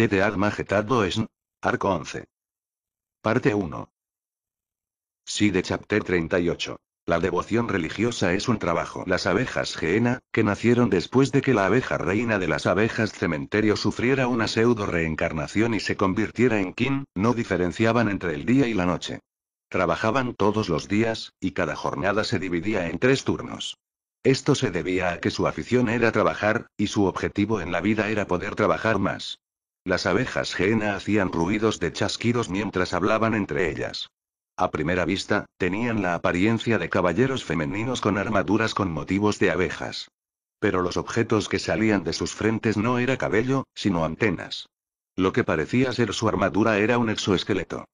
de Dead es Arco 11. Parte 1. Sí de Chapter 38. La devoción religiosa es un trabajo. Las abejas Geena, que nacieron después de que la abeja reina de las abejas cementerio sufriera una pseudo reencarnación y se convirtiera en Kin, no diferenciaban entre el día y la noche. Trabajaban todos los días, y cada jornada se dividía en tres turnos. Esto se debía a que su afición era trabajar, y su objetivo en la vida era poder trabajar más. Las abejas Gena hacían ruidos de chasquidos mientras hablaban entre ellas. A primera vista, tenían la apariencia de caballeros femeninos con armaduras con motivos de abejas. Pero los objetos que salían de sus frentes no era cabello, sino antenas. Lo que parecía ser su armadura era un exoesqueleto.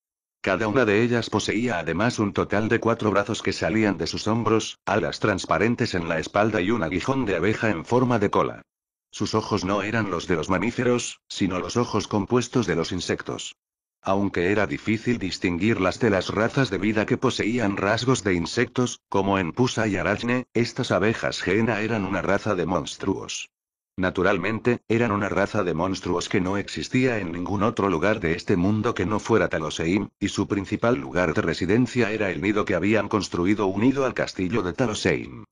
Cada una de ellas poseía además un total de cuatro brazos que salían de sus hombros, alas transparentes en la espalda y un aguijón de abeja en forma de cola. Sus ojos no eran los de los mamíferos, sino los ojos compuestos de los insectos. Aunque era difícil distinguirlas de las razas de vida que poseían rasgos de insectos, como en Pusa y Arachne, estas abejas Gena eran una raza de monstruos. Naturalmente, eran una raza de monstruos que no existía en ningún otro lugar de este mundo que no fuera Taloseim, y su principal lugar de residencia era el nido que habían construido unido al castillo de Taloseim.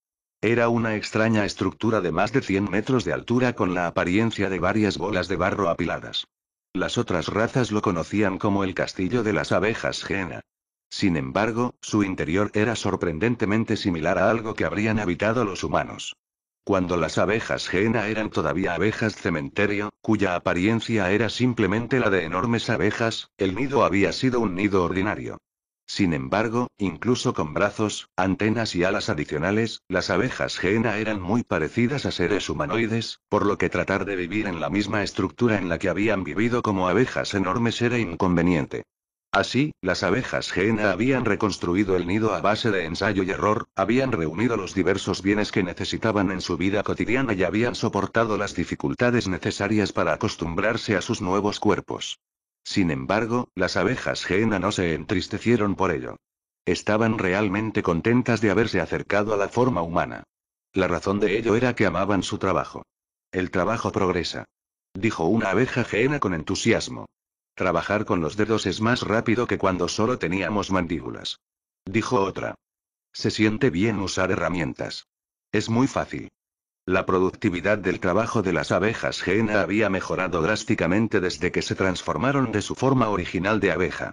Era una extraña estructura de más de 100 metros de altura con la apariencia de varias bolas de barro apiladas. Las otras razas lo conocían como el castillo de las abejas Gena. Sin embargo, su interior era sorprendentemente similar a algo que habrían habitado los humanos. Cuando las abejas Gena eran todavía abejas cementerio, cuya apariencia era simplemente la de enormes abejas, el nido había sido un nido ordinario. Sin embargo, incluso con brazos, antenas y alas adicionales, las abejas Gena eran muy parecidas a seres humanoides, por lo que tratar de vivir en la misma estructura en la que habían vivido como abejas enormes era inconveniente. Así, las abejas Gena habían reconstruido el nido a base de ensayo y error, habían reunido los diversos bienes que necesitaban en su vida cotidiana y habían soportado las dificultades necesarias para acostumbrarse a sus nuevos cuerpos. Sin embargo, las abejas Gena no se entristecieron por ello. Estaban realmente contentas de haberse acercado a la forma humana. La razón de ello era que amaban su trabajo. El trabajo progresa. Dijo una abeja Gena con entusiasmo. Trabajar con los dedos es más rápido que cuando solo teníamos mandíbulas. Dijo otra. Se siente bien usar herramientas. Es muy fácil. La productividad del trabajo de las abejas Gena había mejorado drásticamente desde que se transformaron de su forma original de abeja.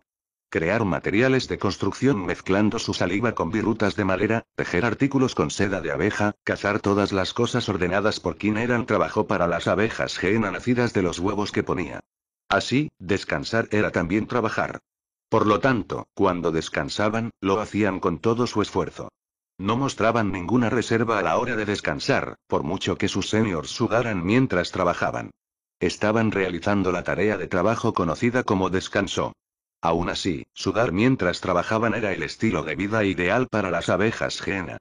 Crear materiales de construcción mezclando su saliva con virutas de madera, tejer artículos con seda de abeja, cazar todas las cosas ordenadas por quien eran trabajo para las abejas Gena nacidas de los huevos que ponía. Así, descansar era también trabajar. Por lo tanto, cuando descansaban, lo hacían con todo su esfuerzo. No mostraban ninguna reserva a la hora de descansar, por mucho que sus seniors sudaran mientras trabajaban. Estaban realizando la tarea de trabajo conocida como descanso. Aún así, sudar mientras trabajaban era el estilo de vida ideal para las abejas Gena.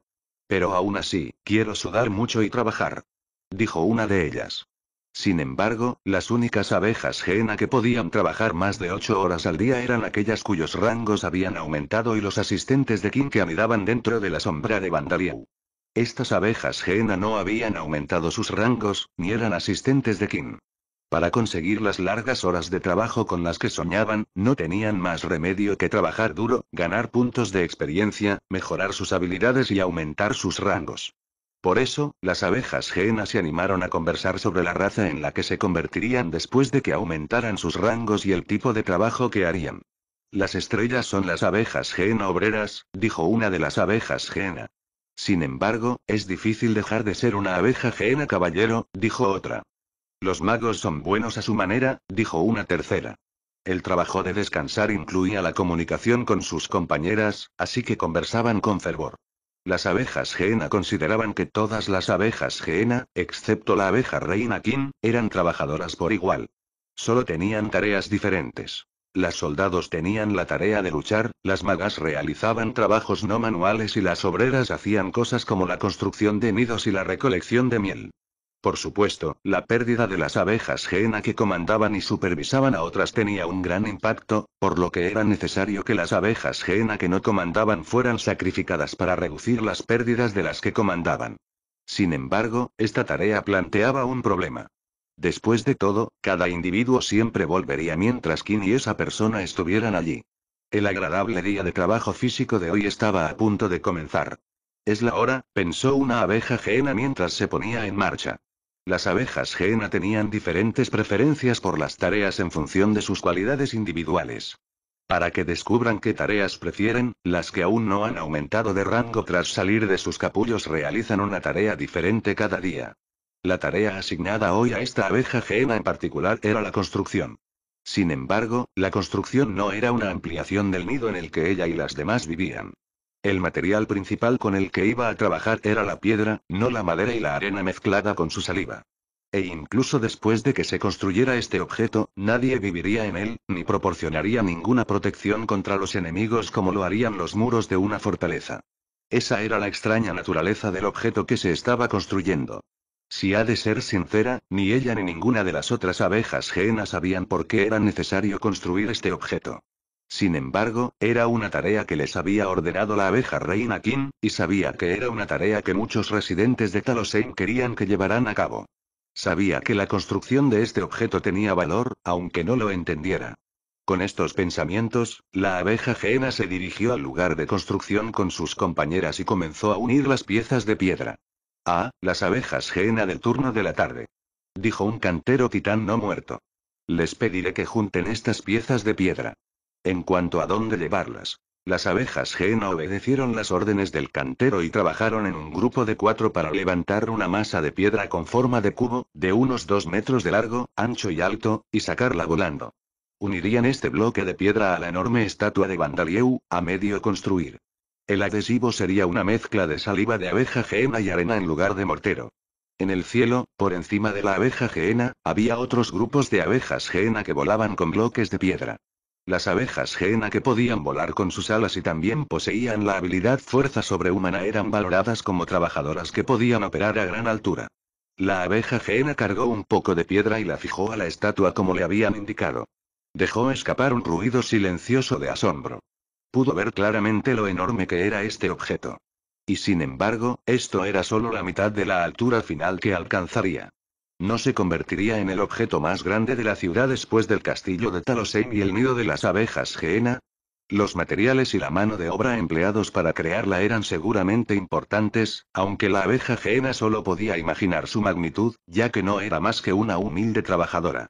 Pero aún así, quiero sudar mucho y trabajar. Dijo una de ellas. Sin embargo, las únicas abejas Gena que podían trabajar más de ocho horas al día eran aquellas cuyos rangos habían aumentado y los asistentes de King que anidaban dentro de la sombra de Vandaliau. Estas abejas Gena no habían aumentado sus rangos, ni eran asistentes de King. Para conseguir las largas horas de trabajo con las que soñaban, no tenían más remedio que trabajar duro, ganar puntos de experiencia, mejorar sus habilidades y aumentar sus rangos. Por eso, las abejas genas se animaron a conversar sobre la raza en la que se convertirían después de que aumentaran sus rangos y el tipo de trabajo que harían. Las estrellas son las abejas gena obreras, dijo una de las abejas gena. Sin embargo, es difícil dejar de ser una abeja gena caballero, dijo otra. Los magos son buenos a su manera, dijo una tercera. El trabajo de descansar incluía la comunicación con sus compañeras, así que conversaban con fervor. Las abejas gena consideraban que todas las abejas gena, excepto la abeja reina Kim, eran trabajadoras por igual. Solo tenían tareas diferentes. Las soldados tenían la tarea de luchar, las magas realizaban trabajos no manuales y las obreras hacían cosas como la construcción de nidos y la recolección de miel. Por supuesto, la pérdida de las abejas Gena que comandaban y supervisaban a otras tenía un gran impacto, por lo que era necesario que las abejas Gena que no comandaban fueran sacrificadas para reducir las pérdidas de las que comandaban. Sin embargo, esta tarea planteaba un problema. Después de todo, cada individuo siempre volvería mientras Kim y esa persona estuvieran allí. El agradable día de trabajo físico de hoy estaba a punto de comenzar. Es la hora, pensó una abeja Gena mientras se ponía en marcha. Las abejas gena tenían diferentes preferencias por las tareas en función de sus cualidades individuales. Para que descubran qué tareas prefieren, las que aún no han aumentado de rango tras salir de sus capullos realizan una tarea diferente cada día. La tarea asignada hoy a esta abeja gena en particular era la construcción. Sin embargo, la construcción no era una ampliación del nido en el que ella y las demás vivían. El material principal con el que iba a trabajar era la piedra, no la madera y la arena mezclada con su saliva. E incluso después de que se construyera este objeto, nadie viviría en él, ni proporcionaría ninguna protección contra los enemigos como lo harían los muros de una fortaleza. Esa era la extraña naturaleza del objeto que se estaba construyendo. Si ha de ser sincera, ni ella ni ninguna de las otras abejas genas sabían por qué era necesario construir este objeto. Sin embargo, era una tarea que les había ordenado la abeja reina Kim, y sabía que era una tarea que muchos residentes de Talosheim querían que llevaran a cabo. Sabía que la construcción de este objeto tenía valor, aunque no lo entendiera. Con estos pensamientos, la abeja Gena se dirigió al lugar de construcción con sus compañeras y comenzó a unir las piezas de piedra. Ah, las abejas Gena del turno de la tarde. Dijo un cantero titán no muerto. Les pediré que junten estas piezas de piedra. En cuanto a dónde llevarlas, las abejas Gena obedecieron las órdenes del cantero y trabajaron en un grupo de cuatro para levantar una masa de piedra con forma de cubo, de unos dos metros de largo, ancho y alto, y sacarla volando. Unirían este bloque de piedra a la enorme estatua de Vandalieu, a medio construir. El adhesivo sería una mezcla de saliva de abeja Gena y arena en lugar de mortero. En el cielo, por encima de la abeja Gena, había otros grupos de abejas Gena que volaban con bloques de piedra. Las abejas Gena que podían volar con sus alas y también poseían la habilidad fuerza sobrehumana eran valoradas como trabajadoras que podían operar a gran altura. La abeja Gena cargó un poco de piedra y la fijó a la estatua como le habían indicado. Dejó escapar un ruido silencioso de asombro. Pudo ver claramente lo enorme que era este objeto. Y sin embargo, esto era solo la mitad de la altura final que alcanzaría. No se convertiría en el objeto más grande de la ciudad después del castillo de Talosheim y el nido de las abejas Geena. Los materiales y la mano de obra empleados para crearla eran seguramente importantes, aunque la abeja Geena solo podía imaginar su magnitud, ya que no era más que una humilde trabajadora.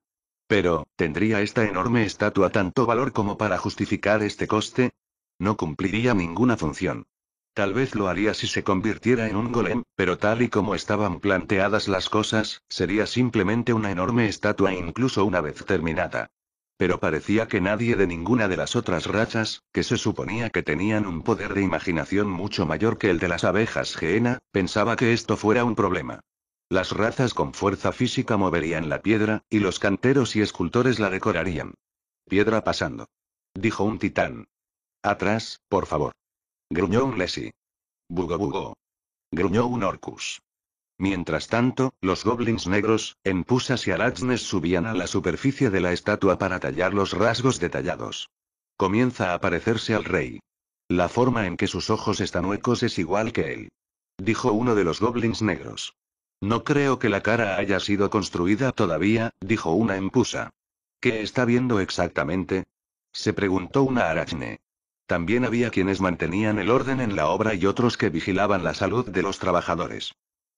Pero, ¿tendría esta enorme estatua tanto valor como para justificar este coste? No cumpliría ninguna función. Tal vez lo haría si se convirtiera en un golem, pero tal y como estaban planteadas las cosas, sería simplemente una enorme estatua e incluso una vez terminada. Pero parecía que nadie de ninguna de las otras rachas, que se suponía que tenían un poder de imaginación mucho mayor que el de las abejas geena, pensaba que esto fuera un problema. Las razas con fuerza física moverían la piedra, y los canteros y escultores la decorarían. Piedra pasando. Dijo un titán. Atrás, por favor. Gruñó un Lesi. Bugo bugo. Gruñó un Orcus. Mientras tanto, los goblins negros, empusas y arachnes subían a la superficie de la estatua para tallar los rasgos detallados. Comienza a parecerse al rey. La forma en que sus ojos están huecos es igual que él. Dijo uno de los goblins negros. No creo que la cara haya sido construida todavía, dijo una empusa. ¿Qué está viendo exactamente? Se preguntó una arachne. También había quienes mantenían el orden en la obra y otros que vigilaban la salud de los trabajadores.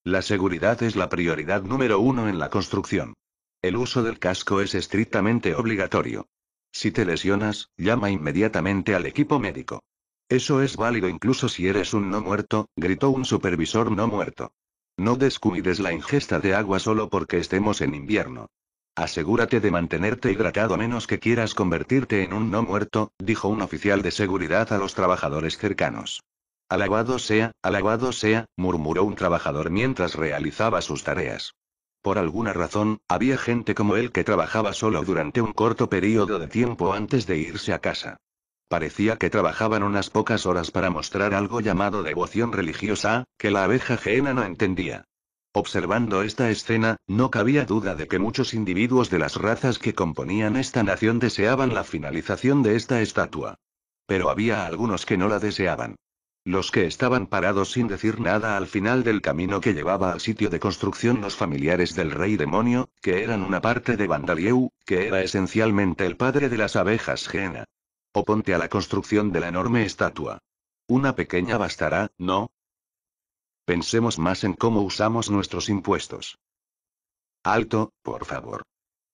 La seguridad es la prioridad número uno en la construcción. El uso del casco es estrictamente obligatorio. Si te lesionas, llama inmediatamente al equipo médico. Eso es válido incluso si eres un no muerto, gritó un supervisor no muerto. No descuides la ingesta de agua solo porque estemos en invierno. Asegúrate de mantenerte hidratado menos que quieras convertirte en un no muerto, dijo un oficial de seguridad a los trabajadores cercanos. Alabado sea, alabado sea, murmuró un trabajador mientras realizaba sus tareas. Por alguna razón, había gente como él que trabajaba solo durante un corto periodo de tiempo antes de irse a casa. Parecía que trabajaban unas pocas horas para mostrar algo llamado devoción religiosa, que la abeja Geena no entendía. Observando esta escena, no cabía duda de que muchos individuos de las razas que componían esta nación deseaban la finalización de esta estatua. Pero había algunos que no la deseaban. Los que estaban parados sin decir nada al final del camino que llevaba al sitio de construcción los familiares del rey demonio, que eran una parte de Vandalieu, que era esencialmente el padre de las abejas Gena. Oponte a la construcción de la enorme estatua. Una pequeña bastará, ¿no? Pensemos más en cómo usamos nuestros impuestos. Alto, por favor.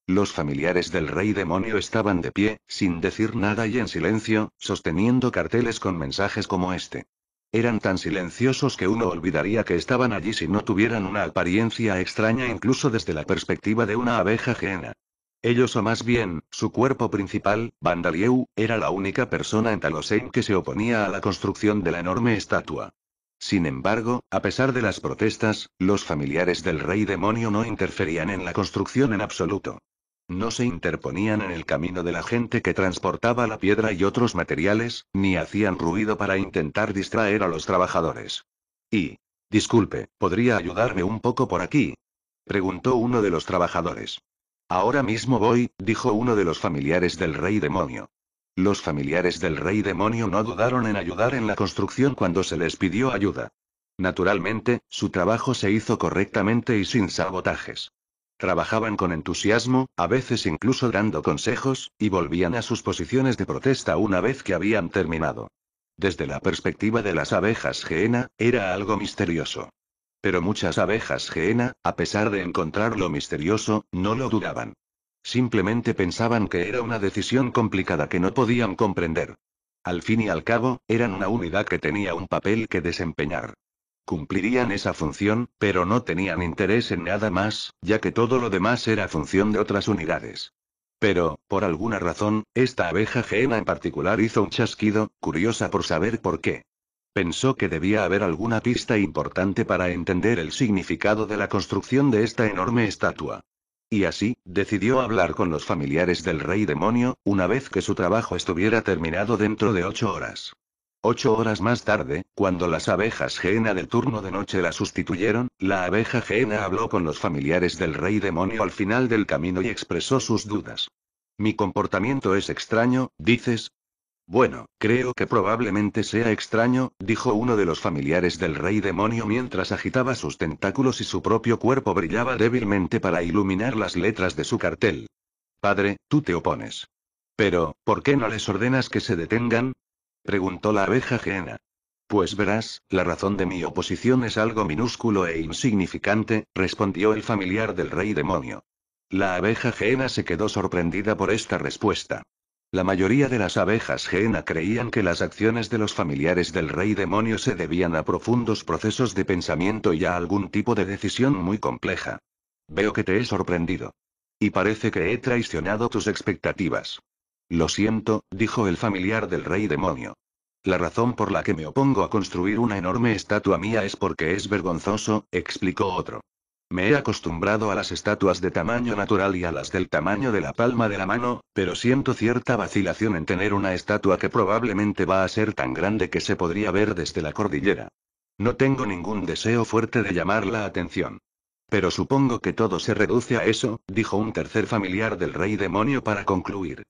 Los familiares del rey demonio estaban de pie, sin decir nada y en silencio, sosteniendo carteles con mensajes como este. Eran tan silenciosos que uno olvidaría que estaban allí si no tuvieran una apariencia extraña incluso desde la perspectiva de una abeja ajena. Ellos o más bien, su cuerpo principal, Vandalieu, era la única persona en Talosheim que se oponía a la construcción de la enorme estatua. Sin embargo, a pesar de las protestas, los familiares del rey demonio no interferían en la construcción en absoluto. No se interponían en el camino de la gente que transportaba la piedra y otros materiales, ni hacían ruido para intentar distraer a los trabajadores. Y... Disculpe, ¿podría ayudarme un poco por aquí? preguntó uno de los trabajadores. Ahora mismo voy, dijo uno de los familiares del rey demonio. Los familiares del rey demonio no dudaron en ayudar en la construcción cuando se les pidió ayuda. Naturalmente, su trabajo se hizo correctamente y sin sabotajes. Trabajaban con entusiasmo, a veces incluso dando consejos, y volvían a sus posiciones de protesta una vez que habían terminado. Desde la perspectiva de las abejas Geena, era algo misterioso. Pero muchas abejas Geena, a pesar de encontrar lo misterioso, no lo dudaban. Simplemente pensaban que era una decisión complicada que no podían comprender. Al fin y al cabo, eran una unidad que tenía un papel que desempeñar. Cumplirían esa función, pero no tenían interés en nada más, ya que todo lo demás era función de otras unidades. Pero, por alguna razón, esta abeja Gena en particular hizo un chasquido, curiosa por saber por qué. Pensó que debía haber alguna pista importante para entender el significado de la construcción de esta enorme estatua. Y así, decidió hablar con los familiares del rey demonio, una vez que su trabajo estuviera terminado dentro de ocho horas. Ocho horas más tarde, cuando las abejas Gena del turno de noche la sustituyeron, la abeja Gena habló con los familiares del rey demonio al final del camino y expresó sus dudas. Mi comportamiento es extraño, dices, bueno, creo que probablemente sea extraño, dijo uno de los familiares del rey demonio mientras agitaba sus tentáculos y su propio cuerpo brillaba débilmente para iluminar las letras de su cartel. Padre, tú te opones. Pero, ¿por qué no les ordenas que se detengan? preguntó la abeja gena. Pues verás, la razón de mi oposición es algo minúsculo e insignificante, respondió el familiar del rey demonio. La abeja gena se quedó sorprendida por esta respuesta. La mayoría de las abejas Gena creían que las acciones de los familiares del rey demonio se debían a profundos procesos de pensamiento y a algún tipo de decisión muy compleja. Veo que te he sorprendido. Y parece que he traicionado tus expectativas. Lo siento, dijo el familiar del rey demonio. La razón por la que me opongo a construir una enorme estatua mía es porque es vergonzoso, explicó otro. Me he acostumbrado a las estatuas de tamaño natural y a las del tamaño de la palma de la mano, pero siento cierta vacilación en tener una estatua que probablemente va a ser tan grande que se podría ver desde la cordillera. No tengo ningún deseo fuerte de llamar la atención. Pero supongo que todo se reduce a eso, dijo un tercer familiar del rey demonio para concluir.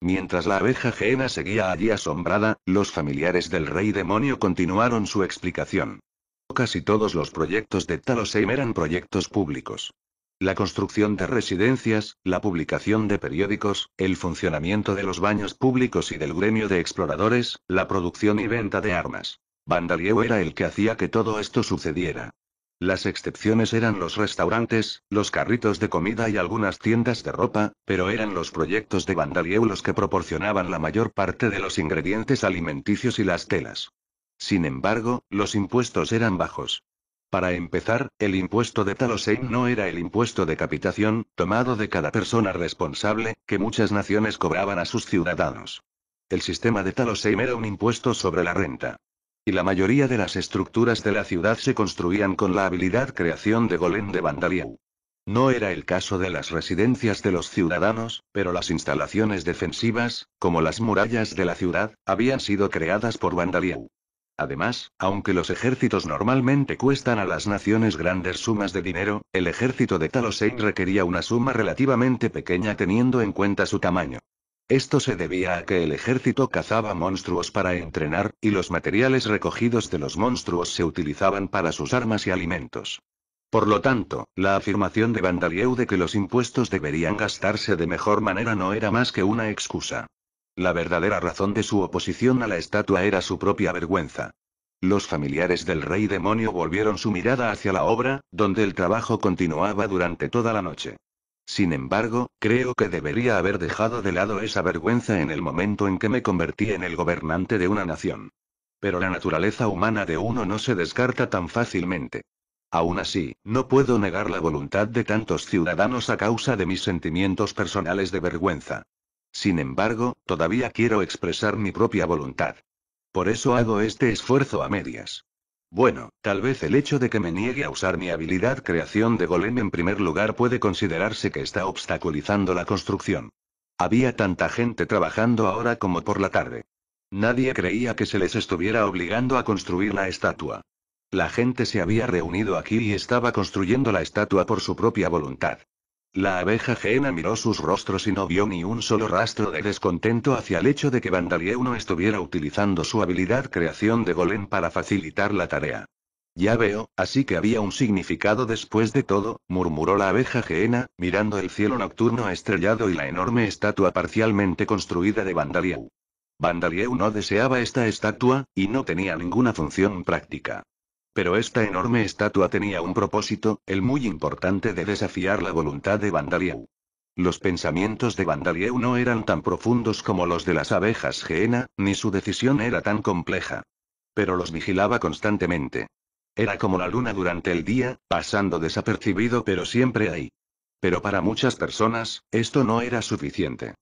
Mientras la abeja Geena seguía allí asombrada, los familiares del rey demonio continuaron su explicación. Casi todos los proyectos de Talosheim eran proyectos públicos. La construcción de residencias, la publicación de periódicos, el funcionamiento de los baños públicos y del gremio de exploradores, la producción y venta de armas. Vandalieu era el que hacía que todo esto sucediera. Las excepciones eran los restaurantes, los carritos de comida y algunas tiendas de ropa, pero eran los proyectos de Vandalieu los que proporcionaban la mayor parte de los ingredientes alimenticios y las telas. Sin embargo, los impuestos eran bajos. Para empezar, el impuesto de Talosein no era el impuesto de capitación, tomado de cada persona responsable, que muchas naciones cobraban a sus ciudadanos. El sistema de Talosein era un impuesto sobre la renta. Y la mayoría de las estructuras de la ciudad se construían con la habilidad creación de Golem de Vandaliau. No era el caso de las residencias de los ciudadanos, pero las instalaciones defensivas, como las murallas de la ciudad, habían sido creadas por Vandaliau. Además, aunque los ejércitos normalmente cuestan a las naciones grandes sumas de dinero, el ejército de Talosei requería una suma relativamente pequeña teniendo en cuenta su tamaño. Esto se debía a que el ejército cazaba monstruos para entrenar, y los materiales recogidos de los monstruos se utilizaban para sus armas y alimentos. Por lo tanto, la afirmación de Vandalieu de que los impuestos deberían gastarse de mejor manera no era más que una excusa. La verdadera razón de su oposición a la estatua era su propia vergüenza. Los familiares del rey demonio volvieron su mirada hacia la obra, donde el trabajo continuaba durante toda la noche. Sin embargo, creo que debería haber dejado de lado esa vergüenza en el momento en que me convertí en el gobernante de una nación. Pero la naturaleza humana de uno no se descarta tan fácilmente. Aún así, no puedo negar la voluntad de tantos ciudadanos a causa de mis sentimientos personales de vergüenza. Sin embargo, todavía quiero expresar mi propia voluntad. Por eso hago este esfuerzo a medias. Bueno, tal vez el hecho de que me niegue a usar mi habilidad creación de golem en primer lugar puede considerarse que está obstaculizando la construcción. Había tanta gente trabajando ahora como por la tarde. Nadie creía que se les estuviera obligando a construir la estatua. La gente se había reunido aquí y estaba construyendo la estatua por su propia voluntad. La abeja Gena miró sus rostros y no vio ni un solo rastro de descontento hacia el hecho de que Vandalieu no estuviera utilizando su habilidad creación de golem para facilitar la tarea. Ya veo, así que había un significado después de todo, murmuró la abeja Geena, mirando el cielo nocturno estrellado y la enorme estatua parcialmente construida de Vandalieu. Vandalieu no deseaba esta estatua, y no tenía ninguna función práctica. Pero esta enorme estatua tenía un propósito, el muy importante de desafiar la voluntad de Vandalieu. Los pensamientos de Vandalieu no eran tan profundos como los de las abejas Geena, ni su decisión era tan compleja. Pero los vigilaba constantemente. Era como la luna durante el día, pasando desapercibido pero siempre ahí. Pero para muchas personas, esto no era suficiente.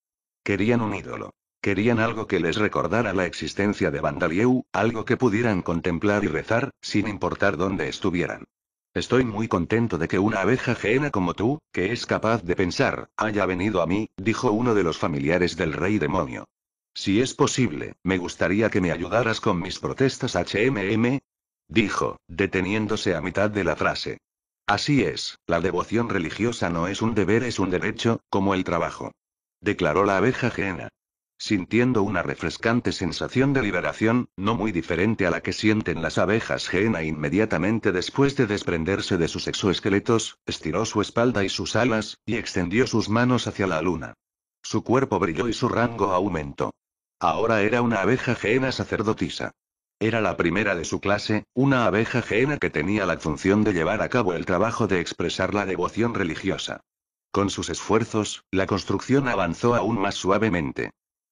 Querían un ídolo. Querían algo que les recordara la existencia de Vandalieu, algo que pudieran contemplar y rezar, sin importar dónde estuvieran. Estoy muy contento de que una abeja ajena como tú, que es capaz de pensar, haya venido a mí, dijo uno de los familiares del rey demonio. Si es posible, me gustaría que me ayudaras con mis protestas HMM. Dijo, deteniéndose a mitad de la frase. Así es, la devoción religiosa no es un deber, es un derecho, como el trabajo. Declaró la abeja gena sintiendo una refrescante sensación de liberación, no muy diferente a la que sienten las abejas Gena inmediatamente después de desprenderse de sus exoesqueletos, estiró su espalda y sus alas, y extendió sus manos hacia la luna. Su cuerpo brilló y su rango aumentó. Ahora era una abeja Gena sacerdotisa. Era la primera de su clase, una abeja Gena que tenía la función de llevar a cabo el trabajo de expresar la devoción religiosa. Con sus esfuerzos, la construcción avanzó aún más suavemente.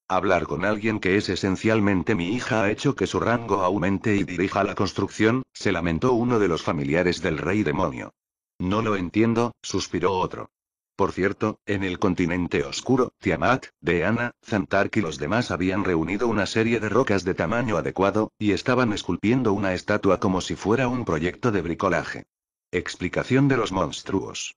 Hablar con alguien que es esencialmente mi hija ha hecho que su rango aumente y dirija la construcción, se lamentó uno de los familiares del rey demonio. No lo entiendo, suspiró otro. Por cierto, en el continente oscuro, Tiamat, Deana, Zantark y los demás habían reunido una serie de rocas de tamaño adecuado, y estaban esculpiendo una estatua como si fuera un proyecto de bricolaje. Explicación de los monstruos.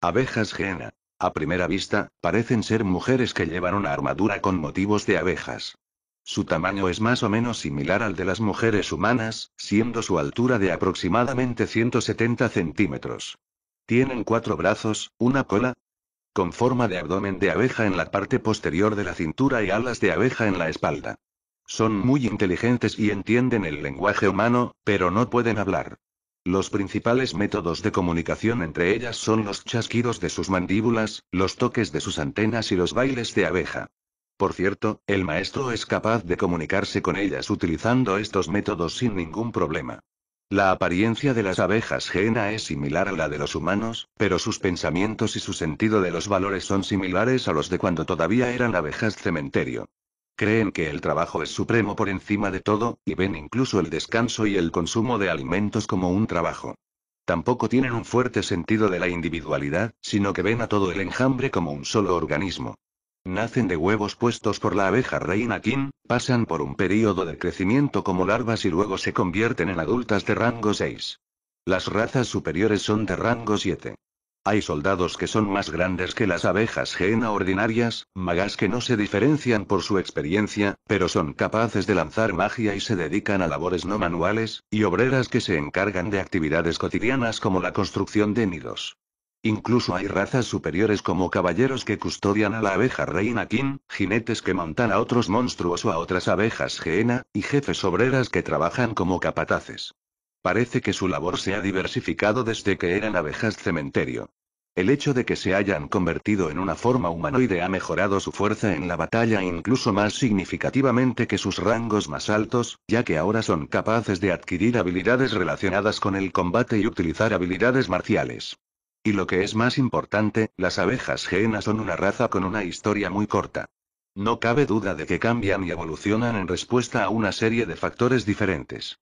Abejas Gena. A primera vista, parecen ser mujeres que llevan una armadura con motivos de abejas. Su tamaño es más o menos similar al de las mujeres humanas, siendo su altura de aproximadamente 170 centímetros. Tienen cuatro brazos, una cola, con forma de abdomen de abeja en la parte posterior de la cintura y alas de abeja en la espalda. Son muy inteligentes y entienden el lenguaje humano, pero no pueden hablar. Los principales métodos de comunicación entre ellas son los chasquidos de sus mandíbulas, los toques de sus antenas y los bailes de abeja. Por cierto, el maestro es capaz de comunicarse con ellas utilizando estos métodos sin ningún problema. La apariencia de las abejas Gena es similar a la de los humanos, pero sus pensamientos y su sentido de los valores son similares a los de cuando todavía eran abejas cementerio. Creen que el trabajo es supremo por encima de todo, y ven incluso el descanso y el consumo de alimentos como un trabajo. Tampoco tienen un fuerte sentido de la individualidad, sino que ven a todo el enjambre como un solo organismo. Nacen de huevos puestos por la abeja reina Kim, pasan por un periodo de crecimiento como larvas y luego se convierten en adultas de rango 6. Las razas superiores son de rango 7. Hay soldados que son más grandes que las abejas gena ordinarias, magas que no se diferencian por su experiencia, pero son capaces de lanzar magia y se dedican a labores no manuales, y obreras que se encargan de actividades cotidianas como la construcción de nidos. Incluso hay razas superiores como caballeros que custodian a la abeja reina Kin, jinetes que montan a otros monstruos o a otras abejas gena, y jefes obreras que trabajan como capataces. Parece que su labor se ha diversificado desde que eran abejas cementerio. El hecho de que se hayan convertido en una forma humanoide ha mejorado su fuerza en la batalla incluso más significativamente que sus rangos más altos, ya que ahora son capaces de adquirir habilidades relacionadas con el combate y utilizar habilidades marciales. Y lo que es más importante, las abejas genas son una raza con una historia muy corta. No cabe duda de que cambian y evolucionan en respuesta a una serie de factores diferentes.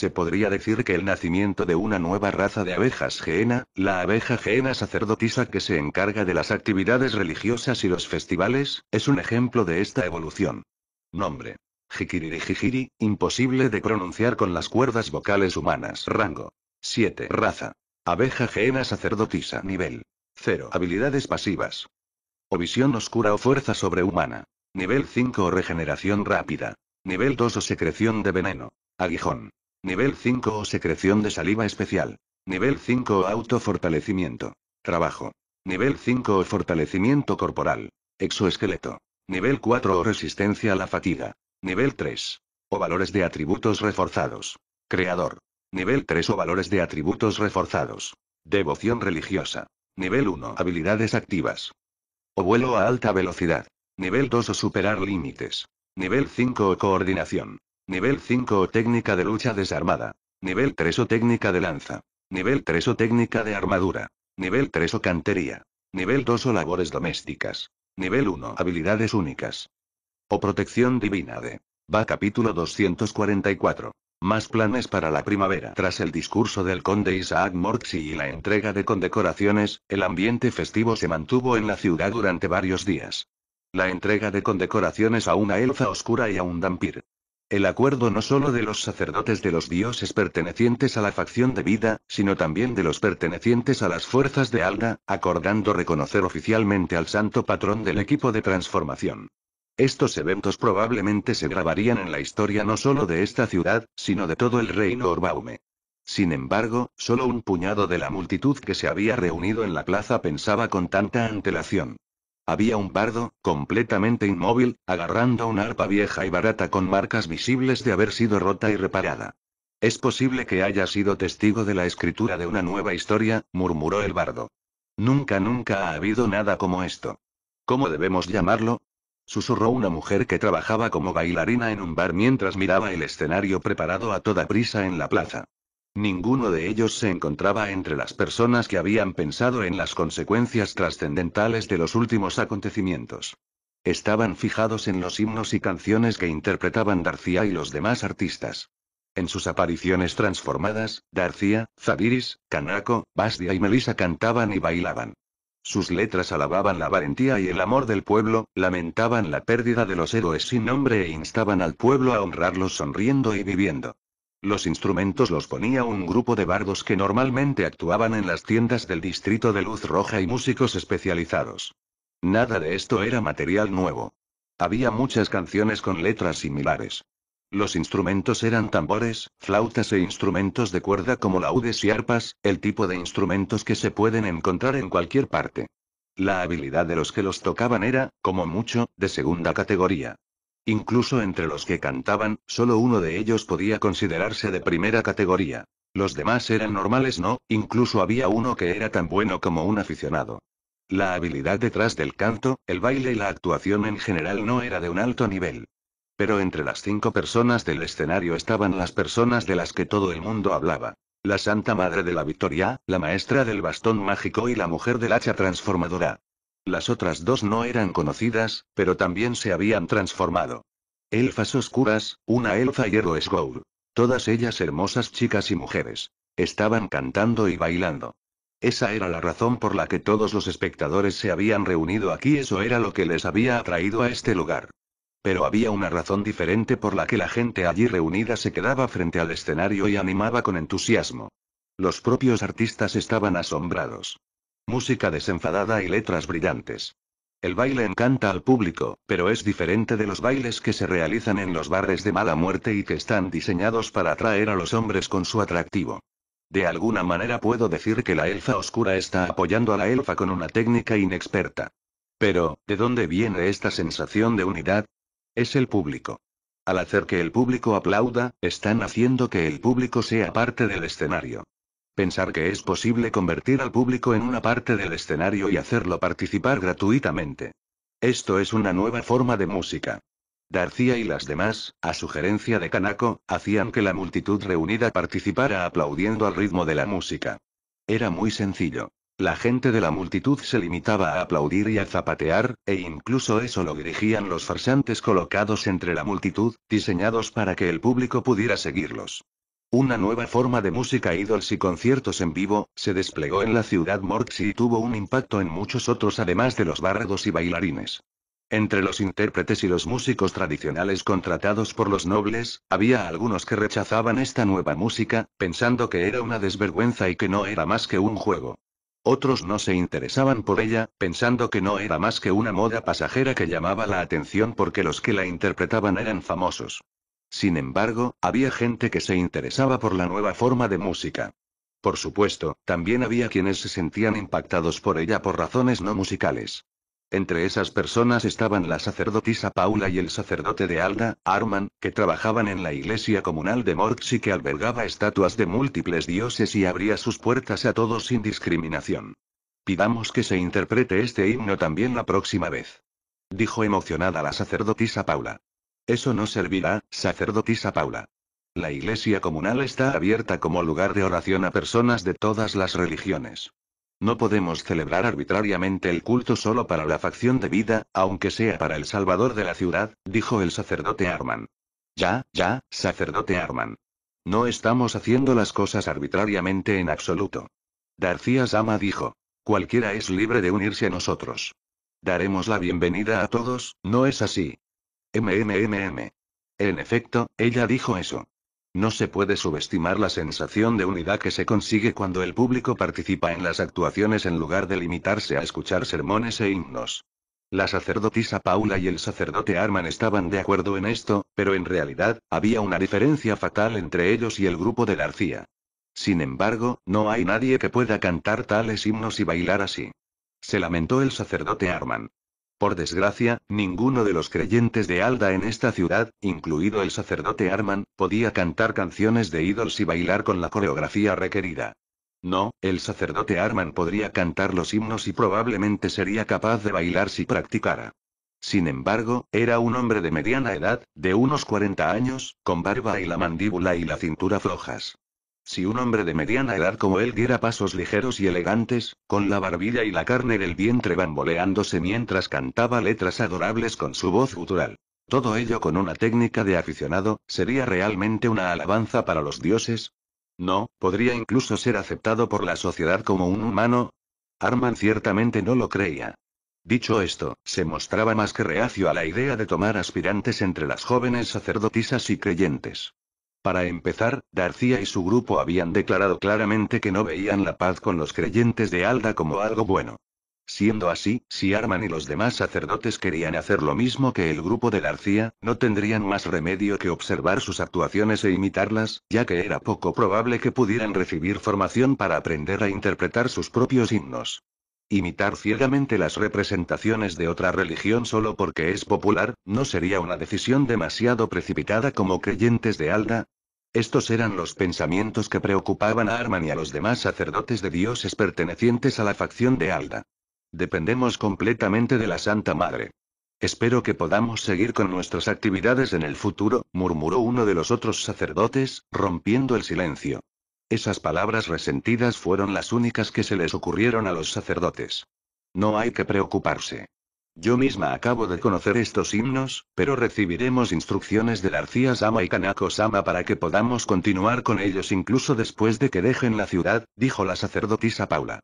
Se podría decir que el nacimiento de una nueva raza de abejas geena, la abeja geena sacerdotisa que se encarga de las actividades religiosas y los festivales, es un ejemplo de esta evolución. Nombre. Jiquiriri-jijiri, imposible de pronunciar con las cuerdas vocales humanas. Rango. 7. Raza. Abeja geena sacerdotisa. Nivel. 0. Habilidades pasivas. O visión oscura o fuerza sobrehumana. Nivel 5 o regeneración rápida. Nivel 2 o secreción de veneno. Aguijón. Nivel 5 o secreción de saliva especial. Nivel 5 o autofortalecimiento. Trabajo. Nivel 5 o fortalecimiento corporal. Exoesqueleto. Nivel 4 o resistencia a la fatiga. Nivel 3. O valores de atributos reforzados. Creador. Nivel 3 o valores de atributos reforzados. Devoción religiosa. Nivel 1. Habilidades activas. O vuelo a alta velocidad. Nivel 2 o superar límites. Nivel 5 o coordinación. Nivel 5 o técnica de lucha desarmada. Nivel 3 o técnica de lanza. Nivel 3 o técnica de armadura. Nivel 3 o cantería. Nivel 2 o labores domésticas. Nivel 1 habilidades únicas. O protección divina de. Va capítulo 244. Más planes para la primavera. Tras el discurso del conde Isaac Morxi y la entrega de condecoraciones, el ambiente festivo se mantuvo en la ciudad durante varios días. La entrega de condecoraciones a una elfa oscura y a un dampir. El acuerdo no solo de los sacerdotes de los dioses pertenecientes a la facción de vida, sino también de los pertenecientes a las fuerzas de Alda, acordando reconocer oficialmente al santo patrón del equipo de transformación. Estos eventos probablemente se grabarían en la historia no solo de esta ciudad, sino de todo el reino Orbaume. Sin embargo, solo un puñado de la multitud que se había reunido en la plaza pensaba con tanta antelación. Había un bardo, completamente inmóvil, agarrando una arpa vieja y barata con marcas visibles de haber sido rota y reparada. Es posible que haya sido testigo de la escritura de una nueva historia, murmuró el bardo. Nunca, nunca ha habido nada como esto. ¿Cómo debemos llamarlo? Susurró una mujer que trabajaba como bailarina en un bar mientras miraba el escenario preparado a toda prisa en la plaza. Ninguno de ellos se encontraba entre las personas que habían pensado en las consecuencias trascendentales de los últimos acontecimientos. Estaban fijados en los himnos y canciones que interpretaban Darcía y los demás artistas. En sus apariciones transformadas, Darcía, Zabiris, Canaco, Basdia y Melisa cantaban y bailaban. Sus letras alababan la valentía y el amor del pueblo, lamentaban la pérdida de los héroes sin nombre e instaban al pueblo a honrarlos sonriendo y viviendo. Los instrumentos los ponía un grupo de bardos que normalmente actuaban en las tiendas del Distrito de Luz Roja y músicos especializados. Nada de esto era material nuevo. Había muchas canciones con letras similares. Los instrumentos eran tambores, flautas e instrumentos de cuerda como laudes y arpas, el tipo de instrumentos que se pueden encontrar en cualquier parte. La habilidad de los que los tocaban era, como mucho, de segunda categoría. Incluso entre los que cantaban, solo uno de ellos podía considerarse de primera categoría. Los demás eran normales, no, incluso había uno que era tan bueno como un aficionado. La habilidad detrás del canto, el baile y la actuación en general no era de un alto nivel. Pero entre las cinco personas del escenario estaban las personas de las que todo el mundo hablaba. La Santa Madre de la Victoria, la Maestra del Bastón Mágico y la Mujer del Hacha Transformadora. Las otras dos no eran conocidas, pero también se habían transformado. Elfas oscuras, una elfa y héroes Goul. Todas ellas hermosas chicas y mujeres. Estaban cantando y bailando. Esa era la razón por la que todos los espectadores se habían reunido aquí, eso era lo que les había atraído a este lugar. Pero había una razón diferente por la que la gente allí reunida se quedaba frente al escenario y animaba con entusiasmo. Los propios artistas estaban asombrados. Música desenfadada y letras brillantes. El baile encanta al público, pero es diferente de los bailes que se realizan en los bares de mala muerte y que están diseñados para atraer a los hombres con su atractivo. De alguna manera puedo decir que la elfa oscura está apoyando a la elfa con una técnica inexperta. Pero, ¿de dónde viene esta sensación de unidad? Es el público. Al hacer que el público aplauda, están haciendo que el público sea parte del escenario. Pensar que es posible convertir al público en una parte del escenario y hacerlo participar gratuitamente. Esto es una nueva forma de música. Darcía y las demás, a sugerencia de Kanako, hacían que la multitud reunida participara aplaudiendo al ritmo de la música. Era muy sencillo. La gente de la multitud se limitaba a aplaudir y a zapatear, e incluso eso lo dirigían los farsantes colocados entre la multitud, diseñados para que el público pudiera seguirlos. Una nueva forma de música idols y conciertos en vivo, se desplegó en la ciudad Morx y tuvo un impacto en muchos otros además de los bardos y bailarines. Entre los intérpretes y los músicos tradicionales contratados por los nobles, había algunos que rechazaban esta nueva música, pensando que era una desvergüenza y que no era más que un juego. Otros no se interesaban por ella, pensando que no era más que una moda pasajera que llamaba la atención porque los que la interpretaban eran famosos. Sin embargo, había gente que se interesaba por la nueva forma de música. Por supuesto, también había quienes se sentían impactados por ella por razones no musicales. Entre esas personas estaban la sacerdotisa Paula y el sacerdote de Alda, Arman, que trabajaban en la iglesia comunal de y que albergaba estatuas de múltiples dioses y abría sus puertas a todos sin discriminación. Pidamos que se interprete este himno también la próxima vez. Dijo emocionada la sacerdotisa Paula. Eso no servirá, sacerdotisa Paula. La iglesia comunal está abierta como lugar de oración a personas de todas las religiones. No podemos celebrar arbitrariamente el culto solo para la facción de vida, aunque sea para el salvador de la ciudad, dijo el sacerdote Arman. Ya, ya, sacerdote Arman. No estamos haciendo las cosas arbitrariamente en absoluto. García Sama dijo. Cualquiera es libre de unirse a nosotros. Daremos la bienvenida a todos, ¿no es así? MMMM. En efecto, ella dijo eso. No se puede subestimar la sensación de unidad que se consigue cuando el público participa en las actuaciones en lugar de limitarse a escuchar sermones e himnos. La sacerdotisa Paula y el sacerdote Arman estaban de acuerdo en esto, pero en realidad, había una diferencia fatal entre ellos y el grupo de García. Sin embargo, no hay nadie que pueda cantar tales himnos y bailar así. Se lamentó el sacerdote Arman. Por desgracia, ninguno de los creyentes de Alda en esta ciudad, incluido el sacerdote Arman, podía cantar canciones de ídolos y bailar con la coreografía requerida. No, el sacerdote Arman podría cantar los himnos y probablemente sería capaz de bailar si practicara. Sin embargo, era un hombre de mediana edad, de unos 40 años, con barba y la mandíbula y la cintura flojas. Si un hombre de mediana edad como él diera pasos ligeros y elegantes, con la barbilla y la carne del vientre bamboleándose mientras cantaba letras adorables con su voz gutural. Todo ello con una técnica de aficionado, ¿sería realmente una alabanza para los dioses? No, podría incluso ser aceptado por la sociedad como un humano. Arman ciertamente no lo creía. Dicho esto, se mostraba más que reacio a la idea de tomar aspirantes entre las jóvenes sacerdotisas y creyentes. Para empezar, Darcía y su grupo habían declarado claramente que no veían la paz con los creyentes de Alda como algo bueno. Siendo así, si Arman y los demás sacerdotes querían hacer lo mismo que el grupo de Darcía, no tendrían más remedio que observar sus actuaciones e imitarlas, ya que era poco probable que pudieran recibir formación para aprender a interpretar sus propios himnos. Imitar ciegamente las representaciones de otra religión solo porque es popular, no sería una decisión demasiado precipitada como creyentes de Alda, estos eran los pensamientos que preocupaban a Arman y a los demás sacerdotes de dioses pertenecientes a la facción de Alda. Dependemos completamente de la Santa Madre. Espero que podamos seguir con nuestras actividades en el futuro, murmuró uno de los otros sacerdotes, rompiendo el silencio. Esas palabras resentidas fueron las únicas que se les ocurrieron a los sacerdotes. No hay que preocuparse. Yo misma acabo de conocer estos himnos, pero recibiremos instrucciones de García Sama y Kanako Sama para que podamos continuar con ellos incluso después de que dejen la ciudad, dijo la sacerdotisa Paula.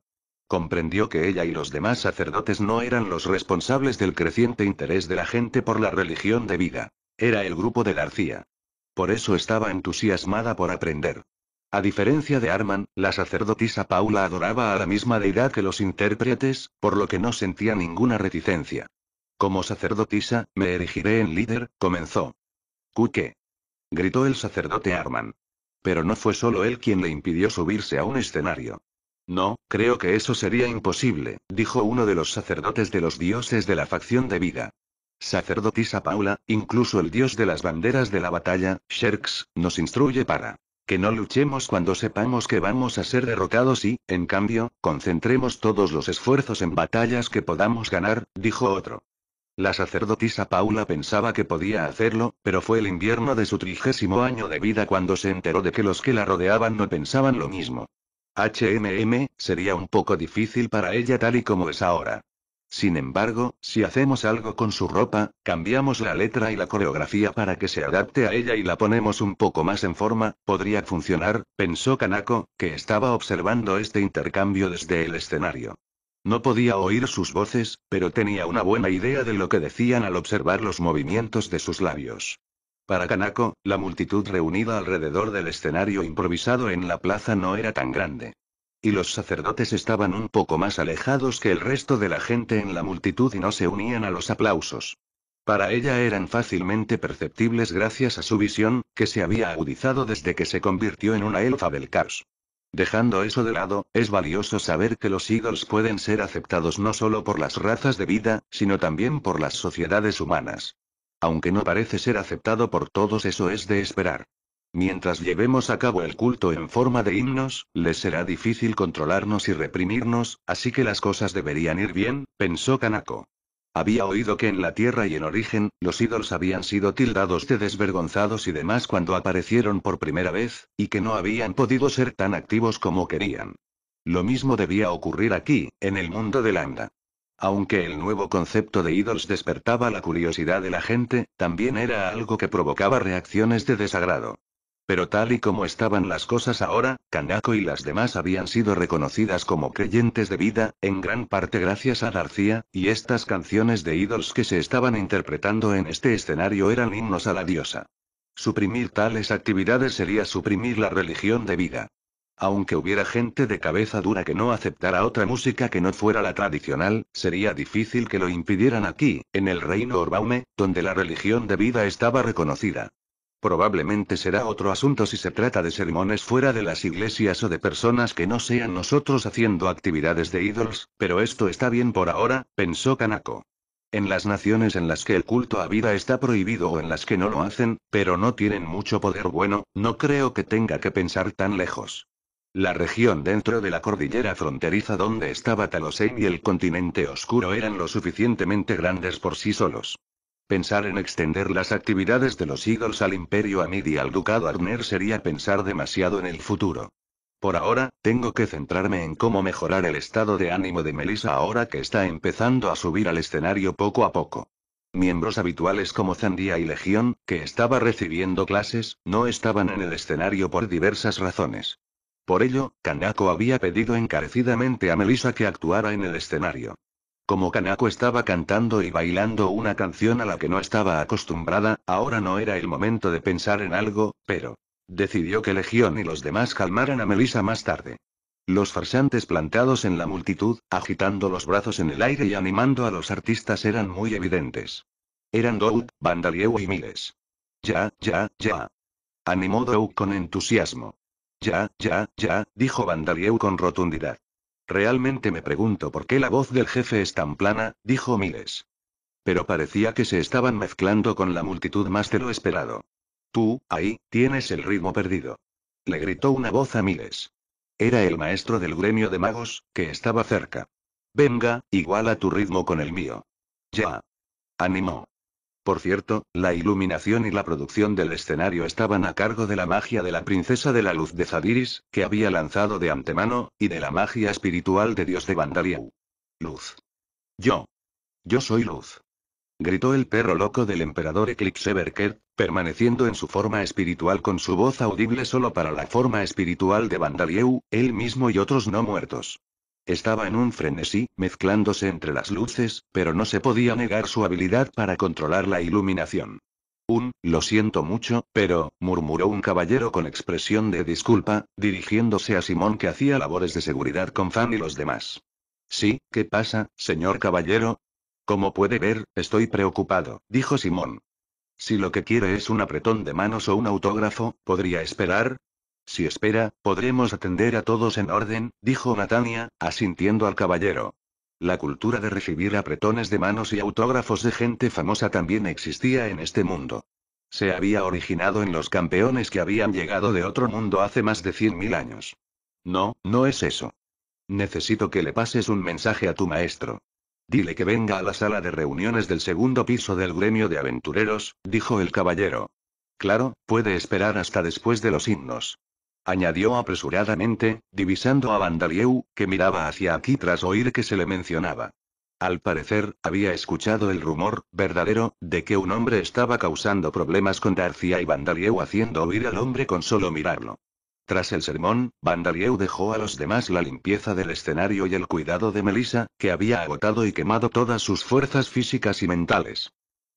Comprendió que ella y los demás sacerdotes no eran los responsables del creciente interés de la gente por la religión de vida. Era el grupo de garcía Por eso estaba entusiasmada por aprender. A diferencia de Arman, la sacerdotisa Paula adoraba a la misma deidad que los intérpretes, por lo que no sentía ninguna reticencia. Como sacerdotisa, me erigiré en líder, comenzó. ¿Qué? gritó el sacerdote Arman. Pero no fue solo él quien le impidió subirse a un escenario. No, creo que eso sería imposible, dijo uno de los sacerdotes de los dioses de la facción de vida. Sacerdotisa Paula, incluso el dios de las banderas de la batalla, Sherx, nos instruye para que no luchemos cuando sepamos que vamos a ser derrotados y, en cambio, concentremos todos los esfuerzos en batallas que podamos ganar, dijo otro. La sacerdotisa Paula pensaba que podía hacerlo, pero fue el invierno de su trigésimo año de vida cuando se enteró de que los que la rodeaban no pensaban lo mismo. HMM, sería un poco difícil para ella tal y como es ahora. Sin embargo, si hacemos algo con su ropa, cambiamos la letra y la coreografía para que se adapte a ella y la ponemos un poco más en forma, podría funcionar, pensó Kanako, que estaba observando este intercambio desde el escenario. No podía oír sus voces, pero tenía una buena idea de lo que decían al observar los movimientos de sus labios. Para Kanako, la multitud reunida alrededor del escenario improvisado en la plaza no era tan grande. Y los sacerdotes estaban un poco más alejados que el resto de la gente en la multitud y no se unían a los aplausos. Para ella eran fácilmente perceptibles gracias a su visión, que se había agudizado desde que se convirtió en una elfa del caos. Dejando eso de lado, es valioso saber que los Eagles pueden ser aceptados no solo por las razas de vida, sino también por las sociedades humanas. Aunque no parece ser aceptado por todos, eso es de esperar. Mientras llevemos a cabo el culto en forma de himnos, les será difícil controlarnos y reprimirnos, así que las cosas deberían ir bien, pensó Kanako. Había oído que en la Tierra y en Origen, los ídolos habían sido tildados de desvergonzados y demás cuando aparecieron por primera vez, y que no habían podido ser tan activos como querían. Lo mismo debía ocurrir aquí, en el mundo de Landa. Aunque el nuevo concepto de ídolos despertaba la curiosidad de la gente, también era algo que provocaba reacciones de desagrado. Pero tal y como estaban las cosas ahora, Kanako y las demás habían sido reconocidas como creyentes de vida, en gran parte gracias a García, y estas canciones de ídolos que se estaban interpretando en este escenario eran himnos a la diosa. Suprimir tales actividades sería suprimir la religión de vida. Aunque hubiera gente de cabeza dura que no aceptara otra música que no fuera la tradicional, sería difícil que lo impidieran aquí, en el reino Orbaume, donde la religión de vida estaba reconocida. Probablemente será otro asunto si se trata de sermones fuera de las iglesias o de personas que no sean nosotros haciendo actividades de ídolos, pero esto está bien por ahora, pensó Kanako. En las naciones en las que el culto a vida está prohibido o en las que no lo hacen, pero no tienen mucho poder bueno, no creo que tenga que pensar tan lejos. La región dentro de la cordillera fronteriza donde estaba Talosein y el continente oscuro eran lo suficientemente grandes por sí solos. Pensar en extender las actividades de los Eagles al Imperio Amid y al Ducado Arner sería pensar demasiado en el futuro. Por ahora, tengo que centrarme en cómo mejorar el estado de ánimo de Melissa ahora que está empezando a subir al escenario poco a poco. Miembros habituales como Zandía y Legión, que estaba recibiendo clases, no estaban en el escenario por diversas razones. Por ello, Kanako había pedido encarecidamente a Melissa que actuara en el escenario. Como Kanako estaba cantando y bailando una canción a la que no estaba acostumbrada, ahora no era el momento de pensar en algo, pero decidió que Legión y los demás calmaran a Melissa más tarde. Los farsantes plantados en la multitud, agitando los brazos en el aire y animando a los artistas eran muy evidentes. Eran Doug, Vandalieu y Miles. Ya, ya, ya. Animó Doug con entusiasmo. Ya, ya, ya, dijo Vandalieu con rotundidad. Realmente me pregunto por qué la voz del jefe es tan plana, dijo Miles. Pero parecía que se estaban mezclando con la multitud más de lo esperado. Tú, ahí, tienes el ritmo perdido. Le gritó una voz a Miles. Era el maestro del gremio de magos, que estaba cerca. Venga, iguala tu ritmo con el mío. Ya. Animó. Por cierto, la iluminación y la producción del escenario estaban a cargo de la magia de la princesa de la luz de Zadiris, que había lanzado de antemano, y de la magia espiritual de Dios de Vandalieu. Luz. Yo. Yo soy luz. Gritó el perro loco del emperador Eclipse permaneciendo en su forma espiritual con su voz audible solo para la forma espiritual de Vandalieu, él mismo y otros no muertos. Estaba en un frenesí, mezclándose entre las luces, pero no se podía negar su habilidad para controlar la iluminación. Un, lo siento mucho, pero, murmuró un caballero con expresión de disculpa, dirigiéndose a Simón que hacía labores de seguridad con Fan y los demás. Sí, ¿qué pasa, señor caballero? Como puede ver, estoy preocupado, dijo Simón. Si lo que quiere es un apretón de manos o un autógrafo, podría esperar, si espera, podremos atender a todos en orden, dijo Natania, asintiendo al caballero. La cultura de recibir apretones de manos y autógrafos de gente famosa también existía en este mundo. Se había originado en los campeones que habían llegado de otro mundo hace más de 100.000 años. No, no es eso. Necesito que le pases un mensaje a tu maestro. Dile que venga a la sala de reuniones del segundo piso del gremio de aventureros, dijo el caballero. Claro, puede esperar hasta después de los himnos añadió apresuradamente, divisando a Vandalieu, que miraba hacia aquí tras oír que se le mencionaba. Al parecer, había escuchado el rumor, verdadero, de que un hombre estaba causando problemas con Darcia y Vandalieu haciendo oír al hombre con solo mirarlo. Tras el sermón, Vandalieu dejó a los demás la limpieza del escenario y el cuidado de Melissa, que había agotado y quemado todas sus fuerzas físicas y mentales.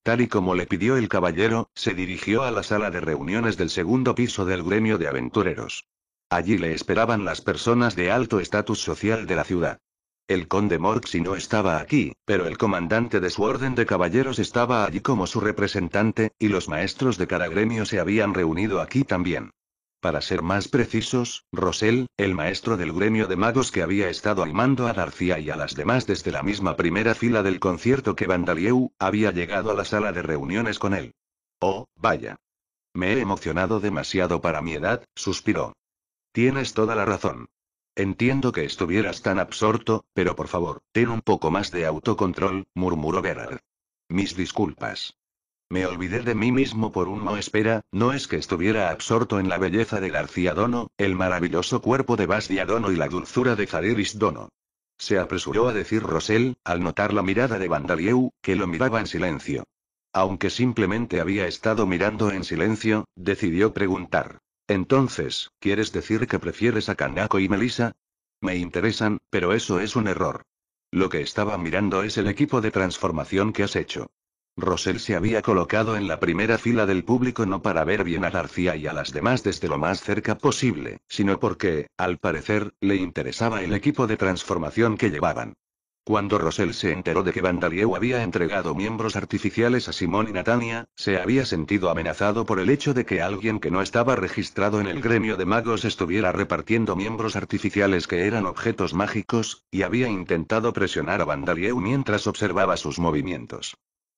Tal y como le pidió el caballero, se dirigió a la sala de reuniones del segundo piso del gremio de aventureros. Allí le esperaban las personas de alto estatus social de la ciudad. El conde Morxi no estaba aquí, pero el comandante de su orden de caballeros estaba allí como su representante, y los maestros de cada gremio se habían reunido aquí también. Para ser más precisos, Rosell, el maestro del gremio de magos que había estado animando a García y a las demás desde la misma primera fila del concierto que Vandalieu, había llegado a la sala de reuniones con él. Oh, vaya. Me he emocionado demasiado para mi edad, suspiró. Tienes toda la razón. Entiendo que estuvieras tan absorto, pero por favor, ten un poco más de autocontrol, murmuró Gerard. Mis disculpas. Me olvidé de mí mismo por un no espera, no es que estuviera absorto en la belleza de García Dono, el maravilloso cuerpo de Bastiadono Dono y la dulzura de Zadiris Dono. Se apresuró a decir Rosel, al notar la mirada de Vandalieu, que lo miraba en silencio. Aunque simplemente había estado mirando en silencio, decidió preguntar. Entonces, ¿quieres decir que prefieres a Kanako y Melissa? Me interesan, pero eso es un error. Lo que estaba mirando es el equipo de transformación que has hecho. Rosel se había colocado en la primera fila del público no para ver bien a García y a las demás desde lo más cerca posible, sino porque, al parecer, le interesaba el equipo de transformación que llevaban. Cuando Rosel se enteró de que Vandalieu había entregado miembros artificiales a Simón y Natania, se había sentido amenazado por el hecho de que alguien que no estaba registrado en el gremio de magos estuviera repartiendo miembros artificiales que eran objetos mágicos, y había intentado presionar a Vandalieu mientras observaba sus movimientos.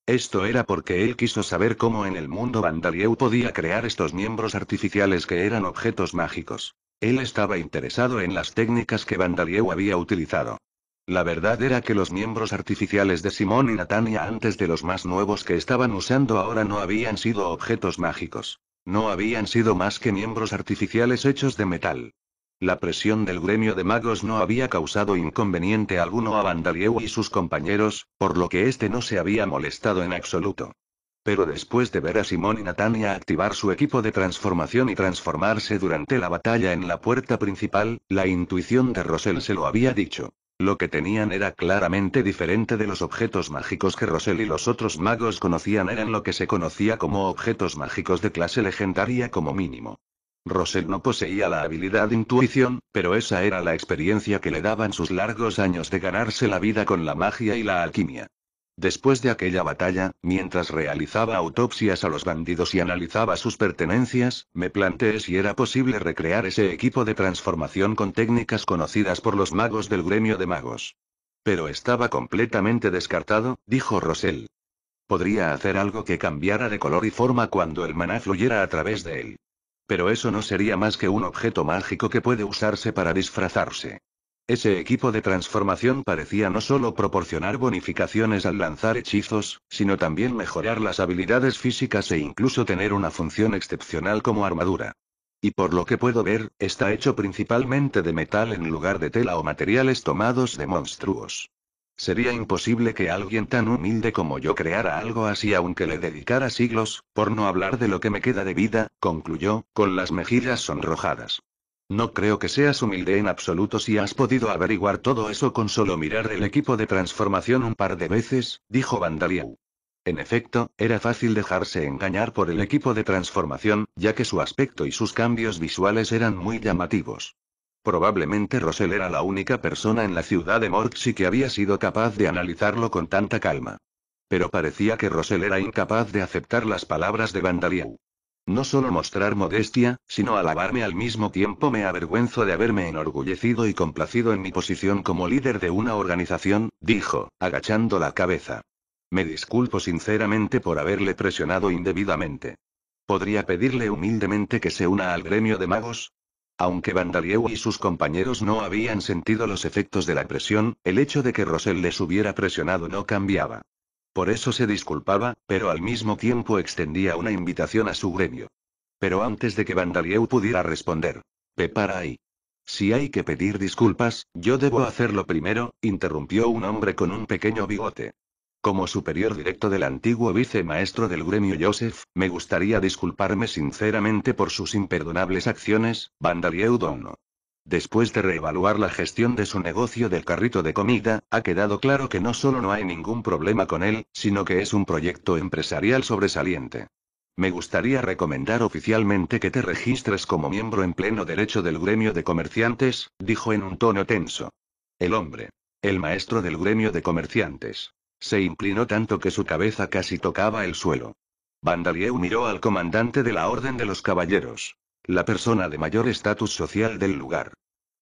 Esto era porque él quiso saber cómo en el mundo Vandalieu podía crear estos miembros artificiales que eran objetos mágicos. Él estaba interesado en las técnicas que Vandalieu había utilizado. La verdad era que los miembros artificiales de Simón y Natania antes de los más nuevos que estaban usando ahora no habían sido objetos mágicos. No habían sido más que miembros artificiales hechos de metal. La presión del gremio de magos no había causado inconveniente alguno a Vandalieu y sus compañeros, por lo que éste no se había molestado en absoluto. Pero después de ver a Simón y Natania activar su equipo de transformación y transformarse durante la batalla en la puerta principal, la intuición de Rosell se lo había dicho. Lo que tenían era claramente diferente de los objetos mágicos que Rosell y los otros magos conocían, eran lo que se conocía como objetos mágicos de clase legendaria como mínimo. Rosel no poseía la habilidad intuición, pero esa era la experiencia que le daban sus largos años de ganarse la vida con la magia y la alquimia. Después de aquella batalla, mientras realizaba autopsias a los bandidos y analizaba sus pertenencias, me planteé si era posible recrear ese equipo de transformación con técnicas conocidas por los magos del gremio de magos. Pero estaba completamente descartado, dijo Rosell. Podría hacer algo que cambiara de color y forma cuando el maná fluyera a través de él. Pero eso no sería más que un objeto mágico que puede usarse para disfrazarse. Ese equipo de transformación parecía no solo proporcionar bonificaciones al lanzar hechizos, sino también mejorar las habilidades físicas e incluso tener una función excepcional como armadura. Y por lo que puedo ver, está hecho principalmente de metal en lugar de tela o materiales tomados de monstruos. Sería imposible que alguien tan humilde como yo creara algo así aunque le dedicara siglos, por no hablar de lo que me queda de vida, concluyó, con las mejillas sonrojadas. No creo que seas humilde en absoluto si has podido averiguar todo eso con solo mirar el equipo de transformación un par de veces, dijo Vandaliau. En efecto, era fácil dejarse engañar por el equipo de transformación, ya que su aspecto y sus cambios visuales eran muy llamativos. Probablemente Rosel era la única persona en la ciudad de Morxi que había sido capaz de analizarlo con tanta calma. Pero parecía que Rosel era incapaz de aceptar las palabras de Vandaliau. No solo mostrar modestia, sino alabarme al mismo tiempo me avergüenzo de haberme enorgullecido y complacido en mi posición como líder de una organización, dijo, agachando la cabeza. Me disculpo sinceramente por haberle presionado indebidamente. ¿Podría pedirle humildemente que se una al gremio de magos? Aunque Vandalieu y sus compañeros no habían sentido los efectos de la presión, el hecho de que Rosell les hubiera presionado no cambiaba. Por eso se disculpaba, pero al mismo tiempo extendía una invitación a su gremio. Pero antes de que Vandalieu pudiera responder, «¡Pepara ahí. Si hay que pedir disculpas, yo debo hacerlo primero, interrumpió un hombre con un pequeño bigote. Como superior directo del antiguo vicemaestro del gremio Joseph, me gustaría disculparme sinceramente por sus imperdonables acciones, Vandalieu Después de reevaluar la gestión de su negocio del carrito de comida, ha quedado claro que no solo no hay ningún problema con él, sino que es un proyecto empresarial sobresaliente. Me gustaría recomendar oficialmente que te registres como miembro en pleno derecho del gremio de comerciantes, dijo en un tono tenso. El hombre. El maestro del gremio de comerciantes. Se inclinó tanto que su cabeza casi tocaba el suelo. Vandalieu miró al comandante de la Orden de los Caballeros. La persona de mayor estatus social del lugar.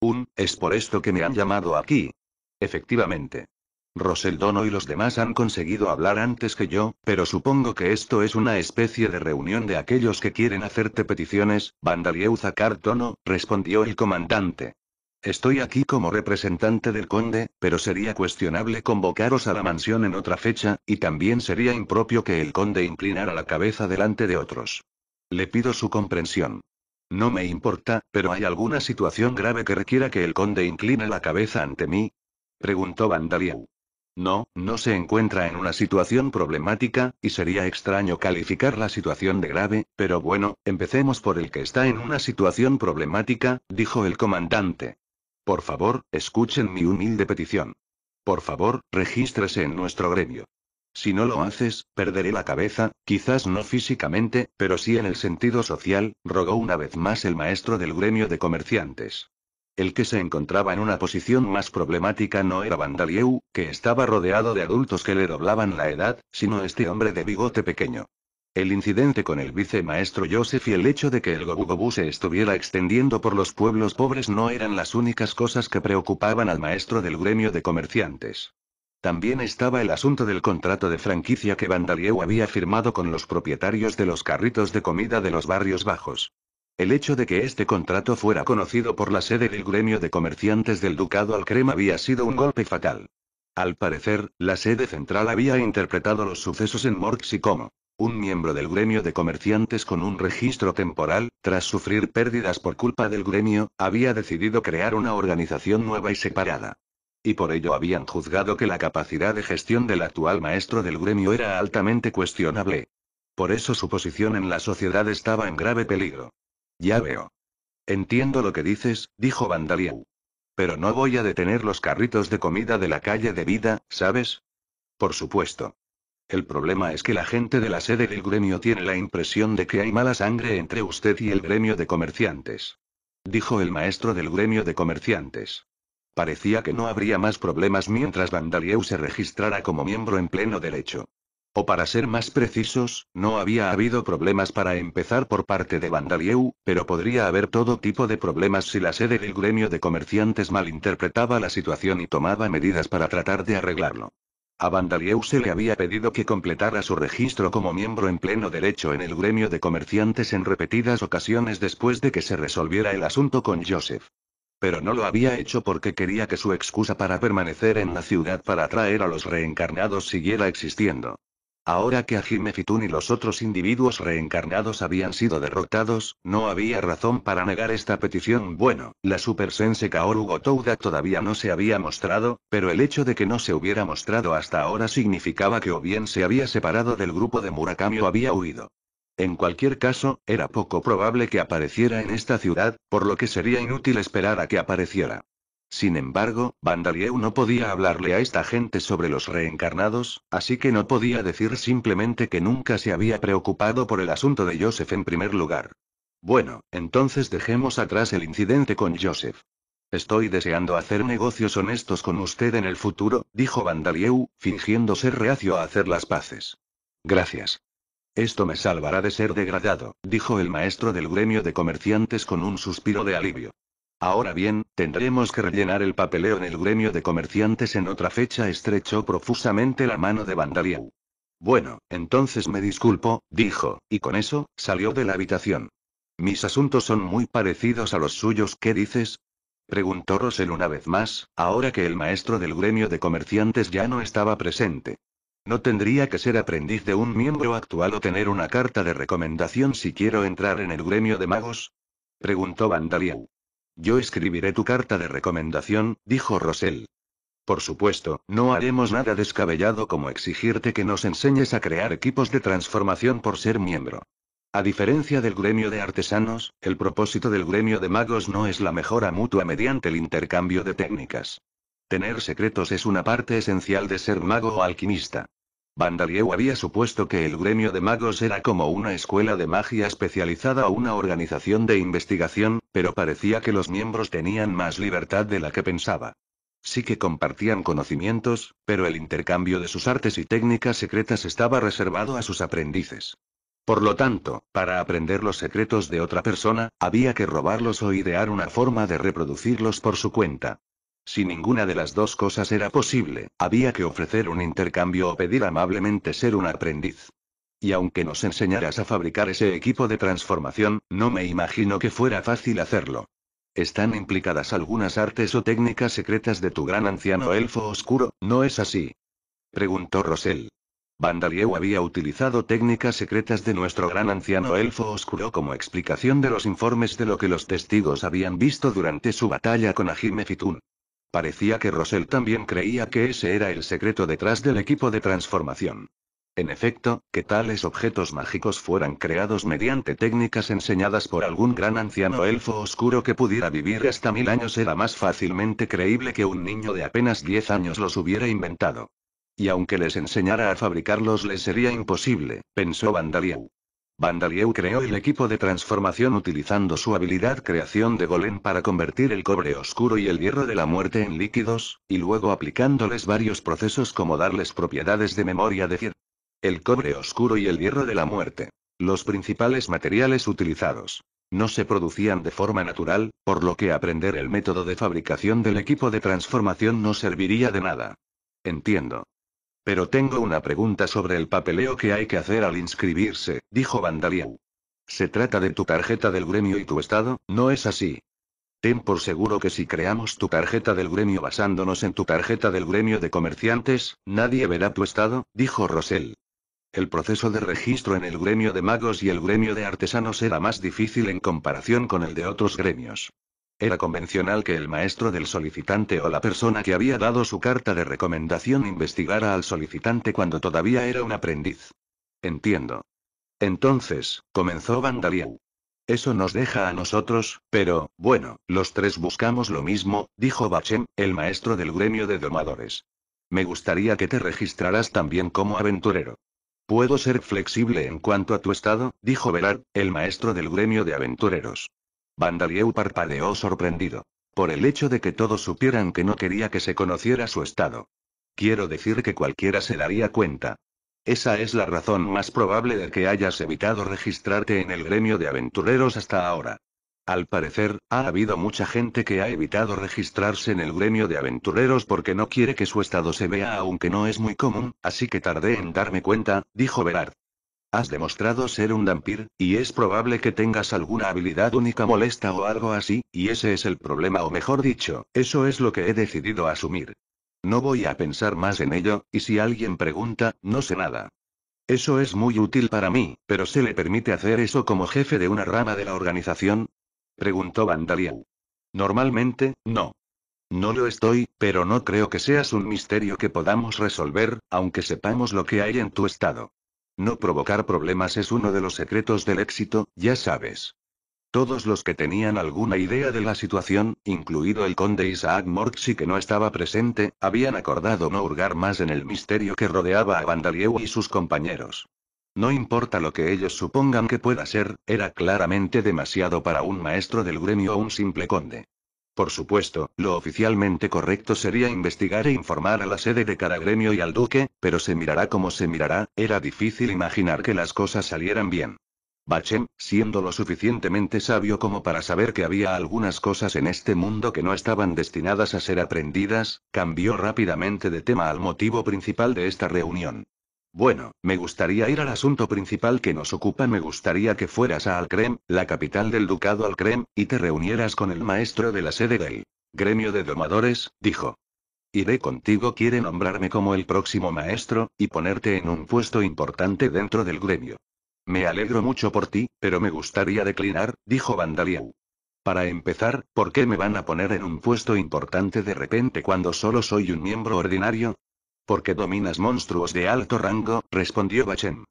Un, es por esto que me han llamado aquí. Efectivamente. Roseldono y los demás han conseguido hablar antes que yo, pero supongo que esto es una especie de reunión de aquellos que quieren hacerte peticiones, Vandalieu Zacartono, respondió el comandante. Estoy aquí como representante del conde, pero sería cuestionable convocaros a la mansión en otra fecha, y también sería impropio que el conde inclinara la cabeza delante de otros. Le pido su comprensión. No me importa, pero ¿hay alguna situación grave que requiera que el conde incline la cabeza ante mí? preguntó Vandaliau. No, no se encuentra en una situación problemática, y sería extraño calificar la situación de grave, pero bueno, empecemos por el que está en una situación problemática, dijo el comandante. Por favor, escuchen mi humilde petición. Por favor, regístrese en nuestro gremio. Si no lo haces, perderé la cabeza, quizás no físicamente, pero sí en el sentido social, rogó una vez más el maestro del gremio de comerciantes. El que se encontraba en una posición más problemática no era Vandalieu, que estaba rodeado de adultos que le doblaban la edad, sino este hombre de bigote pequeño. El incidente con el vicemaestro Joseph y el hecho de que el Gobugobu se estuviera extendiendo por los pueblos pobres no eran las únicas cosas que preocupaban al maestro del gremio de comerciantes. También estaba el asunto del contrato de franquicia que Vandalieu había firmado con los propietarios de los carritos de comida de los barrios bajos. El hecho de que este contrato fuera conocido por la sede del gremio de comerciantes del Ducado al Crema había sido un golpe fatal. Al parecer, la sede central había interpretado los sucesos en Morx y como un miembro del gremio de comerciantes con un registro temporal, tras sufrir pérdidas por culpa del gremio, había decidido crear una organización nueva y separada. Y por ello habían juzgado que la capacidad de gestión del actual maestro del gremio era altamente cuestionable. Por eso su posición en la sociedad estaba en grave peligro. Ya veo. Entiendo lo que dices, dijo Vandaliau. Pero no voy a detener los carritos de comida de la calle de vida, ¿sabes? Por supuesto. El problema es que la gente de la sede del gremio tiene la impresión de que hay mala sangre entre usted y el gremio de comerciantes. Dijo el maestro del gremio de comerciantes. Parecía que no habría más problemas mientras Vandalieu se registrara como miembro en pleno derecho. O para ser más precisos, no había habido problemas para empezar por parte de Vandalieu, pero podría haber todo tipo de problemas si la sede del gremio de comerciantes malinterpretaba la situación y tomaba medidas para tratar de arreglarlo. A Vandalieu se le había pedido que completara su registro como miembro en pleno derecho en el gremio de comerciantes en repetidas ocasiones después de que se resolviera el asunto con Joseph. Pero no lo había hecho porque quería que su excusa para permanecer en la ciudad para atraer a los reencarnados siguiera existiendo. Ahora que Ajime Fitun y los otros individuos reencarnados habían sido derrotados, no había razón para negar esta petición. Bueno, la Super Sense Kaoru Gotouda todavía no se había mostrado, pero el hecho de que no se hubiera mostrado hasta ahora significaba que o bien se había separado del grupo de Murakami o había huido. En cualquier caso, era poco probable que apareciera en esta ciudad, por lo que sería inútil esperar a que apareciera. Sin embargo, Vandalieu no podía hablarle a esta gente sobre los reencarnados, así que no podía decir simplemente que nunca se había preocupado por el asunto de Joseph en primer lugar. Bueno, entonces dejemos atrás el incidente con Joseph. Estoy deseando hacer negocios honestos con usted en el futuro, dijo Vandalieu, fingiendo ser reacio a hacer las paces. Gracias. Esto me salvará de ser degradado, dijo el maestro del gremio de comerciantes con un suspiro de alivio. Ahora bien, tendremos que rellenar el papeleo en el gremio de comerciantes en otra fecha, estrechó profusamente la mano de Vandaliau. Bueno, entonces me disculpo, dijo, y con eso, salió de la habitación. Mis asuntos son muy parecidos a los suyos, ¿qué dices? Preguntó Rosel una vez más, ahora que el maestro del gremio de comerciantes ya no estaba presente. No tendría que ser aprendiz de un miembro actual o tener una carta de recomendación si quiero entrar en el gremio de magos? Preguntó Vandaliau. Yo escribiré tu carta de recomendación, dijo Rosel. Por supuesto, no haremos nada descabellado como exigirte que nos enseñes a crear equipos de transformación por ser miembro. A diferencia del gremio de artesanos, el propósito del gremio de magos no es la mejora mutua mediante el intercambio de técnicas. Tener secretos es una parte esencial de ser mago o alquimista. Vandalieu había supuesto que el gremio de magos era como una escuela de magia especializada o una organización de investigación, pero parecía que los miembros tenían más libertad de la que pensaba. Sí que compartían conocimientos, pero el intercambio de sus artes y técnicas secretas estaba reservado a sus aprendices. Por lo tanto, para aprender los secretos de otra persona, había que robarlos o idear una forma de reproducirlos por su cuenta. Si ninguna de las dos cosas era posible, había que ofrecer un intercambio o pedir amablemente ser un aprendiz. Y aunque nos enseñaras a fabricar ese equipo de transformación, no me imagino que fuera fácil hacerlo. Están implicadas algunas artes o técnicas secretas de tu gran anciano elfo oscuro, ¿no es así? Preguntó Rosel. Vandalieu había utilizado técnicas secretas de nuestro gran anciano elfo oscuro como explicación de los informes de lo que los testigos habían visto durante su batalla con Ajime Fitún. Parecía que Rosell también creía que ese era el secreto detrás del equipo de transformación. En efecto, que tales objetos mágicos fueran creados mediante técnicas enseñadas por algún gran anciano elfo oscuro que pudiera vivir hasta mil años era más fácilmente creíble que un niño de apenas diez años los hubiera inventado. Y aunque les enseñara a fabricarlos les sería imposible, pensó Vandaliau. Vandalieu creó el equipo de transformación utilizando su habilidad creación de golem para convertir el cobre oscuro y el hierro de la muerte en líquidos, y luego aplicándoles varios procesos como darles propiedades de memoria de El cobre oscuro y el hierro de la muerte. Los principales materiales utilizados. No se producían de forma natural, por lo que aprender el método de fabricación del equipo de transformación no serviría de nada. Entiendo. Pero tengo una pregunta sobre el papeleo que hay que hacer al inscribirse, dijo Vandaliau. Se trata de tu tarjeta del gremio y tu estado, ¿no es así? Ten por seguro que si creamos tu tarjeta del gremio basándonos en tu tarjeta del gremio de comerciantes, nadie verá tu estado, dijo Rosell. El proceso de registro en el gremio de magos y el gremio de artesanos era más difícil en comparación con el de otros gremios. Era convencional que el maestro del solicitante o la persona que había dado su carta de recomendación investigara al solicitante cuando todavía era un aprendiz. Entiendo. Entonces, comenzó Vandaliau. Eso nos deja a nosotros, pero, bueno, los tres buscamos lo mismo, dijo Bachem, el maestro del gremio de domadores. Me gustaría que te registraras también como aventurero. Puedo ser flexible en cuanto a tu estado, dijo Velar, el maestro del gremio de aventureros. Vandalieu parpadeó sorprendido. Por el hecho de que todos supieran que no quería que se conociera su estado. Quiero decir que cualquiera se daría cuenta. Esa es la razón más probable de que hayas evitado registrarte en el gremio de aventureros hasta ahora. Al parecer, ha habido mucha gente que ha evitado registrarse en el gremio de aventureros porque no quiere que su estado se vea aunque no es muy común, así que tardé en darme cuenta, dijo Berard. Has demostrado ser un vampir, y es probable que tengas alguna habilidad única molesta o algo así, y ese es el problema o mejor dicho, eso es lo que he decidido asumir. No voy a pensar más en ello, y si alguien pregunta, no sé nada. Eso es muy útil para mí, pero ¿se le permite hacer eso como jefe de una rama de la organización? Preguntó Vandaliau. Normalmente, no. No lo estoy, pero no creo que seas un misterio que podamos resolver, aunque sepamos lo que hay en tu estado. No provocar problemas es uno de los secretos del éxito, ya sabes. Todos los que tenían alguna idea de la situación, incluido el conde Isaac y que no estaba presente, habían acordado no hurgar más en el misterio que rodeaba a Vandalieu y sus compañeros. No importa lo que ellos supongan que pueda ser, era claramente demasiado para un maestro del gremio o un simple conde. Por supuesto, lo oficialmente correcto sería investigar e informar a la sede de gremio y al duque, pero se mirará como se mirará, era difícil imaginar que las cosas salieran bien. Bachem, siendo lo suficientemente sabio como para saber que había algunas cosas en este mundo que no estaban destinadas a ser aprendidas, cambió rápidamente de tema al motivo principal de esta reunión. Bueno, me gustaría ir al asunto principal que nos ocupa. Me gustaría que fueras a Alcrem, la capital del ducado Alcrem, y te reunieras con el maestro de la sede del gremio de domadores, dijo. Iré contigo, quiere nombrarme como el próximo maestro, y ponerte en un puesto importante dentro del gremio. Me alegro mucho por ti, pero me gustaría declinar, dijo Vandaliau. Para empezar, ¿por qué me van a poner en un puesto importante de repente cuando solo soy un miembro ordinario? Porque dominas monstruos de alto rango, respondió Bachem.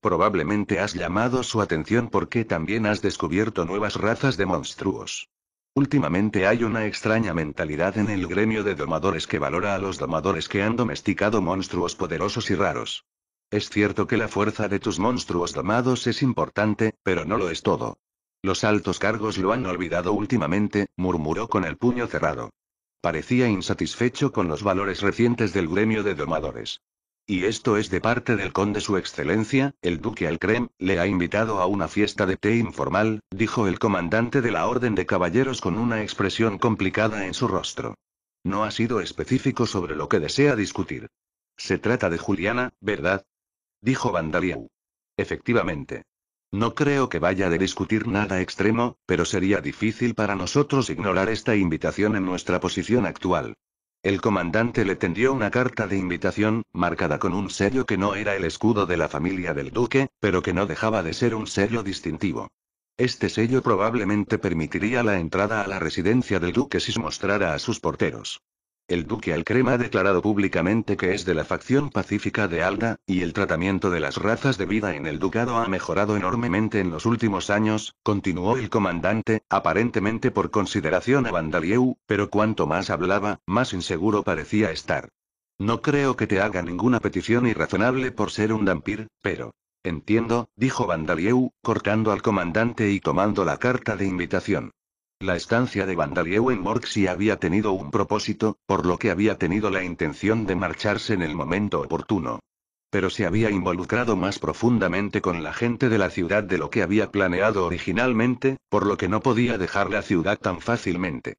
Probablemente has llamado su atención porque también has descubierto nuevas razas de monstruos. Últimamente hay una extraña mentalidad en el gremio de domadores que valora a los domadores que han domesticado monstruos poderosos y raros. Es cierto que la fuerza de tus monstruos domados es importante, pero no lo es todo. Los altos cargos lo han olvidado últimamente, murmuró con el puño cerrado. Parecía insatisfecho con los valores recientes del gremio de domadores. Y esto es de parte del conde Su Excelencia, el duque Alcrem, le ha invitado a una fiesta de té informal, dijo el comandante de la Orden de Caballeros con una expresión complicada en su rostro. No ha sido específico sobre lo que desea discutir. Se trata de Juliana, ¿verdad? Dijo Vandaliau. Efectivamente. No creo que vaya de discutir nada extremo, pero sería difícil para nosotros ignorar esta invitación en nuestra posición actual. El comandante le tendió una carta de invitación, marcada con un sello que no era el escudo de la familia del duque, pero que no dejaba de ser un sello distintivo. Este sello probablemente permitiría la entrada a la residencia del duque si se mostrara a sus porteros el duque Alcrema ha declarado públicamente que es de la facción pacífica de Alda, y el tratamiento de las razas de vida en el ducado ha mejorado enormemente en los últimos años, continuó el comandante, aparentemente por consideración a Vandalieu, pero cuanto más hablaba, más inseguro parecía estar. No creo que te haga ninguna petición irrazonable por ser un dampir, pero... Entiendo, dijo Vandalieu, cortando al comandante y tomando la carta de invitación. La estancia de Vandalieu en Morxi había tenido un propósito, por lo que había tenido la intención de marcharse en el momento oportuno. Pero se había involucrado más profundamente con la gente de la ciudad de lo que había planeado originalmente, por lo que no podía dejar la ciudad tan fácilmente.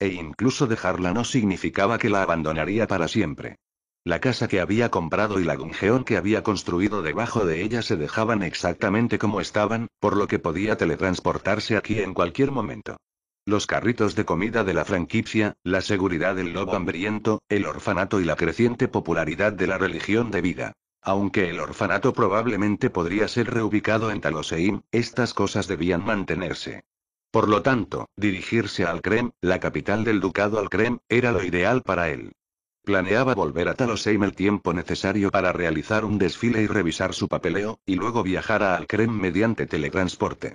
E incluso dejarla no significaba que la abandonaría para siempre. La casa que había comprado y la gungeón que había construido debajo de ella se dejaban exactamente como estaban, por lo que podía teletransportarse aquí en cualquier momento. Los carritos de comida de la franquicia, la seguridad del lobo hambriento, el orfanato y la creciente popularidad de la religión de vida. Aunque el orfanato probablemente podría ser reubicado en Taloseim, estas cosas debían mantenerse. Por lo tanto, dirigirse al Krem, la capital del ducado al Krem, era lo ideal para él. Planeaba volver a Taloseim el tiempo necesario para realizar un desfile y revisar su papeleo, y luego viajar a Alcrem mediante teletransporte.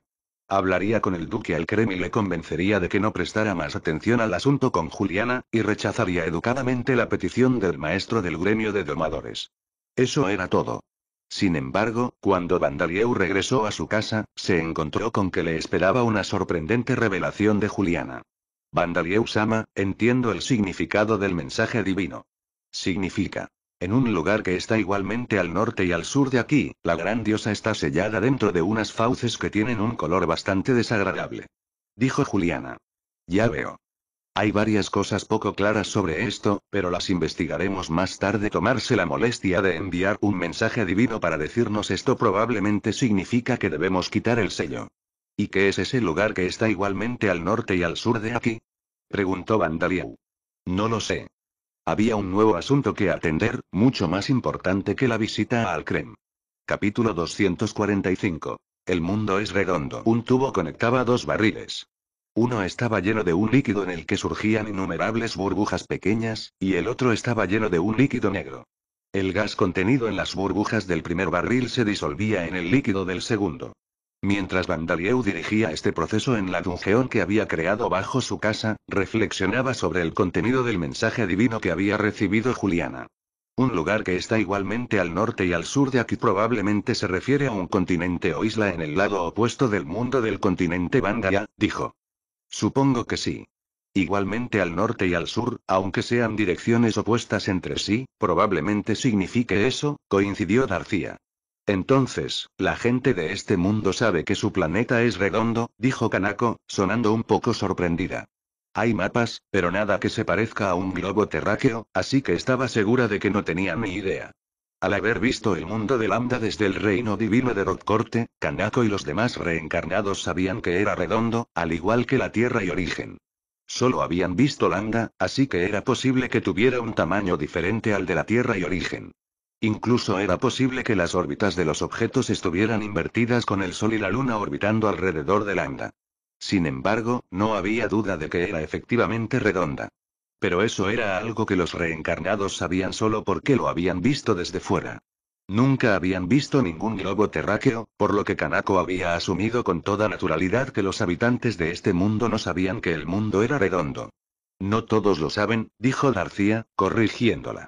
Hablaría con el duque al creme y le convencería de que no prestara más atención al asunto con Juliana, y rechazaría educadamente la petición del maestro del gremio de domadores. Eso era todo. Sin embargo, cuando Vandalieu regresó a su casa, se encontró con que le esperaba una sorprendente revelación de Juliana. Vandalieu Sama, entiendo el significado del mensaje divino. Significa, en un lugar que está igualmente al norte y al sur de aquí, la gran diosa está sellada dentro de unas fauces que tienen un color bastante desagradable. Dijo Juliana. Ya veo. Hay varias cosas poco claras sobre esto, pero las investigaremos más tarde. Tomarse la molestia de enviar un mensaje divino para decirnos esto probablemente significa que debemos quitar el sello. ¿Y qué es ese lugar que está igualmente al norte y al sur de aquí? Preguntó Vandaliau. No lo sé. Había un nuevo asunto que atender, mucho más importante que la visita al CREM. Capítulo 245. El mundo es redondo. Un tubo conectaba dos barriles. Uno estaba lleno de un líquido en el que surgían innumerables burbujas pequeñas, y el otro estaba lleno de un líquido negro. El gas contenido en las burbujas del primer barril se disolvía en el líquido del segundo. Mientras Vandalieu dirigía este proceso en la dungeón que había creado bajo su casa, reflexionaba sobre el contenido del mensaje divino que había recibido Juliana. Un lugar que está igualmente al norte y al sur de aquí probablemente se refiere a un continente o isla en el lado opuesto del mundo del continente Vandalia, dijo. Supongo que sí. Igualmente al norte y al sur, aunque sean direcciones opuestas entre sí, probablemente signifique eso, coincidió Darcía. Entonces, la gente de este mundo sabe que su planeta es redondo, dijo Kanako, sonando un poco sorprendida. Hay mapas, pero nada que se parezca a un globo terráqueo, así que estaba segura de que no tenía ni idea. Al haber visto el mundo de Lambda desde el reino divino de Rodcorte, Kanako y los demás reencarnados sabían que era redondo, al igual que la Tierra y Origen. Solo habían visto Lambda, así que era posible que tuviera un tamaño diferente al de la Tierra y Origen. Incluso era posible que las órbitas de los objetos estuvieran invertidas con el Sol y la Luna orbitando alrededor de Lambda. Sin embargo, no había duda de que era efectivamente redonda. Pero eso era algo que los reencarnados sabían solo porque lo habían visto desde fuera. Nunca habían visto ningún globo terráqueo, por lo que Kanako había asumido con toda naturalidad que los habitantes de este mundo no sabían que el mundo era redondo. No todos lo saben, dijo García, corrigiéndola.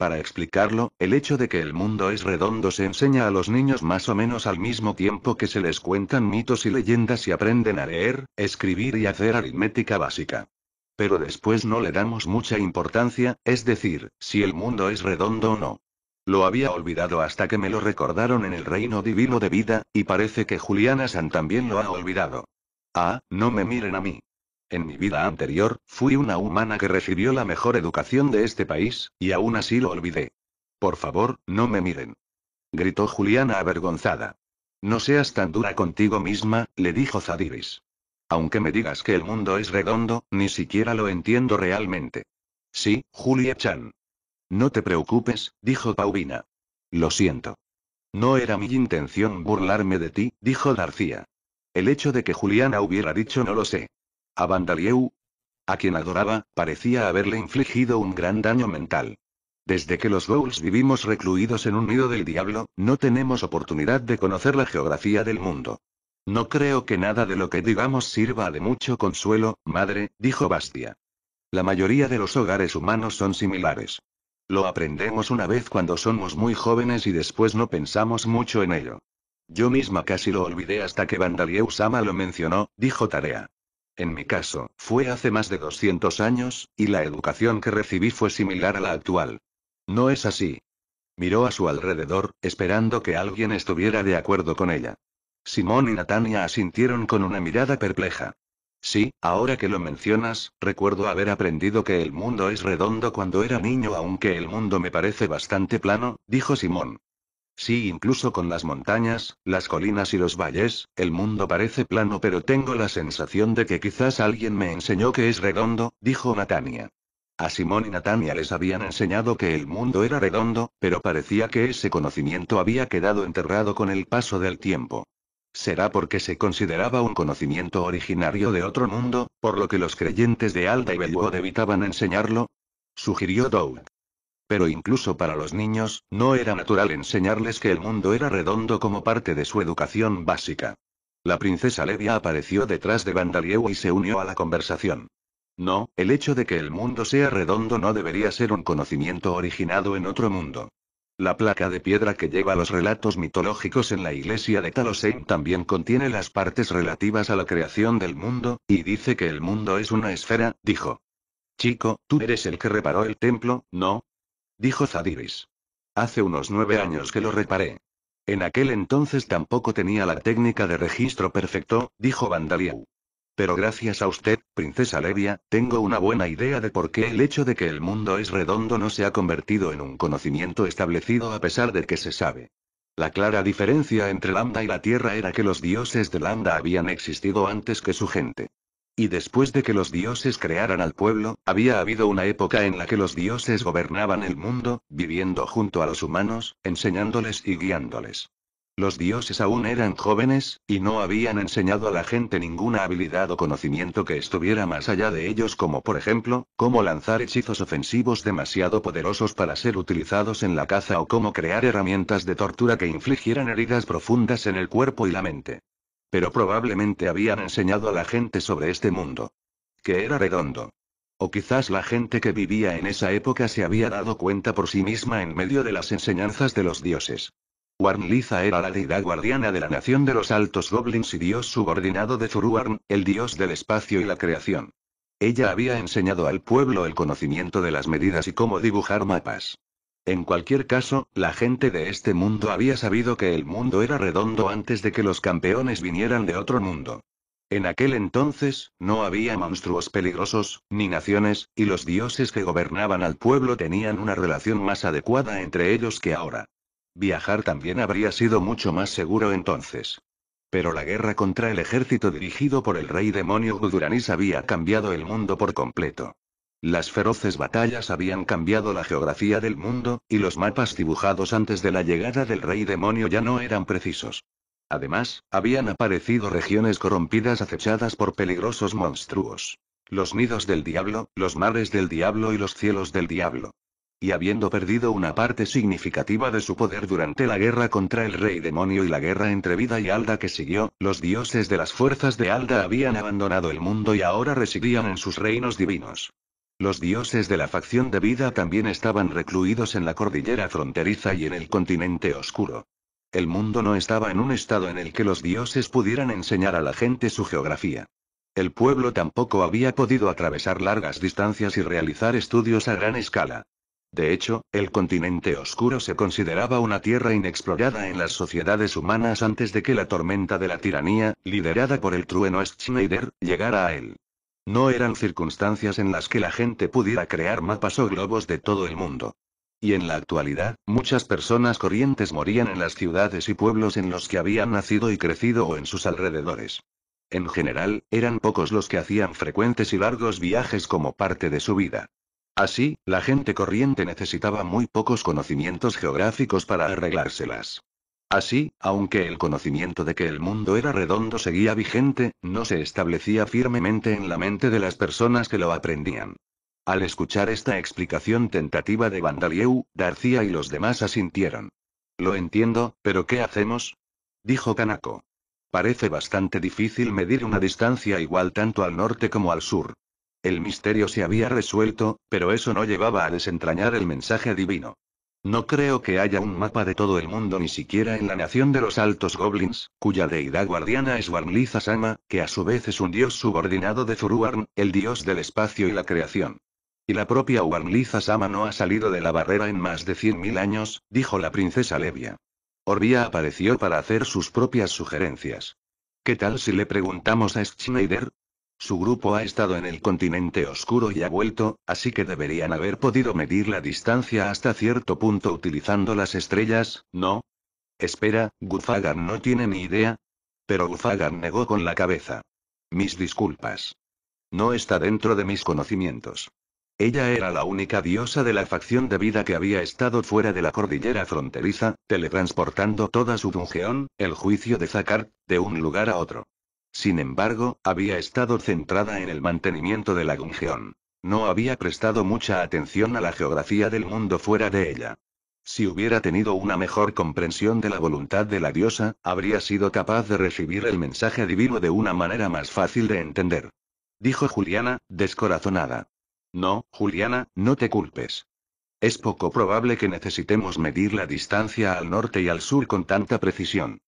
Para explicarlo, el hecho de que el mundo es redondo se enseña a los niños más o menos al mismo tiempo que se les cuentan mitos y leyendas y aprenden a leer, escribir y hacer aritmética básica. Pero después no le damos mucha importancia, es decir, si el mundo es redondo o no. Lo había olvidado hasta que me lo recordaron en el reino divino de vida, y parece que Juliana San también lo ha olvidado. Ah, no me miren a mí. En mi vida anterior, fui una humana que recibió la mejor educación de este país, y aún así lo olvidé. Por favor, no me miren. Gritó Juliana avergonzada. No seas tan dura contigo misma, le dijo Zadiris. Aunque me digas que el mundo es redondo, ni siquiera lo entiendo realmente. Sí, Julia Chan. No te preocupes, dijo Paulina. Lo siento. No era mi intención burlarme de ti, dijo García. El hecho de que Juliana hubiera dicho no lo sé. A Vandalieu, a quien adoraba, parecía haberle infligido un gran daño mental. Desde que los ghouls vivimos recluidos en un nido del diablo, no tenemos oportunidad de conocer la geografía del mundo. No creo que nada de lo que digamos sirva de mucho consuelo, madre, dijo Bastia. La mayoría de los hogares humanos son similares. Lo aprendemos una vez cuando somos muy jóvenes y después no pensamos mucho en ello. Yo misma casi lo olvidé hasta que Vandalieu Sama lo mencionó, dijo Tarea. En mi caso, fue hace más de 200 años, y la educación que recibí fue similar a la actual. No es así. Miró a su alrededor, esperando que alguien estuviera de acuerdo con ella. Simón y Natania asintieron con una mirada perpleja. Sí, ahora que lo mencionas, recuerdo haber aprendido que el mundo es redondo cuando era niño, aunque el mundo me parece bastante plano, dijo Simón. Sí, incluso con las montañas, las colinas y los valles, el mundo parece plano, pero tengo la sensación de que quizás alguien me enseñó que es redondo, dijo Natania. A Simón y Natania les habían enseñado que el mundo era redondo, pero parecía que ese conocimiento había quedado enterrado con el paso del tiempo. Será porque se consideraba un conocimiento originario de otro mundo, por lo que los creyentes de Alda y evitaban enseñarlo? Sugirió Doug. Pero incluso para los niños, no era natural enseñarles que el mundo era redondo como parte de su educación básica. La princesa Levia apareció detrás de Vandalieu y se unió a la conversación. No, el hecho de que el mundo sea redondo no debería ser un conocimiento originado en otro mundo. La placa de piedra que lleva los relatos mitológicos en la iglesia de Talosein también contiene las partes relativas a la creación del mundo, y dice que el mundo es una esfera, dijo. Chico, tú eres el que reparó el templo, ¿no? dijo Zadiris. Hace unos nueve años que lo reparé. En aquel entonces tampoco tenía la técnica de registro perfecto, dijo Vandaliau. Pero gracias a usted, princesa Levia, tengo una buena idea de por qué el hecho de que el mundo es redondo no se ha convertido en un conocimiento establecido a pesar de que se sabe. La clara diferencia entre Lambda y la Tierra era que los dioses de Lambda habían existido antes que su gente. Y después de que los dioses crearan al pueblo, había habido una época en la que los dioses gobernaban el mundo, viviendo junto a los humanos, enseñándoles y guiándoles. Los dioses aún eran jóvenes, y no habían enseñado a la gente ninguna habilidad o conocimiento que estuviera más allá de ellos como por ejemplo, cómo lanzar hechizos ofensivos demasiado poderosos para ser utilizados en la caza o cómo crear herramientas de tortura que infligieran heridas profundas en el cuerpo y la mente. Pero probablemente habían enseñado a la gente sobre este mundo. Que era redondo. O quizás la gente que vivía en esa época se había dado cuenta por sí misma en medio de las enseñanzas de los dioses. Warnliza era la deidad guardiana de la nación de los altos goblins y dios subordinado de Zuruarn, el dios del espacio y la creación. Ella había enseñado al pueblo el conocimiento de las medidas y cómo dibujar mapas. En cualquier caso, la gente de este mundo había sabido que el mundo era redondo antes de que los campeones vinieran de otro mundo. En aquel entonces, no había monstruos peligrosos, ni naciones, y los dioses que gobernaban al pueblo tenían una relación más adecuada entre ellos que ahora. Viajar también habría sido mucho más seguro entonces. Pero la guerra contra el ejército dirigido por el rey demonio Guduranis había cambiado el mundo por completo. Las feroces batallas habían cambiado la geografía del mundo, y los mapas dibujados antes de la llegada del rey demonio ya no eran precisos. Además, habían aparecido regiones corrompidas acechadas por peligrosos monstruos. Los nidos del diablo, los mares del diablo y los cielos del diablo. Y habiendo perdido una parte significativa de su poder durante la guerra contra el rey demonio y la guerra entre vida y Alda que siguió, los dioses de las fuerzas de Alda habían abandonado el mundo y ahora residían en sus reinos divinos. Los dioses de la facción de vida también estaban recluidos en la cordillera fronteriza y en el continente oscuro. El mundo no estaba en un estado en el que los dioses pudieran enseñar a la gente su geografía. El pueblo tampoco había podido atravesar largas distancias y realizar estudios a gran escala. De hecho, el continente oscuro se consideraba una tierra inexplorada en las sociedades humanas antes de que la tormenta de la tiranía, liderada por el trueno Schneider, llegara a él. No eran circunstancias en las que la gente pudiera crear mapas o globos de todo el mundo. Y en la actualidad, muchas personas corrientes morían en las ciudades y pueblos en los que habían nacido y crecido o en sus alrededores. En general, eran pocos los que hacían frecuentes y largos viajes como parte de su vida. Así, la gente corriente necesitaba muy pocos conocimientos geográficos para arreglárselas. Así, aunque el conocimiento de que el mundo era redondo seguía vigente, no se establecía firmemente en la mente de las personas que lo aprendían. Al escuchar esta explicación tentativa de Vandalieu, Darcía y los demás asintieron. Lo entiendo, pero ¿qué hacemos? dijo Kanako. Parece bastante difícil medir una distancia igual tanto al norte como al sur. El misterio se había resuelto, pero eso no llevaba a desentrañar el mensaje divino. No creo que haya un mapa de todo el mundo ni siquiera en la nación de los altos goblins, cuya deidad guardiana es Warmliza Sama, que a su vez es un dios subordinado de Zuruarn, el dios del espacio y la creación. Y la propia Warmliza Sama no ha salido de la barrera en más de 100.000 años, dijo la princesa Levia. Orvia apareció para hacer sus propias sugerencias. ¿Qué tal si le preguntamos a Schneider? Su grupo ha estado en el continente oscuro y ha vuelto, así que deberían haber podido medir la distancia hasta cierto punto utilizando las estrellas, ¿no? Espera, Gufagan no tiene ni idea. Pero Gufagan negó con la cabeza. Mis disculpas. No está dentro de mis conocimientos. Ella era la única diosa de la facción de vida que había estado fuera de la cordillera fronteriza, teletransportando toda su dungeón, el juicio de Zakar, de un lugar a otro. Sin embargo, había estado centrada en el mantenimiento de la Gungeon. No había prestado mucha atención a la geografía del mundo fuera de ella. Si hubiera tenido una mejor comprensión de la voluntad de la diosa, habría sido capaz de recibir el mensaje divino de una manera más fácil de entender. Dijo Juliana, descorazonada. No, Juliana, no te culpes. Es poco probable que necesitemos medir la distancia al norte y al sur con tanta precisión.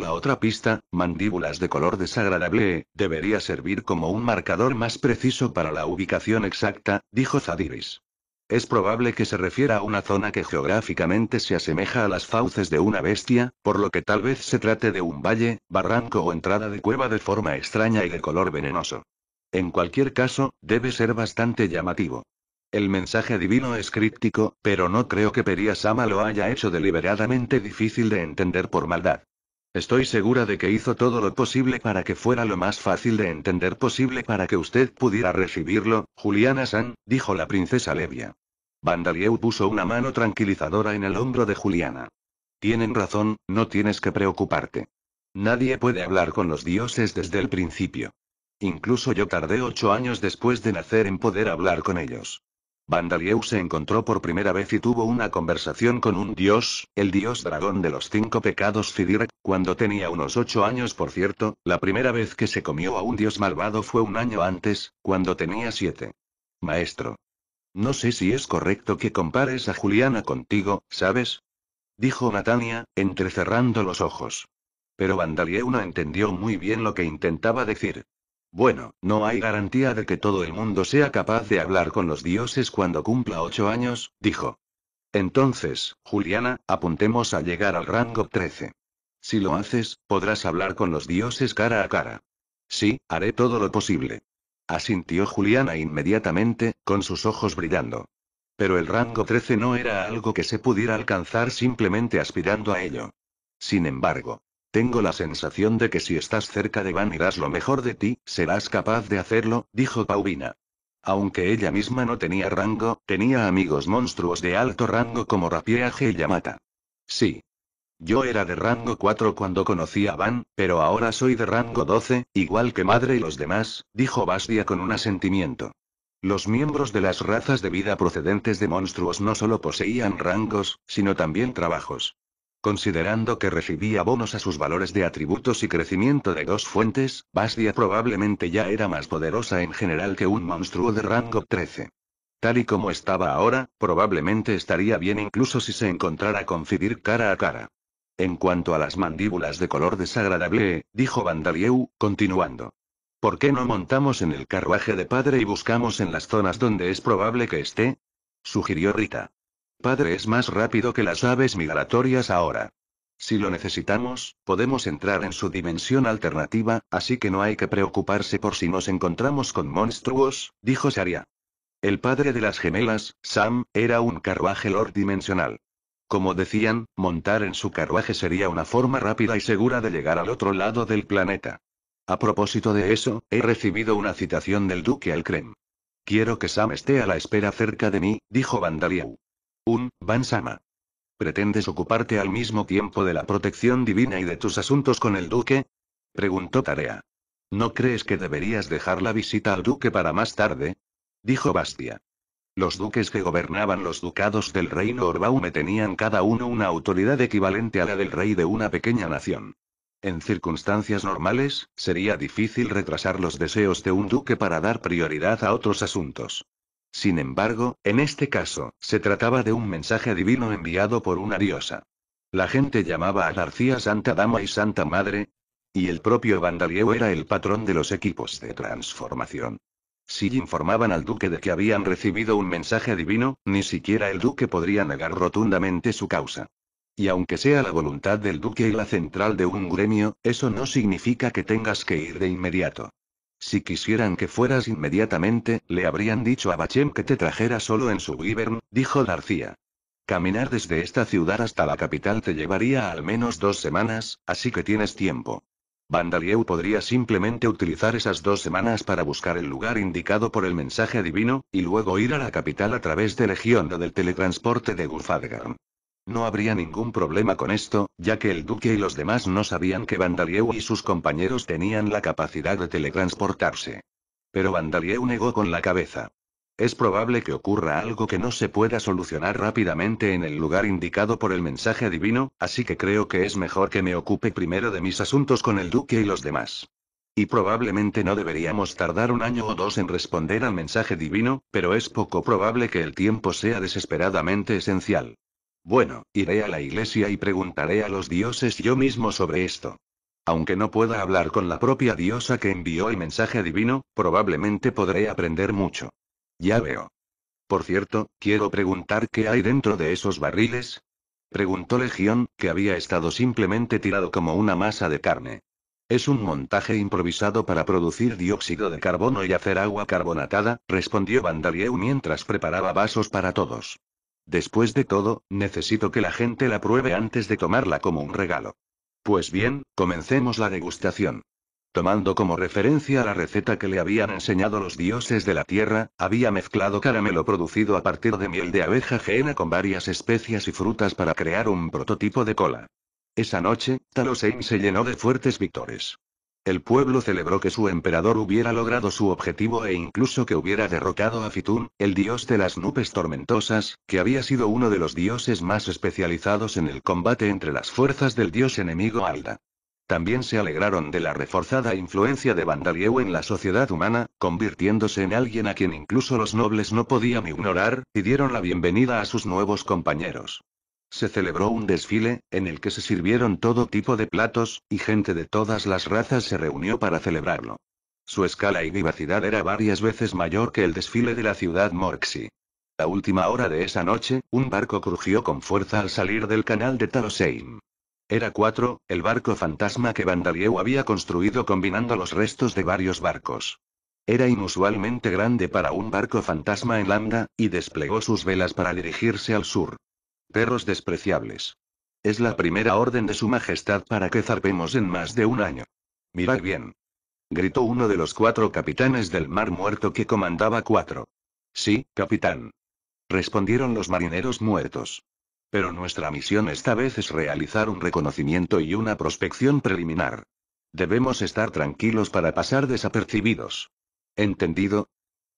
La otra pista, mandíbulas de color desagradable, debería servir como un marcador más preciso para la ubicación exacta, dijo Zadiris. Es probable que se refiera a una zona que geográficamente se asemeja a las fauces de una bestia, por lo que tal vez se trate de un valle, barranco o entrada de cueva de forma extraña y de color venenoso. En cualquier caso, debe ser bastante llamativo. El mensaje divino es críptico, pero no creo que Periasama lo haya hecho deliberadamente difícil de entender por maldad. Estoy segura de que hizo todo lo posible para que fuera lo más fácil de entender posible para que usted pudiera recibirlo, Juliana San, dijo la princesa Levia. Vandalieu puso una mano tranquilizadora en el hombro de Juliana. Tienen razón, no tienes que preocuparte. Nadie puede hablar con los dioses desde el principio. Incluso yo tardé ocho años después de nacer en poder hablar con ellos. Vandalieu se encontró por primera vez y tuvo una conversación con un dios, el dios dragón de los cinco pecados Cidirac, cuando tenía unos ocho años por cierto, la primera vez que se comió a un dios malvado fue un año antes, cuando tenía siete. Maestro. No sé si es correcto que compares a Juliana contigo, ¿sabes? Dijo Natania, entrecerrando los ojos. Pero Vandalieu no entendió muy bien lo que intentaba decir. Bueno, no hay garantía de que todo el mundo sea capaz de hablar con los dioses cuando cumpla ocho años, dijo. Entonces, Juliana, apuntemos a llegar al rango 13. Si lo haces, podrás hablar con los dioses cara a cara. Sí, haré todo lo posible. Asintió Juliana inmediatamente, con sus ojos brillando. Pero el rango 13 no era algo que se pudiera alcanzar simplemente aspirando a ello. Sin embargo, tengo la sensación de que si estás cerca de Van y das lo mejor de ti, serás capaz de hacerlo, dijo Paubina. Aunque ella misma no tenía rango, tenía amigos monstruos de alto rango como Rapiaje y Yamata. Sí. Yo era de rango 4 cuando conocí a Van, pero ahora soy de rango 12, igual que madre y los demás, dijo Bastia con un asentimiento. Los miembros de las razas de vida procedentes de monstruos no solo poseían rangos, sino también trabajos. Considerando que recibía bonos a sus valores de atributos y crecimiento de dos fuentes, Bastia probablemente ya era más poderosa en general que un monstruo de rango 13. Tal y como estaba ahora, probablemente estaría bien incluso si se encontrara con Fidir cara a cara. En cuanto a las mandíbulas de color desagradable, dijo Vandalieu, continuando. ¿Por qué no montamos en el carruaje de padre y buscamos en las zonas donde es probable que esté? sugirió Rita. Padre es más rápido que las aves migratorias ahora. Si lo necesitamos, podemos entrar en su dimensión alternativa, así que no hay que preocuparse por si nos encontramos con monstruos, dijo Sharia. El padre de las gemelas, Sam, era un carruaje lord dimensional. Como decían, montar en su carruaje sería una forma rápida y segura de llegar al otro lado del planeta. A propósito de eso, he recibido una citación del duque al Quiero que Sam esté a la espera cerca de mí, dijo Vandaliau un Bansama. ¿Pretendes ocuparte al mismo tiempo de la protección divina y de tus asuntos con el duque? preguntó Tarea. ¿No crees que deberías dejar la visita al duque para más tarde? dijo Bastia. Los duques que gobernaban los ducados del reino Orbaume tenían cada uno una autoridad equivalente a la del rey de una pequeña nación. En circunstancias normales, sería difícil retrasar los deseos de un duque para dar prioridad a otros asuntos. Sin embargo, en este caso, se trataba de un mensaje divino enviado por una diosa. La gente llamaba a García Santa Dama y Santa Madre. Y el propio Vandalieu era el patrón de los equipos de transformación. Si informaban al duque de que habían recibido un mensaje divino, ni siquiera el duque podría negar rotundamente su causa. Y aunque sea la voluntad del duque y la central de un gremio, eso no significa que tengas que ir de inmediato. Si quisieran que fueras inmediatamente, le habrían dicho a Bachem que te trajera solo en su Wyvern, dijo García. Caminar desde esta ciudad hasta la capital te llevaría al menos dos semanas, así que tienes tiempo. Vandalieu podría simplemente utilizar esas dos semanas para buscar el lugar indicado por el mensaje divino, y luego ir a la capital a través de Legión del teletransporte de Gulfadgarn. No habría ningún problema con esto, ya que el duque y los demás no sabían que Vandalieu y sus compañeros tenían la capacidad de teletransportarse. Pero Vandalieu negó con la cabeza. Es probable que ocurra algo que no se pueda solucionar rápidamente en el lugar indicado por el mensaje divino, así que creo que es mejor que me ocupe primero de mis asuntos con el duque y los demás. Y probablemente no deberíamos tardar un año o dos en responder al mensaje divino, pero es poco probable que el tiempo sea desesperadamente esencial. Bueno, iré a la iglesia y preguntaré a los dioses yo mismo sobre esto. Aunque no pueda hablar con la propia diosa que envió el mensaje divino, probablemente podré aprender mucho. Ya veo. Por cierto, quiero preguntar qué hay dentro de esos barriles. Preguntó Legión, que había estado simplemente tirado como una masa de carne. Es un montaje improvisado para producir dióxido de carbono y hacer agua carbonatada, respondió Vandalieu mientras preparaba vasos para todos. Después de todo, necesito que la gente la pruebe antes de tomarla como un regalo. Pues bien, comencemos la degustación. Tomando como referencia la receta que le habían enseñado los dioses de la tierra, había mezclado caramelo producido a partir de miel de abeja ajena con varias especias y frutas para crear un prototipo de cola. Esa noche, Talosein se llenó de fuertes victores. El pueblo celebró que su emperador hubiera logrado su objetivo e incluso que hubiera derrotado a Fitún, el dios de las nubes tormentosas, que había sido uno de los dioses más especializados en el combate entre las fuerzas del dios enemigo Alda. También se alegraron de la reforzada influencia de Vandalieu en la sociedad humana, convirtiéndose en alguien a quien incluso los nobles no podían ignorar, y dieron la bienvenida a sus nuevos compañeros. Se celebró un desfile, en el que se sirvieron todo tipo de platos, y gente de todas las razas se reunió para celebrarlo. Su escala y vivacidad era varias veces mayor que el desfile de la ciudad Morxi. La última hora de esa noche, un barco crujió con fuerza al salir del canal de Taroseim. Era cuatro, el barco fantasma que Vandalieu había construido combinando los restos de varios barcos. Era inusualmente grande para un barco fantasma en lambda, y desplegó sus velas para dirigirse al sur. Perros despreciables. Es la primera orden de su majestad para que zarpemos en más de un año. Mirad bien. Gritó uno de los cuatro capitanes del mar muerto que comandaba cuatro. Sí, capitán. Respondieron los marineros muertos. Pero nuestra misión esta vez es realizar un reconocimiento y una prospección preliminar. Debemos estar tranquilos para pasar desapercibidos. ¿Entendido?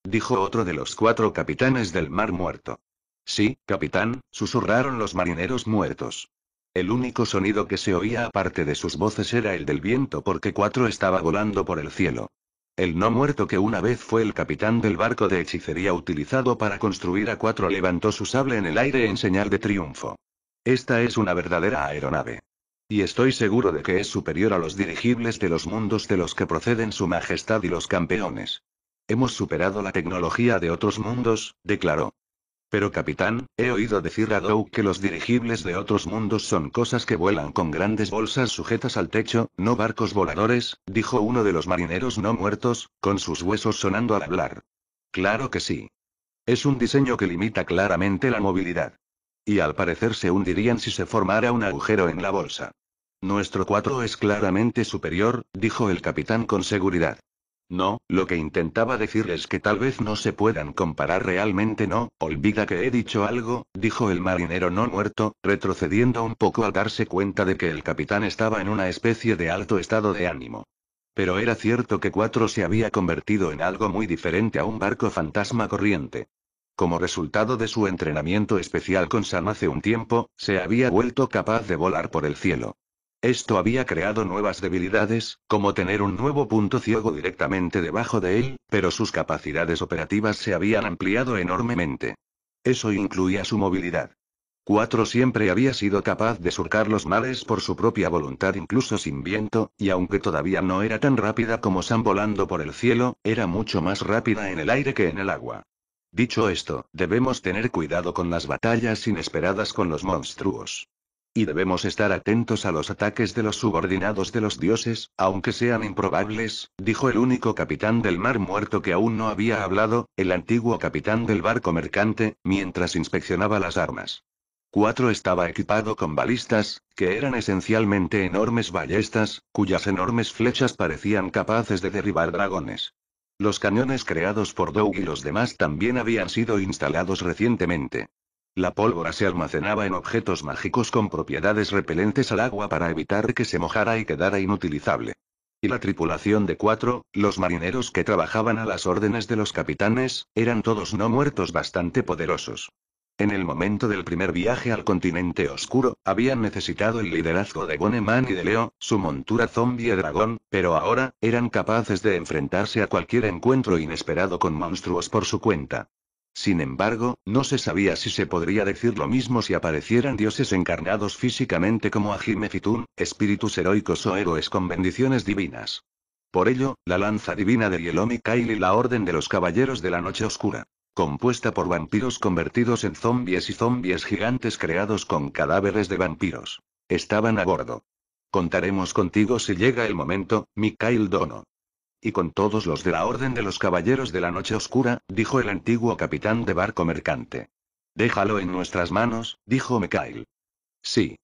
Dijo otro de los cuatro capitanes del mar muerto. Sí, capitán, susurraron los marineros muertos. El único sonido que se oía aparte de sus voces era el del viento porque cuatro estaba volando por el cielo. El no muerto que una vez fue el capitán del barco de hechicería utilizado para construir a cuatro levantó su sable en el aire en señal de triunfo. Esta es una verdadera aeronave. Y estoy seguro de que es superior a los dirigibles de los mundos de los que proceden Su Majestad y los campeones. Hemos superado la tecnología de otros mundos, declaró. Pero capitán, he oído decir a Dou que los dirigibles de otros mundos son cosas que vuelan con grandes bolsas sujetas al techo, no barcos voladores, dijo uno de los marineros no muertos, con sus huesos sonando al hablar. Claro que sí. Es un diseño que limita claramente la movilidad. Y al parecer se hundirían si se formara un agujero en la bolsa. Nuestro 4 es claramente superior, dijo el capitán con seguridad. No, lo que intentaba decir es que tal vez no se puedan comparar realmente no, olvida que he dicho algo, dijo el marinero no muerto, retrocediendo un poco al darse cuenta de que el capitán estaba en una especie de alto estado de ánimo. Pero era cierto que Cuatro se había convertido en algo muy diferente a un barco fantasma corriente. Como resultado de su entrenamiento especial con Sam hace un tiempo, se había vuelto capaz de volar por el cielo. Esto había creado nuevas debilidades, como tener un nuevo punto ciego directamente debajo de él, pero sus capacidades operativas se habían ampliado enormemente. Eso incluía su movilidad. 4 siempre había sido capaz de surcar los mares por su propia voluntad incluso sin viento, y aunque todavía no era tan rápida como Sam volando por el cielo, era mucho más rápida en el aire que en el agua. Dicho esto, debemos tener cuidado con las batallas inesperadas con los monstruos. Y debemos estar atentos a los ataques de los subordinados de los dioses, aunque sean improbables, dijo el único capitán del mar muerto que aún no había hablado, el antiguo capitán del barco mercante, mientras inspeccionaba las armas. Cuatro estaba equipado con balistas, que eran esencialmente enormes ballestas, cuyas enormes flechas parecían capaces de derribar dragones. Los cañones creados por Doug y los demás también habían sido instalados recientemente. La pólvora se almacenaba en objetos mágicos con propiedades repelentes al agua para evitar que se mojara y quedara inutilizable. Y la tripulación de cuatro, los marineros que trabajaban a las órdenes de los capitanes, eran todos no muertos bastante poderosos. En el momento del primer viaje al continente oscuro, habían necesitado el liderazgo de Boneman y de Leo, su montura zombie dragón, pero ahora, eran capaces de enfrentarse a cualquier encuentro inesperado con monstruos por su cuenta. Sin embargo, no se sabía si se podría decir lo mismo si aparecieran dioses encarnados físicamente como Ajime espíritus heroicos o héroes con bendiciones divinas. Por ello, la lanza divina de Yelomi y la Orden de los Caballeros de la Noche Oscura, compuesta por vampiros convertidos en zombies y zombies gigantes creados con cadáveres de vampiros, estaban a bordo. Contaremos contigo si llega el momento, Mikail Dono y con todos los de la Orden de los Caballeros de la Noche Oscura, dijo el antiguo capitán de barco mercante. Déjalo en nuestras manos, dijo Mikhail. Sí.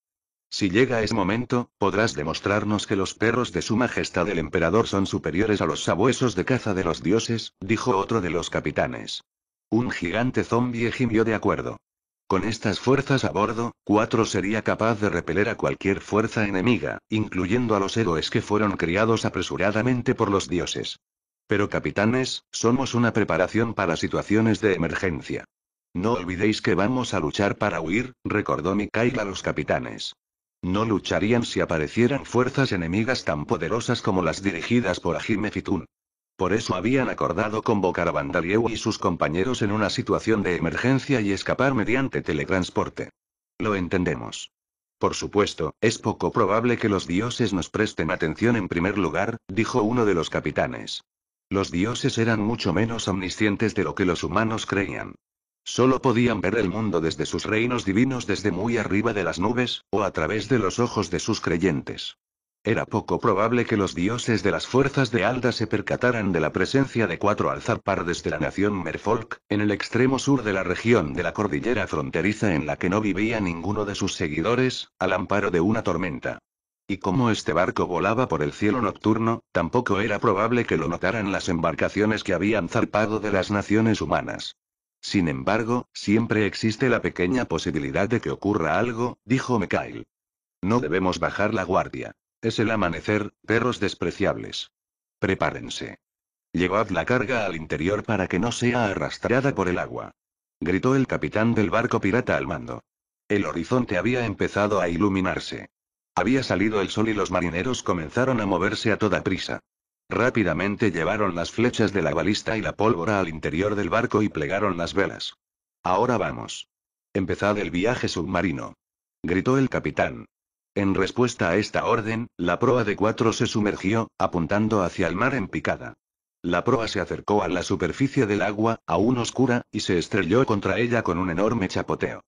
Si llega ese momento, podrás demostrarnos que los perros de su majestad el emperador son superiores a los sabuesos de caza de los dioses, dijo otro de los capitanes. Un gigante zombie gimió de acuerdo. Con estas fuerzas a bordo, Cuatro sería capaz de repeler a cualquier fuerza enemiga, incluyendo a los héroes que fueron criados apresuradamente por los dioses. Pero capitanes, somos una preparación para situaciones de emergencia. No olvidéis que vamos a luchar para huir, recordó Mikhail a los capitanes. No lucharían si aparecieran fuerzas enemigas tan poderosas como las dirigidas por Ajime Fitun. Por eso habían acordado convocar a Vandalieu y sus compañeros en una situación de emergencia y escapar mediante teletransporte. Lo entendemos. Por supuesto, es poco probable que los dioses nos presten atención en primer lugar, dijo uno de los capitanes. Los dioses eran mucho menos omniscientes de lo que los humanos creían. Solo podían ver el mundo desde sus reinos divinos desde muy arriba de las nubes, o a través de los ojos de sus creyentes. Era poco probable que los dioses de las fuerzas de Alda se percataran de la presencia de cuatro alzapardes de la nación Merfolk, en el extremo sur de la región de la cordillera fronteriza en la que no vivía ninguno de sus seguidores, al amparo de una tormenta. Y como este barco volaba por el cielo nocturno, tampoco era probable que lo notaran las embarcaciones que habían zarpado de las naciones humanas. Sin embargo, siempre existe la pequeña posibilidad de que ocurra algo, dijo Mikhail. No debemos bajar la guardia. Es el amanecer, perros despreciables. Prepárense. Llevad la carga al interior para que no sea arrastrada por el agua. Gritó el capitán del barco pirata al mando. El horizonte había empezado a iluminarse. Había salido el sol y los marineros comenzaron a moverse a toda prisa. Rápidamente llevaron las flechas de la balista y la pólvora al interior del barco y plegaron las velas. Ahora vamos. Empezad el viaje submarino. Gritó el capitán. En respuesta a esta orden, la proa de cuatro se sumergió, apuntando hacia el mar en picada. La proa se acercó a la superficie del agua, aún oscura, y se estrelló contra ella con un enorme chapoteo.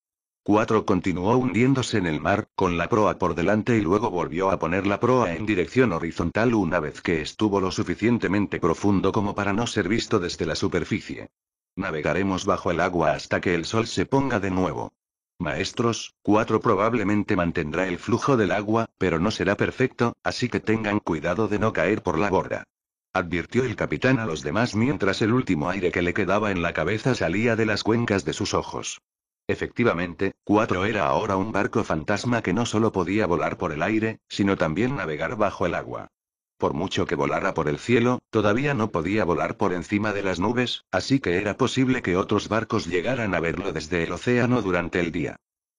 Cuatro continuó hundiéndose en el mar, con la proa por delante y luego volvió a poner la proa en dirección horizontal una vez que estuvo lo suficientemente profundo como para no ser visto desde la superficie. Navegaremos bajo el agua hasta que el sol se ponga de nuevo. Maestros, 4 probablemente mantendrá el flujo del agua, pero no será perfecto, así que tengan cuidado de no caer por la borda. Advirtió el capitán a los demás mientras el último aire que le quedaba en la cabeza salía de las cuencas de sus ojos. Efectivamente, 4 era ahora un barco fantasma que no solo podía volar por el aire, sino también navegar bajo el agua. Por mucho que volara por el cielo, todavía no podía volar por encima de las nubes, así que era posible que otros barcos llegaran a verlo desde el océano durante el día.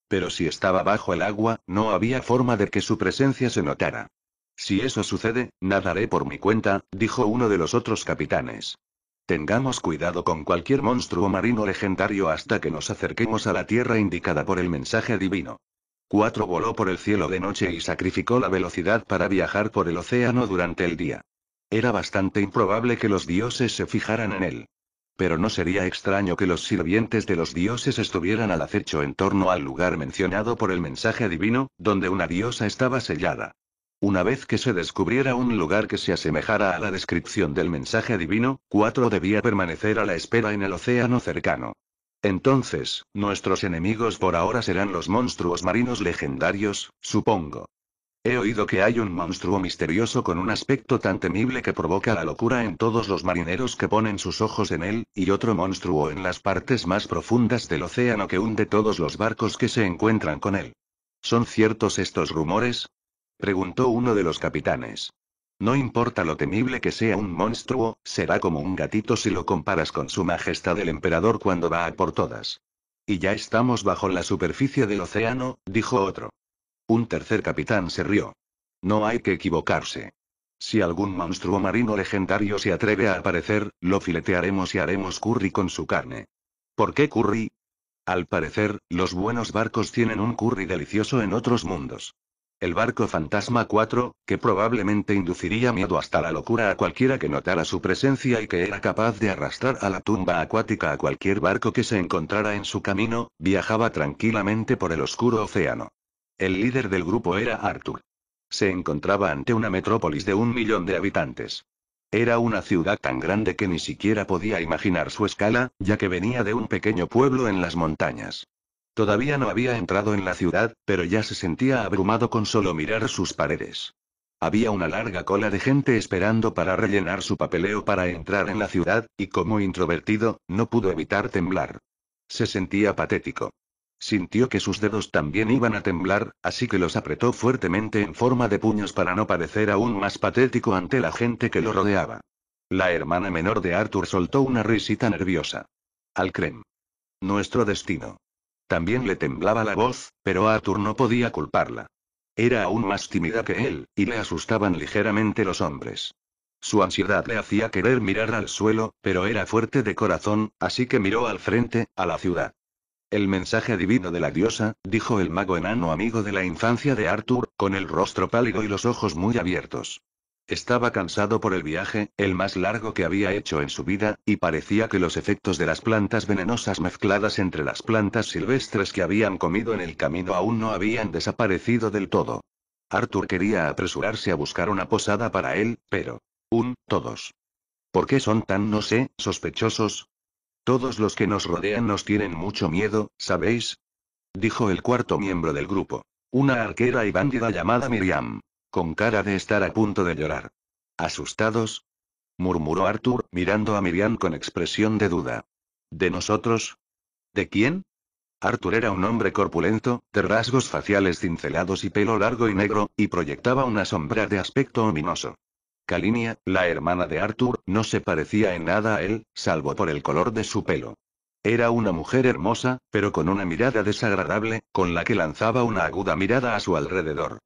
Pero si estaba bajo el agua, no había forma de que su presencia se notara. Si eso sucede, nadaré por mi cuenta, dijo uno de los otros capitanes. Tengamos cuidado con cualquier monstruo marino legendario hasta que nos acerquemos a la tierra indicada por el mensaje divino. Cuatro voló por el cielo de noche y sacrificó la velocidad para viajar por el océano durante el día. Era bastante improbable que los dioses se fijaran en él. Pero no sería extraño que los sirvientes de los dioses estuvieran al acecho en torno al lugar mencionado por el mensaje divino, donde una diosa estaba sellada. Una vez que se descubriera un lugar que se asemejara a la descripción del mensaje divino, Cuatro debía permanecer a la espera en el océano cercano. Entonces, nuestros enemigos por ahora serán los monstruos marinos legendarios, supongo. He oído que hay un monstruo misterioso con un aspecto tan temible que provoca la locura en todos los marineros que ponen sus ojos en él, y otro monstruo en las partes más profundas del océano que hunde todos los barcos que se encuentran con él. ¿Son ciertos estos rumores? preguntó uno de los capitanes. No importa lo temible que sea un monstruo, será como un gatito si lo comparas con su majestad el emperador cuando va a por todas. Y ya estamos bajo la superficie del océano, dijo otro. Un tercer capitán se rió. No hay que equivocarse. Si algún monstruo marino legendario se atreve a aparecer, lo filetearemos y haremos curry con su carne. ¿Por qué curry? Al parecer, los buenos barcos tienen un curry delicioso en otros mundos. El barco Fantasma 4, que probablemente induciría miedo hasta la locura a cualquiera que notara su presencia y que era capaz de arrastrar a la tumba acuática a cualquier barco que se encontrara en su camino, viajaba tranquilamente por el oscuro océano. El líder del grupo era Arthur. Se encontraba ante una metrópolis de un millón de habitantes. Era una ciudad tan grande que ni siquiera podía imaginar su escala, ya que venía de un pequeño pueblo en las montañas. Todavía no había entrado en la ciudad, pero ya se sentía abrumado con solo mirar sus paredes. Había una larga cola de gente esperando para rellenar su papeleo para entrar en la ciudad, y como introvertido, no pudo evitar temblar. Se sentía patético. Sintió que sus dedos también iban a temblar, así que los apretó fuertemente en forma de puños para no parecer aún más patético ante la gente que lo rodeaba. La hermana menor de Arthur soltó una risita nerviosa. Al crem. Nuestro destino. También le temblaba la voz, pero Arthur no podía culparla. Era aún más tímida que él, y le asustaban ligeramente los hombres. Su ansiedad le hacía querer mirar al suelo, pero era fuerte de corazón, así que miró al frente, a la ciudad. El mensaje divino de la diosa, dijo el mago enano amigo de la infancia de Arthur, con el rostro pálido y los ojos muy abiertos. Estaba cansado por el viaje, el más largo que había hecho en su vida, y parecía que los efectos de las plantas venenosas mezcladas entre las plantas silvestres que habían comido en el camino aún no habían desaparecido del todo. Arthur quería apresurarse a buscar una posada para él, pero... Un, todos. ¿Por qué son tan, no sé, sospechosos? Todos los que nos rodean nos tienen mucho miedo, ¿sabéis? Dijo el cuarto miembro del grupo. Una arquera y bandida llamada Miriam con cara de estar a punto de llorar. ¿Asustados? murmuró Arthur, mirando a Miriam con expresión de duda. ¿De nosotros? ¿De quién? Arthur era un hombre corpulento, de rasgos faciales cincelados y pelo largo y negro, y proyectaba una sombra de aspecto ominoso. Kalinia, la hermana de Arthur, no se parecía en nada a él, salvo por el color de su pelo. Era una mujer hermosa, pero con una mirada desagradable, con la que lanzaba una aguda mirada a su alrededor.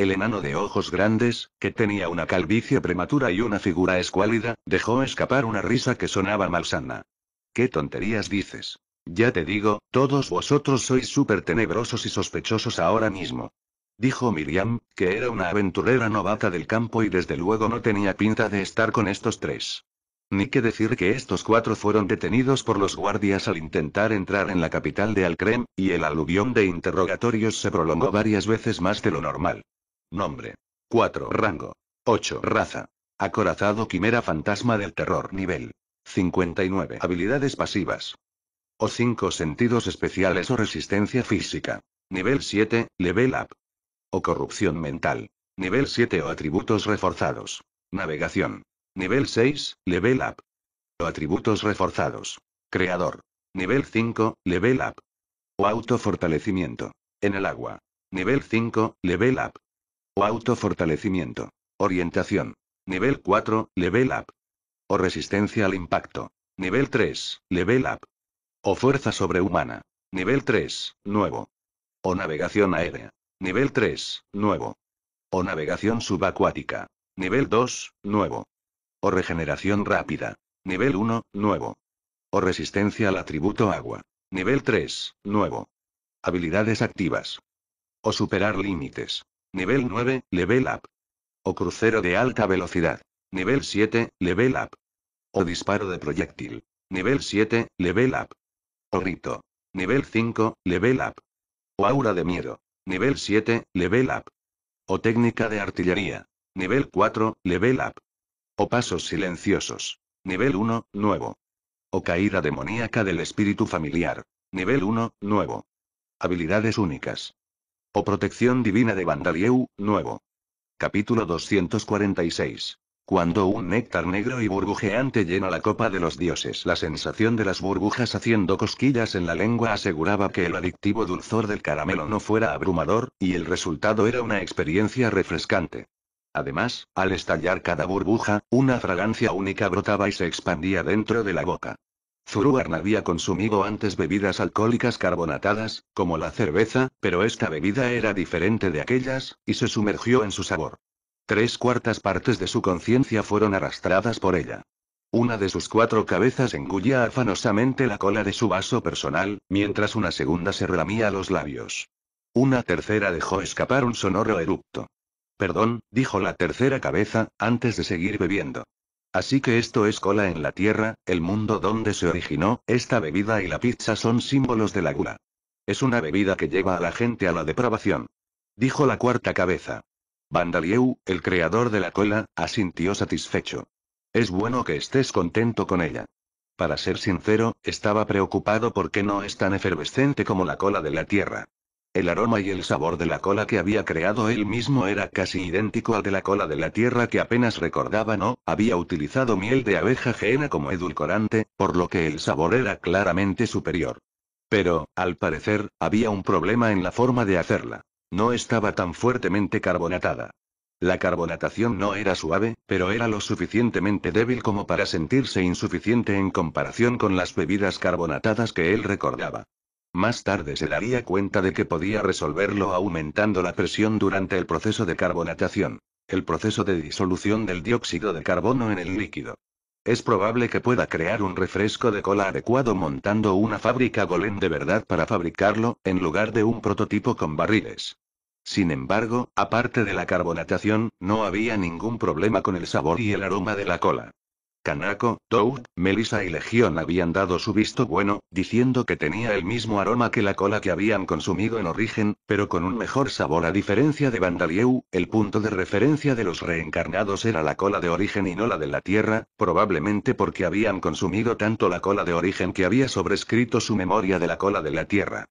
El enano de ojos grandes, que tenía una calvicie prematura y una figura escuálida, dejó escapar una risa que sonaba malsana. ¿Qué tonterías dices? Ya te digo, todos vosotros sois súper tenebrosos y sospechosos ahora mismo. Dijo Miriam, que era una aventurera novata del campo y desde luego no tenía pinta de estar con estos tres. Ni que decir que estos cuatro fueron detenidos por los guardias al intentar entrar en la capital de Alcrem, y el aluvión de interrogatorios se prolongó varias veces más de lo normal. Nombre. 4. Rango. 8. Raza. Acorazado Quimera Fantasma del Terror. Nivel. 59. Habilidades pasivas. O 5 sentidos especiales o resistencia física. Nivel 7, level up. O corrupción mental. Nivel 7 o atributos reforzados. Navegación. Nivel 6, level up. O atributos reforzados. Creador. Nivel 5, level up. O autofortalecimiento. En el agua. Nivel 5, level up auto autofortalecimiento. Orientación. Nivel 4, level up. O resistencia al impacto. Nivel 3, level up. O fuerza sobrehumana. Nivel 3, nuevo. O navegación aérea. Nivel 3, nuevo. O navegación subacuática. Nivel 2, nuevo. O regeneración rápida. Nivel 1, nuevo. O resistencia al atributo agua. Nivel 3, nuevo. Habilidades activas. O superar límites. Nivel 9, Level Up. O crucero de alta velocidad. Nivel 7, Level Up. O disparo de proyectil. Nivel 7, Level Up. O rito. Nivel 5, Level Up. O aura de miedo. Nivel 7, Level Up. O técnica de artillería. Nivel 4, Level Up. O pasos silenciosos. Nivel 1, nuevo. O caída demoníaca del espíritu familiar. Nivel 1, nuevo. Habilidades únicas. O protección divina de Vandalieu, nuevo. Capítulo 246. Cuando un néctar negro y burbujeante llena la copa de los dioses, la sensación de las burbujas haciendo cosquillas en la lengua aseguraba que el adictivo dulzor del caramelo no fuera abrumador, y el resultado era una experiencia refrescante. Además, al estallar cada burbuja, una fragancia única brotaba y se expandía dentro de la boca. Zuruarn había consumido antes bebidas alcohólicas carbonatadas, como la cerveza, pero esta bebida era diferente de aquellas, y se sumergió en su sabor. Tres cuartas partes de su conciencia fueron arrastradas por ella. Una de sus cuatro cabezas engullía afanosamente la cola de su vaso personal, mientras una segunda se relamía los labios. Una tercera dejó escapar un sonoro erupto. Perdón, dijo la tercera cabeza, antes de seguir bebiendo. Así que esto es cola en la tierra, el mundo donde se originó, esta bebida y la pizza son símbolos de la gula. Es una bebida que lleva a la gente a la depravación. Dijo la cuarta cabeza. Vandalieu, el creador de la cola, asintió satisfecho. Es bueno que estés contento con ella. Para ser sincero, estaba preocupado porque no es tan efervescente como la cola de la tierra. El aroma y el sabor de la cola que había creado él mismo era casi idéntico al de la cola de la tierra que apenas recordaba no, había utilizado miel de abeja gena como edulcorante, por lo que el sabor era claramente superior. Pero, al parecer, había un problema en la forma de hacerla. No estaba tan fuertemente carbonatada. La carbonatación no era suave, pero era lo suficientemente débil como para sentirse insuficiente en comparación con las bebidas carbonatadas que él recordaba. Más tarde se daría cuenta de que podía resolverlo aumentando la presión durante el proceso de carbonatación, el proceso de disolución del dióxido de carbono en el líquido. Es probable que pueda crear un refresco de cola adecuado montando una fábrica Golem de verdad para fabricarlo, en lugar de un prototipo con barriles. Sin embargo, aparte de la carbonatación, no había ningún problema con el sabor y el aroma de la cola. Kanako, Tou, Melissa y Legión habían dado su visto bueno, diciendo que tenía el mismo aroma que la cola que habían consumido en origen, pero con un mejor sabor a diferencia de Vandalieu, el punto de referencia de los reencarnados era la cola de origen y no la de la Tierra, probablemente porque habían consumido tanto la cola de origen que había sobrescrito su memoria de la cola de la Tierra.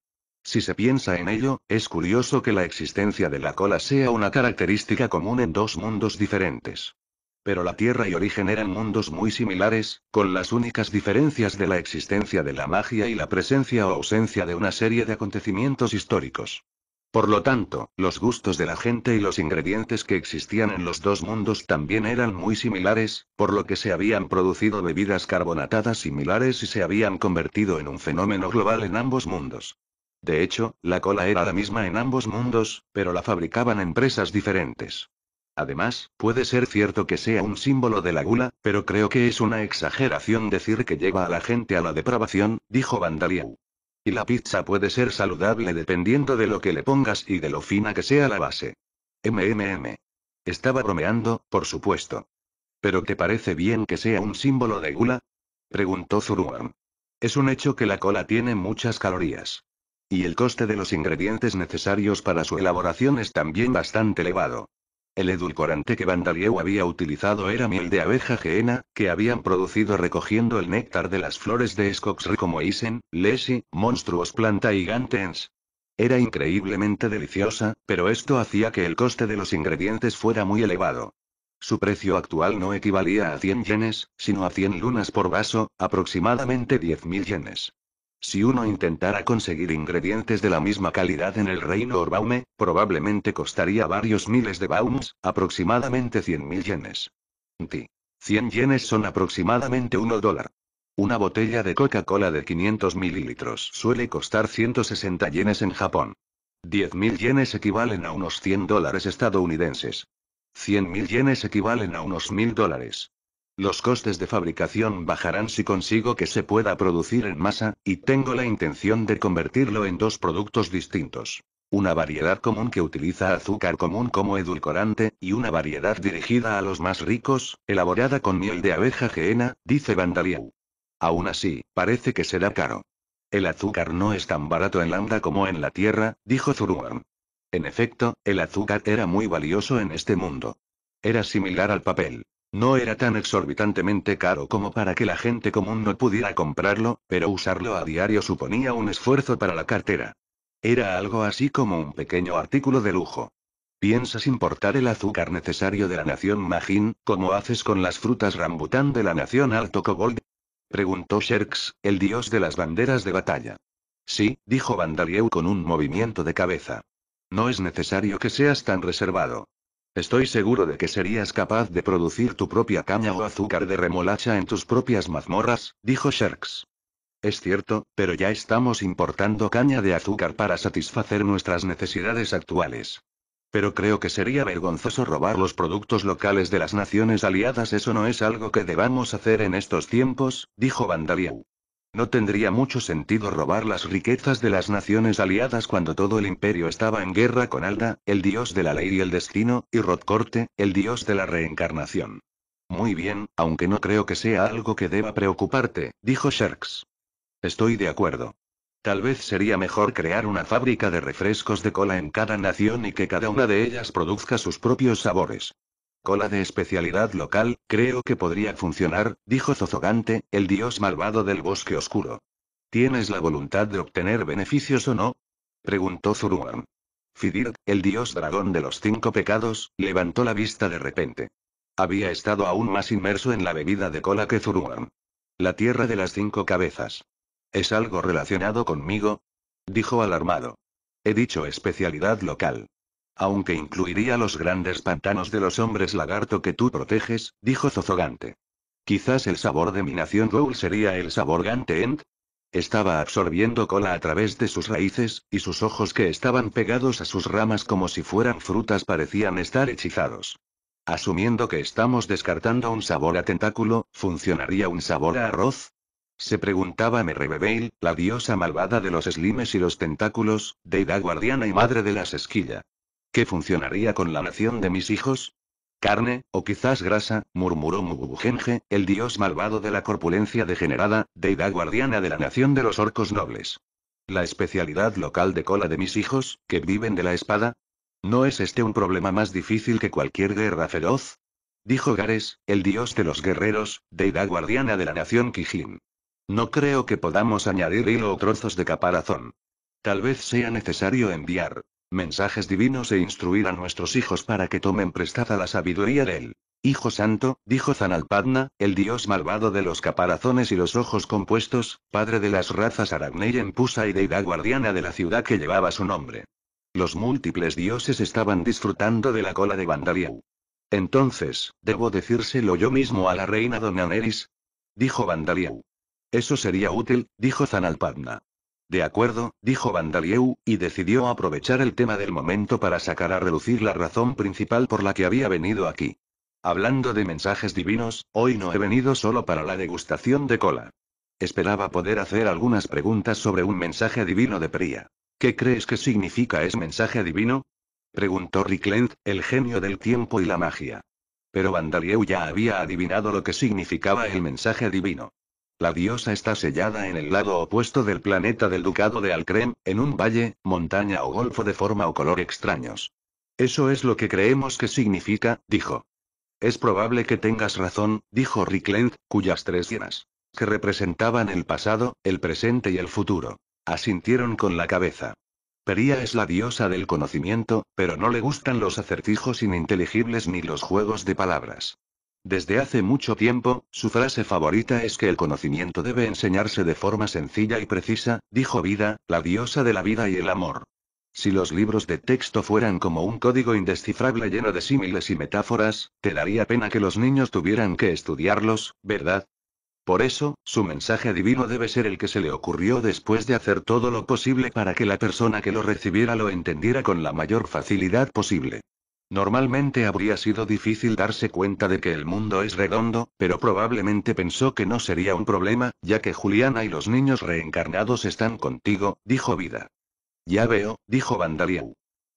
Si se piensa en ello, es curioso que la existencia de la cola sea una característica común en dos mundos diferentes. Pero la Tierra y Origen eran mundos muy similares, con las únicas diferencias de la existencia de la magia y la presencia o ausencia de una serie de acontecimientos históricos. Por lo tanto, los gustos de la gente y los ingredientes que existían en los dos mundos también eran muy similares, por lo que se habían producido bebidas carbonatadas similares y se habían convertido en un fenómeno global en ambos mundos. De hecho, la cola era la misma en ambos mundos, pero la fabricaban empresas diferentes. Además, puede ser cierto que sea un símbolo de la gula, pero creo que es una exageración decir que lleva a la gente a la depravación, dijo Vandaliau. Y la pizza puede ser saludable dependiendo de lo que le pongas y de lo fina que sea la base. MMM. Estaba bromeando, por supuesto. ¿Pero te parece bien que sea un símbolo de gula? preguntó Zuruan. Es un hecho que la cola tiene muchas calorías. Y el coste de los ingredientes necesarios para su elaboración es también bastante elevado. El edulcorante que Vandalieu había utilizado era miel de abeja gena que habían producido recogiendo el néctar de las flores de Escoxri como Isen, Lesi, Monstruos Planta y Gantens. Era increíblemente deliciosa, pero esto hacía que el coste de los ingredientes fuera muy elevado. Su precio actual no equivalía a 100 yenes, sino a 100 lunas por vaso, aproximadamente 10.000 yenes. Si uno intentara conseguir ingredientes de la misma calidad en el reino Orbaume, probablemente costaría varios miles de baums, aproximadamente 100.000 yenes. 100 yenes son aproximadamente 1 dólar. Una botella de Coca-Cola de 500 mililitros suele costar 160 yenes en Japón. 10.000 yenes equivalen a unos 100 dólares estadounidenses. 100.000 yenes equivalen a unos 1.000 dólares. Los costes de fabricación bajarán si consigo que se pueda producir en masa, y tengo la intención de convertirlo en dos productos distintos. Una variedad común que utiliza azúcar común como edulcorante, y una variedad dirigida a los más ricos, elaborada con miel de abeja geena, dice Vandaliau. Aún así, parece que será caro. El azúcar no es tan barato en lambda como en la Tierra, dijo Zuruan. En efecto, el azúcar era muy valioso en este mundo. Era similar al papel. No era tan exorbitantemente caro como para que la gente común no pudiera comprarlo, pero usarlo a diario suponía un esfuerzo para la cartera. Era algo así como un pequeño artículo de lujo. ¿Piensas importar el azúcar necesario de la nación Majin, como haces con las frutas rambután de la nación Alto Cobold? Preguntó Sherx, el dios de las banderas de batalla. Sí, dijo Vandalieu con un movimiento de cabeza. No es necesario que seas tan reservado. Estoy seguro de que serías capaz de producir tu propia caña o azúcar de remolacha en tus propias mazmorras, dijo Sharks. Es cierto, pero ya estamos importando caña de azúcar para satisfacer nuestras necesidades actuales. Pero creo que sería vergonzoso robar los productos locales de las naciones aliadas. Eso no es algo que debamos hacer en estos tiempos, dijo Vandaliau. No tendría mucho sentido robar las riquezas de las naciones aliadas cuando todo el imperio estaba en guerra con Alda, el dios de la ley y el destino, y Rodcorte, el dios de la reencarnación. Muy bien, aunque no creo que sea algo que deba preocuparte, dijo Sharks. Estoy de acuerdo. Tal vez sería mejor crear una fábrica de refrescos de cola en cada nación y que cada una de ellas produzca sus propios sabores cola de especialidad local, creo que podría funcionar, dijo Zozogante, el dios malvado del bosque oscuro. ¿Tienes la voluntad de obtener beneficios o no? preguntó Zuruan. Fidir, el dios dragón de los cinco pecados, levantó la vista de repente. Había estado aún más inmerso en la bebida de cola que Zuruan. La tierra de las cinco cabezas. ¿Es algo relacionado conmigo? dijo alarmado. He dicho especialidad local aunque incluiría los grandes pantanos de los hombres lagarto que tú proteges, dijo zozogante. Quizás el sabor de mi nación Ghoul sería el sabor Gante End. ¿eh? Estaba absorbiendo cola a través de sus raíces, y sus ojos que estaban pegados a sus ramas como si fueran frutas parecían estar hechizados. Asumiendo que estamos descartando un sabor a tentáculo, ¿funcionaría un sabor a arroz? Se preguntaba Merbebeil, la diosa malvada de los slimes y los tentáculos, deidad guardiana y madre de la esquilla. ¿Qué funcionaría con la nación de mis hijos? Carne, o quizás grasa, murmuró Mugugenge, el dios malvado de la corpulencia degenerada, deidad guardiana de la nación de los orcos nobles. La especialidad local de cola de mis hijos, que viven de la espada. ¿No es este un problema más difícil que cualquier guerra feroz? Dijo Gares, el dios de los guerreros, deidad guardiana de la nación Kijin. No creo que podamos añadir hilo o trozos de caparazón. Tal vez sea necesario enviar mensajes divinos e instruir a nuestros hijos para que tomen prestada la sabiduría de él. Hijo Santo, dijo Zanalpadna, el dios malvado de los caparazones y los ojos compuestos, padre de las razas en Pusa y deidad guardiana de la ciudad que llevaba su nombre. Los múltiples dioses estaban disfrutando de la cola de Vandaliau. Entonces, ¿debo decírselo yo mismo a la reina Dona Neris? Dijo Vandaliau. Eso sería útil, dijo Zanalpadna. De acuerdo, dijo Vandalieu, y decidió aprovechar el tema del momento para sacar a relucir la razón principal por la que había venido aquí. Hablando de mensajes divinos, hoy no he venido solo para la degustación de cola. Esperaba poder hacer algunas preguntas sobre un mensaje divino de pría ¿Qué crees que significa ese mensaje divino? Preguntó Riclent, el genio del tiempo y la magia. Pero Vandalieu ya había adivinado lo que significaba el mensaje divino. La diosa está sellada en el lado opuesto del planeta del Ducado de Alcrem, en un valle, montaña o golfo de forma o color extraños. Eso es lo que creemos que significa, dijo. Es probable que tengas razón, dijo Rickland, cuyas tres llenas, que representaban el pasado, el presente y el futuro, asintieron con la cabeza. Peria es la diosa del conocimiento, pero no le gustan los acertijos ininteligibles ni los juegos de palabras. Desde hace mucho tiempo, su frase favorita es que el conocimiento debe enseñarse de forma sencilla y precisa, dijo Vida, la diosa de la vida y el amor. Si los libros de texto fueran como un código indescifrable lleno de símiles y metáforas, te daría pena que los niños tuvieran que estudiarlos, ¿verdad? Por eso, su mensaje divino debe ser el que se le ocurrió después de hacer todo lo posible para que la persona que lo recibiera lo entendiera con la mayor facilidad posible. Normalmente habría sido difícil darse cuenta de que el mundo es redondo, pero probablemente pensó que no sería un problema, ya que Juliana y los niños reencarnados están contigo, dijo Vida. Ya veo, dijo Vandaliau.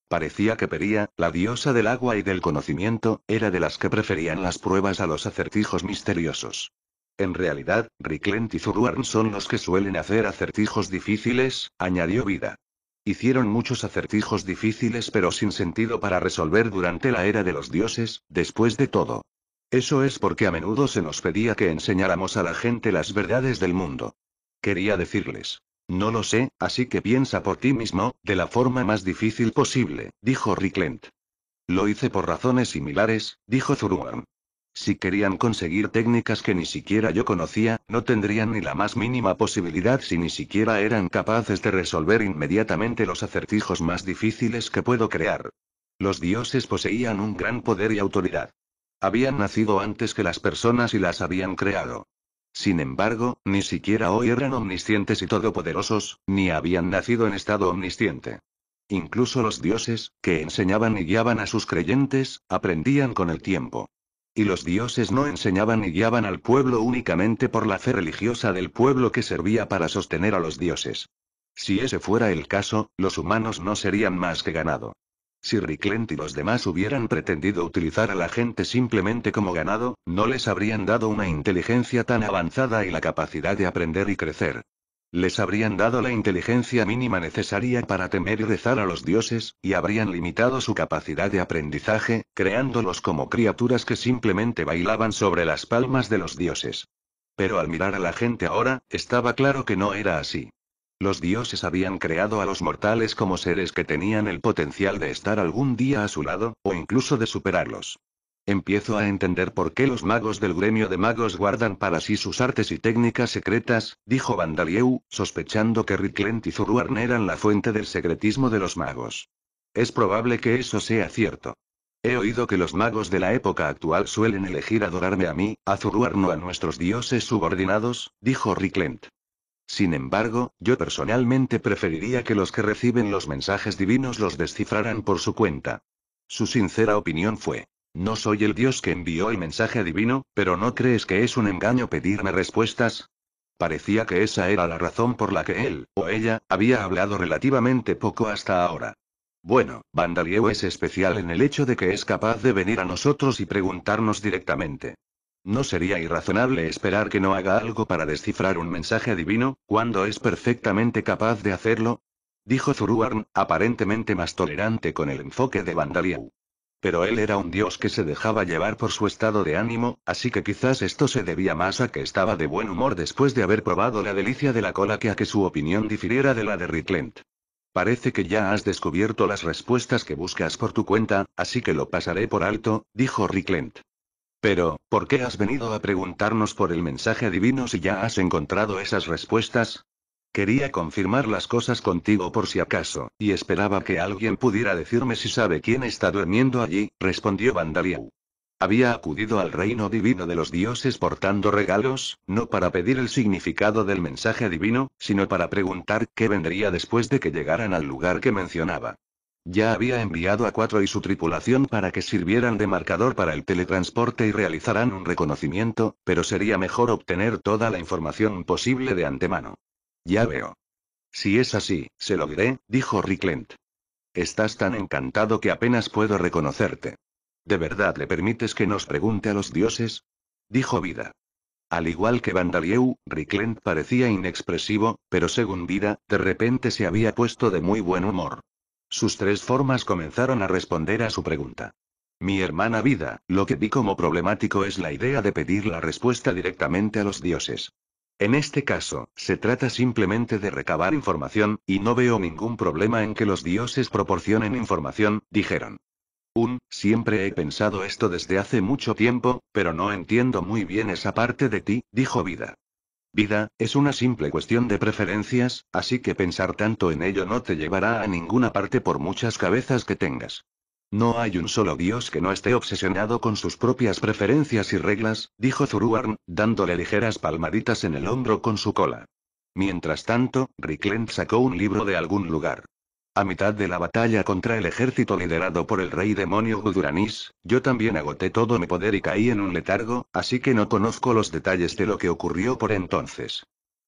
Parecía que Pería, la diosa del agua y del conocimiento, era de las que preferían las pruebas a los acertijos misteriosos. En realidad, Riclent y Zuruarn son los que suelen hacer acertijos difíciles, añadió Vida. Hicieron muchos acertijos difíciles pero sin sentido para resolver durante la era de los dioses, después de todo. Eso es porque a menudo se nos pedía que enseñáramos a la gente las verdades del mundo. Quería decirles. No lo sé, así que piensa por ti mismo, de la forma más difícil posible, dijo Ricklent. Lo hice por razones similares, dijo Zuruan. Si querían conseguir técnicas que ni siquiera yo conocía, no tendrían ni la más mínima posibilidad si ni siquiera eran capaces de resolver inmediatamente los acertijos más difíciles que puedo crear. Los dioses poseían un gran poder y autoridad. Habían nacido antes que las personas y las habían creado. Sin embargo, ni siquiera hoy eran omniscientes y todopoderosos, ni habían nacido en estado omnisciente. Incluso los dioses, que enseñaban y guiaban a sus creyentes, aprendían con el tiempo. Y los dioses no enseñaban ni guiaban al pueblo únicamente por la fe religiosa del pueblo que servía para sostener a los dioses. Si ese fuera el caso, los humanos no serían más que ganado. Si Ricklent y los demás hubieran pretendido utilizar a la gente simplemente como ganado, no les habrían dado una inteligencia tan avanzada y la capacidad de aprender y crecer. Les habrían dado la inteligencia mínima necesaria para temer y rezar a los dioses, y habrían limitado su capacidad de aprendizaje, creándolos como criaturas que simplemente bailaban sobre las palmas de los dioses. Pero al mirar a la gente ahora, estaba claro que no era así. Los dioses habían creado a los mortales como seres que tenían el potencial de estar algún día a su lado, o incluso de superarlos. Empiezo a entender por qué los magos del gremio de magos guardan para sí sus artes y técnicas secretas, dijo Vandalieu, sospechando que Ricklent y Zuruarn eran la fuente del secretismo de los magos. Es probable que eso sea cierto. He oído que los magos de la época actual suelen elegir adorarme a mí, a Zuruarn o a nuestros dioses subordinados, dijo Ricklent. Sin embargo, yo personalmente preferiría que los que reciben los mensajes divinos los descifraran por su cuenta. Su sincera opinión fue. No soy el Dios que envió el mensaje divino, pero ¿no crees que es un engaño pedirme respuestas? Parecía que esa era la razón por la que él, o ella, había hablado relativamente poco hasta ahora. Bueno, Vandalieu es especial en el hecho de que es capaz de venir a nosotros y preguntarnos directamente. ¿No sería irrazonable esperar que no haga algo para descifrar un mensaje divino, cuando es perfectamente capaz de hacerlo? Dijo Zuruarn, aparentemente más tolerante con el enfoque de Vandalieu. Pero él era un dios que se dejaba llevar por su estado de ánimo, así que quizás esto se debía más a que estaba de buen humor después de haber probado la delicia de la cola que a que su opinión difiriera de la de Ricklent. Parece que ya has descubierto las respuestas que buscas por tu cuenta, así que lo pasaré por alto, dijo Ricklent. Pero, ¿por qué has venido a preguntarnos por el mensaje divino si ya has encontrado esas respuestas? Quería confirmar las cosas contigo por si acaso, y esperaba que alguien pudiera decirme si sabe quién está durmiendo allí, respondió Vandaliau. Había acudido al reino divino de los dioses portando regalos, no para pedir el significado del mensaje divino, sino para preguntar qué vendría después de que llegaran al lugar que mencionaba. Ya había enviado a cuatro y su tripulación para que sirvieran de marcador para el teletransporte y realizaran un reconocimiento, pero sería mejor obtener toda la información posible de antemano. Ya veo. Si es así, se lo diré, dijo Ricklent. Estás tan encantado que apenas puedo reconocerte. ¿De verdad le permites que nos pregunte a los dioses? dijo Vida. Al igual que Vandalieu, Ricklent parecía inexpresivo, pero según Vida, de repente se había puesto de muy buen humor. Sus tres formas comenzaron a responder a su pregunta. Mi hermana Vida, lo que vi como problemático es la idea de pedir la respuesta directamente a los dioses. En este caso, se trata simplemente de recabar información, y no veo ningún problema en que los dioses proporcionen información, dijeron. Un, siempre he pensado esto desde hace mucho tiempo, pero no entiendo muy bien esa parte de ti, dijo Vida. Vida, es una simple cuestión de preferencias, así que pensar tanto en ello no te llevará a ninguna parte por muchas cabezas que tengas. No hay un solo dios que no esté obsesionado con sus propias preferencias y reglas, dijo Zuruarn, dándole ligeras palmaditas en el hombro con su cola. Mientras tanto, Riklent sacó un libro de algún lugar. A mitad de la batalla contra el ejército liderado por el rey demonio Guduranis, yo también agoté todo mi poder y caí en un letargo, así que no conozco los detalles de lo que ocurrió por entonces.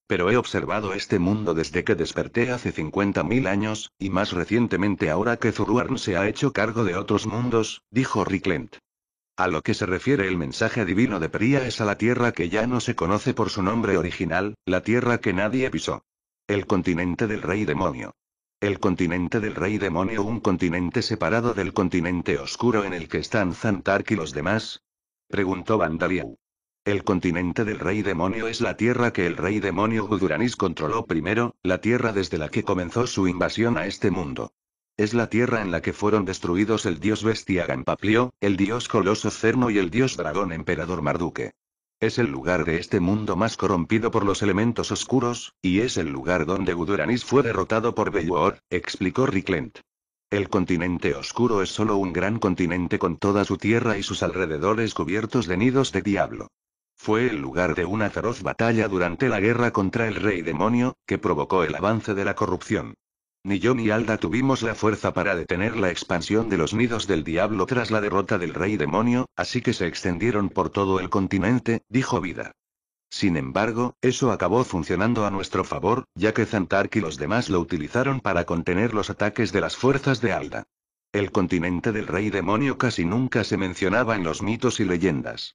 Pero he observado este mundo desde que desperté hace 50.000 años, y más recientemente ahora que Zuruarn se ha hecho cargo de otros mundos, dijo Ricklent. A lo que se refiere el mensaje divino de Peria es a la tierra que ya no se conoce por su nombre original, la tierra que nadie pisó. El continente del rey demonio. El continente del rey demonio, un continente separado del continente oscuro en el que están Zantark y los demás? Preguntó Vandaliau. El continente del rey demonio es la tierra que el rey demonio Guduranis controló primero, la tierra desde la que comenzó su invasión a este mundo. Es la tierra en la que fueron destruidos el dios bestia Ganpaplio, el dios coloso Cerno y el dios dragón emperador Marduke. Es el lugar de este mundo más corrompido por los elementos oscuros, y es el lugar donde Guduranis fue derrotado por Belluor, explicó Ricklent. El continente oscuro es solo un gran continente con toda su tierra y sus alrededores cubiertos de nidos de diablo. Fue el lugar de una feroz batalla durante la guerra contra el rey demonio, que provocó el avance de la corrupción. Ni yo ni Alda tuvimos la fuerza para detener la expansión de los nidos del diablo tras la derrota del rey demonio, así que se extendieron por todo el continente, dijo Vida. Sin embargo, eso acabó funcionando a nuestro favor, ya que Zantark y los demás lo utilizaron para contener los ataques de las fuerzas de Alda. El continente del rey demonio casi nunca se mencionaba en los mitos y leyendas.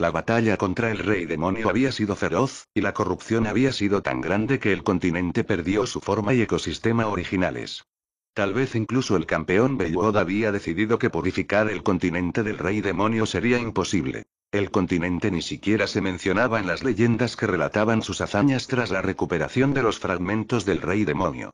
La batalla contra el rey demonio había sido feroz, y la corrupción había sido tan grande que el continente perdió su forma y ecosistema originales. Tal vez incluso el campeón Bellwood había decidido que purificar el continente del rey demonio sería imposible. El continente ni siquiera se mencionaba en las leyendas que relataban sus hazañas tras la recuperación de los fragmentos del rey demonio.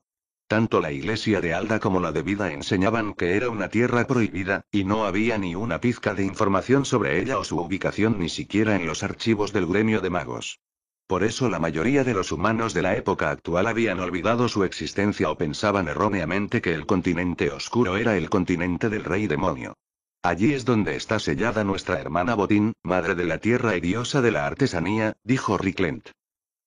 Tanto la iglesia de Alda como la de Vida enseñaban que era una tierra prohibida, y no había ni una pizca de información sobre ella o su ubicación ni siquiera en los archivos del gremio de magos. Por eso la mayoría de los humanos de la época actual habían olvidado su existencia o pensaban erróneamente que el continente oscuro era el continente del rey demonio. Allí es donde está sellada nuestra hermana Botín, madre de la tierra y diosa de la artesanía, dijo Ricklent.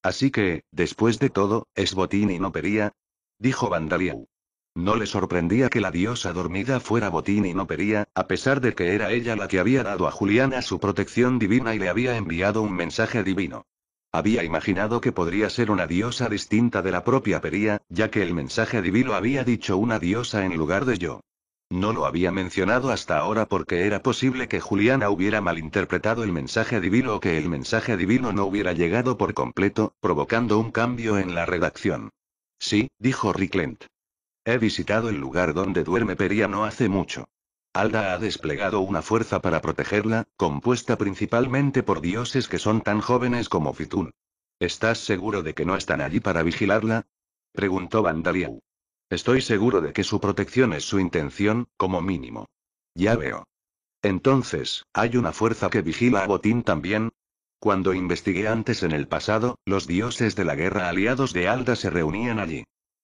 Así que, después de todo, es Botín y no Pería, dijo Vandaliau. No le sorprendía que la diosa dormida fuera botín y no pería, a pesar de que era ella la que había dado a Juliana su protección divina y le había enviado un mensaje divino. Había imaginado que podría ser una diosa distinta de la propia Pería, ya que el mensaje divino había dicho una diosa en lugar de yo. No lo había mencionado hasta ahora porque era posible que Juliana hubiera malinterpretado el mensaje divino o que el mensaje divino no hubiera llegado por completo, provocando un cambio en la redacción. Sí, dijo Ricklent. He visitado el lugar donde duerme Peria no hace mucho. Alda ha desplegado una fuerza para protegerla, compuesta principalmente por dioses que son tan jóvenes como Fitún. ¿Estás seguro de que no están allí para vigilarla? preguntó Vandaliau. Estoy seguro de que su protección es su intención, como mínimo. Ya veo. Entonces, ¿hay una fuerza que vigila a Botín también? Cuando investigué antes en el pasado, los dioses de la guerra aliados de Alda se reunían allí.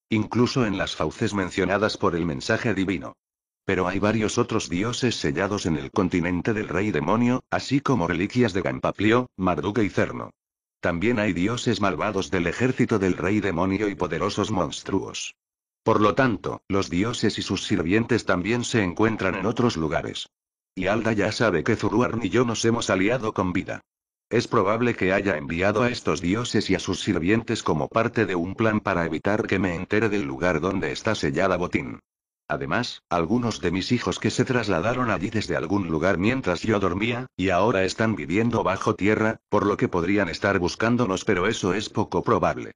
Incluso en las fauces mencionadas por el mensaje divino. Pero hay varios otros dioses sellados en el continente del rey demonio, así como reliquias de Gampaplio, Marduk y Cerno. También hay dioses malvados del ejército del rey demonio y poderosos monstruos. Por lo tanto, los dioses y sus sirvientes también se encuentran en otros lugares. Y Alda ya sabe que Zuruarn y yo nos hemos aliado con vida. Es probable que haya enviado a estos dioses y a sus sirvientes como parte de un plan para evitar que me entere del lugar donde está sellada Botín. Además, algunos de mis hijos que se trasladaron allí desde algún lugar mientras yo dormía, y ahora están viviendo bajo tierra, por lo que podrían estar buscándonos, pero eso es poco probable.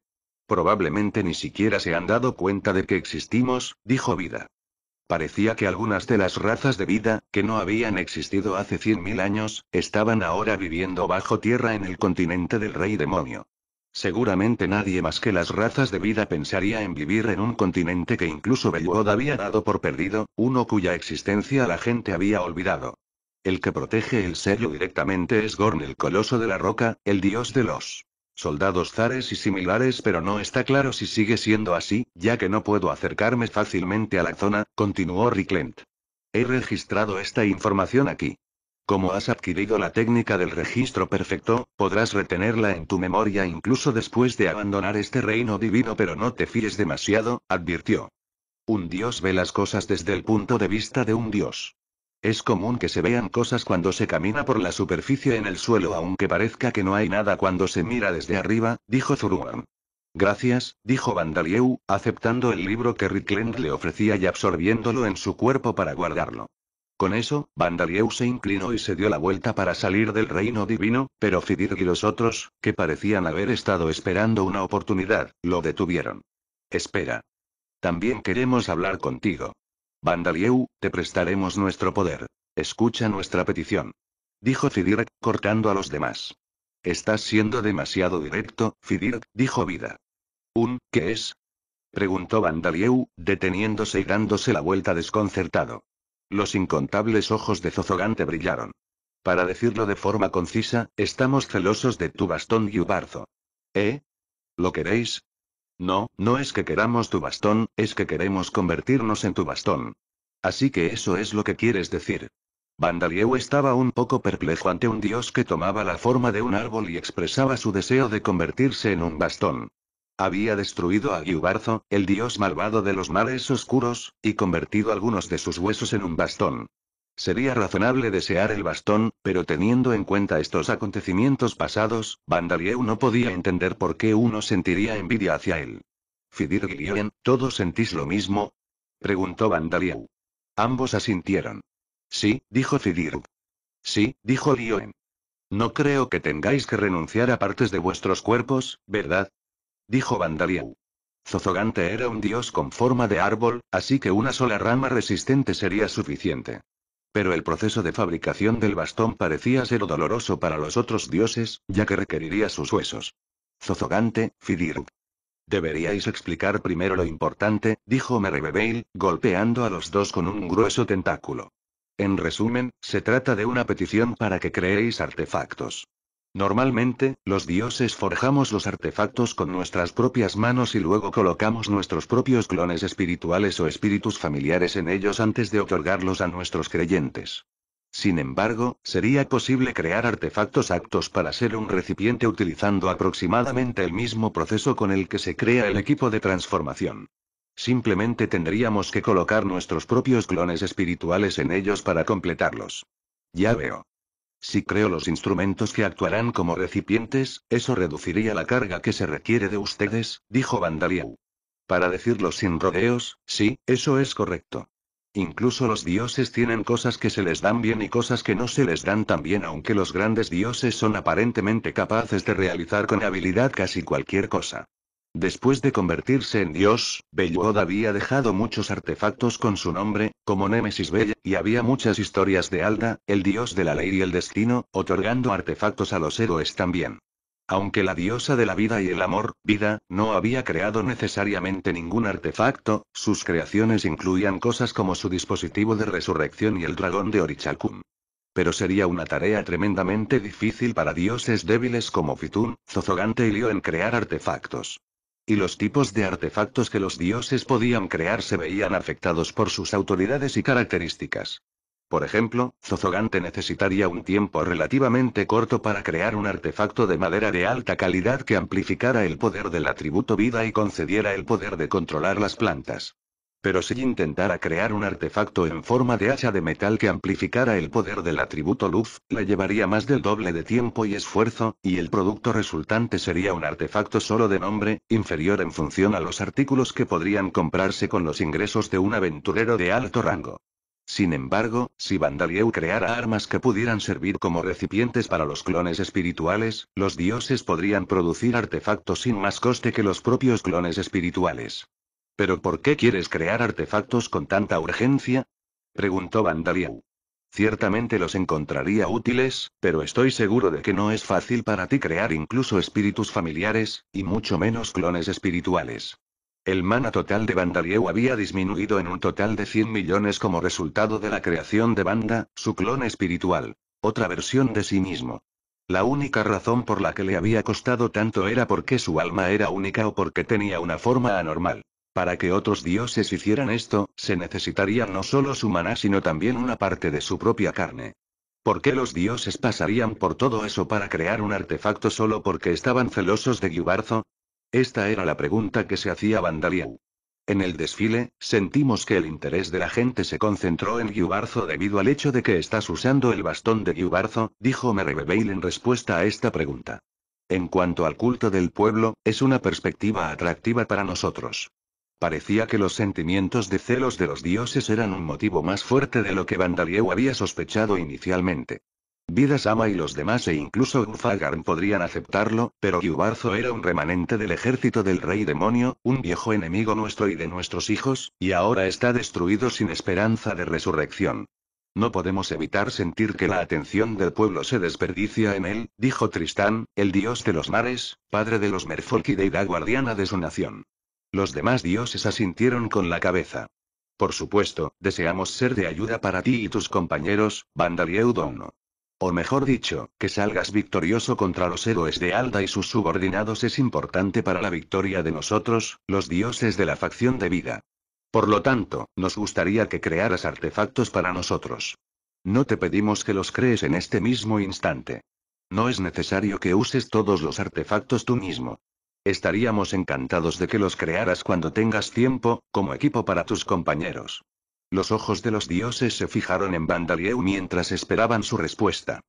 Probablemente ni siquiera se han dado cuenta de que existimos, dijo Vida. Parecía que algunas de las razas de vida, que no habían existido hace 100.000 años, estaban ahora viviendo bajo tierra en el continente del rey demonio. Seguramente nadie más que las razas de vida pensaría en vivir en un continente que incluso Bellod había dado por perdido, uno cuya existencia la gente había olvidado. El que protege el sello directamente es Gorn el Coloso de la Roca, el dios de los soldados zares y similares, pero no está claro si sigue siendo así, ya que no puedo acercarme fácilmente a la zona, continuó Ricklent. He registrado esta información aquí. Como has adquirido la técnica del registro perfecto, podrás retenerla en tu memoria incluso después de abandonar este reino divino, pero no te fíes demasiado, advirtió. Un dios ve las cosas desde el punto de vista de un dios. Es común que se vean cosas cuando se camina por la superficie en el suelo, aunque parezca que no hay nada cuando se mira desde arriba, dijo Zuruan. Gracias, dijo Vandalieu, aceptando el libro que Rickland le ofrecía y absorbiéndolo en su cuerpo para guardarlo. Con eso, Vandalieu se inclinó y se dio la vuelta para salir del reino divino, pero Fidir y los otros, que parecían haber estado esperando una oportunidad, lo detuvieron. Espera. También queremos hablar contigo. Vandalieu, te prestaremos nuestro poder. Escucha nuestra petición. Dijo Fidir, cortando a los demás. Estás siendo demasiado directo, Fidir, dijo Vida. ¿Un, qué es? Preguntó Vandalieu, deteniéndose y dándose la vuelta desconcertado. Los incontables ojos de Zozogante brillaron. Para decirlo de forma concisa, estamos celosos de tu bastón yubarzo». ¿Eh? ¿Lo queréis? No, no es que queramos tu bastón, es que queremos convertirnos en tu bastón. Así que eso es lo que quieres decir. Vandalieu estaba un poco perplejo ante un dios que tomaba la forma de un árbol y expresaba su deseo de convertirse en un bastón. Había destruido a Giubarzo, el dios malvado de los mares oscuros, y convertido algunos de sus huesos en un bastón. Sería razonable desear el bastón, pero teniendo en cuenta estos acontecimientos pasados, Vandalieu no podía entender por qué uno sentiría envidia hacia él. Fidir Lioen, ¿todos sentís lo mismo? preguntó Vandalieu. Ambos asintieron. Sí, dijo Fidir. Sí, dijo Lioen. No creo que tengáis que renunciar a partes de vuestros cuerpos, ¿verdad? dijo Vandalieu. Zozogante era un dios con forma de árbol, así que una sola rama resistente sería suficiente. Pero el proceso de fabricación del bastón parecía ser doloroso para los otros dioses, ya que requeriría sus huesos. Zozogante, Fidir. Deberíais explicar primero lo importante, dijo Merebebeil, golpeando a los dos con un grueso tentáculo. En resumen, se trata de una petición para que creéis artefactos. Normalmente, los dioses forjamos los artefactos con nuestras propias manos y luego colocamos nuestros propios clones espirituales o espíritus familiares en ellos antes de otorgarlos a nuestros creyentes. Sin embargo, sería posible crear artefactos aptos para ser un recipiente utilizando aproximadamente el mismo proceso con el que se crea el equipo de transformación. Simplemente tendríamos que colocar nuestros propios clones espirituales en ellos para completarlos. Ya veo. Si creo los instrumentos que actuarán como recipientes, eso reduciría la carga que se requiere de ustedes, dijo Vandaliau. Para decirlo sin rodeos, sí, eso es correcto. Incluso los dioses tienen cosas que se les dan bien y cosas que no se les dan tan bien, aunque los grandes dioses son aparentemente capaces de realizar con habilidad casi cualquier cosa. Después de convertirse en dios, Belluod había dejado muchos artefactos con su nombre, como Némesis Bell, y había muchas historias de Alda, el dios de la ley y el destino, otorgando artefactos a los héroes también. Aunque la diosa de la vida y el amor, vida, no había creado necesariamente ningún artefacto, sus creaciones incluían cosas como su dispositivo de resurrección y el dragón de Orichalcum. Pero sería una tarea tremendamente difícil para dioses débiles como Fitun, Zozogante y Lio en crear artefactos y los tipos de artefactos que los dioses podían crear se veían afectados por sus autoridades y características. Por ejemplo, Zozogante necesitaría un tiempo relativamente corto para crear un artefacto de madera de alta calidad que amplificara el poder del atributo vida y concediera el poder de controlar las plantas. Pero si intentara crear un artefacto en forma de hacha de metal que amplificara el poder del atributo luz, le llevaría más del doble de tiempo y esfuerzo, y el producto resultante sería un artefacto solo de nombre, inferior en función a los artículos que podrían comprarse con los ingresos de un aventurero de alto rango. Sin embargo, si Vandalieu creara armas que pudieran servir como recipientes para los clones espirituales, los dioses podrían producir artefactos sin más coste que los propios clones espirituales. ¿Pero por qué quieres crear artefactos con tanta urgencia? preguntó Vandaliau. Ciertamente los encontraría útiles, pero estoy seguro de que no es fácil para ti crear incluso espíritus familiares, y mucho menos clones espirituales. El mana total de Vandalieu había disminuido en un total de 100 millones como resultado de la creación de Banda, su clon espiritual. Otra versión de sí mismo. La única razón por la que le había costado tanto era porque su alma era única o porque tenía una forma anormal. Para que otros dioses hicieran esto, se necesitaría no solo su maná sino también una parte de su propia carne. ¿Por qué los dioses pasarían por todo eso para crear un artefacto solo porque estaban celosos de Gyubarzo? Esta era la pregunta que se hacía Vandaliau. En el desfile, sentimos que el interés de la gente se concentró en Gyubarzo debido al hecho de que estás usando el bastón de Gyubarzo, dijo Merebebeil en respuesta a esta pregunta. En cuanto al culto del pueblo, es una perspectiva atractiva para nosotros. Parecía que los sentimientos de celos de los dioses eran un motivo más fuerte de lo que Vandalieu había sospechado inicialmente. ama y los demás e incluso Ufagarn podrían aceptarlo, pero Yubarzo era un remanente del ejército del rey demonio, un viejo enemigo nuestro y de nuestros hijos, y ahora está destruido sin esperanza de resurrección. No podemos evitar sentir que la atención del pueblo se desperdicia en él, dijo Tristán, el dios de los mares, padre de los Merfolk y deidad guardiana de su nación. Los demás dioses asintieron con la cabeza. Por supuesto, deseamos ser de ayuda para ti y tus compañeros, Vandalieudono. O mejor dicho, que salgas victorioso contra los héroes de Alda y sus subordinados es importante para la victoria de nosotros, los dioses de la facción de vida. Por lo tanto, nos gustaría que crearas artefactos para nosotros. No te pedimos que los crees en este mismo instante. No es necesario que uses todos los artefactos tú mismo. Estaríamos encantados de que los crearas cuando tengas tiempo, como equipo para tus compañeros. Los ojos de los dioses se fijaron en Vandalieu mientras esperaban su respuesta.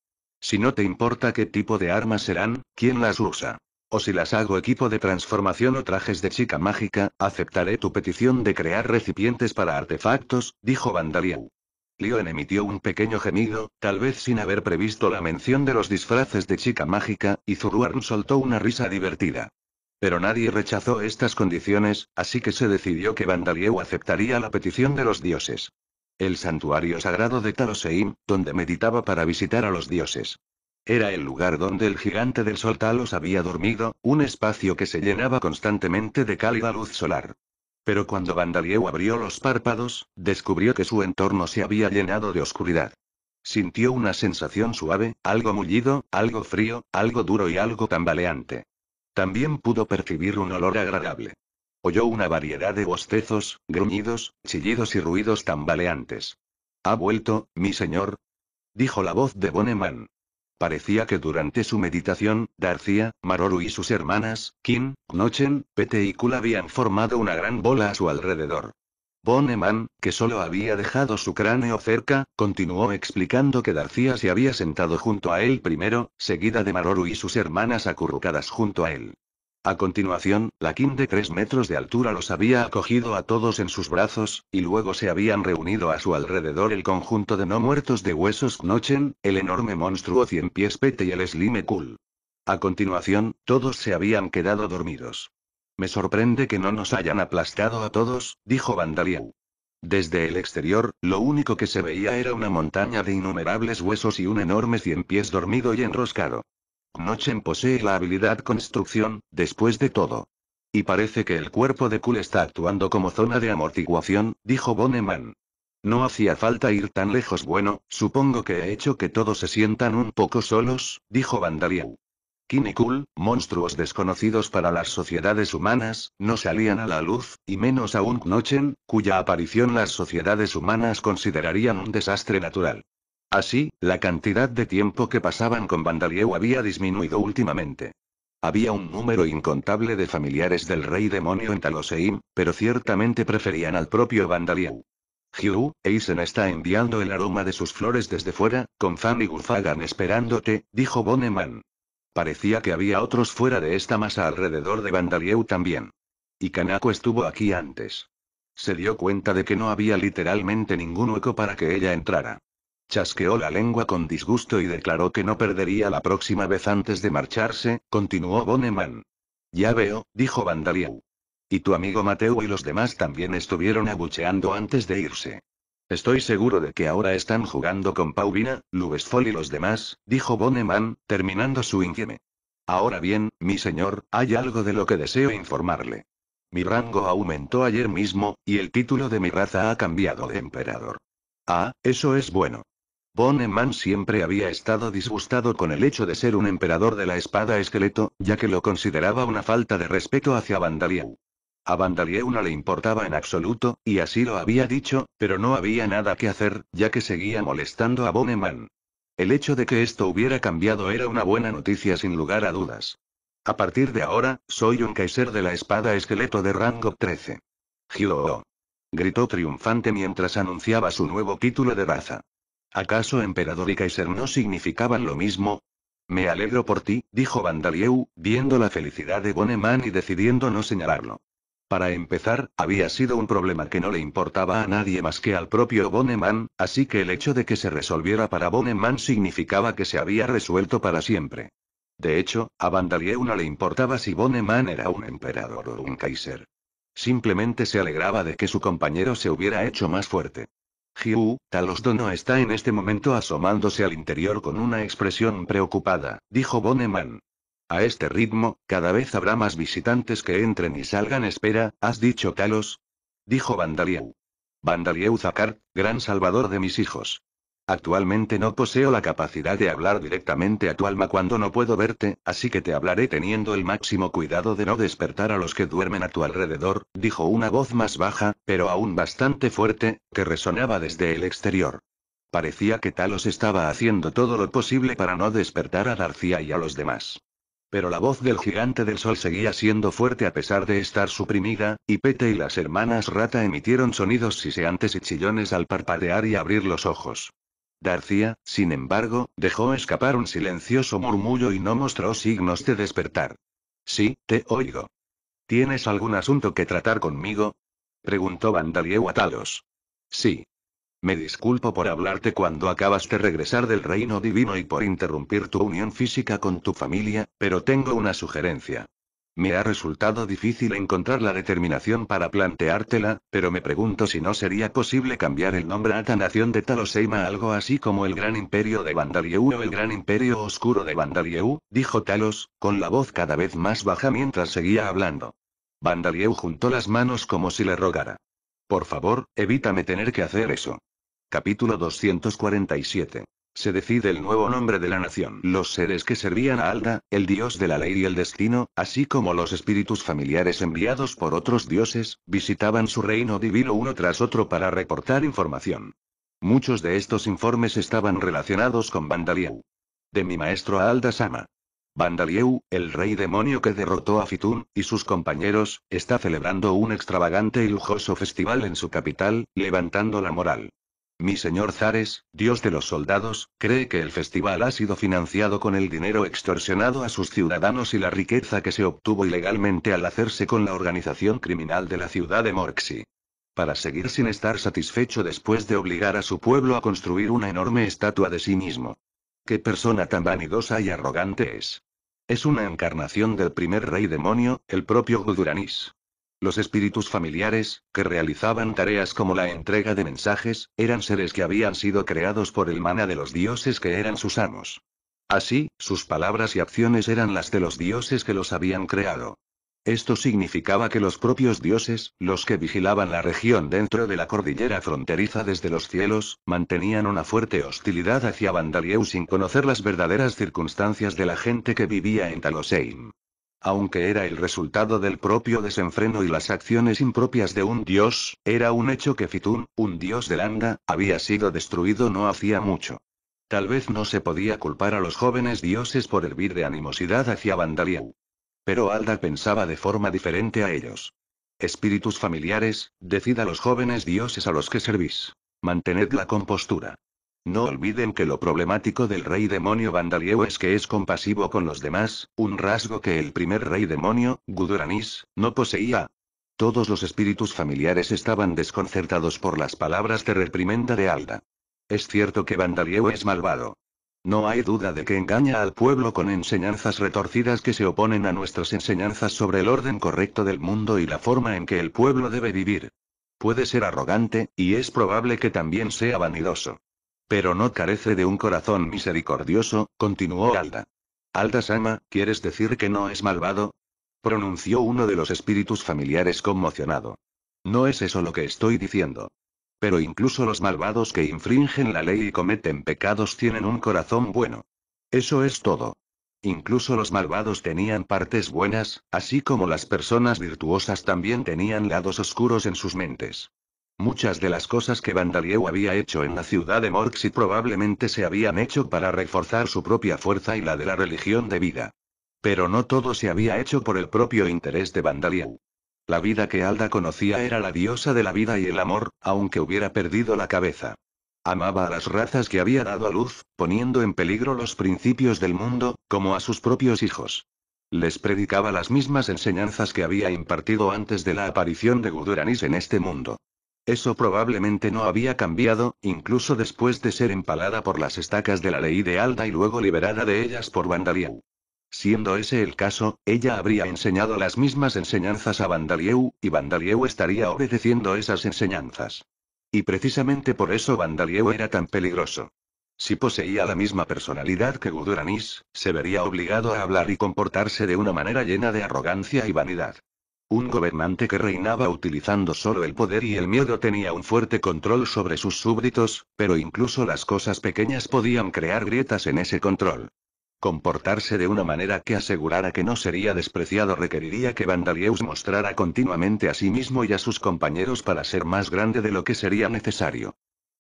Si no te importa qué tipo de armas serán, quién las usa. O si las hago equipo de transformación o trajes de chica mágica, aceptaré tu petición de crear recipientes para artefactos, dijo Vandalieu. Leon emitió un pequeño gemido, tal vez sin haber previsto la mención de los disfraces de chica mágica, y Zuruarn soltó una risa divertida. Pero nadie rechazó estas condiciones, así que se decidió que Vandalieu aceptaría la petición de los dioses. El santuario sagrado de Taloseim, donde meditaba para visitar a los dioses. Era el lugar donde el gigante del sol Talos había dormido, un espacio que se llenaba constantemente de cálida luz solar. Pero cuando Vandalieu abrió los párpados, descubrió que su entorno se había llenado de oscuridad. Sintió una sensación suave, algo mullido, algo frío, algo duro y algo tambaleante. También pudo percibir un olor agradable. Oyó una variedad de bostezos, gruñidos, chillidos y ruidos tambaleantes. ¿Ha vuelto, mi señor? dijo la voz de Boneman. Parecía que durante su meditación, Darcía, Maroru y sus hermanas, Kim, Nochen, Pete y Kul habían formado una gran bola a su alrededor. Boneman, que solo había dejado su cráneo cerca, continuó explicando que Darcía se había sentado junto a él primero, seguida de Maroru y sus hermanas acurrucadas junto a él. A continuación, la Kim de tres metros de altura los había acogido a todos en sus brazos, y luego se habían reunido a su alrededor el conjunto de no muertos de huesos Knochen, el enorme monstruo cien pies Pete y el Slime Cool. A continuación, todos se habían quedado dormidos. Me sorprende que no nos hayan aplastado a todos, dijo Vandaliau. Desde el exterior, lo único que se veía era una montaña de innumerables huesos y un enorme cien pies dormido y enroscado. Nochen posee la habilidad construcción, después de todo. Y parece que el cuerpo de Kul está actuando como zona de amortiguación, dijo Boneman. No hacía falta ir tan lejos. Bueno, supongo que he hecho que todos se sientan un poco solos, dijo Vandaliau. Kinikul, monstruos desconocidos para las sociedades humanas, no salían a la luz, y menos aún Knochen, cuya aparición las sociedades humanas considerarían un desastre natural. Así, la cantidad de tiempo que pasaban con Vandalieu había disminuido últimamente. Había un número incontable de familiares del rey demonio en Taloseim, pero ciertamente preferían al propio Vandalieu. Hugh, Eisen está enviando el aroma de sus flores desde fuera, con Fan y Gufagan esperándote, dijo Boneman. Parecía que había otros fuera de esta masa alrededor de Vandalieu también. Y Kanako estuvo aquí antes. Se dio cuenta de que no había literalmente ningún hueco para que ella entrara. Chasqueó la lengua con disgusto y declaró que no perdería la próxima vez antes de marcharse, continuó Boneman. Ya veo, dijo Vandalieu. Y tu amigo Mateo y los demás también estuvieron abucheando antes de irse. Estoy seguro de que ahora están jugando con Paulina, Lubesfol y los demás, dijo Boneman, terminando su inquime. Ahora bien, mi señor, hay algo de lo que deseo informarle. Mi rango aumentó ayer mismo, y el título de mi raza ha cambiado de emperador. Ah, eso es bueno. Boneman siempre había estado disgustado con el hecho de ser un emperador de la espada esqueleto, ya que lo consideraba una falta de respeto hacia Vandaliau. A Vandalieu no le importaba en absoluto, y así lo había dicho, pero no había nada que hacer, ya que seguía molestando a Boneman. El hecho de que esto hubiera cambiado era una buena noticia sin lugar a dudas. A partir de ahora, soy un Kaiser de la espada esqueleto de rango 13. ¡Gio! Gritó triunfante mientras anunciaba su nuevo título de raza. ¿Acaso emperador y Kaiser no significaban lo mismo? Me alegro por ti, dijo Vandalieu, viendo la felicidad de Boneman y decidiendo no señalarlo. Para empezar, había sido un problema que no le importaba a nadie más que al propio Boneman, así que el hecho de que se resolviera para Boneman significaba que se había resuelto para siempre. De hecho, a Vandalieu no le importaba si Boneman era un emperador o un kaiser. Simplemente se alegraba de que su compañero se hubiera hecho más fuerte. Talosdo no está en este momento asomándose al interior con una expresión preocupada, dijo Boneman. A este ritmo, cada vez habrá más visitantes que entren y salgan. Espera, ¿has dicho Talos? Dijo Vandalieu. Vandalieu Zakar, gran salvador de mis hijos. Actualmente no poseo la capacidad de hablar directamente a tu alma cuando no puedo verte, así que te hablaré teniendo el máximo cuidado de no despertar a los que duermen a tu alrededor, dijo una voz más baja, pero aún bastante fuerte, que resonaba desde el exterior. Parecía que Talos estaba haciendo todo lo posible para no despertar a Darcia y a los demás. Pero la voz del gigante del sol seguía siendo fuerte a pesar de estar suprimida, y Pete y las hermanas rata emitieron sonidos siseantes y chillones al parpadear y abrir los ojos. Darcía, sin embargo, dejó escapar un silencioso murmullo y no mostró signos de despertar. Sí, te oigo. ¿Tienes algún asunto que tratar conmigo? preguntó Vandalieu a Sí, me disculpo por hablarte cuando acabas de regresar del reino divino y por interrumpir tu unión física con tu familia, pero tengo una sugerencia. Me ha resultado difícil encontrar la determinación para planteártela, pero me pregunto si no sería posible cambiar el nombre a nación de Taloseima a algo así como el Gran Imperio de Vandalieu o el Gran Imperio Oscuro de Vandalieu, dijo Talos, con la voz cada vez más baja mientras seguía hablando. Vandalieu juntó las manos como si le rogara. Por favor, evítame tener que hacer eso. Capítulo 247. Se decide el nuevo nombre de la nación. Los seres que servían a Alda, el dios de la ley y el destino, así como los espíritus familiares enviados por otros dioses, visitaban su reino divino uno tras otro para reportar información. Muchos de estos informes estaban relacionados con Vandalieu. De mi maestro a Alda Sama. Bandalieu, el rey demonio que derrotó a Fitun, y sus compañeros, está celebrando un extravagante y lujoso festival en su capital, levantando la moral. Mi señor Zares, dios de los soldados, cree que el festival ha sido financiado con el dinero extorsionado a sus ciudadanos y la riqueza que se obtuvo ilegalmente al hacerse con la organización criminal de la ciudad de Morxi. Para seguir sin estar satisfecho después de obligar a su pueblo a construir una enorme estatua de sí mismo. Qué persona tan vanidosa y arrogante es. Es una encarnación del primer rey demonio, el propio Guduranis. Los espíritus familiares, que realizaban tareas como la entrega de mensajes, eran seres que habían sido creados por el mana de los dioses que eran sus amos. Así, sus palabras y acciones eran las de los dioses que los habían creado. Esto significaba que los propios dioses, los que vigilaban la región dentro de la cordillera fronteriza desde los cielos, mantenían una fuerte hostilidad hacia Vandalieu sin conocer las verdaderas circunstancias de la gente que vivía en Taloseim. Aunque era el resultado del propio desenfreno y las acciones impropias de un dios, era un hecho que Fitun, un dios de Landa, había sido destruido no hacía mucho. Tal vez no se podía culpar a los jóvenes dioses por hervir de animosidad hacia Vandaliau. Pero Alda pensaba de forma diferente a ellos. Espíritus familiares, decid a los jóvenes dioses a los que servís. Mantened la compostura. No olviden que lo problemático del rey demonio Vandalieu es que es compasivo con los demás, un rasgo que el primer rey demonio, Guduranis, no poseía. Todos los espíritus familiares estaban desconcertados por las palabras de reprimenda de Alda. Es cierto que Vandalieu es malvado. No hay duda de que engaña al pueblo con enseñanzas retorcidas que se oponen a nuestras enseñanzas sobre el orden correcto del mundo y la forma en que el pueblo debe vivir. Puede ser arrogante, y es probable que también sea vanidoso. Pero no carece de un corazón misericordioso, continuó Alda. Alda Sama, ¿quieres decir que no es malvado? pronunció uno de los espíritus familiares conmocionado. No es eso lo que estoy diciendo. Pero incluso los malvados que infringen la ley y cometen pecados tienen un corazón bueno. Eso es todo. Incluso los malvados tenían partes buenas, así como las personas virtuosas también tenían lados oscuros en sus mentes. Muchas de las cosas que Vandalieu había hecho en la ciudad de Morxi probablemente se habían hecho para reforzar su propia fuerza y la de la religión de vida. Pero no todo se había hecho por el propio interés de Vandalieu. La vida que Alda conocía era la diosa de la vida y el amor, aunque hubiera perdido la cabeza. Amaba a las razas que había dado a luz, poniendo en peligro los principios del mundo, como a sus propios hijos. Les predicaba las mismas enseñanzas que había impartido antes de la aparición de Guduranis en este mundo. Eso probablemente no había cambiado, incluso después de ser empalada por las estacas de la ley de Alda y luego liberada de ellas por Vandalieu. Siendo ese el caso, ella habría enseñado las mismas enseñanzas a Vandalieu, y Vandalieu estaría obedeciendo esas enseñanzas. Y precisamente por eso Vandalieu era tan peligroso. Si poseía la misma personalidad que Guduranis, se vería obligado a hablar y comportarse de una manera llena de arrogancia y vanidad. Un gobernante que reinaba utilizando solo el poder y el miedo tenía un fuerte control sobre sus súbditos, pero incluso las cosas pequeñas podían crear grietas en ese control. Comportarse de una manera que asegurara que no sería despreciado requeriría que Vandalieus mostrara continuamente a sí mismo y a sus compañeros para ser más grande de lo que sería necesario.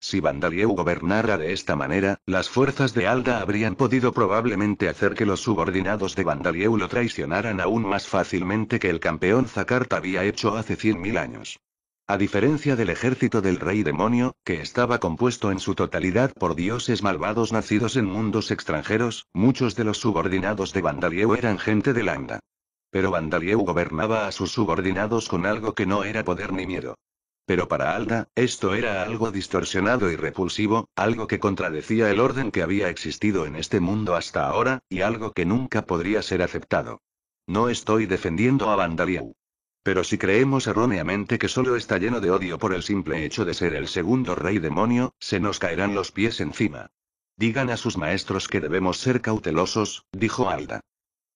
Si Vandalieu gobernara de esta manera, las fuerzas de Alda habrían podido probablemente hacer que los subordinados de Vandalieu lo traicionaran aún más fácilmente que el campeón Zakarta había hecho hace 100.000 años. A diferencia del ejército del rey demonio, que estaba compuesto en su totalidad por dioses malvados nacidos en mundos extranjeros, muchos de los subordinados de Vandalieu eran gente de Landa. Pero Vandalieu gobernaba a sus subordinados con algo que no era poder ni miedo. Pero para Alda, esto era algo distorsionado y repulsivo, algo que contradecía el orden que había existido en este mundo hasta ahora, y algo que nunca podría ser aceptado. No estoy defendiendo a Vandaliau. Pero si creemos erróneamente que solo está lleno de odio por el simple hecho de ser el segundo rey demonio, se nos caerán los pies encima. Digan a sus maestros que debemos ser cautelosos, dijo Alda.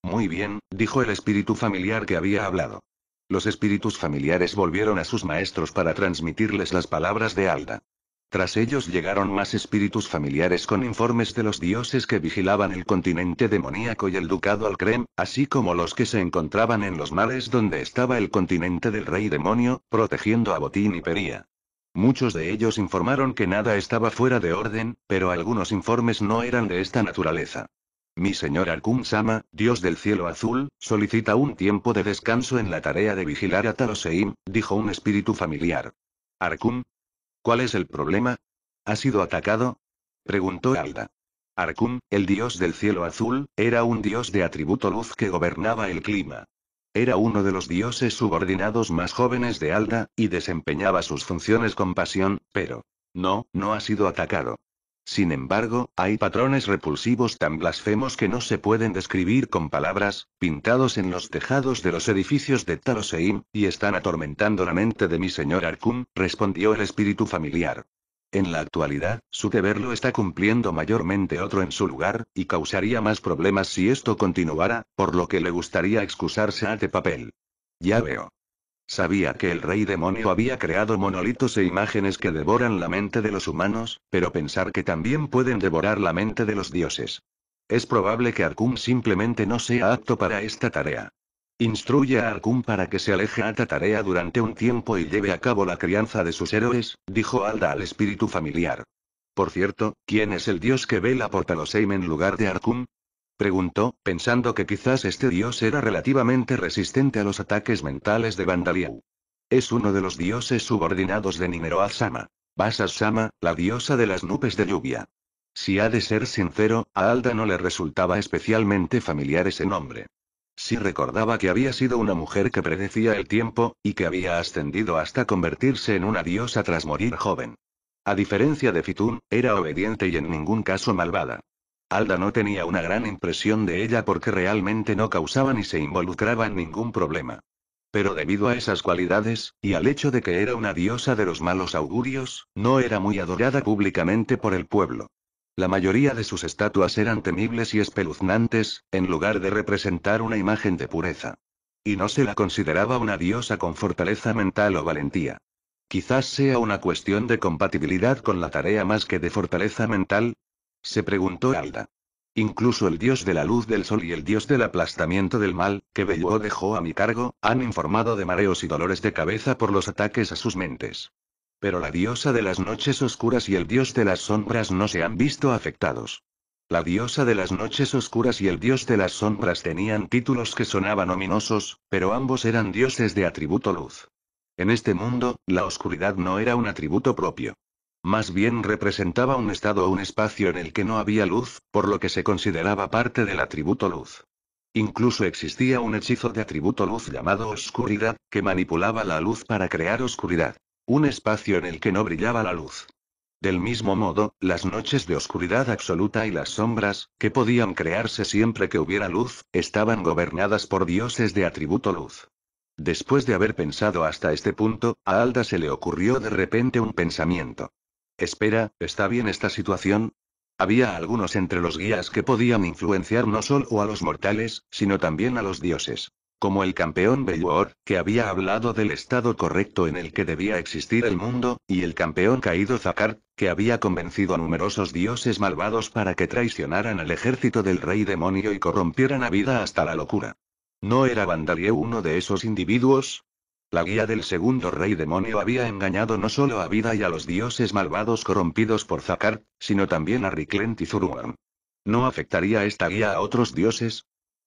Muy bien, dijo el espíritu familiar que había hablado. Los espíritus familiares volvieron a sus maestros para transmitirles las palabras de Alda. Tras ellos llegaron más espíritus familiares con informes de los dioses que vigilaban el continente demoníaco y el ducado Alcrem, así como los que se encontraban en los mares donde estaba el continente del rey demonio, protegiendo a Botín y Pería. Muchos de ellos informaron que nada estaba fuera de orden, pero algunos informes no eran de esta naturaleza. Mi señor arkum sama dios del cielo azul, solicita un tiempo de descanso en la tarea de vigilar a Taroseim, dijo un espíritu familiar. «¿Arkum? ¿Cuál es el problema? ¿Ha sido atacado? preguntó Alda. «Arkum, el dios del cielo azul, era un dios de atributo luz que gobernaba el clima. Era uno de los dioses subordinados más jóvenes de Alda, y desempeñaba sus funciones con pasión, pero... No, no ha sido atacado. Sin embargo, hay patrones repulsivos tan blasfemos que no se pueden describir con palabras, pintados en los tejados de los edificios de Taloseim, y están atormentando la mente de mi señor Arkum, respondió el espíritu familiar. En la actualidad, su deber lo está cumpliendo mayormente otro en su lugar, y causaría más problemas si esto continuara, por lo que le gustaría excusarse a de papel. Ya veo. Sabía que el rey demonio había creado monolitos e imágenes que devoran la mente de los humanos, pero pensar que también pueden devorar la mente de los dioses. Es probable que Arkum simplemente no sea apto para esta tarea. Instruye a Arkum para que se aleje a esta tarea durante un tiempo y lleve a cabo la crianza de sus héroes, dijo Alda al espíritu familiar. Por cierto, ¿quién es el dios que vela por Talosheim en lugar de Arkum? Preguntó, pensando que quizás este dios era relativamente resistente a los ataques mentales de Vandaliau. Es uno de los dioses subordinados de Nineroa-sama. vasas sama la diosa de las nubes de lluvia. Si ha de ser sincero, a Alda no le resultaba especialmente familiar ese nombre. Sí recordaba que había sido una mujer que predecía el tiempo, y que había ascendido hasta convertirse en una diosa tras morir joven. A diferencia de Fitun, era obediente y en ningún caso malvada. Alda no tenía una gran impresión de ella porque realmente no causaba ni se involucraba en ningún problema. Pero debido a esas cualidades, y al hecho de que era una diosa de los malos augurios, no era muy adorada públicamente por el pueblo. La mayoría de sus estatuas eran temibles y espeluznantes, en lugar de representar una imagen de pureza. Y no se la consideraba una diosa con fortaleza mental o valentía. Quizás sea una cuestión de compatibilidad con la tarea más que de fortaleza mental, se preguntó Alda. Incluso el dios de la luz del sol y el dios del aplastamiento del mal, que Belluo dejó a mi cargo, han informado de mareos y dolores de cabeza por los ataques a sus mentes. Pero la diosa de las noches oscuras y el dios de las sombras no se han visto afectados. La diosa de las noches oscuras y el dios de las sombras tenían títulos que sonaban ominosos, pero ambos eran dioses de atributo luz. En este mundo, la oscuridad no era un atributo propio. Más bien representaba un estado o un espacio en el que no había luz, por lo que se consideraba parte del atributo luz. Incluso existía un hechizo de atributo luz llamado oscuridad, que manipulaba la luz para crear oscuridad. Un espacio en el que no brillaba la luz. Del mismo modo, las noches de oscuridad absoluta y las sombras, que podían crearse siempre que hubiera luz, estaban gobernadas por dioses de atributo luz. Después de haber pensado hasta este punto, a Alda se le ocurrió de repente un pensamiento. Espera, ¿está bien esta situación? Había algunos entre los guías que podían influenciar no solo a los mortales, sino también a los dioses. Como el campeón Belluor, que había hablado del estado correcto en el que debía existir el mundo, y el campeón caído Zakar, que había convencido a numerosos dioses malvados para que traicionaran al ejército del rey demonio y corrompieran a vida hasta la locura. ¿No era Vandalie uno de esos individuos? La guía del segundo rey demonio había engañado no solo a Vida y a los dioses malvados corrompidos por Zakar, sino también a Riklent y Zuruan. ¿No afectaría esta guía a otros dioses?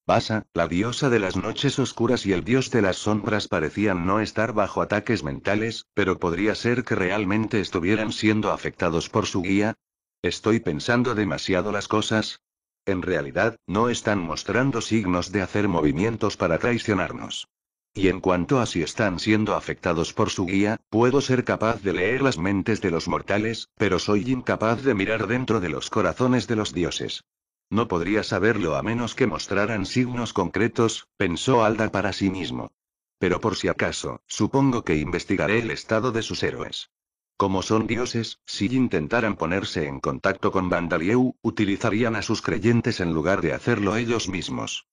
Basa, la diosa de las noches oscuras y el dios de las sombras parecían no estar bajo ataques mentales, pero podría ser que realmente estuvieran siendo afectados por su guía. ¿Estoy pensando demasiado las cosas? En realidad, no están mostrando signos de hacer movimientos para traicionarnos. Y en cuanto a si están siendo afectados por su guía, puedo ser capaz de leer las mentes de los mortales, pero soy incapaz de mirar dentro de los corazones de los dioses. No podría saberlo a menos que mostraran signos concretos, pensó Alda para sí mismo. Pero por si acaso, supongo que investigaré el estado de sus héroes. Como son dioses, si intentaran ponerse en contacto con Vandalieu, utilizarían a sus creyentes en lugar de hacerlo ellos mismos.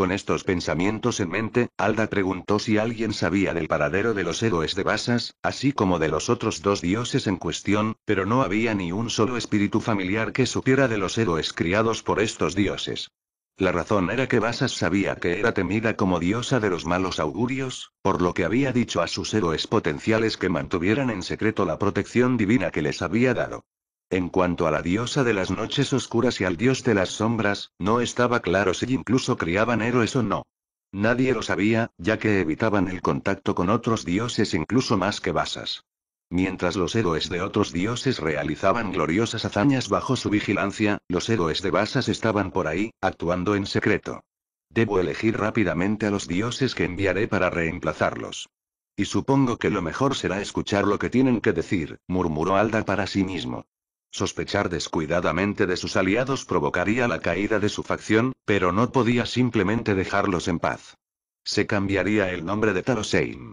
Con estos pensamientos en mente, Alda preguntó si alguien sabía del paradero de los héroes de Basas, así como de los otros dos dioses en cuestión, pero no había ni un solo espíritu familiar que supiera de los héroes criados por estos dioses. La razón era que Basas sabía que era temida como diosa de los malos augurios, por lo que había dicho a sus héroes potenciales que mantuvieran en secreto la protección divina que les había dado. En cuanto a la diosa de las noches oscuras y al dios de las sombras, no estaba claro si incluso criaban héroes o no. Nadie lo sabía, ya que evitaban el contacto con otros dioses incluso más que basas. Mientras los héroes de otros dioses realizaban gloriosas hazañas bajo su vigilancia, los héroes de basas estaban por ahí, actuando en secreto. Debo elegir rápidamente a los dioses que enviaré para reemplazarlos. Y supongo que lo mejor será escuchar lo que tienen que decir, murmuró Alda para sí mismo. Sospechar descuidadamente de sus aliados provocaría la caída de su facción, pero no podía simplemente dejarlos en paz. Se cambiaría el nombre de Talosein.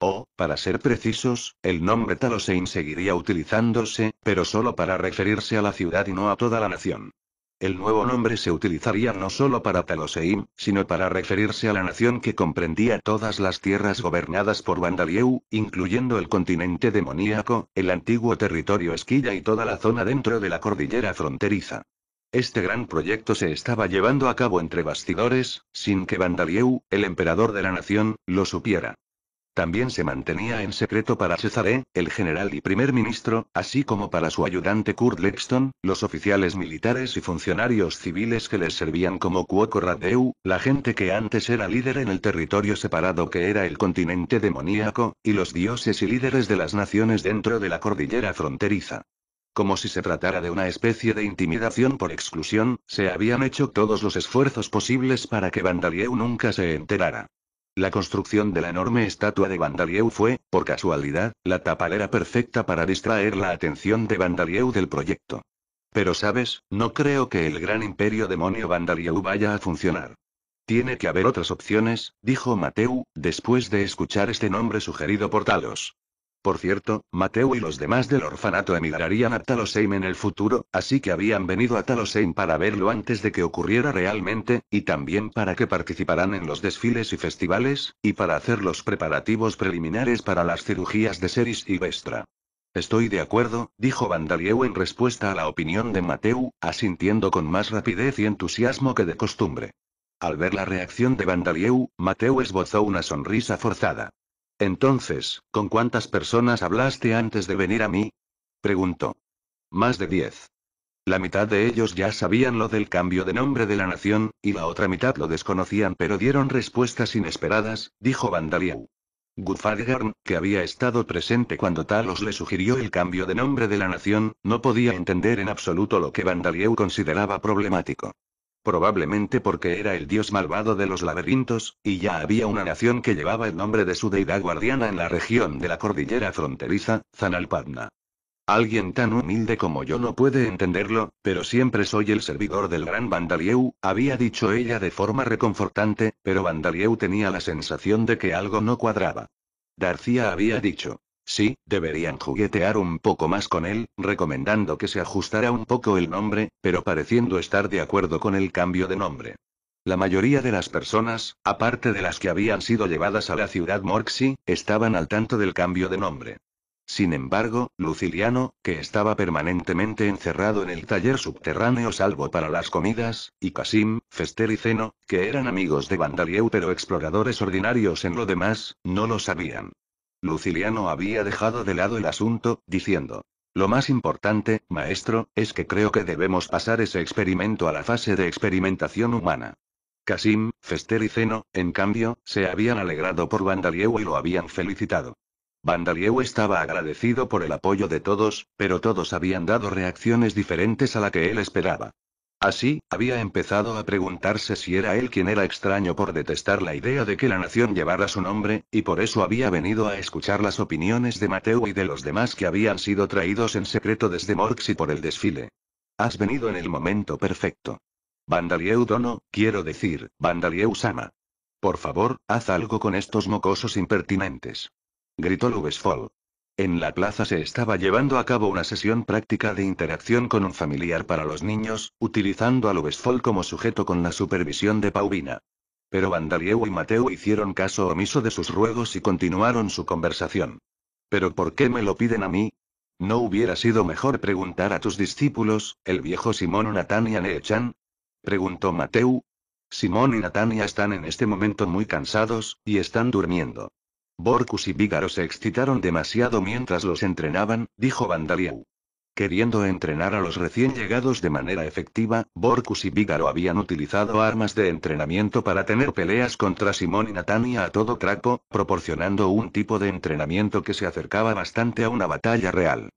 O, para ser precisos, el nombre Talosein seguiría utilizándose, pero solo para referirse a la ciudad y no a toda la nación. El nuevo nombre se utilizaría no solo para Taloseim, sino para referirse a la nación que comprendía todas las tierras gobernadas por Vandalieu, incluyendo el continente demoníaco, el antiguo territorio Esquilla y toda la zona dentro de la cordillera fronteriza. Este gran proyecto se estaba llevando a cabo entre bastidores, sin que Vandalieu, el emperador de la nación, lo supiera. También se mantenía en secreto para Cesare, el general y primer ministro, así como para su ayudante Kurt lexton los oficiales militares y funcionarios civiles que les servían como cuoco radeu, la gente que antes era líder en el territorio separado que era el continente demoníaco, y los dioses y líderes de las naciones dentro de la cordillera fronteriza como si se tratara de una especie de intimidación por exclusión, se habían hecho todos los esfuerzos posibles para que Vandalieu nunca se enterara. La construcción de la enorme estatua de Vandalieu fue, por casualidad, la tapalera perfecta para distraer la atención de Vandalieu del proyecto. Pero sabes, no creo que el gran imperio demonio Vandalieu vaya a funcionar. Tiene que haber otras opciones, dijo Mateu, después de escuchar este nombre sugerido por Talos. Por cierto, Mateo y los demás del orfanato emigrarían a Talosheim en el futuro, así que habían venido a Talosheim para verlo antes de que ocurriera realmente, y también para que participaran en los desfiles y festivales, y para hacer los preparativos preliminares para las cirugías de Seris y Vestra. Estoy de acuerdo, dijo Vandalieu en respuesta a la opinión de Mateu, asintiendo con más rapidez y entusiasmo que de costumbre. Al ver la reacción de Vandalieu, Mateu esbozó una sonrisa forzada. Entonces, ¿con cuántas personas hablaste antes de venir a mí? preguntó. Más de diez. La mitad de ellos ya sabían lo del cambio de nombre de la nación, y la otra mitad lo desconocían pero dieron respuestas inesperadas, dijo Vandalieu. Gufadgarn, que había estado presente cuando Talos le sugirió el cambio de nombre de la nación, no podía entender en absoluto lo que Vandalieu consideraba problemático probablemente porque era el dios malvado de los laberintos, y ya había una nación que llevaba el nombre de su deidad guardiana en la región de la cordillera fronteriza, Zanalpadna. Alguien tan humilde como yo no puede entenderlo, pero siempre soy el servidor del gran Vandalieu, había dicho ella de forma reconfortante, pero Vandalieu tenía la sensación de que algo no cuadraba. Darcía había dicho, Sí, deberían juguetear un poco más con él, recomendando que se ajustara un poco el nombre, pero pareciendo estar de acuerdo con el cambio de nombre. La mayoría de las personas, aparte de las que habían sido llevadas a la ciudad Morxi, estaban al tanto del cambio de nombre. Sin embargo, Luciliano, que estaba permanentemente encerrado en el taller subterráneo salvo para las comidas, y Kasim, Fester y Zeno, que eran amigos de Vandalieu pero exploradores ordinarios en lo demás, no lo sabían. Luciliano había dejado de lado el asunto, diciendo, lo más importante, maestro, es que creo que debemos pasar ese experimento a la fase de experimentación humana. Casim, Fester y Zeno, en cambio, se habían alegrado por Vandalieu y lo habían felicitado. Vandalieu estaba agradecido por el apoyo de todos, pero todos habían dado reacciones diferentes a la que él esperaba. Así, había empezado a preguntarse si era él quien era extraño por detestar la idea de que la nación llevara su nombre, y por eso había venido a escuchar las opiniones de Mateo y de los demás que habían sido traídos en secreto desde y por el desfile. Has venido en el momento perfecto. Vandalieu Dono, quiero decir, Vandalieu Sama. Por favor, haz algo con estos mocosos impertinentes. Gritó Lubesfol. En la plaza se estaba llevando a cabo una sesión práctica de interacción con un familiar para los niños, utilizando a Lubesfol como sujeto con la supervisión de Paulina. Pero Vandalieu y Mateo hicieron caso omiso de sus ruegos y continuaron su conversación. ¿Pero por qué me lo piden a mí? ¿No hubiera sido mejor preguntar a tus discípulos, el viejo Simón o Natania Echan. Preguntó Mateu. Simón y Natania están en este momento muy cansados, y están durmiendo. Borcus y Vígaro se excitaron demasiado mientras los entrenaban, dijo Vandaliau. Queriendo entrenar a los recién llegados de manera efectiva, Borcus y Vígaro habían utilizado armas de entrenamiento para tener peleas contra Simón y Natania a todo trapo, proporcionando un tipo de entrenamiento que se acercaba bastante a una batalla real.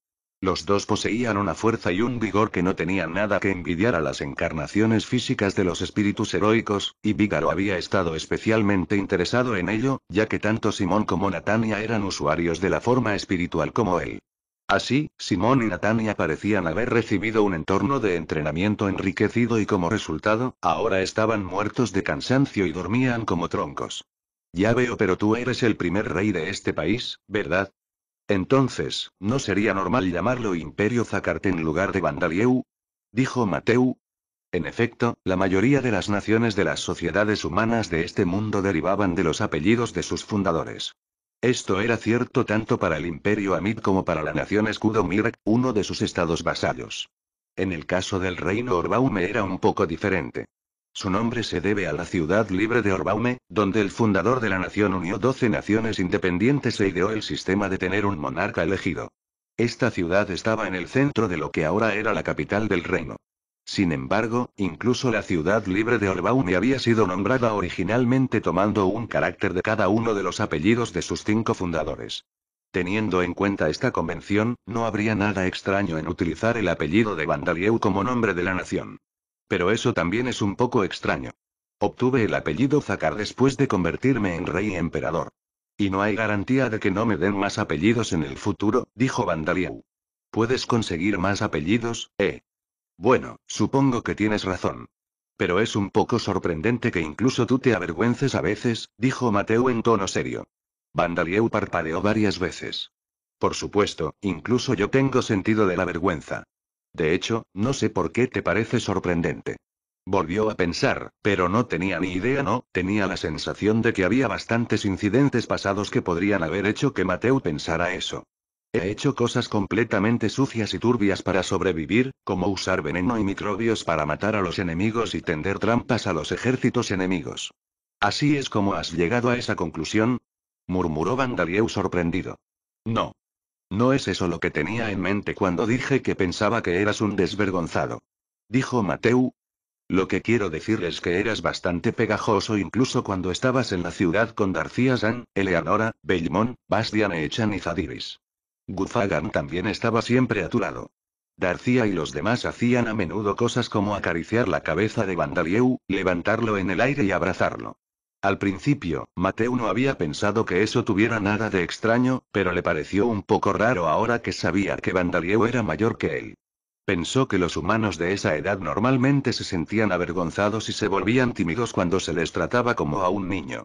Los dos poseían una fuerza y un vigor que no tenían nada que envidiar a las encarnaciones físicas de los espíritus heroicos, y Vígaro había estado especialmente interesado en ello, ya que tanto Simón como Natania eran usuarios de la forma espiritual como él. Así, Simón y Natania parecían haber recibido un entorno de entrenamiento enriquecido y como resultado, ahora estaban muertos de cansancio y dormían como troncos. Ya veo, pero tú eres el primer rey de este país, ¿verdad? Entonces, ¿no sería normal llamarlo Imperio Zacarte en lugar de Vandalieu? Dijo Mateu. En efecto, la mayoría de las naciones de las sociedades humanas de este mundo derivaban de los apellidos de sus fundadores. Esto era cierto tanto para el Imperio Amid como para la nación Escudo Mir, uno de sus estados vasallos. En el caso del reino Orbaume era un poco diferente. Su nombre se debe a la ciudad libre de Orbaume, donde el fundador de la nación unió 12 naciones independientes e ideó el sistema de tener un monarca elegido. Esta ciudad estaba en el centro de lo que ahora era la capital del reino. Sin embargo, incluso la ciudad libre de Orbaume había sido nombrada originalmente tomando un carácter de cada uno de los apellidos de sus cinco fundadores. Teniendo en cuenta esta convención, no habría nada extraño en utilizar el apellido de Vandalieu como nombre de la nación. Pero eso también es un poco extraño. Obtuve el apellido Zacar después de convertirme en rey y emperador. Y no hay garantía de que no me den más apellidos en el futuro, dijo Vandalieu. Puedes conseguir más apellidos, ¿eh? Bueno, supongo que tienes razón. Pero es un poco sorprendente que incluso tú te avergüences a veces, dijo Mateo en tono serio. Vandalieu parpadeó varias veces. Por supuesto, incluso yo tengo sentido de la vergüenza. De hecho, no sé por qué te parece sorprendente. Volvió a pensar, pero no tenía ni idea, no, tenía la sensación de que había bastantes incidentes pasados que podrían haber hecho que Mateo pensara eso. He hecho cosas completamente sucias y turbias para sobrevivir, como usar veneno y microbios para matar a los enemigos y tender trampas a los ejércitos enemigos. Así es como has llegado a esa conclusión, murmuró Vandalieu sorprendido. No, no es eso lo que tenía en mente cuando dije que pensaba que eras un desvergonzado. Dijo Mateu. Lo que quiero decir es que eras bastante pegajoso incluso cuando estabas en la ciudad con Darcía San, Eleanora, Belmont, Bastian Echan y Zadiris. Gufagan también estaba siempre a tu lado. Darcía y los demás hacían a menudo cosas como acariciar la cabeza de Vandalieu, levantarlo en el aire y abrazarlo. Al principio, Mateo no había pensado que eso tuviera nada de extraño, pero le pareció un poco raro ahora que sabía que Vandalieu era mayor que él. Pensó que los humanos de esa edad normalmente se sentían avergonzados y se volvían tímidos cuando se les trataba como a un niño.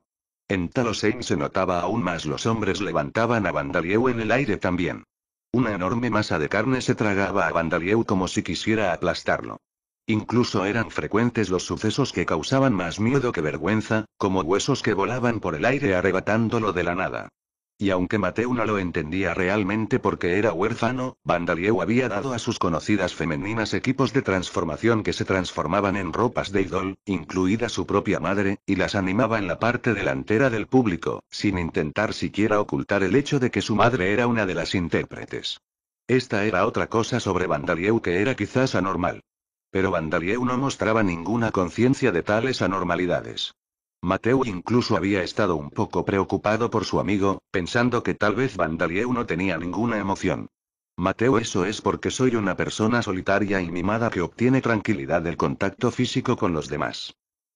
En Talosheim se notaba aún más los hombres levantaban a Vandalieu en el aire también. Una enorme masa de carne se tragaba a Vandalieu como si quisiera aplastarlo. Incluso eran frecuentes los sucesos que causaban más miedo que vergüenza, como huesos que volaban por el aire arrebatándolo de la nada. Y aunque Mateo no lo entendía realmente porque era huérfano, Vandalieu había dado a sus conocidas femeninas equipos de transformación que se transformaban en ropas de idol, incluida su propia madre, y las animaba en la parte delantera del público, sin intentar siquiera ocultar el hecho de que su madre era una de las intérpretes. Esta era otra cosa sobre Vandalieu que era quizás anormal pero Vandalieu no mostraba ninguna conciencia de tales anormalidades. Mateu incluso había estado un poco preocupado por su amigo, pensando que tal vez Vandalieu no tenía ninguna emoción. Mateo, eso es porque soy una persona solitaria y mimada que obtiene tranquilidad del contacto físico con los demás.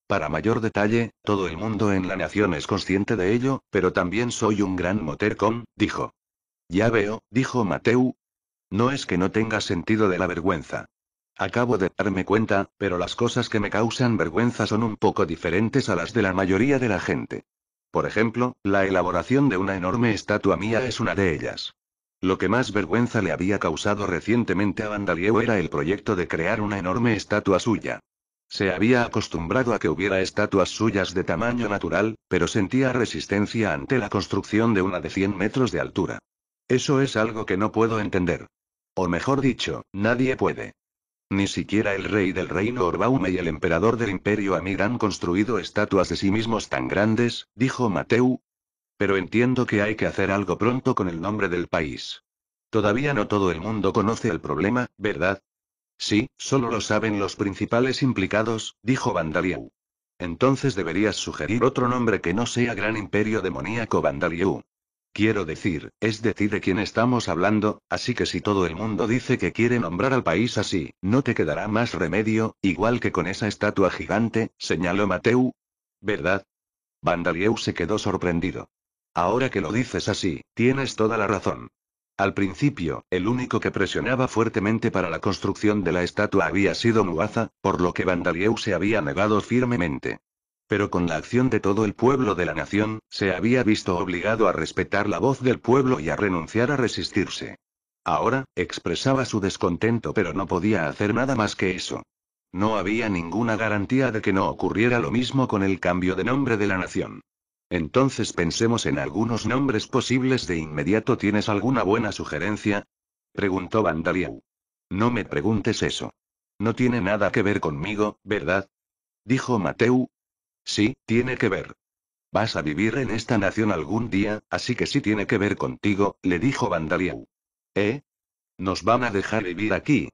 Para mayor detalle, todo el mundo en la nación es consciente de ello, pero también soy un gran con, dijo. Ya veo, dijo Mateu. No es que no tenga sentido de la vergüenza. Acabo de darme cuenta, pero las cosas que me causan vergüenza son un poco diferentes a las de la mayoría de la gente. Por ejemplo, la elaboración de una enorme estatua mía es una de ellas. Lo que más vergüenza le había causado recientemente a Vandalieu era el proyecto de crear una enorme estatua suya. Se había acostumbrado a que hubiera estatuas suyas de tamaño natural, pero sentía resistencia ante la construcción de una de 100 metros de altura. Eso es algo que no puedo entender. O mejor dicho, nadie puede. Ni siquiera el rey del reino Orbaume y el emperador del imperio Amir han construido estatuas de sí mismos tan grandes, dijo Mateu. Pero entiendo que hay que hacer algo pronto con el nombre del país. Todavía no todo el mundo conoce el problema, ¿verdad? Sí, solo lo saben los principales implicados, dijo Vandalieu. Entonces deberías sugerir otro nombre que no sea Gran Imperio Demoníaco Vandalieu. Quiero decir, es decir de quién estamos hablando, así que si todo el mundo dice que quiere nombrar al país así, no te quedará más remedio, igual que con esa estatua gigante, señaló Mateu. ¿Verdad? Vandalieu se quedó sorprendido. Ahora que lo dices así, tienes toda la razón. Al principio, el único que presionaba fuertemente para la construcción de la estatua había sido Muaza, por lo que Vandalieu se había negado firmemente pero con la acción de todo el pueblo de la nación, se había visto obligado a respetar la voz del pueblo y a renunciar a resistirse. Ahora, expresaba su descontento pero no podía hacer nada más que eso. No había ninguna garantía de que no ocurriera lo mismo con el cambio de nombre de la nación. Entonces pensemos en algunos nombres posibles de inmediato. ¿Tienes alguna buena sugerencia? preguntó Vandaliau. No me preguntes eso. No tiene nada que ver conmigo, ¿verdad? dijo Mateu, Sí, tiene que ver. Vas a vivir en esta nación algún día, así que sí tiene que ver contigo, le dijo Vandaliau. ¿Eh? Nos van a dejar vivir aquí.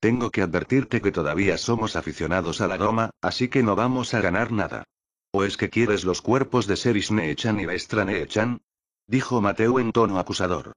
Tengo que advertirte que todavía somos aficionados a la Roma, así que no vamos a ganar nada. ¿O es que quieres los cuerpos de Seris Nechan y Vestra Nechan? Dijo Mateo en tono acusador.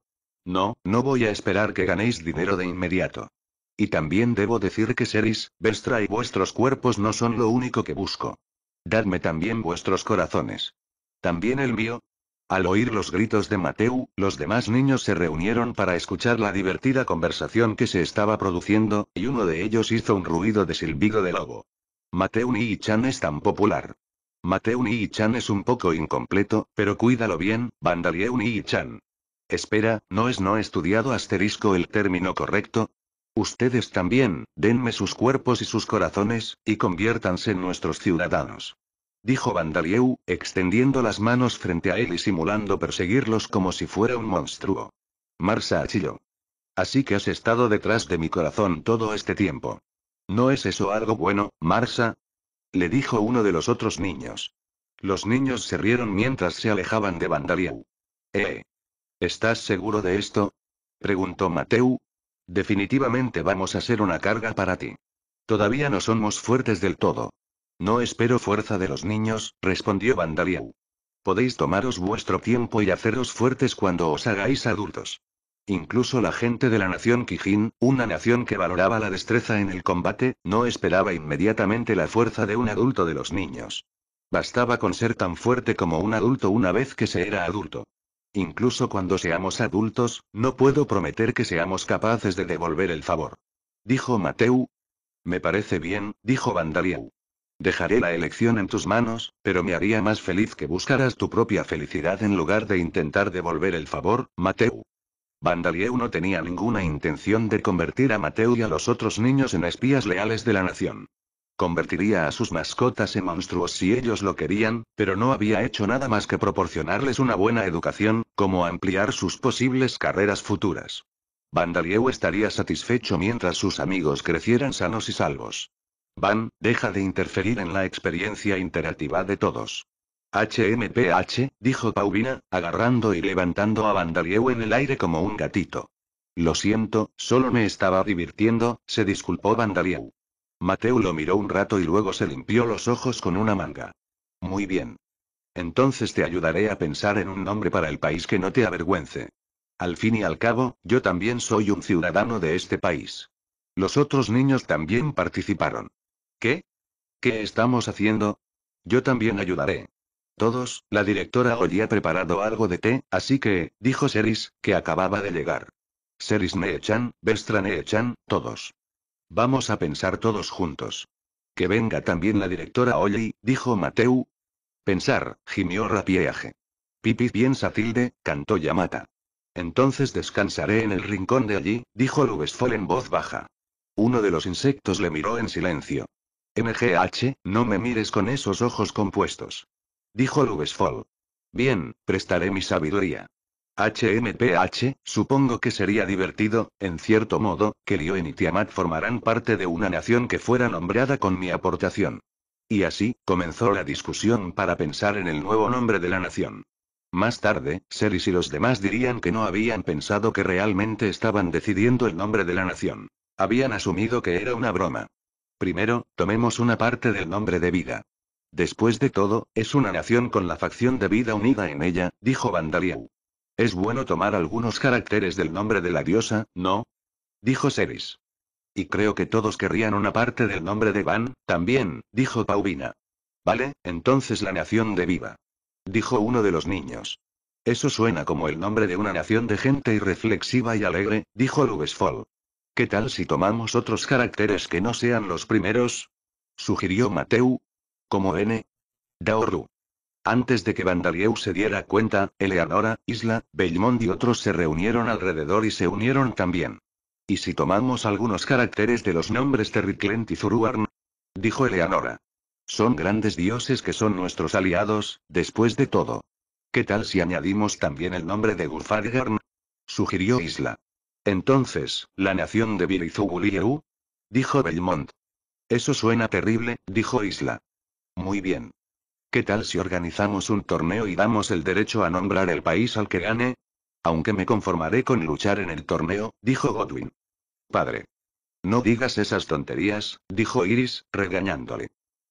No, no voy a esperar que ganéis dinero de inmediato. Y también debo decir que Seris, Vestra y vuestros cuerpos no son lo único que busco. Dadme también vuestros corazones. También el mío. Al oír los gritos de Mateu, los demás niños se reunieron para escuchar la divertida conversación que se estaba produciendo, y uno de ellos hizo un ruido de silbido de lobo. Mateu y chan es tan popular. Mateu y chan es un poco incompleto, pero cuídalo bien, Bandalieu y chan Espera, ¿no es no estudiado asterisco el término correcto? Ustedes también, denme sus cuerpos y sus corazones, y conviértanse en nuestros ciudadanos. Dijo Vandalieu, extendiendo las manos frente a él y simulando perseguirlos como si fuera un monstruo. Marsa achilló. Así que has estado detrás de mi corazón todo este tiempo. ¿No es eso algo bueno, Marsa? Le dijo uno de los otros niños. Los niños se rieron mientras se alejaban de Vandalieu. ¿Eh? ¿Estás seguro de esto? Preguntó Mateu, Definitivamente vamos a ser una carga para ti. Todavía no somos fuertes del todo. No espero fuerza de los niños, respondió Vandaliau. Podéis tomaros vuestro tiempo y haceros fuertes cuando os hagáis adultos. Incluso la gente de la nación Kijin, una nación que valoraba la destreza en el combate, no esperaba inmediatamente la fuerza de un adulto de los niños. Bastaba con ser tan fuerte como un adulto una vez que se era adulto. Incluso cuando seamos adultos, no puedo prometer que seamos capaces de devolver el favor. Dijo Mateu. Me parece bien, dijo Vandalieu. Dejaré la elección en tus manos, pero me haría más feliz que buscaras tu propia felicidad en lugar de intentar devolver el favor, Mateu. Vandalieu no tenía ninguna intención de convertir a Mateu y a los otros niños en espías leales de la nación. Convertiría a sus mascotas en monstruos si ellos lo querían, pero no había hecho nada más que proporcionarles una buena educación, como ampliar sus posibles carreras futuras. Vandalieu estaría satisfecho mientras sus amigos crecieran sanos y salvos. Van, deja de interferir en la experiencia interactiva de todos. HMPH, dijo Pauvina, agarrando y levantando a Vandalieu en el aire como un gatito. Lo siento, solo me estaba divirtiendo, se disculpó Vandalieu. Mateo lo miró un rato y luego se limpió los ojos con una manga. Muy bien. Entonces te ayudaré a pensar en un nombre para el país que no te avergüence. Al fin y al cabo, yo también soy un ciudadano de este país. Los otros niños también participaron. ¿Qué? ¿Qué estamos haciendo? Yo también ayudaré. Todos, la directora hoy ha preparado algo de té, así que, dijo Seris, que acababa de llegar. Seris Neechan, Bestra Neechan, todos. Vamos a pensar todos juntos. Que venga también la directora ollie dijo Mateu. Pensar, gimió Rapiaje. Pipi piensa tilde, cantó Yamata. Entonces descansaré en el rincón de allí, dijo Lubesfol en voz baja. Uno de los insectos le miró en silencio. MGH, no me mires con esos ojos compuestos. Dijo Lubesfol. Bien, prestaré mi sabiduría. HMPH, supongo que sería divertido, en cierto modo, que Lioen y Tiamat formaran parte de una nación que fuera nombrada con mi aportación. Y así, comenzó la discusión para pensar en el nuevo nombre de la nación. Más tarde, Seris y los demás dirían que no habían pensado que realmente estaban decidiendo el nombre de la nación. Habían asumido que era una broma. Primero, tomemos una parte del nombre de vida. Después de todo, es una nación con la facción de vida unida en ella, dijo Vandaliau. Es bueno tomar algunos caracteres del nombre de la diosa, ¿no? Dijo Ceres. Y creo que todos querrían una parte del nombre de Van, también, dijo Pauvina. Vale, entonces la nación de Viva. Dijo uno de los niños. Eso suena como el nombre de una nación de gente irreflexiva y alegre, dijo Rubesfol. ¿Qué tal si tomamos otros caracteres que no sean los primeros? Sugirió Mateu. Como N. Daoru. Antes de que Vandalieu se diera cuenta, Eleanora, Isla, Belmont y otros se reunieron alrededor y se unieron también. ¿Y si tomamos algunos caracteres de los nombres de Riclent y Zuruarn? Dijo Eleanora. Son grandes dioses que son nuestros aliados, después de todo. ¿Qué tal si añadimos también el nombre de Gufadgarn? Sugirió Isla. Entonces, ¿la nación de Virizugulieu? Dijo Belmont. Eso suena terrible, dijo Isla. Muy bien. ¿Qué tal si organizamos un torneo y damos el derecho a nombrar el país al que gane? Aunque me conformaré con luchar en el torneo, dijo Godwin. Padre. No digas esas tonterías, dijo Iris, regañándole.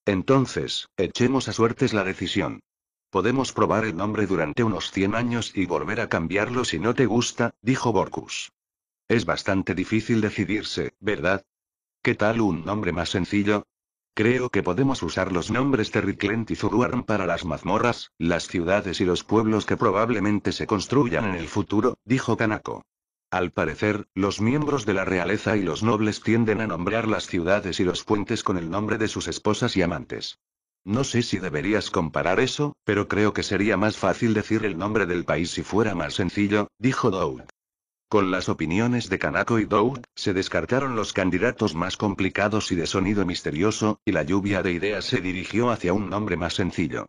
Entonces, echemos a suertes la decisión. Podemos probar el nombre durante unos 100 años y volver a cambiarlo si no te gusta, dijo Borcus. Es bastante difícil decidirse, ¿verdad? ¿Qué tal un nombre más sencillo? Creo que podemos usar los nombres Terriclent y Zuruarm para las mazmorras, las ciudades y los pueblos que probablemente se construyan en el futuro, dijo Kanako. Al parecer, los miembros de la realeza y los nobles tienden a nombrar las ciudades y los puentes con el nombre de sus esposas y amantes. No sé si deberías comparar eso, pero creo que sería más fácil decir el nombre del país si fuera más sencillo, dijo Doug. Con las opiniones de Kanako y Doug, se descartaron los candidatos más complicados y de sonido misterioso, y la lluvia de ideas se dirigió hacia un nombre más sencillo.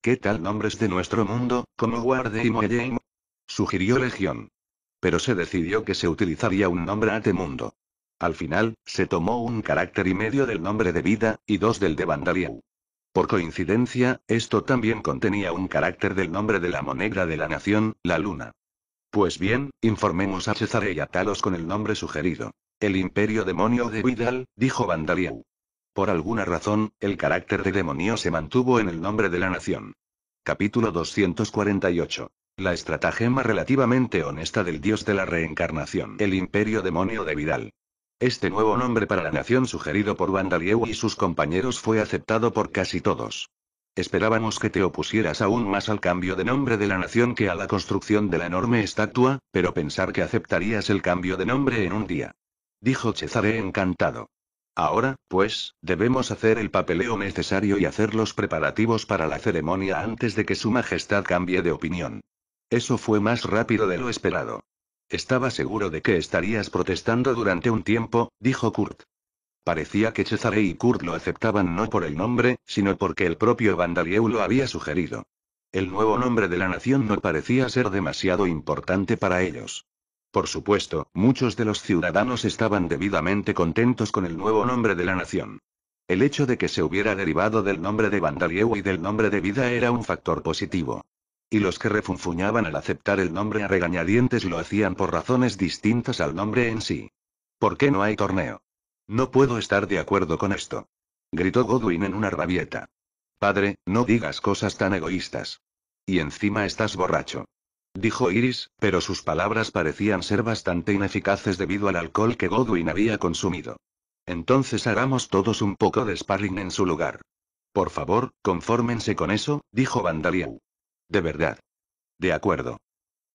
¿Qué tal nombres de nuestro mundo, como Guarde y Sugirió Legión. Pero se decidió que se utilizaría un nombre atemundo. mundo. Al final, se tomó un carácter y medio del nombre de vida, y dos del de Vandaliau. Por coincidencia, esto también contenía un carácter del nombre de la moneda de la nación, la luna. Pues bien, informemos a Cesare y a Talos con el nombre sugerido. El imperio demonio de Vidal, dijo Vandalieu. Por alguna razón, el carácter de demonio se mantuvo en el nombre de la nación. Capítulo 248. La estratagema relativamente honesta del dios de la reencarnación. El imperio demonio de Vidal. Este nuevo nombre para la nación sugerido por Vandalieu y sus compañeros fue aceptado por casi todos. Esperábamos que te opusieras aún más al cambio de nombre de la nación que a la construcción de la enorme estatua, pero pensar que aceptarías el cambio de nombre en un día. Dijo Chezare encantado. Ahora, pues, debemos hacer el papeleo necesario y hacer los preparativos para la ceremonia antes de que Su Majestad cambie de opinión. Eso fue más rápido de lo esperado. Estaba seguro de que estarías protestando durante un tiempo, dijo Kurt. Parecía que Cesare y Kurt lo aceptaban no por el nombre, sino porque el propio Vandalieu lo había sugerido. El nuevo nombre de la nación no parecía ser demasiado importante para ellos. Por supuesto, muchos de los ciudadanos estaban debidamente contentos con el nuevo nombre de la nación. El hecho de que se hubiera derivado del nombre de Vandalieu y del nombre de vida era un factor positivo. Y los que refunfuñaban al aceptar el nombre a regañadientes lo hacían por razones distintas al nombre en sí. ¿Por qué no hay torneo? No puedo estar de acuerdo con esto. Gritó Godwin en una rabieta. Padre, no digas cosas tan egoístas. Y encima estás borracho. Dijo Iris, pero sus palabras parecían ser bastante ineficaces debido al alcohol que Godwin había consumido. Entonces hagamos todos un poco de sparring en su lugar. Por favor, confórmense con eso, dijo Vandaliau. De verdad. De acuerdo.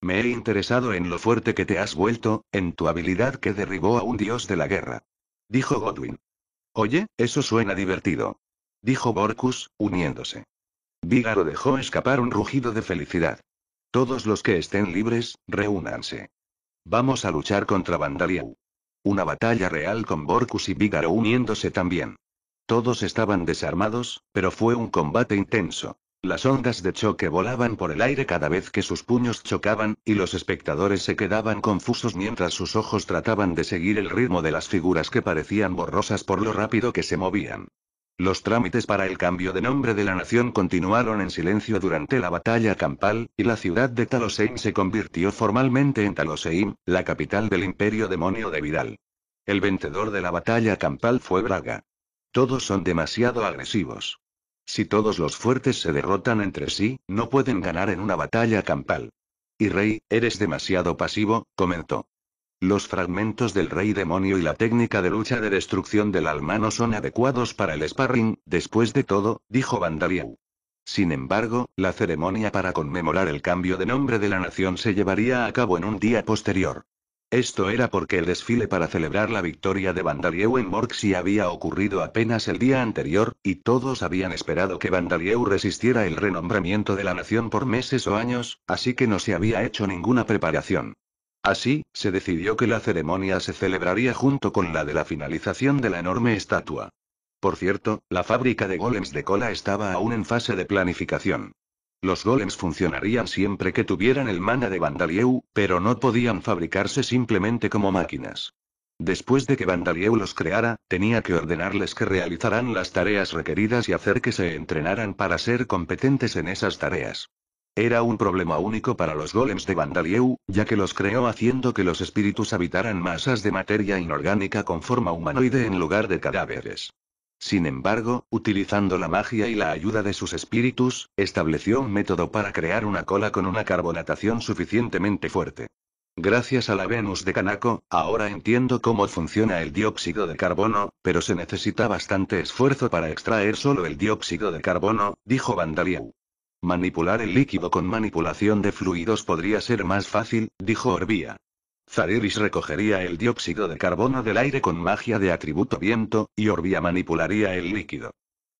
Me he interesado en lo fuerte que te has vuelto, en tu habilidad que derribó a un dios de la guerra dijo Godwin. Oye, eso suena divertido. Dijo Borcus, uniéndose. Vígaro dejó escapar un rugido de felicidad. Todos los que estén libres, reúnanse. Vamos a luchar contra Vandaliau. Una batalla real con Borcus y Vígaro uniéndose también. Todos estaban desarmados, pero fue un combate intenso. Las ondas de choque volaban por el aire cada vez que sus puños chocaban, y los espectadores se quedaban confusos mientras sus ojos trataban de seguir el ritmo de las figuras que parecían borrosas por lo rápido que se movían. Los trámites para el cambio de nombre de la nación continuaron en silencio durante la batalla campal, y la ciudad de Taloseim se convirtió formalmente en Taloseim, la capital del imperio demonio de Vidal. El vencedor de la batalla campal fue Braga. Todos son demasiado agresivos. Si todos los fuertes se derrotan entre sí, no pueden ganar en una batalla campal. Y rey, eres demasiado pasivo, comentó. Los fragmentos del rey demonio y la técnica de lucha de destrucción del alma no son adecuados para el sparring, después de todo, dijo Vandaliau. Sin embargo, la ceremonia para conmemorar el cambio de nombre de la nación se llevaría a cabo en un día posterior. Esto era porque el desfile para celebrar la victoria de Vandalieu en Morxi había ocurrido apenas el día anterior, y todos habían esperado que Vandalieu resistiera el renombramiento de la nación por meses o años, así que no se había hecho ninguna preparación. Así, se decidió que la ceremonia se celebraría junto con la de la finalización de la enorme estatua. Por cierto, la fábrica de golems de cola estaba aún en fase de planificación. Los golems funcionarían siempre que tuvieran el mana de Vandalieu, pero no podían fabricarse simplemente como máquinas. Después de que Vandalieu los creara, tenía que ordenarles que realizaran las tareas requeridas y hacer que se entrenaran para ser competentes en esas tareas. Era un problema único para los golems de Vandalieu, ya que los creó haciendo que los espíritus habitaran masas de materia inorgánica con forma humanoide en lugar de cadáveres. Sin embargo, utilizando la magia y la ayuda de sus espíritus, estableció un método para crear una cola con una carbonatación suficientemente fuerte. Gracias a la Venus de Kanako, ahora entiendo cómo funciona el dióxido de carbono, pero se necesita bastante esfuerzo para extraer solo el dióxido de carbono, dijo Vandaliau. Manipular el líquido con manipulación de fluidos podría ser más fácil, dijo Orbia. Zariris recogería el dióxido de carbono del aire con magia de atributo viento, y Orbia manipularía el líquido.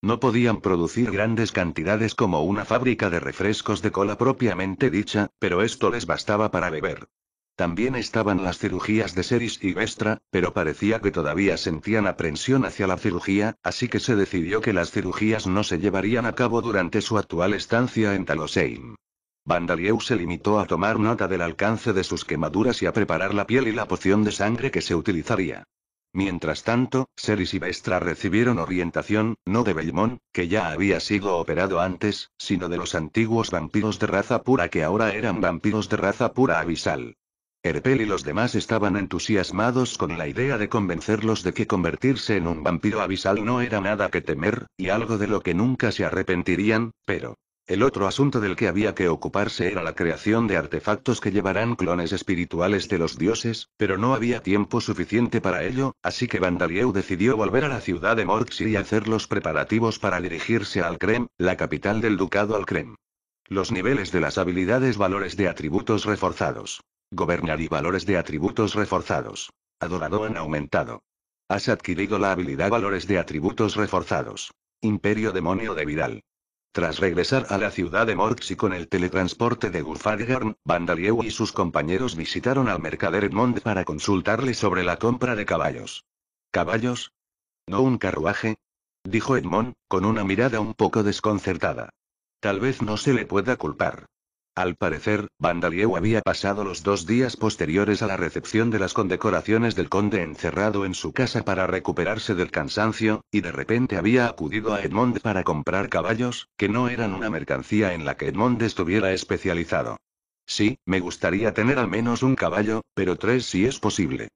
No podían producir grandes cantidades como una fábrica de refrescos de cola propiamente dicha, pero esto les bastaba para beber. También estaban las cirugías de Seris y Vestra, pero parecía que todavía sentían aprensión hacia la cirugía, así que se decidió que las cirugías no se llevarían a cabo durante su actual estancia en Talosheim. Vandalieu se limitó a tomar nota del alcance de sus quemaduras y a preparar la piel y la poción de sangre que se utilizaría. Mientras tanto, Seris y Vestra recibieron orientación, no de Belmont, que ya había sido operado antes, sino de los antiguos vampiros de raza pura que ahora eran vampiros de raza pura abisal. Erpel y los demás estaban entusiasmados con la idea de convencerlos de que convertirse en un vampiro abisal no era nada que temer, y algo de lo que nunca se arrepentirían, pero el otro asunto del que había que ocuparse era la creación de artefactos que llevarán clones espirituales de los dioses, pero no había tiempo suficiente para ello, así que Vandalieu decidió volver a la ciudad de Morxi y hacer los preparativos para dirigirse al Krem, la capital del ducado al Krem. Los niveles de las habilidades valores de atributos reforzados. Gobernar y valores de atributos reforzados. Adorado han aumentado. Has adquirido la habilidad valores de atributos reforzados. Imperio demonio de Vidal. Tras regresar a la ciudad de Morx y con el teletransporte de Gulfagern, Vandalieu y sus compañeros visitaron al mercader Edmond para consultarle sobre la compra de caballos. ¿Caballos? ¿No un carruaje? dijo Edmond, con una mirada un poco desconcertada. Tal vez no se le pueda culpar. Al parecer, Vandalieu había pasado los dos días posteriores a la recepción de las condecoraciones del conde encerrado en su casa para recuperarse del cansancio, y de repente había acudido a Edmond para comprar caballos, que no eran una mercancía en la que Edmond estuviera especializado. Sí, me gustaría tener al menos un caballo, pero tres si es posible.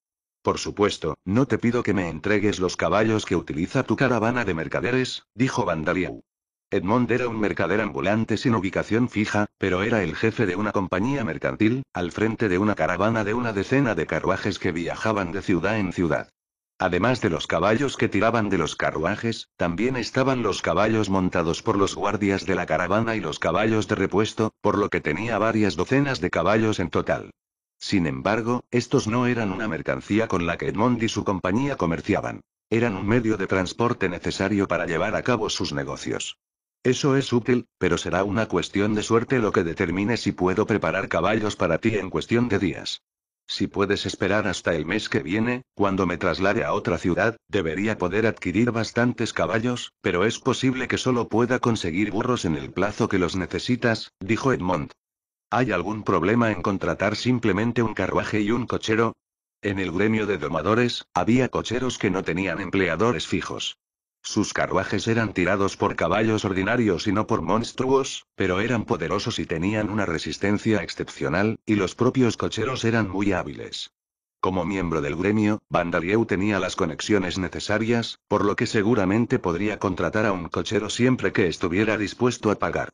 Por supuesto, no te pido que me entregues los caballos que utiliza tu caravana de mercaderes, dijo Vandalieu. Edmond era un mercader ambulante sin ubicación fija, pero era el jefe de una compañía mercantil, al frente de una caravana de una decena de carruajes que viajaban de ciudad en ciudad. Además de los caballos que tiraban de los carruajes, también estaban los caballos montados por los guardias de la caravana y los caballos de repuesto, por lo que tenía varias docenas de caballos en total. Sin embargo, estos no eran una mercancía con la que Edmond y su compañía comerciaban. Eran un medio de transporte necesario para llevar a cabo sus negocios. Eso es útil, pero será una cuestión de suerte lo que determine si puedo preparar caballos para ti en cuestión de días. Si puedes esperar hasta el mes que viene, cuando me traslade a otra ciudad, debería poder adquirir bastantes caballos, pero es posible que solo pueda conseguir burros en el plazo que los necesitas, dijo Edmond. ¿Hay algún problema en contratar simplemente un carruaje y un cochero? En el gremio de domadores, había cocheros que no tenían empleadores fijos. Sus carruajes eran tirados por caballos ordinarios y no por monstruos, pero eran poderosos y tenían una resistencia excepcional, y los propios cocheros eran muy hábiles. Como miembro del gremio, Vandalieu tenía las conexiones necesarias, por lo que seguramente podría contratar a un cochero siempre que estuviera dispuesto a pagar.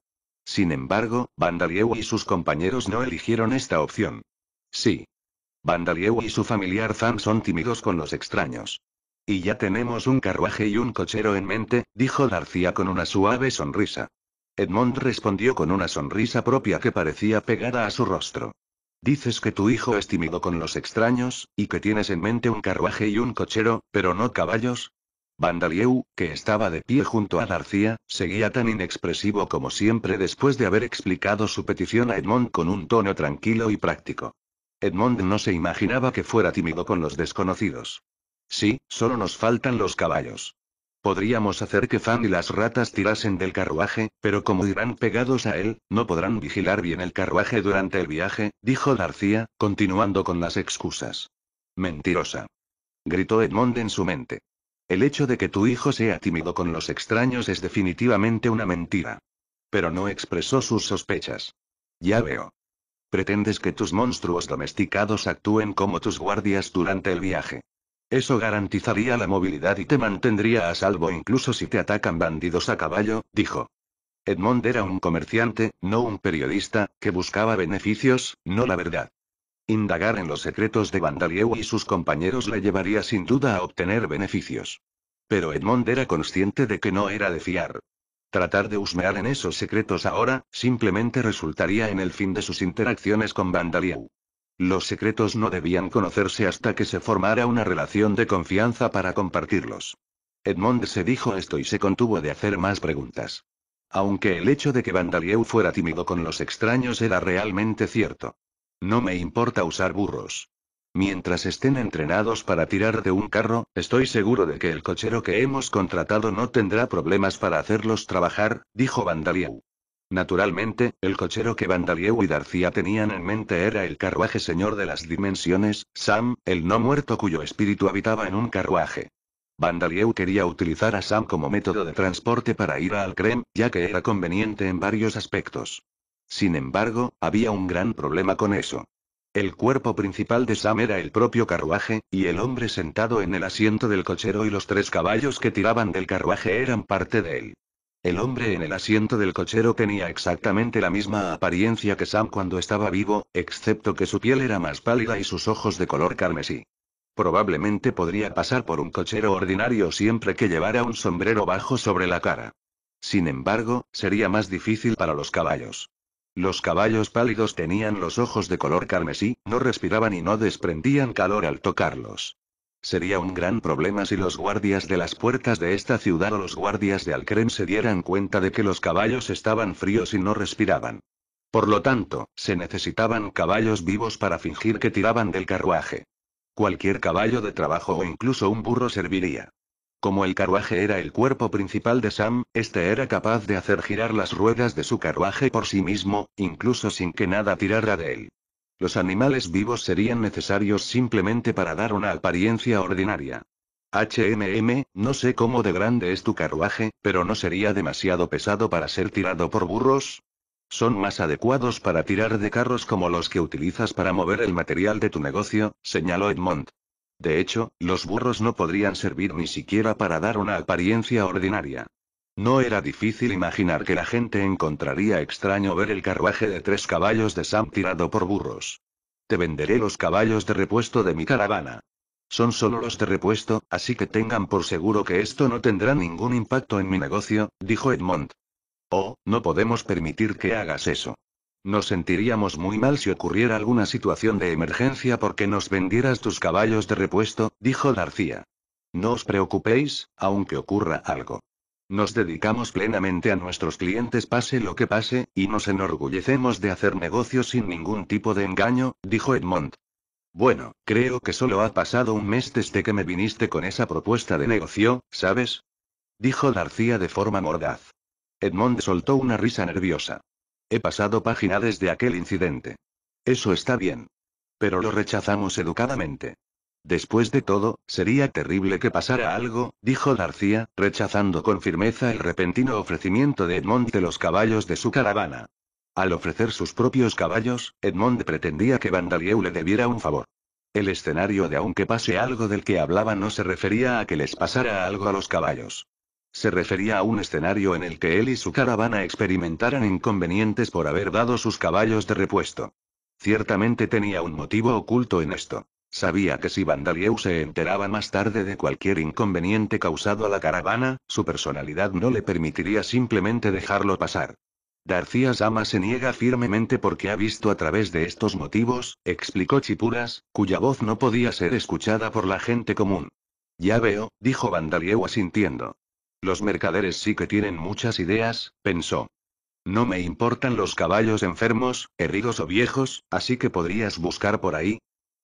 Sin embargo, Vandalieu y sus compañeros no eligieron esta opción. Sí. Vandalieu y su familiar Zan son tímidos con los extraños. Y ya tenemos un carruaje y un cochero en mente, dijo García con una suave sonrisa. Edmond respondió con una sonrisa propia que parecía pegada a su rostro. Dices que tu hijo es tímido con los extraños, y que tienes en mente un carruaje y un cochero, pero no caballos. Vandalieu, que estaba de pie junto a García, seguía tan inexpresivo como siempre después de haber explicado su petición a Edmond con un tono tranquilo y práctico. Edmond no se imaginaba que fuera tímido con los desconocidos. Sí, solo nos faltan los caballos. Podríamos hacer que Fan y las ratas tirasen del carruaje, pero como irán pegados a él, no podrán vigilar bien el carruaje durante el viaje, dijo García, continuando con las excusas. Mentirosa. Gritó Edmond en su mente. El hecho de que tu hijo sea tímido con los extraños es definitivamente una mentira. Pero no expresó sus sospechas. Ya veo. Pretendes que tus monstruos domesticados actúen como tus guardias durante el viaje. Eso garantizaría la movilidad y te mantendría a salvo incluso si te atacan bandidos a caballo, dijo. Edmond era un comerciante, no un periodista, que buscaba beneficios, no la verdad. Indagar en los secretos de Vandalieu y sus compañeros le llevaría sin duda a obtener beneficios. Pero Edmond era consciente de que no era de fiar. Tratar de husmear en esos secretos ahora, simplemente resultaría en el fin de sus interacciones con Vandalieu. Los secretos no debían conocerse hasta que se formara una relación de confianza para compartirlos. Edmond se dijo esto y se contuvo de hacer más preguntas. Aunque el hecho de que Vandalieu fuera tímido con los extraños era realmente cierto. No me importa usar burros. Mientras estén entrenados para tirar de un carro, estoy seguro de que el cochero que hemos contratado no tendrá problemas para hacerlos trabajar, dijo Vandalieu. Naturalmente, el cochero que Vandalieu y García tenían en mente era el carruaje señor de las dimensiones, Sam, el no muerto cuyo espíritu habitaba en un carruaje. Vandalieu quería utilizar a Sam como método de transporte para ir al Krem, ya que era conveniente en varios aspectos. Sin embargo, había un gran problema con eso. El cuerpo principal de Sam era el propio carruaje, y el hombre sentado en el asiento del cochero y los tres caballos que tiraban del carruaje eran parte de él. El hombre en el asiento del cochero tenía exactamente la misma apariencia que Sam cuando estaba vivo, excepto que su piel era más pálida y sus ojos de color carmesí. Probablemente podría pasar por un cochero ordinario siempre que llevara un sombrero bajo sobre la cara. Sin embargo, sería más difícil para los caballos. Los caballos pálidos tenían los ojos de color carmesí, no respiraban y no desprendían calor al tocarlos. Sería un gran problema si los guardias de las puertas de esta ciudad o los guardias de Alcrem se dieran cuenta de que los caballos estaban fríos y no respiraban. Por lo tanto, se necesitaban caballos vivos para fingir que tiraban del carruaje. Cualquier caballo de trabajo o incluso un burro serviría. Como el carruaje era el cuerpo principal de Sam, este era capaz de hacer girar las ruedas de su carruaje por sí mismo, incluso sin que nada tirara de él. Los animales vivos serían necesarios simplemente para dar una apariencia ordinaria. HMM, no sé cómo de grande es tu carruaje, pero no sería demasiado pesado para ser tirado por burros. Son más adecuados para tirar de carros como los que utilizas para mover el material de tu negocio, señaló Edmond. De hecho, los burros no podrían servir ni siquiera para dar una apariencia ordinaria. No era difícil imaginar que la gente encontraría extraño ver el carruaje de tres caballos de Sam tirado por burros. Te venderé los caballos de repuesto de mi caravana. Son solo los de repuesto, así que tengan por seguro que esto no tendrá ningún impacto en mi negocio, dijo Edmond. Oh, no podemos permitir que hagas eso. Nos sentiríamos muy mal si ocurriera alguna situación de emergencia porque nos vendieras tus caballos de repuesto, dijo García. No os preocupéis, aunque ocurra algo. Nos dedicamos plenamente a nuestros clientes pase lo que pase, y nos enorgullecemos de hacer negocios sin ningún tipo de engaño, dijo Edmond. Bueno, creo que solo ha pasado un mes desde que me viniste con esa propuesta de negocio, ¿sabes? Dijo García de forma mordaz. Edmond soltó una risa nerviosa. He pasado página desde aquel incidente. Eso está bien. Pero lo rechazamos educadamente. Después de todo, sería terrible que pasara algo, dijo García, rechazando con firmeza el repentino ofrecimiento de Edmond de los caballos de su caravana. Al ofrecer sus propios caballos, Edmond pretendía que Vandalieu le debiera un favor. El escenario de aunque pase algo del que hablaba no se refería a que les pasara algo a los caballos. Se refería a un escenario en el que él y su caravana experimentaran inconvenientes por haber dado sus caballos de repuesto. Ciertamente tenía un motivo oculto en esto. Sabía que si Vandalieu se enteraba más tarde de cualquier inconveniente causado a la caravana, su personalidad no le permitiría simplemente dejarlo pasar. García Sama se niega firmemente porque ha visto a través de estos motivos, explicó Chipuras, cuya voz no podía ser escuchada por la gente común. Ya veo, dijo Vandalieu asintiendo. Los mercaderes sí que tienen muchas ideas, pensó. No me importan los caballos enfermos, heridos o viejos, así que podrías buscar por ahí,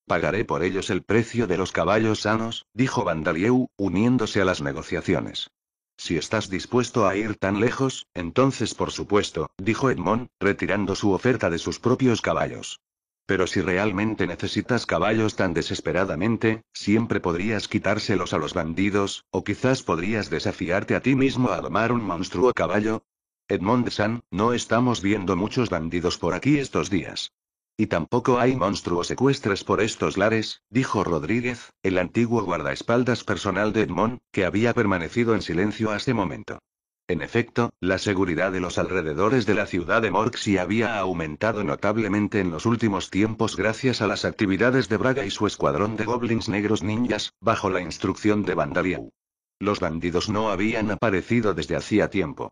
Pagaré por ellos el precio de los caballos sanos, dijo Vandalieu, uniéndose a las negociaciones. Si estás dispuesto a ir tan lejos, entonces por supuesto, dijo Edmond, retirando su oferta de sus propios caballos. Pero si realmente necesitas caballos tan desesperadamente, siempre podrías quitárselos a los bandidos, o quizás podrías desafiarte a ti mismo a domar un monstruo caballo. Edmond San, no estamos viendo muchos bandidos por aquí estos días. Y tampoco hay monstruos secuestres por estos lares, dijo Rodríguez, el antiguo guardaespaldas personal de Edmond, que había permanecido en silencio hasta este momento. En efecto, la seguridad de los alrededores de la ciudad de Morxi había aumentado notablemente en los últimos tiempos gracias a las actividades de Braga y su escuadrón de goblins negros ninjas, bajo la instrucción de Vandaliau. Los bandidos no habían aparecido desde hacía tiempo.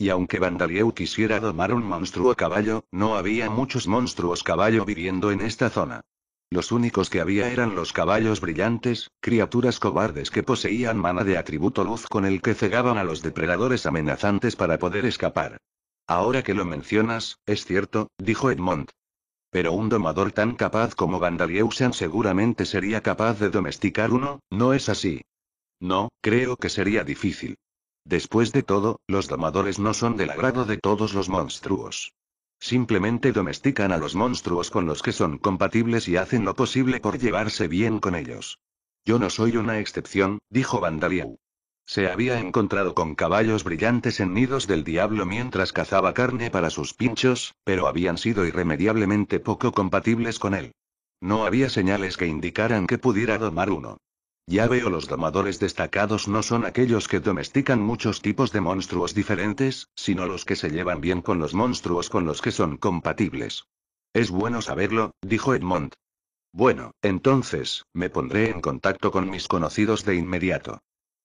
Y aunque Vandalieu quisiera domar un monstruo caballo, no había muchos monstruos caballo viviendo en esta zona. Los únicos que había eran los caballos brillantes, criaturas cobardes que poseían mana de atributo luz con el que cegaban a los depredadores amenazantes para poder escapar. Ahora que lo mencionas, es cierto, dijo Edmond. Pero un domador tan capaz como Vandalieusen seguramente sería capaz de domesticar uno, ¿no es así? No, creo que sería difícil. Después de todo, los domadores no son del agrado de todos los monstruos. Simplemente domestican a los monstruos con los que son compatibles y hacen lo posible por llevarse bien con ellos. Yo no soy una excepción, dijo Vandaliau. Se había encontrado con caballos brillantes en nidos del diablo mientras cazaba carne para sus pinchos, pero habían sido irremediablemente poco compatibles con él. No había señales que indicaran que pudiera domar uno. Ya veo los domadores destacados no son aquellos que domestican muchos tipos de monstruos diferentes, sino los que se llevan bien con los monstruos con los que son compatibles. Es bueno saberlo, dijo Edmond. Bueno, entonces, me pondré en contacto con mis conocidos de inmediato.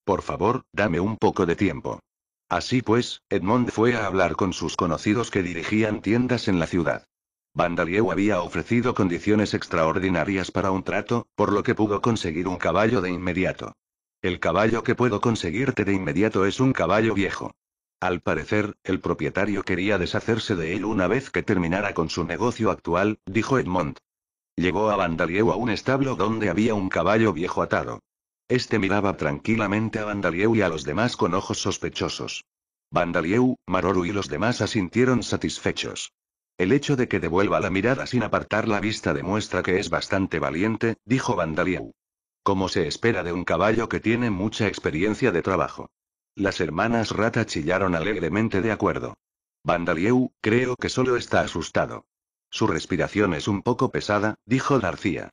Por favor, dame un poco de tiempo. Así pues, Edmond fue a hablar con sus conocidos que dirigían tiendas en la ciudad. Vandalieu había ofrecido condiciones extraordinarias para un trato, por lo que pudo conseguir un caballo de inmediato. El caballo que puedo conseguirte de inmediato es un caballo viejo. Al parecer, el propietario quería deshacerse de él una vez que terminara con su negocio actual, dijo Edmond. Llegó a Vandalieu a un establo donde había un caballo viejo atado. Este miraba tranquilamente a Vandalieu y a los demás con ojos sospechosos. Vandalieu, Maroru y los demás asintieron satisfechos. El hecho de que devuelva la mirada sin apartar la vista demuestra que es bastante valiente, dijo Vandalieu. Como se espera de un caballo que tiene mucha experiencia de trabajo. Las hermanas rata chillaron alegremente de acuerdo. Vandalieu, creo que solo está asustado. Su respiración es un poco pesada, dijo García.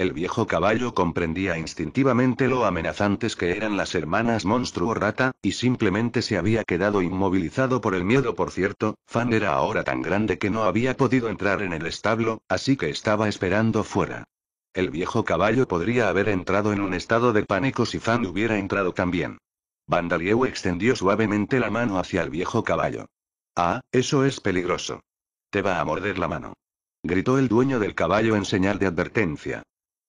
El viejo caballo comprendía instintivamente lo amenazantes que eran las hermanas monstruo rata, y simplemente se había quedado inmovilizado por el miedo. Por cierto, Fan era ahora tan grande que no había podido entrar en el establo, así que estaba esperando fuera. El viejo caballo podría haber entrado en un estado de pánico si Fan hubiera entrado también. Vandalieu extendió suavemente la mano hacia el viejo caballo. Ah, eso es peligroso. Te va a morder la mano. Gritó el dueño del caballo en señal de advertencia.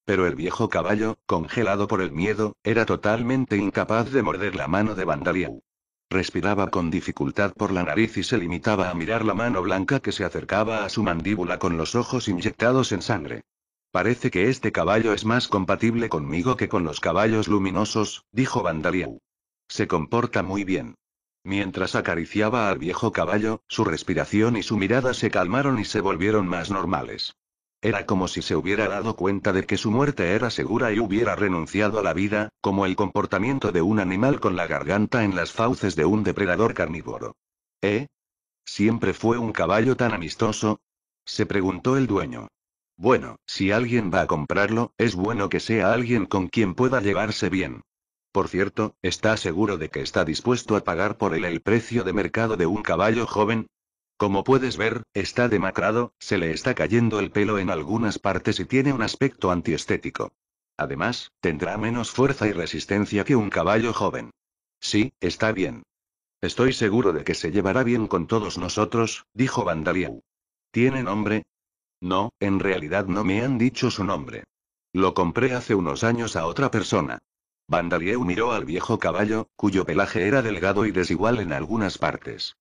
Pero el viejo caballo, congelado por el miedo, era totalmente incapaz de morder la mano de Vandaliau. Respiraba con dificultad por la nariz y se limitaba a mirar la mano blanca que se acercaba a su mandíbula con los ojos inyectados en sangre. Parece que este caballo es más compatible conmigo que con los caballos luminosos, dijo Vandaliau. Se comporta muy bien. Mientras acariciaba al viejo caballo, su respiración y su mirada se calmaron y se volvieron más normales. Era como si se hubiera dado cuenta de que su muerte era segura y hubiera renunciado a la vida, como el comportamiento de un animal con la garganta en las fauces de un depredador carnívoro. ¿Eh? ¿Siempre fue un caballo tan amistoso? se preguntó el dueño. Bueno, si alguien va a comprarlo, es bueno que sea alguien con quien pueda llevarse bien. Por cierto, ¿está seguro de que está dispuesto a pagar por él el precio de mercado de un caballo joven? Como puedes ver, está demacrado, se le está cayendo el pelo en algunas partes y tiene un aspecto antiestético. Además, tendrá menos fuerza y resistencia que un caballo joven. Sí, está bien. Estoy seguro de que se llevará bien con todos nosotros, dijo Vandalieu. ¿Tiene nombre? No, en realidad no me han dicho su nombre. Lo compré hace unos años a otra persona. Vandalieu miró al viejo caballo, cuyo pelaje era delgado y desigual en algunas partes.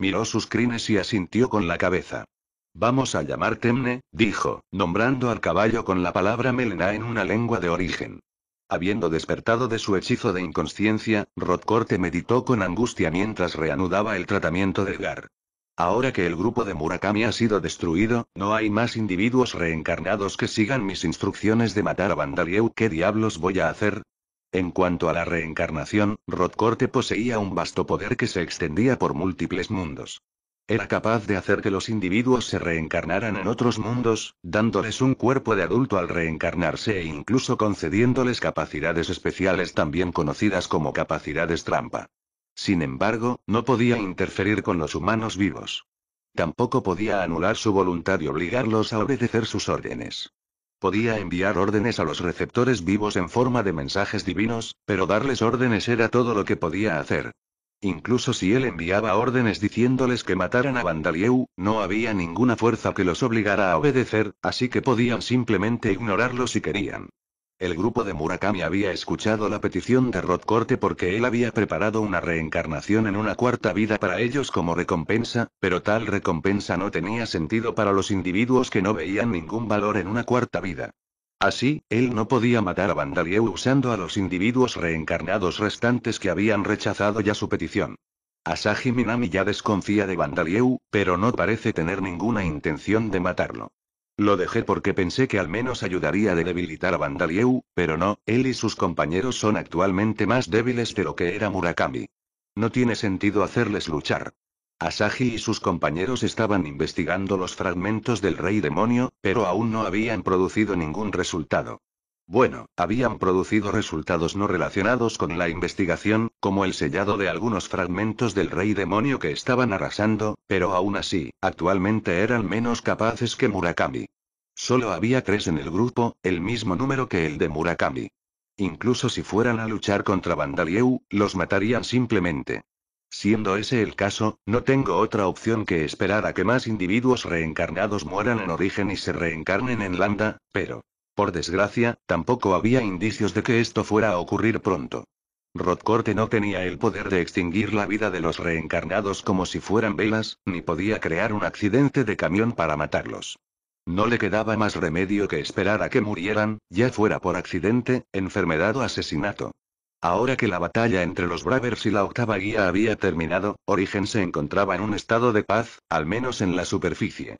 Miró sus crines y asintió con la cabeza. Vamos a llamar Temne, dijo, nombrando al caballo con la palabra melena en una lengua de origen. Habiendo despertado de su hechizo de inconsciencia, Rodcorte meditó con angustia mientras reanudaba el tratamiento de Gar. Ahora que el grupo de Murakami ha sido destruido, no hay más individuos reencarnados que sigan mis instrucciones de matar a Vandalieu. ¿Qué diablos voy a hacer? En cuanto a la reencarnación, Rodcorte poseía un vasto poder que se extendía por múltiples mundos. Era capaz de hacer que los individuos se reencarnaran en otros mundos, dándoles un cuerpo de adulto al reencarnarse e incluso concediéndoles capacidades especiales también conocidas como capacidades trampa. Sin embargo, no podía interferir con los humanos vivos. Tampoco podía anular su voluntad y obligarlos a obedecer sus órdenes. Podía enviar órdenes a los receptores vivos en forma de mensajes divinos, pero darles órdenes era todo lo que podía hacer. Incluso si él enviaba órdenes diciéndoles que mataran a Vandalieu, no había ninguna fuerza que los obligara a obedecer, así que podían simplemente ignorarlo si querían. El grupo de Murakami había escuchado la petición de Rod Corte porque él había preparado una reencarnación en una cuarta vida para ellos como recompensa, pero tal recompensa no tenía sentido para los individuos que no veían ningún valor en una cuarta vida. Así, él no podía matar a Vandalieu usando a los individuos reencarnados restantes que habían rechazado ya su petición. Asahi Minami ya desconfía de Vandalieu, pero no parece tener ninguna intención de matarlo. Lo dejé porque pensé que al menos ayudaría de debilitar a Vandalieu, pero no, él y sus compañeros son actualmente más débiles de lo que era Murakami. No tiene sentido hacerles luchar. Asahi y sus compañeros estaban investigando los fragmentos del rey demonio, pero aún no habían producido ningún resultado. Bueno, habían producido resultados no relacionados con la investigación, como el sellado de algunos fragmentos del rey demonio que estaban arrasando, pero aún así, actualmente eran menos capaces que Murakami. Solo había tres en el grupo, el mismo número que el de Murakami. Incluso si fueran a luchar contra Vandalieu, los matarían simplemente. Siendo ese el caso, no tengo otra opción que esperar a que más individuos reencarnados mueran en origen y se reencarnen en Landa, pero por desgracia, tampoco había indicios de que esto fuera a ocurrir pronto. Rodcorte no tenía el poder de extinguir la vida de los reencarnados como si fueran velas, ni podía crear un accidente de camión para matarlos. No le quedaba más remedio que esperar a que murieran, ya fuera por accidente, enfermedad o asesinato. Ahora que la batalla entre los Bravers y la octava guía había terminado, Origen se encontraba en un estado de paz, al menos en la superficie.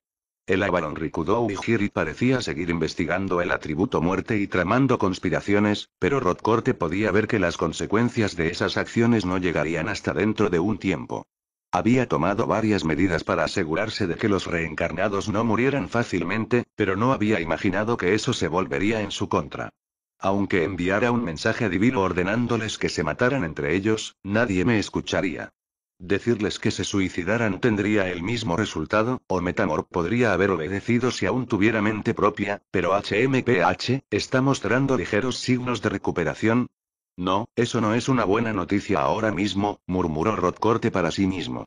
El Avalon Rikudou Giri parecía seguir investigando el atributo muerte y tramando conspiraciones, pero Corte podía ver que las consecuencias de esas acciones no llegarían hasta dentro de un tiempo. Había tomado varias medidas para asegurarse de que los reencarnados no murieran fácilmente, pero no había imaginado que eso se volvería en su contra. Aunque enviara un mensaje divino ordenándoles que se mataran entre ellos, nadie me escucharía. Decirles que se suicidaran tendría el mismo resultado, o Metamor podría haber obedecido si aún tuviera mente propia, pero HMPH, ¿está mostrando ligeros signos de recuperación? No, eso no es una buena noticia ahora mismo, murmuró Rodcorte para sí mismo.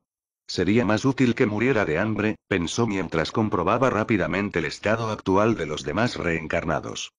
Sería más útil que muriera de hambre, pensó mientras comprobaba rápidamente el estado actual de los demás reencarnados.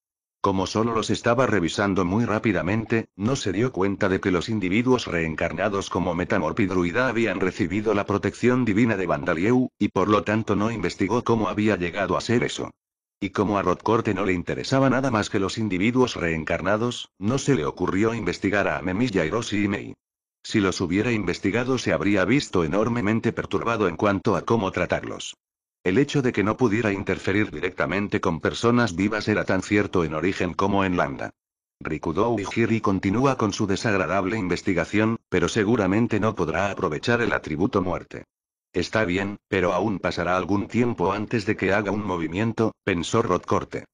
Como solo los estaba revisando muy rápidamente, no se dio cuenta de que los individuos reencarnados como Metamorpidruida habían recibido la protección divina de Vandalieu, y por lo tanto no investigó cómo había llegado a ser eso. Y como a Rodcorte no le interesaba nada más que los individuos reencarnados, no se le ocurrió investigar a Memis, y Rossi y Mei. Si los hubiera investigado se habría visto enormemente perturbado en cuanto a cómo tratarlos. El hecho de que no pudiera interferir directamente con personas vivas era tan cierto en origen como en Landa. Rikudou Hiri continúa con su desagradable investigación, pero seguramente no podrá aprovechar el atributo muerte. Está bien, pero aún pasará algún tiempo antes de que haga un movimiento, pensó Rodcorte.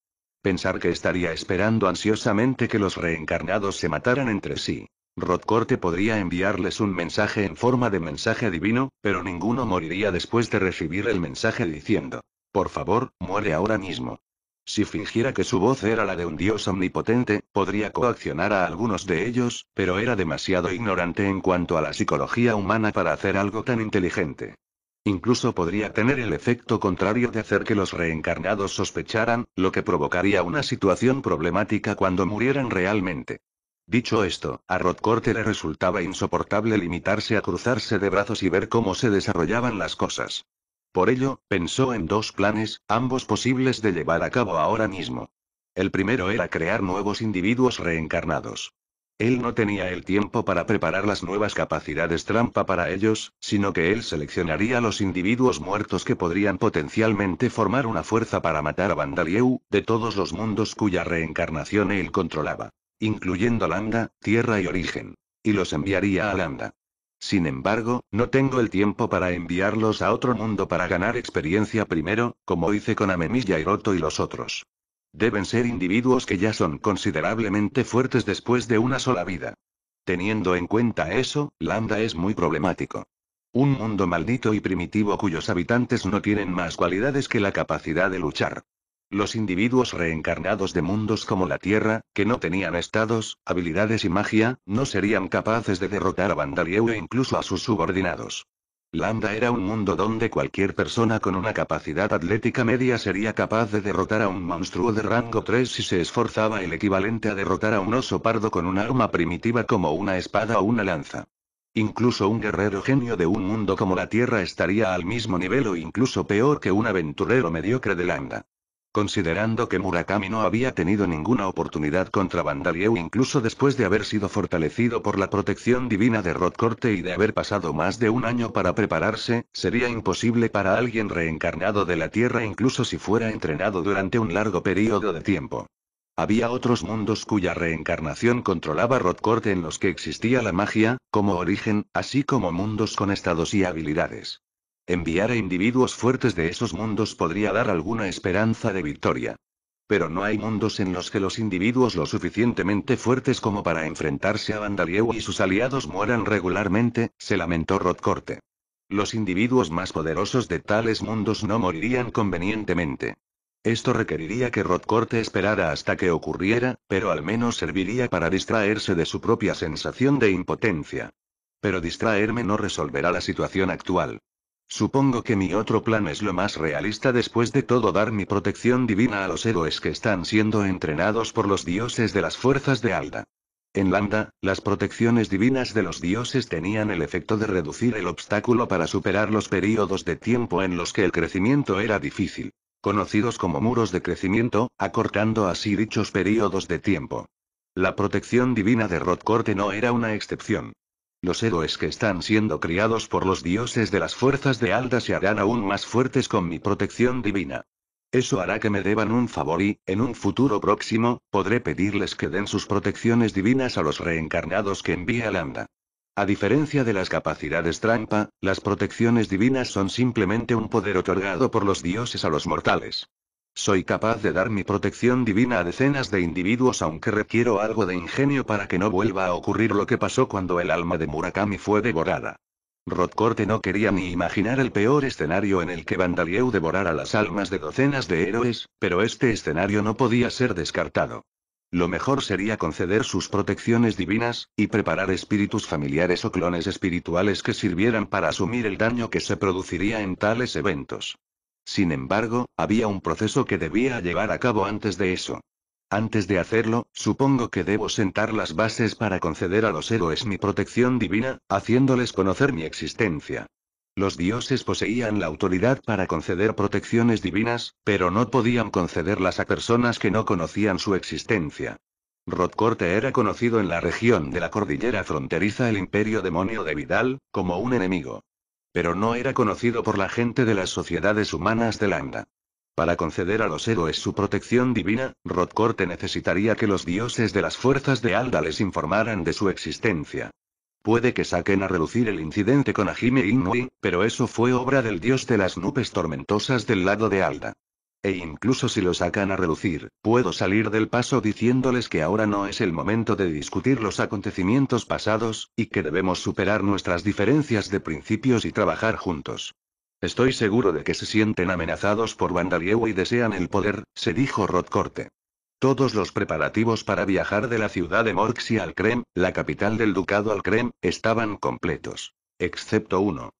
Pensar que estaría esperando ansiosamente que los reencarnados se mataran entre sí. Rodcorte podría enviarles un mensaje en forma de mensaje divino, pero ninguno moriría después de recibir el mensaje diciendo, por favor, muere ahora mismo. Si fingiera que su voz era la de un dios omnipotente, podría coaccionar a algunos de ellos, pero era demasiado ignorante en cuanto a la psicología humana para hacer algo tan inteligente. Incluso podría tener el efecto contrario de hacer que los reencarnados sospecharan, lo que provocaría una situación problemática cuando murieran realmente. Dicho esto, a Rodcorte le resultaba insoportable limitarse a cruzarse de brazos y ver cómo se desarrollaban las cosas. Por ello, pensó en dos planes, ambos posibles de llevar a cabo ahora mismo. El primero era crear nuevos individuos reencarnados. Él no tenía el tiempo para preparar las nuevas capacidades trampa para ellos, sino que él seleccionaría los individuos muertos que podrían potencialmente formar una fuerza para matar a Vandalieu, de todos los mundos cuya reencarnación él controlaba incluyendo Landa, Tierra y Origen. Y los enviaría a Landa. Sin embargo, no tengo el tiempo para enviarlos a otro mundo para ganar experiencia primero, como hice con Amemilla y Roto y los otros. Deben ser individuos que ya son considerablemente fuertes después de una sola vida. Teniendo en cuenta eso, Lambda es muy problemático. Un mundo maldito y primitivo cuyos habitantes no tienen más cualidades que la capacidad de luchar. Los individuos reencarnados de mundos como la Tierra, que no tenían estados, habilidades y magia, no serían capaces de derrotar a Vandalieu e incluso a sus subordinados. Lambda era un mundo donde cualquier persona con una capacidad atlética media sería capaz de derrotar a un monstruo de rango 3 si se esforzaba el equivalente a derrotar a un oso pardo con un arma primitiva como una espada o una lanza. Incluso un guerrero genio de un mundo como la Tierra estaría al mismo nivel o incluso peor que un aventurero mediocre de Lambda. Considerando que Murakami no había tenido ninguna oportunidad contra Vandalieu incluso después de haber sido fortalecido por la protección divina de Rodcorte y de haber pasado más de un año para prepararse, sería imposible para alguien reencarnado de la Tierra incluso si fuera entrenado durante un largo periodo de tiempo. Había otros mundos cuya reencarnación controlaba Rodcorte en los que existía la magia, como origen, así como mundos con estados y habilidades. Enviar a individuos fuertes de esos mundos podría dar alguna esperanza de victoria. Pero no hay mundos en los que los individuos lo suficientemente fuertes como para enfrentarse a Vandalieu y sus aliados mueran regularmente, se lamentó Rodcorte. Los individuos más poderosos de tales mundos no morirían convenientemente. Esto requeriría que Rodcorte esperara hasta que ocurriera, pero al menos serviría para distraerse de su propia sensación de impotencia. Pero distraerme no resolverá la situación actual. Supongo que mi otro plan es lo más realista después de todo dar mi protección divina a los héroes que están siendo entrenados por los dioses de las fuerzas de Alda. En Landa, las protecciones divinas de los dioses tenían el efecto de reducir el obstáculo para superar los períodos de tiempo en los que el crecimiento era difícil. Conocidos como muros de crecimiento, acortando así dichos períodos de tiempo. La protección divina de Rodcorte no era una excepción. Los héroes que están siendo criados por los dioses de las fuerzas de Alda se harán aún más fuertes con mi protección divina. Eso hará que me deban un favor y, en un futuro próximo, podré pedirles que den sus protecciones divinas a los reencarnados que envía Lambda. A diferencia de las capacidades trampa, las protecciones divinas son simplemente un poder otorgado por los dioses a los mortales. Soy capaz de dar mi protección divina a decenas de individuos aunque requiero algo de ingenio para que no vuelva a ocurrir lo que pasó cuando el alma de Murakami fue devorada. Rodcorte no quería ni imaginar el peor escenario en el que Vandalieu devorara las almas de docenas de héroes, pero este escenario no podía ser descartado. Lo mejor sería conceder sus protecciones divinas, y preparar espíritus familiares o clones espirituales que sirvieran para asumir el daño que se produciría en tales eventos. Sin embargo, había un proceso que debía llevar a cabo antes de eso. Antes de hacerlo, supongo que debo sentar las bases para conceder a los héroes mi protección divina, haciéndoles conocer mi existencia. Los dioses poseían la autoridad para conceder protecciones divinas, pero no podían concederlas a personas que no conocían su existencia. Rodcorte era conocido en la región de la cordillera fronteriza el imperio demonio de Vidal, como un enemigo pero no era conocido por la gente de las sociedades humanas de Alda. Para conceder a los héroes su protección divina, Corte necesitaría que los dioses de las fuerzas de Alda les informaran de su existencia. Puede que saquen a relucir el incidente con Ajime Inui, pero eso fue obra del dios de las nubes tormentosas del lado de Alda. E incluso si lo sacan a reducir, puedo salir del paso diciéndoles que ahora no es el momento de discutir los acontecimientos pasados, y que debemos superar nuestras diferencias de principios y trabajar juntos. Estoy seguro de que se sienten amenazados por Vandalievo y desean el poder, se dijo Rodcorte. Todos los preparativos para viajar de la ciudad de Morxia al Krem, la capital del ducado al Krem, estaban completos. Excepto uno.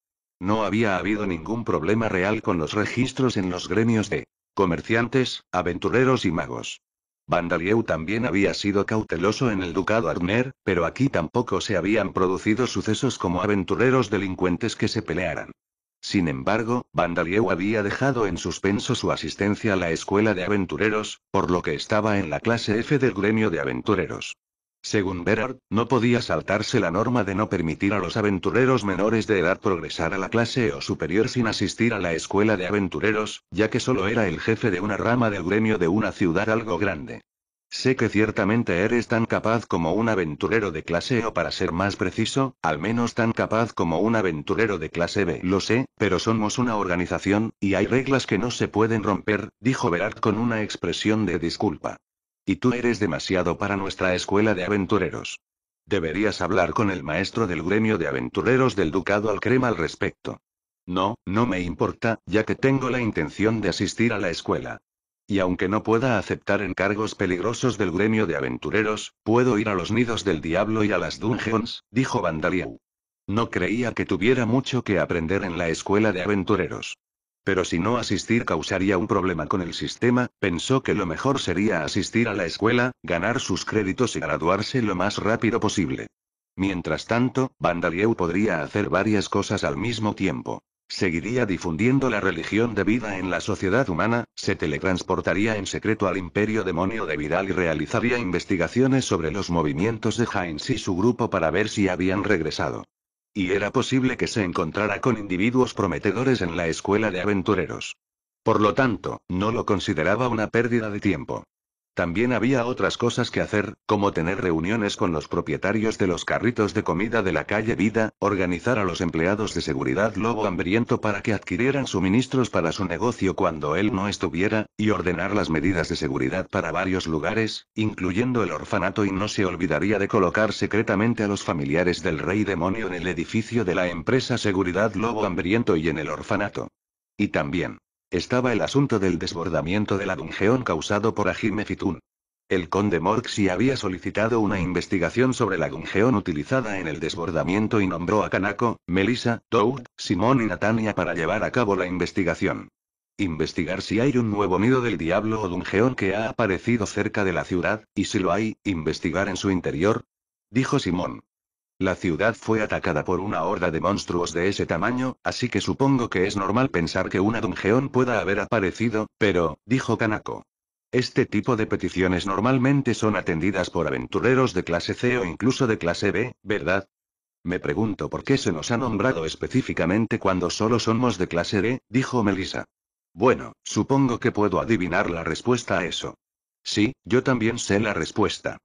No había habido ningún problema real con los registros en los gremios de comerciantes, aventureros y magos. Vandalieu también había sido cauteloso en el ducado Arner, pero aquí tampoco se habían producido sucesos como aventureros delincuentes que se pelearan. Sin embargo, Vandalieu había dejado en suspenso su asistencia a la escuela de aventureros, por lo que estaba en la clase F del gremio de aventureros. Según Berard, no podía saltarse la norma de no permitir a los aventureros menores de edad progresar a la clase o superior sin asistir a la escuela de aventureros, ya que solo era el jefe de una rama del gremio de una ciudad algo grande. Sé que ciertamente eres tan capaz como un aventurero de clase O para ser más preciso, al menos tan capaz como un aventurero de clase B. Lo sé, pero somos una organización, y hay reglas que no se pueden romper, dijo Berard con una expresión de disculpa. Y tú eres demasiado para nuestra escuela de aventureros. Deberías hablar con el maestro del gremio de aventureros del Ducado al Crema al respecto. No, no me importa, ya que tengo la intención de asistir a la escuela. Y aunque no pueda aceptar encargos peligrosos del gremio de aventureros, puedo ir a los nidos del diablo y a las dungeons, dijo Vandaliau. No creía que tuviera mucho que aprender en la escuela de aventureros. Pero si no asistir causaría un problema con el sistema, pensó que lo mejor sería asistir a la escuela, ganar sus créditos y graduarse lo más rápido posible. Mientras tanto, Vandalieu podría hacer varias cosas al mismo tiempo. Seguiría difundiendo la religión de vida en la sociedad humana, se teletransportaría en secreto al imperio demonio de Vidal y realizaría investigaciones sobre los movimientos de Heinz y su grupo para ver si habían regresado y era posible que se encontrara con individuos prometedores en la escuela de aventureros. Por lo tanto, no lo consideraba una pérdida de tiempo. También había otras cosas que hacer, como tener reuniones con los propietarios de los carritos de comida de la calle Vida, organizar a los empleados de seguridad Lobo Hambriento para que adquirieran suministros para su negocio cuando él no estuviera, y ordenar las medidas de seguridad para varios lugares, incluyendo el orfanato y no se olvidaría de colocar secretamente a los familiares del rey demonio en el edificio de la empresa Seguridad Lobo Hambriento y en el orfanato. Y también estaba el asunto del desbordamiento de la causado por Ajime Fitun. El conde Morxi había solicitado una investigación sobre la dungeón utilizada en el desbordamiento y nombró a Kanako, Melissa, Doug, Simón y Natania para llevar a cabo la investigación. Investigar si hay un nuevo nido del diablo o dungeón que ha aparecido cerca de la ciudad, y si lo hay, investigar en su interior. Dijo Simón. La ciudad fue atacada por una horda de monstruos de ese tamaño, así que supongo que es normal pensar que una dungeón pueda haber aparecido, pero, dijo Kanako. Este tipo de peticiones normalmente son atendidas por aventureros de clase C o incluso de clase B, ¿verdad? Me pregunto por qué se nos ha nombrado específicamente cuando solo somos de clase D, dijo Melissa. Bueno, supongo que puedo adivinar la respuesta a eso. Sí, yo también sé la respuesta.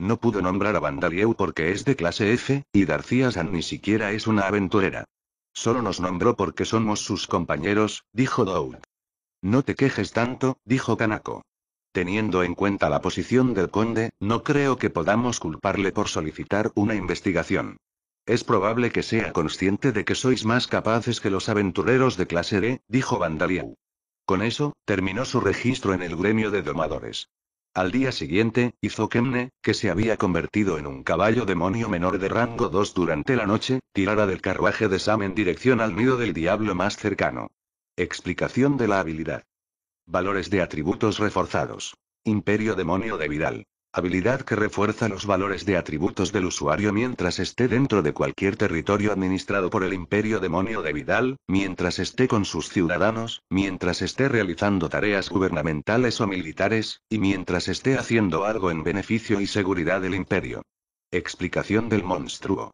No pudo nombrar a Vandalieu porque es de clase F, y García San ni siquiera es una aventurera. Solo nos nombró porque somos sus compañeros, dijo Doug. No te quejes tanto, dijo Kanako. Teniendo en cuenta la posición del conde, no creo que podamos culparle por solicitar una investigación. Es probable que sea consciente de que sois más capaces que los aventureros de clase D, dijo Vandalieu. Con eso, terminó su registro en el gremio de domadores. Al día siguiente, hizo Kemne, que se había convertido en un caballo demonio menor de rango 2 durante la noche, tirara del carruaje de Sam en dirección al nido del diablo más cercano. Explicación de la habilidad. Valores de atributos reforzados. Imperio demonio de Vidal. Habilidad que refuerza los valores de atributos del usuario mientras esté dentro de cualquier territorio administrado por el imperio demonio de Vidal, mientras esté con sus ciudadanos, mientras esté realizando tareas gubernamentales o militares, y mientras esté haciendo algo en beneficio y seguridad del imperio. Explicación del monstruo.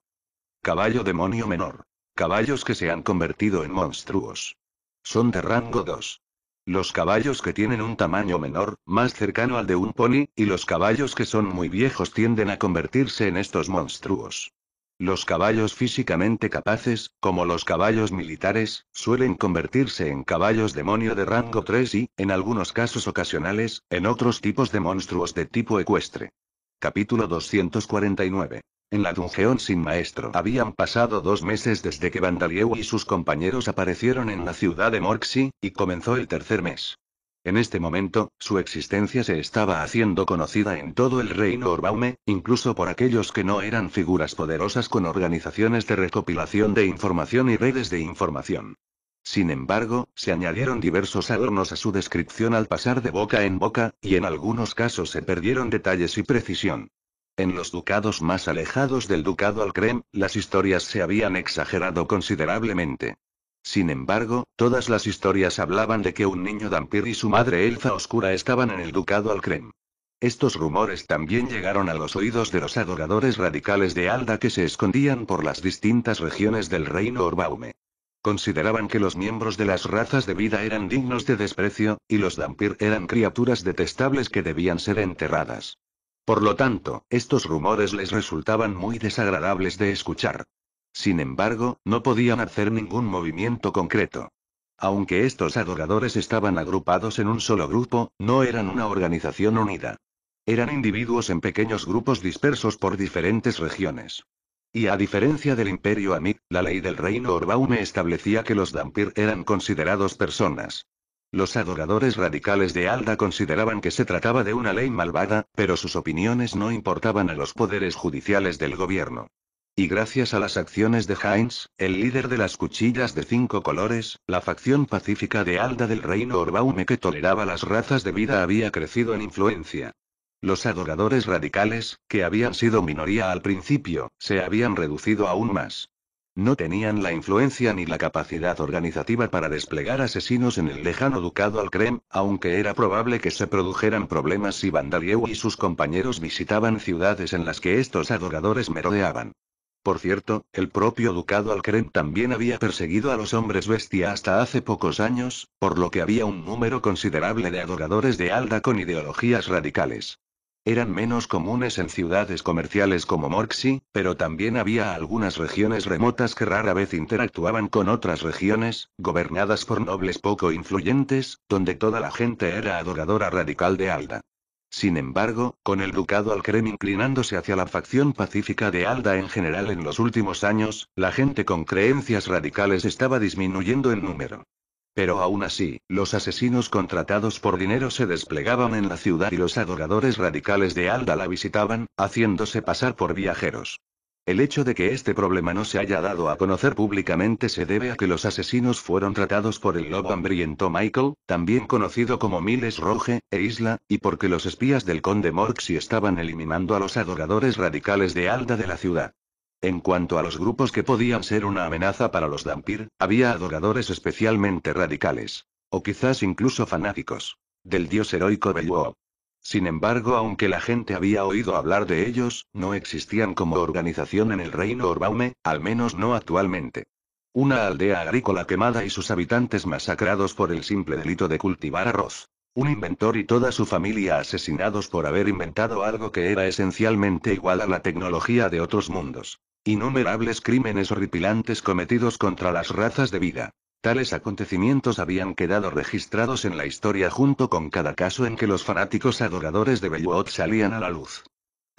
Caballo demonio menor. Caballos que se han convertido en monstruos. Son de rango 2. Los caballos que tienen un tamaño menor, más cercano al de un pony, y los caballos que son muy viejos tienden a convertirse en estos monstruos. Los caballos físicamente capaces, como los caballos militares, suelen convertirse en caballos demonio de rango 3 y, en algunos casos ocasionales, en otros tipos de monstruos de tipo ecuestre. Capítulo 249. En la dungeón sin maestro habían pasado dos meses desde que Vandalieu y sus compañeros aparecieron en la ciudad de Morxi, y comenzó el tercer mes. En este momento, su existencia se estaba haciendo conocida en todo el reino Orbaume, incluso por aquellos que no eran figuras poderosas con organizaciones de recopilación de información y redes de información. Sin embargo, se añadieron diversos adornos a su descripción al pasar de boca en boca, y en algunos casos se perdieron detalles y precisión. En los ducados más alejados del ducado Alcrem, las historias se habían exagerado considerablemente. Sin embargo, todas las historias hablaban de que un niño Dampir y su madre elfa oscura estaban en el ducado Alcrem. Estos rumores también llegaron a los oídos de los adoradores radicales de Alda que se escondían por las distintas regiones del reino Orbaume. Consideraban que los miembros de las razas de vida eran dignos de desprecio, y los Dampir eran criaturas detestables que debían ser enterradas. Por lo tanto, estos rumores les resultaban muy desagradables de escuchar. Sin embargo, no podían hacer ningún movimiento concreto. Aunque estos adoradores estaban agrupados en un solo grupo, no eran una organización unida. Eran individuos en pequeños grupos dispersos por diferentes regiones. Y a diferencia del Imperio Amid, la ley del reino Orbaume establecía que los Dampir eran considerados personas. Los adoradores radicales de Alda consideraban que se trataba de una ley malvada, pero sus opiniones no importaban a los poderes judiciales del gobierno. Y gracias a las acciones de Heinz, el líder de las cuchillas de cinco colores, la facción pacífica de Alda del reino Orbaume que toleraba las razas de vida había crecido en influencia. Los adoradores radicales, que habían sido minoría al principio, se habían reducido aún más. No tenían la influencia ni la capacidad organizativa para desplegar asesinos en el lejano ducado Alcrem, aunque era probable que se produjeran problemas si Vandalieu y sus compañeros visitaban ciudades en las que estos adoradores merodeaban. Por cierto, el propio ducado al también había perseguido a los hombres bestia hasta hace pocos años, por lo que había un número considerable de adoradores de Alda con ideologías radicales. Eran menos comunes en ciudades comerciales como Morxi, pero también había algunas regiones remotas que rara vez interactuaban con otras regiones, gobernadas por nobles poco influyentes, donde toda la gente era adoradora radical de Alda. Sin embargo, con el ducado al Krem inclinándose hacia la facción pacífica de Alda en general en los últimos años, la gente con creencias radicales estaba disminuyendo en número. Pero aún así, los asesinos contratados por dinero se desplegaban en la ciudad y los adoradores radicales de Alda la visitaban, haciéndose pasar por viajeros. El hecho de que este problema no se haya dado a conocer públicamente se debe a que los asesinos fueron tratados por el lobo hambriento Michael, también conocido como Miles Roge, e Isla, y porque los espías del conde Morxy estaban eliminando a los adoradores radicales de Alda de la ciudad. En cuanto a los grupos que podían ser una amenaza para los Dampir, había adoradores especialmente radicales. O quizás incluso fanáticos. Del dios heroico Belluo. Sin embargo, aunque la gente había oído hablar de ellos, no existían como organización en el reino Orbaume, al menos no actualmente. Una aldea agrícola quemada y sus habitantes masacrados por el simple delito de cultivar arroz. Un inventor y toda su familia asesinados por haber inventado algo que era esencialmente igual a la tecnología de otros mundos. Innumerables crímenes horripilantes cometidos contra las razas de vida. Tales acontecimientos habían quedado registrados en la historia junto con cada caso en que los fanáticos adoradores de Belluot salían a la luz.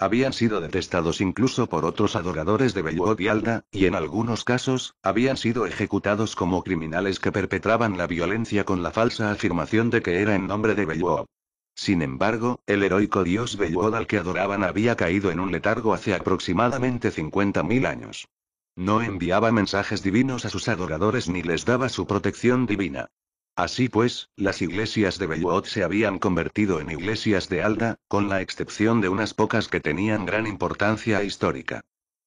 Habían sido detestados incluso por otros adoradores de Belwood y Alda, y en algunos casos, habían sido ejecutados como criminales que perpetraban la violencia con la falsa afirmación de que era en nombre de Belwood. Sin embargo, el heroico dios Belwood al que adoraban había caído en un letargo hace aproximadamente 50.000 años. No enviaba mensajes divinos a sus adoradores ni les daba su protección divina. Así pues, las iglesias de Belluot se habían convertido en iglesias de Alda, con la excepción de unas pocas que tenían gran importancia histórica.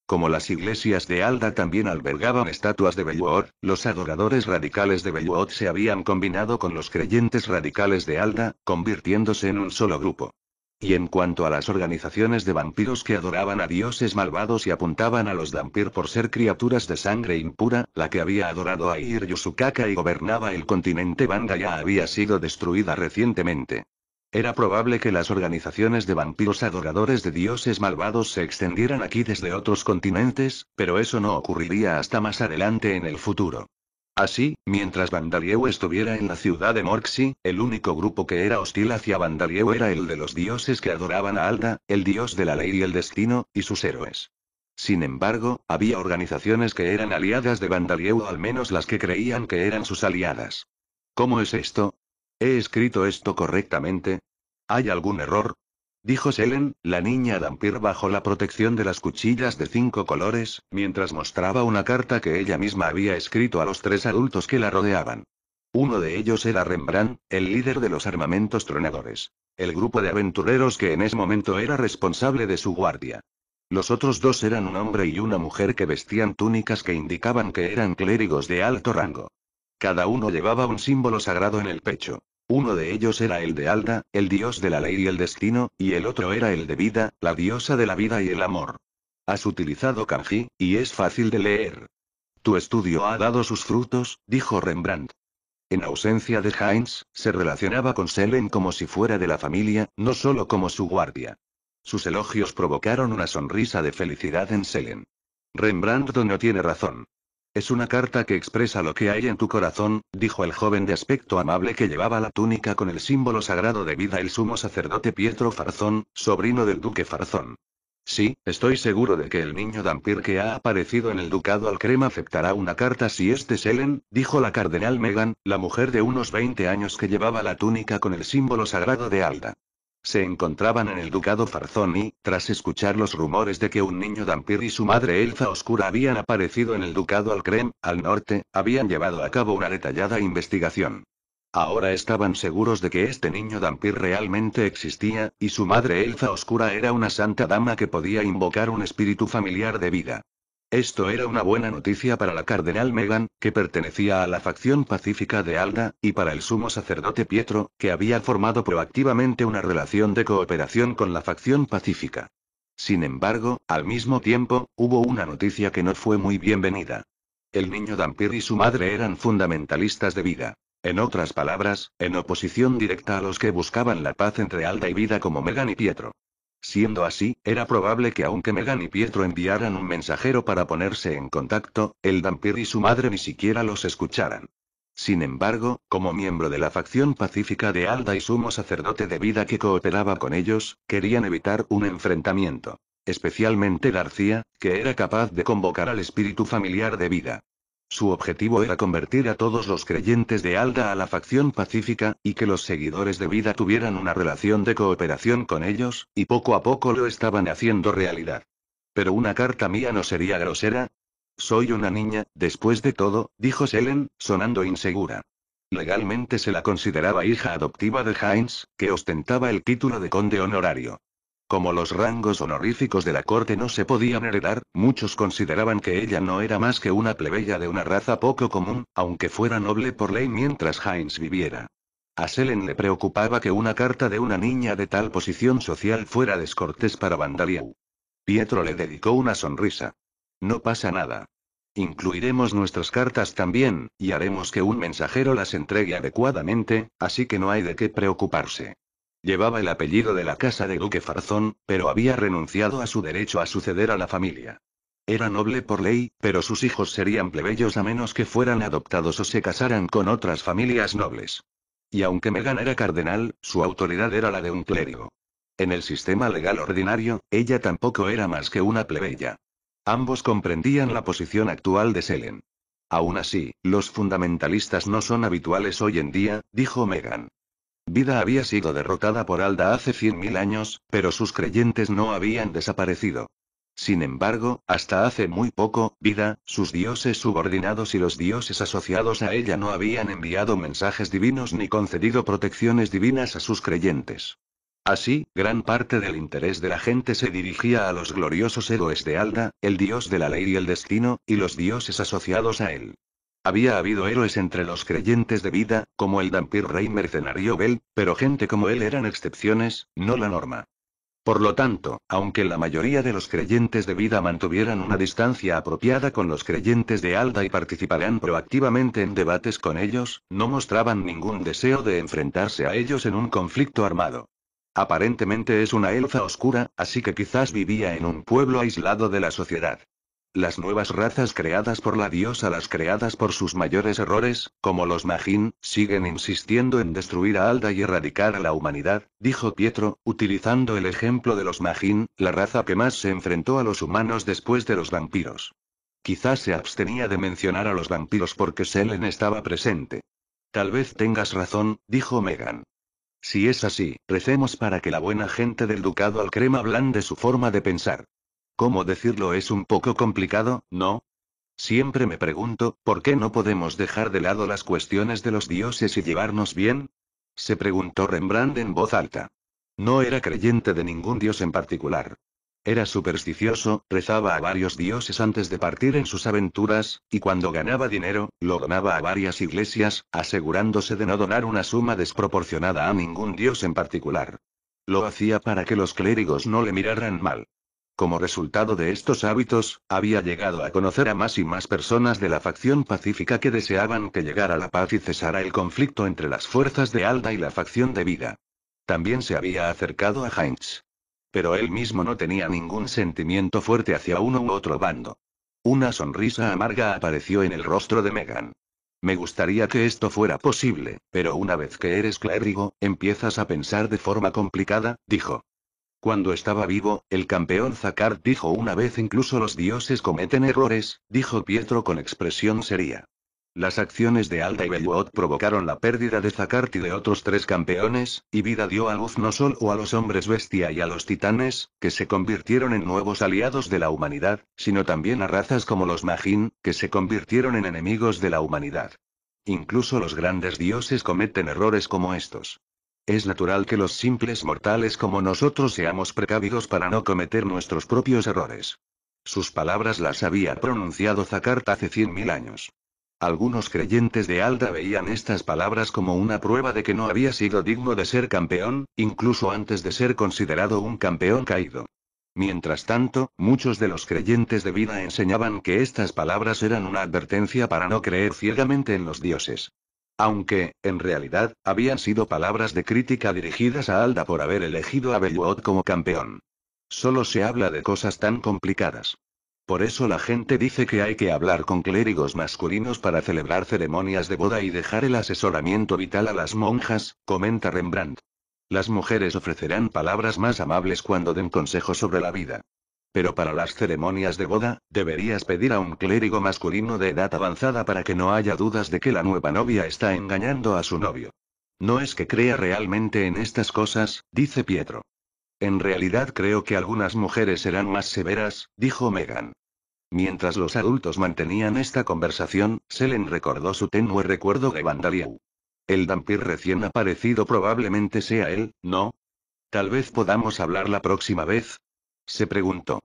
Como las iglesias de Alda también albergaban estatuas de Belluot, los adoradores radicales de Belluot se habían combinado con los creyentes radicales de Alda, convirtiéndose en un solo grupo. Y en cuanto a las organizaciones de vampiros que adoraban a dioses malvados y apuntaban a los Dampir por ser criaturas de sangre impura, la que había adorado a Ir Yusukaka y gobernaba el continente Banda ya había sido destruida recientemente. Era probable que las organizaciones de vampiros adoradores de dioses malvados se extendieran aquí desde otros continentes, pero eso no ocurriría hasta más adelante en el futuro. Así, mientras Vandalieu estuviera en la ciudad de Morxi, el único grupo que era hostil hacia Vandalieu era el de los dioses que adoraban a Alda, el dios de la ley y el destino, y sus héroes. Sin embargo, había organizaciones que eran aliadas de Vandalieu al menos las que creían que eran sus aliadas. ¿Cómo es esto? ¿He escrito esto correctamente? ¿Hay algún error? dijo Selen, la niña Dampir bajo la protección de las cuchillas de cinco colores, mientras mostraba una carta que ella misma había escrito a los tres adultos que la rodeaban. Uno de ellos era Rembrandt, el líder de los armamentos tronadores. El grupo de aventureros que en ese momento era responsable de su guardia. Los otros dos eran un hombre y una mujer que vestían túnicas que indicaban que eran clérigos de alto rango. Cada uno llevaba un símbolo sagrado en el pecho. Uno de ellos era el de Alda, el dios de la ley y el destino, y el otro era el de vida, la diosa de la vida y el amor. Has utilizado kanji, y es fácil de leer. Tu estudio ha dado sus frutos, dijo Rembrandt. En ausencia de Heinz, se relacionaba con Selen como si fuera de la familia, no solo como su guardia. Sus elogios provocaron una sonrisa de felicidad en Selen. Rembrandt no tiene razón. Es una carta que expresa lo que hay en tu corazón, dijo el joven de aspecto amable que llevaba la túnica con el símbolo sagrado de vida el sumo sacerdote Pietro Farzón, sobrino del duque Farzón. Sí, estoy seguro de que el niño Dampir que ha aparecido en el ducado al crema aceptará una carta si este es dijo la cardenal Megan, la mujer de unos 20 años que llevaba la túnica con el símbolo sagrado de Alda. Se encontraban en el ducado Farzón y, tras escuchar los rumores de que un niño Dampir y su madre elfa oscura habían aparecido en el ducado Alcrem, al norte, habían llevado a cabo una detallada investigación. Ahora estaban seguros de que este niño Dampir realmente existía, y su madre elfa oscura era una santa dama que podía invocar un espíritu familiar de vida. Esto era una buena noticia para la cardenal Megan, que pertenecía a la facción pacífica de Alda, y para el sumo sacerdote Pietro, que había formado proactivamente una relación de cooperación con la facción pacífica. Sin embargo, al mismo tiempo, hubo una noticia que no fue muy bienvenida. El niño Dampir y su madre eran fundamentalistas de vida. En otras palabras, en oposición directa a los que buscaban la paz entre Alda y Vida como Megan y Pietro. Siendo así, era probable que aunque Megan y Pietro enviaran un mensajero para ponerse en contacto, el Dampir y su madre ni siquiera los escucharan. Sin embargo, como miembro de la facción pacífica de Alda y sumo sacerdote de vida que cooperaba con ellos, querían evitar un enfrentamiento. Especialmente García, que era capaz de convocar al espíritu familiar de vida. Su objetivo era convertir a todos los creyentes de Alda a la facción pacífica, y que los seguidores de vida tuvieran una relación de cooperación con ellos, y poco a poco lo estaban haciendo realidad. Pero una carta mía no sería grosera. Soy una niña, después de todo, dijo Selen, sonando insegura. Legalmente se la consideraba hija adoptiva de Heinz, que ostentaba el título de conde honorario. Como los rangos honoríficos de la corte no se podían heredar, muchos consideraban que ella no era más que una plebeya de una raza poco común, aunque fuera noble por ley mientras Heinz viviera. A Selen le preocupaba que una carta de una niña de tal posición social fuera descortés para Vandaliau. Pietro le dedicó una sonrisa. No pasa nada. Incluiremos nuestras cartas también, y haremos que un mensajero las entregue adecuadamente, así que no hay de qué preocuparse. Llevaba el apellido de la casa de Duque Farzón, pero había renunciado a su derecho a suceder a la familia. Era noble por ley, pero sus hijos serían plebeyos a menos que fueran adoptados o se casaran con otras familias nobles. Y aunque Megan era cardenal, su autoridad era la de un clérigo. En el sistema legal ordinario, ella tampoco era más que una plebeya. Ambos comprendían la posición actual de Selen. Aún así, los fundamentalistas no son habituales hoy en día, dijo Megan. Vida había sido derrotada por Alda hace 100.000 años, pero sus creyentes no habían desaparecido. Sin embargo, hasta hace muy poco, Vida, sus dioses subordinados y los dioses asociados a ella no habían enviado mensajes divinos ni concedido protecciones divinas a sus creyentes. Así, gran parte del interés de la gente se dirigía a los gloriosos héroes de Alda, el dios de la ley y el destino, y los dioses asociados a él. Había habido héroes entre los creyentes de vida, como el Dampir Rey mercenario Bell, pero gente como él eran excepciones, no la norma. Por lo tanto, aunque la mayoría de los creyentes de vida mantuvieran una distancia apropiada con los creyentes de Alda y participarían proactivamente en debates con ellos, no mostraban ningún deseo de enfrentarse a ellos en un conflicto armado. Aparentemente es una elfa oscura, así que quizás vivía en un pueblo aislado de la sociedad. Las nuevas razas creadas por la diosa, las creadas por sus mayores errores, como los Majin, siguen insistiendo en destruir a Alda y erradicar a la humanidad, dijo Pietro, utilizando el ejemplo de los Majin, la raza que más se enfrentó a los humanos después de los vampiros. Quizás se abstenía de mencionar a los vampiros porque Selen estaba presente. Tal vez tengas razón, dijo Megan. Si es así, recemos para que la buena gente del ducado al crema blande su forma de pensar. ¿Cómo decirlo es un poco complicado, no? Siempre me pregunto, ¿por qué no podemos dejar de lado las cuestiones de los dioses y llevarnos bien? Se preguntó Rembrandt en voz alta. No era creyente de ningún dios en particular. Era supersticioso, rezaba a varios dioses antes de partir en sus aventuras, y cuando ganaba dinero, lo donaba a varias iglesias, asegurándose de no donar una suma desproporcionada a ningún dios en particular. Lo hacía para que los clérigos no le miraran mal. Como resultado de estos hábitos, había llegado a conocer a más y más personas de la facción pacífica que deseaban que llegara la paz y cesara el conflicto entre las fuerzas de Alda y la facción de Vida. También se había acercado a Heinz. Pero él mismo no tenía ningún sentimiento fuerte hacia uno u otro bando. Una sonrisa amarga apareció en el rostro de Megan. Me gustaría que esto fuera posible, pero una vez que eres clérigo, empiezas a pensar de forma complicada, dijo. Cuando estaba vivo, el campeón Zakart dijo una vez incluso los dioses cometen errores, dijo Pietro con expresión seria. Las acciones de Alta y Belluot provocaron la pérdida de Zakart y de otros tres campeones, y vida dio a luz no solo a los hombres bestia y a los titanes, que se convirtieron en nuevos aliados de la humanidad, sino también a razas como los Magin, que se convirtieron en enemigos de la humanidad. Incluso los grandes dioses cometen errores como estos. Es natural que los simples mortales como nosotros seamos precavidos para no cometer nuestros propios errores. Sus palabras las había pronunciado Zakarta hace cien mil años. Algunos creyentes de Alda veían estas palabras como una prueba de que no había sido digno de ser campeón, incluso antes de ser considerado un campeón caído. Mientras tanto, muchos de los creyentes de vida enseñaban que estas palabras eran una advertencia para no creer ciegamente en los dioses. Aunque, en realidad, habían sido palabras de crítica dirigidas a Alda por haber elegido a Belluot como campeón. Solo se habla de cosas tan complicadas. Por eso la gente dice que hay que hablar con clérigos masculinos para celebrar ceremonias de boda y dejar el asesoramiento vital a las monjas, comenta Rembrandt. Las mujeres ofrecerán palabras más amables cuando den consejos sobre la vida. Pero para las ceremonias de boda, deberías pedir a un clérigo masculino de edad avanzada para que no haya dudas de que la nueva novia está engañando a su novio. No es que crea realmente en estas cosas, dice Pietro. En realidad creo que algunas mujeres serán más severas, dijo Megan. Mientras los adultos mantenían esta conversación, Selen recordó su tenue recuerdo de Vandaliau. El vampir recién aparecido probablemente sea él, ¿no? Tal vez podamos hablar la próxima vez, se preguntó.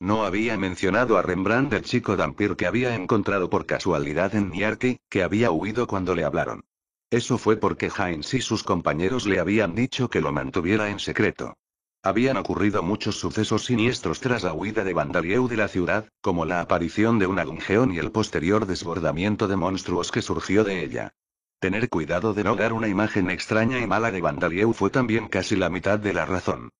No había mencionado a Rembrandt el chico Dampir que había encontrado por casualidad en Niarki, que había huido cuando le hablaron. Eso fue porque Heinz y sus compañeros le habían dicho que lo mantuviera en secreto. Habían ocurrido muchos sucesos siniestros tras la huida de Vandalieu de la ciudad, como la aparición de un alungeón y el posterior desbordamiento de monstruos que surgió de ella. Tener cuidado de no dar una imagen extraña y mala de Vandalieu fue también casi la mitad de la razón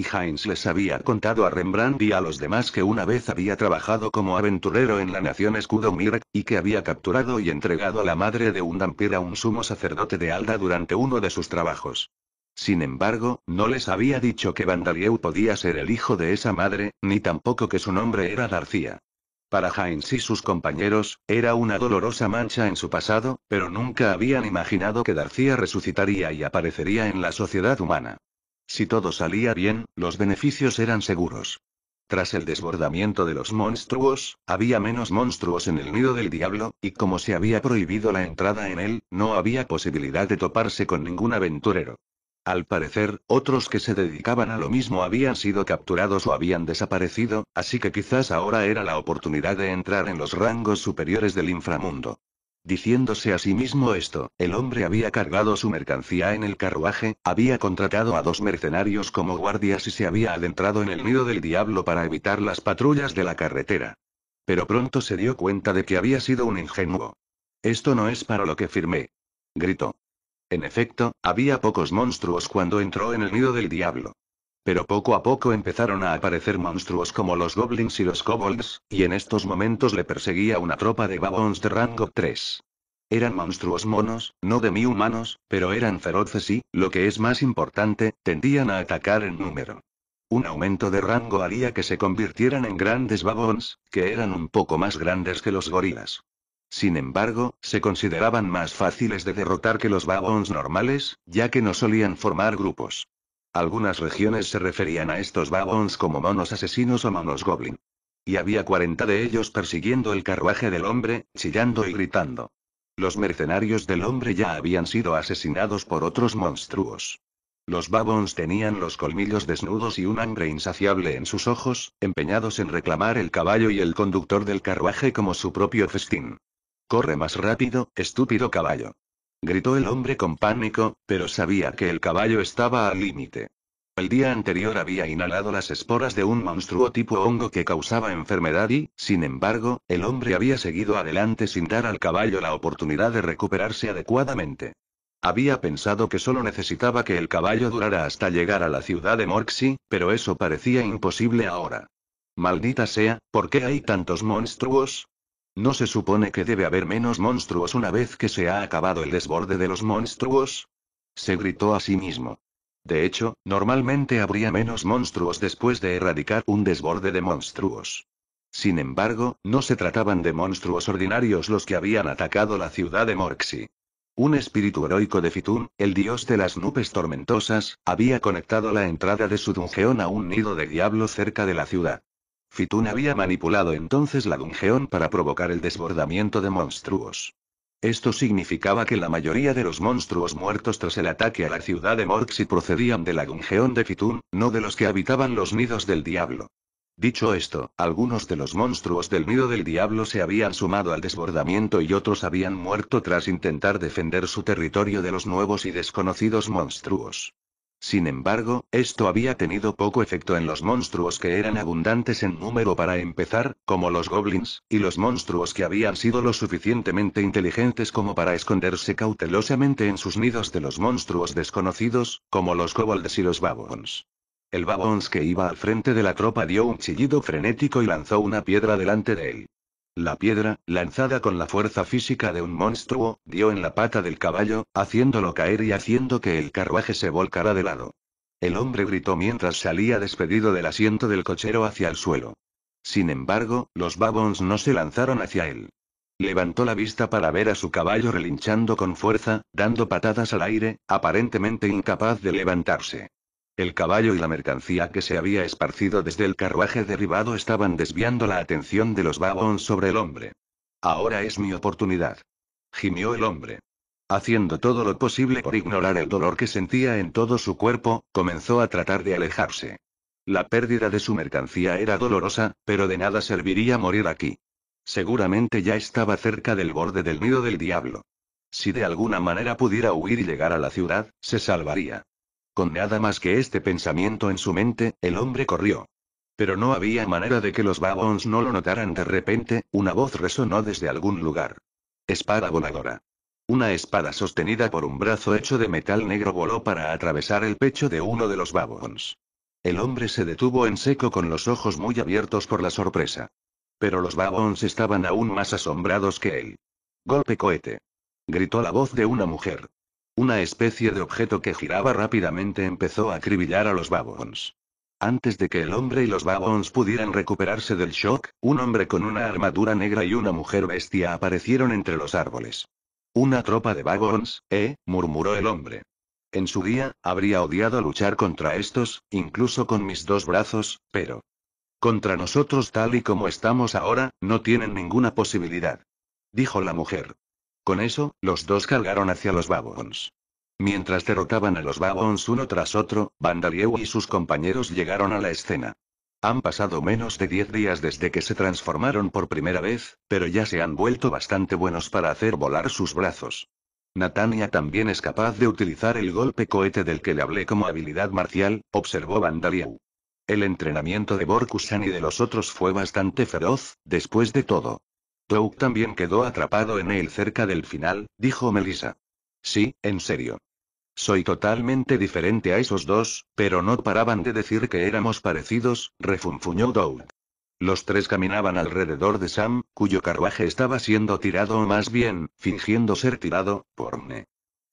y Heinz les había contado a Rembrandt y a los demás que una vez había trabajado como aventurero en la nación Escudo y que había capturado y entregado a la madre de un vampiro a un sumo sacerdote de Alda durante uno de sus trabajos. Sin embargo, no les había dicho que Vandalieu podía ser el hijo de esa madre, ni tampoco que su nombre era Darcía. Para Heinz y sus compañeros, era una dolorosa mancha en su pasado, pero nunca habían imaginado que Darcía resucitaría y aparecería en la sociedad humana. Si todo salía bien, los beneficios eran seguros. Tras el desbordamiento de los monstruos, había menos monstruos en el nido del diablo, y como se había prohibido la entrada en él, no había posibilidad de toparse con ningún aventurero. Al parecer, otros que se dedicaban a lo mismo habían sido capturados o habían desaparecido, así que quizás ahora era la oportunidad de entrar en los rangos superiores del inframundo. Diciéndose a sí mismo esto, el hombre había cargado su mercancía en el carruaje, había contratado a dos mercenarios como guardias y se había adentrado en el nido del diablo para evitar las patrullas de la carretera. Pero pronto se dio cuenta de que había sido un ingenuo. Esto no es para lo que firmé. Gritó. En efecto, había pocos monstruos cuando entró en el nido del diablo. Pero poco a poco empezaron a aparecer monstruos como los goblins y los kobolds, y en estos momentos le perseguía una tropa de babons de rango 3. Eran monstruos monos, no de mi humanos pero eran feroces y, lo que es más importante, tendían a atacar en número. Un aumento de rango haría que se convirtieran en grandes babons, que eran un poco más grandes que los gorilas. Sin embargo, se consideraban más fáciles de derrotar que los babons normales, ya que no solían formar grupos. Algunas regiones se referían a estos Babons como monos asesinos o monos goblin. Y había 40 de ellos persiguiendo el carruaje del hombre, chillando y gritando. Los mercenarios del hombre ya habían sido asesinados por otros monstruos. Los babons tenían los colmillos desnudos y un hambre insaciable en sus ojos, empeñados en reclamar el caballo y el conductor del carruaje como su propio festín. Corre más rápido, estúpido caballo gritó el hombre con pánico, pero sabía que el caballo estaba al límite. El día anterior había inhalado las esporas de un monstruo tipo hongo que causaba enfermedad y, sin embargo, el hombre había seguido adelante sin dar al caballo la oportunidad de recuperarse adecuadamente. Había pensado que solo necesitaba que el caballo durara hasta llegar a la ciudad de Morxi, pero eso parecía imposible ahora. Maldita sea, ¿por qué hay tantos monstruos? ¿No se supone que debe haber menos monstruos una vez que se ha acabado el desborde de los monstruos? Se gritó a sí mismo. De hecho, normalmente habría menos monstruos después de erradicar un desborde de monstruos. Sin embargo, no se trataban de monstruos ordinarios los que habían atacado la ciudad de Morxi. Un espíritu heroico de Fitun, el dios de las nubes tormentosas, había conectado la entrada de su dungeón a un nido de diablo cerca de la ciudad. Fitun había manipulado entonces la Dungeon para provocar el desbordamiento de monstruos. Esto significaba que la mayoría de los monstruos muertos tras el ataque a la ciudad de Morxi procedían de la Dungeon de Fitun, no de los que habitaban los nidos del diablo. Dicho esto, algunos de los monstruos del nido del diablo se habían sumado al desbordamiento y otros habían muerto tras intentar defender su territorio de los nuevos y desconocidos monstruos. Sin embargo, esto había tenido poco efecto en los monstruos que eran abundantes en número para empezar, como los goblins, y los monstruos que habían sido lo suficientemente inteligentes como para esconderse cautelosamente en sus nidos de los monstruos desconocidos, como los kobolds y los baboons. El babons que iba al frente de la tropa dio un chillido frenético y lanzó una piedra delante de él. La piedra, lanzada con la fuerza física de un monstruo, dio en la pata del caballo, haciéndolo caer y haciendo que el carruaje se volcara de lado. El hombre gritó mientras salía despedido del asiento del cochero hacia el suelo. Sin embargo, los babons no se lanzaron hacia él. Levantó la vista para ver a su caballo relinchando con fuerza, dando patadas al aire, aparentemente incapaz de levantarse. El caballo y la mercancía que se había esparcido desde el carruaje derribado estaban desviando la atención de los babones sobre el hombre. Ahora es mi oportunidad. Gimió el hombre. Haciendo todo lo posible por ignorar el dolor que sentía en todo su cuerpo, comenzó a tratar de alejarse. La pérdida de su mercancía era dolorosa, pero de nada serviría morir aquí. Seguramente ya estaba cerca del borde del nido del diablo. Si de alguna manera pudiera huir y llegar a la ciudad, se salvaría. Con nada más que este pensamiento en su mente, el hombre corrió. Pero no había manera de que los babons no lo notaran de repente, una voz resonó desde algún lugar. Espada voladora. Una espada sostenida por un brazo hecho de metal negro voló para atravesar el pecho de uno de los babons. El hombre se detuvo en seco con los ojos muy abiertos por la sorpresa. Pero los babons estaban aún más asombrados que él. Golpe cohete. Gritó la voz de una mujer. Una especie de objeto que giraba rápidamente empezó a acribillar a los baboons. Antes de que el hombre y los baboons pudieran recuperarse del shock, un hombre con una armadura negra y una mujer bestia aparecieron entre los árboles. Una tropa de baboons, eh, murmuró el hombre. En su día, habría odiado luchar contra estos, incluso con mis dos brazos, pero... Contra nosotros tal y como estamos ahora, no tienen ninguna posibilidad. Dijo la mujer. Con eso, los dos cargaron hacia los Babons. Mientras derrotaban a los Babons uno tras otro, Vandalieu y sus compañeros llegaron a la escena. Han pasado menos de 10 días desde que se transformaron por primera vez, pero ya se han vuelto bastante buenos para hacer volar sus brazos. Natania también es capaz de utilizar el golpe cohete del que le hablé como habilidad marcial, observó Vandalieu. El entrenamiento de Borkusan y de los otros fue bastante feroz, después de todo. Doug también quedó atrapado en él cerca del final, dijo Melissa. Sí, en serio. Soy totalmente diferente a esos dos, pero no paraban de decir que éramos parecidos, refunfuñó Doug. Los tres caminaban alrededor de Sam, cuyo carruaje estaba siendo tirado o más bien, fingiendo ser tirado, por me.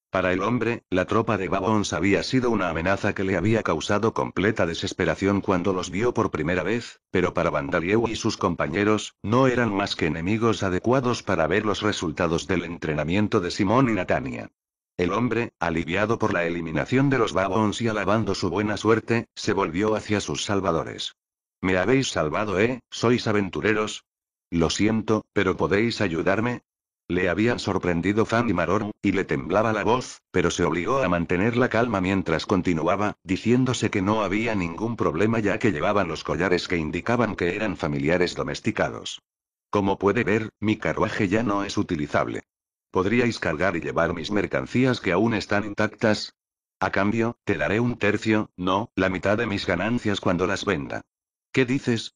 Para el hombre, la tropa de Babons había sido una amenaza que le había causado completa desesperación cuando los vio por primera vez, pero para Vandalieu y sus compañeros, no eran más que enemigos adecuados para ver los resultados del entrenamiento de Simón y Natania. El hombre, aliviado por la eliminación de los Babons y alabando su buena suerte, se volvió hacia sus salvadores. Me habéis salvado, ¿eh? ¿Sois aventureros? Lo siento, pero podéis ayudarme, le habían sorprendido y Maror, y le temblaba la voz, pero se obligó a mantener la calma mientras continuaba, diciéndose que no había ningún problema ya que llevaban los collares que indicaban que eran familiares domesticados. Como puede ver, mi carruaje ya no es utilizable. ¿Podríais cargar y llevar mis mercancías que aún están intactas? A cambio, te daré un tercio, no, la mitad de mis ganancias cuando las venda. ¿Qué dices?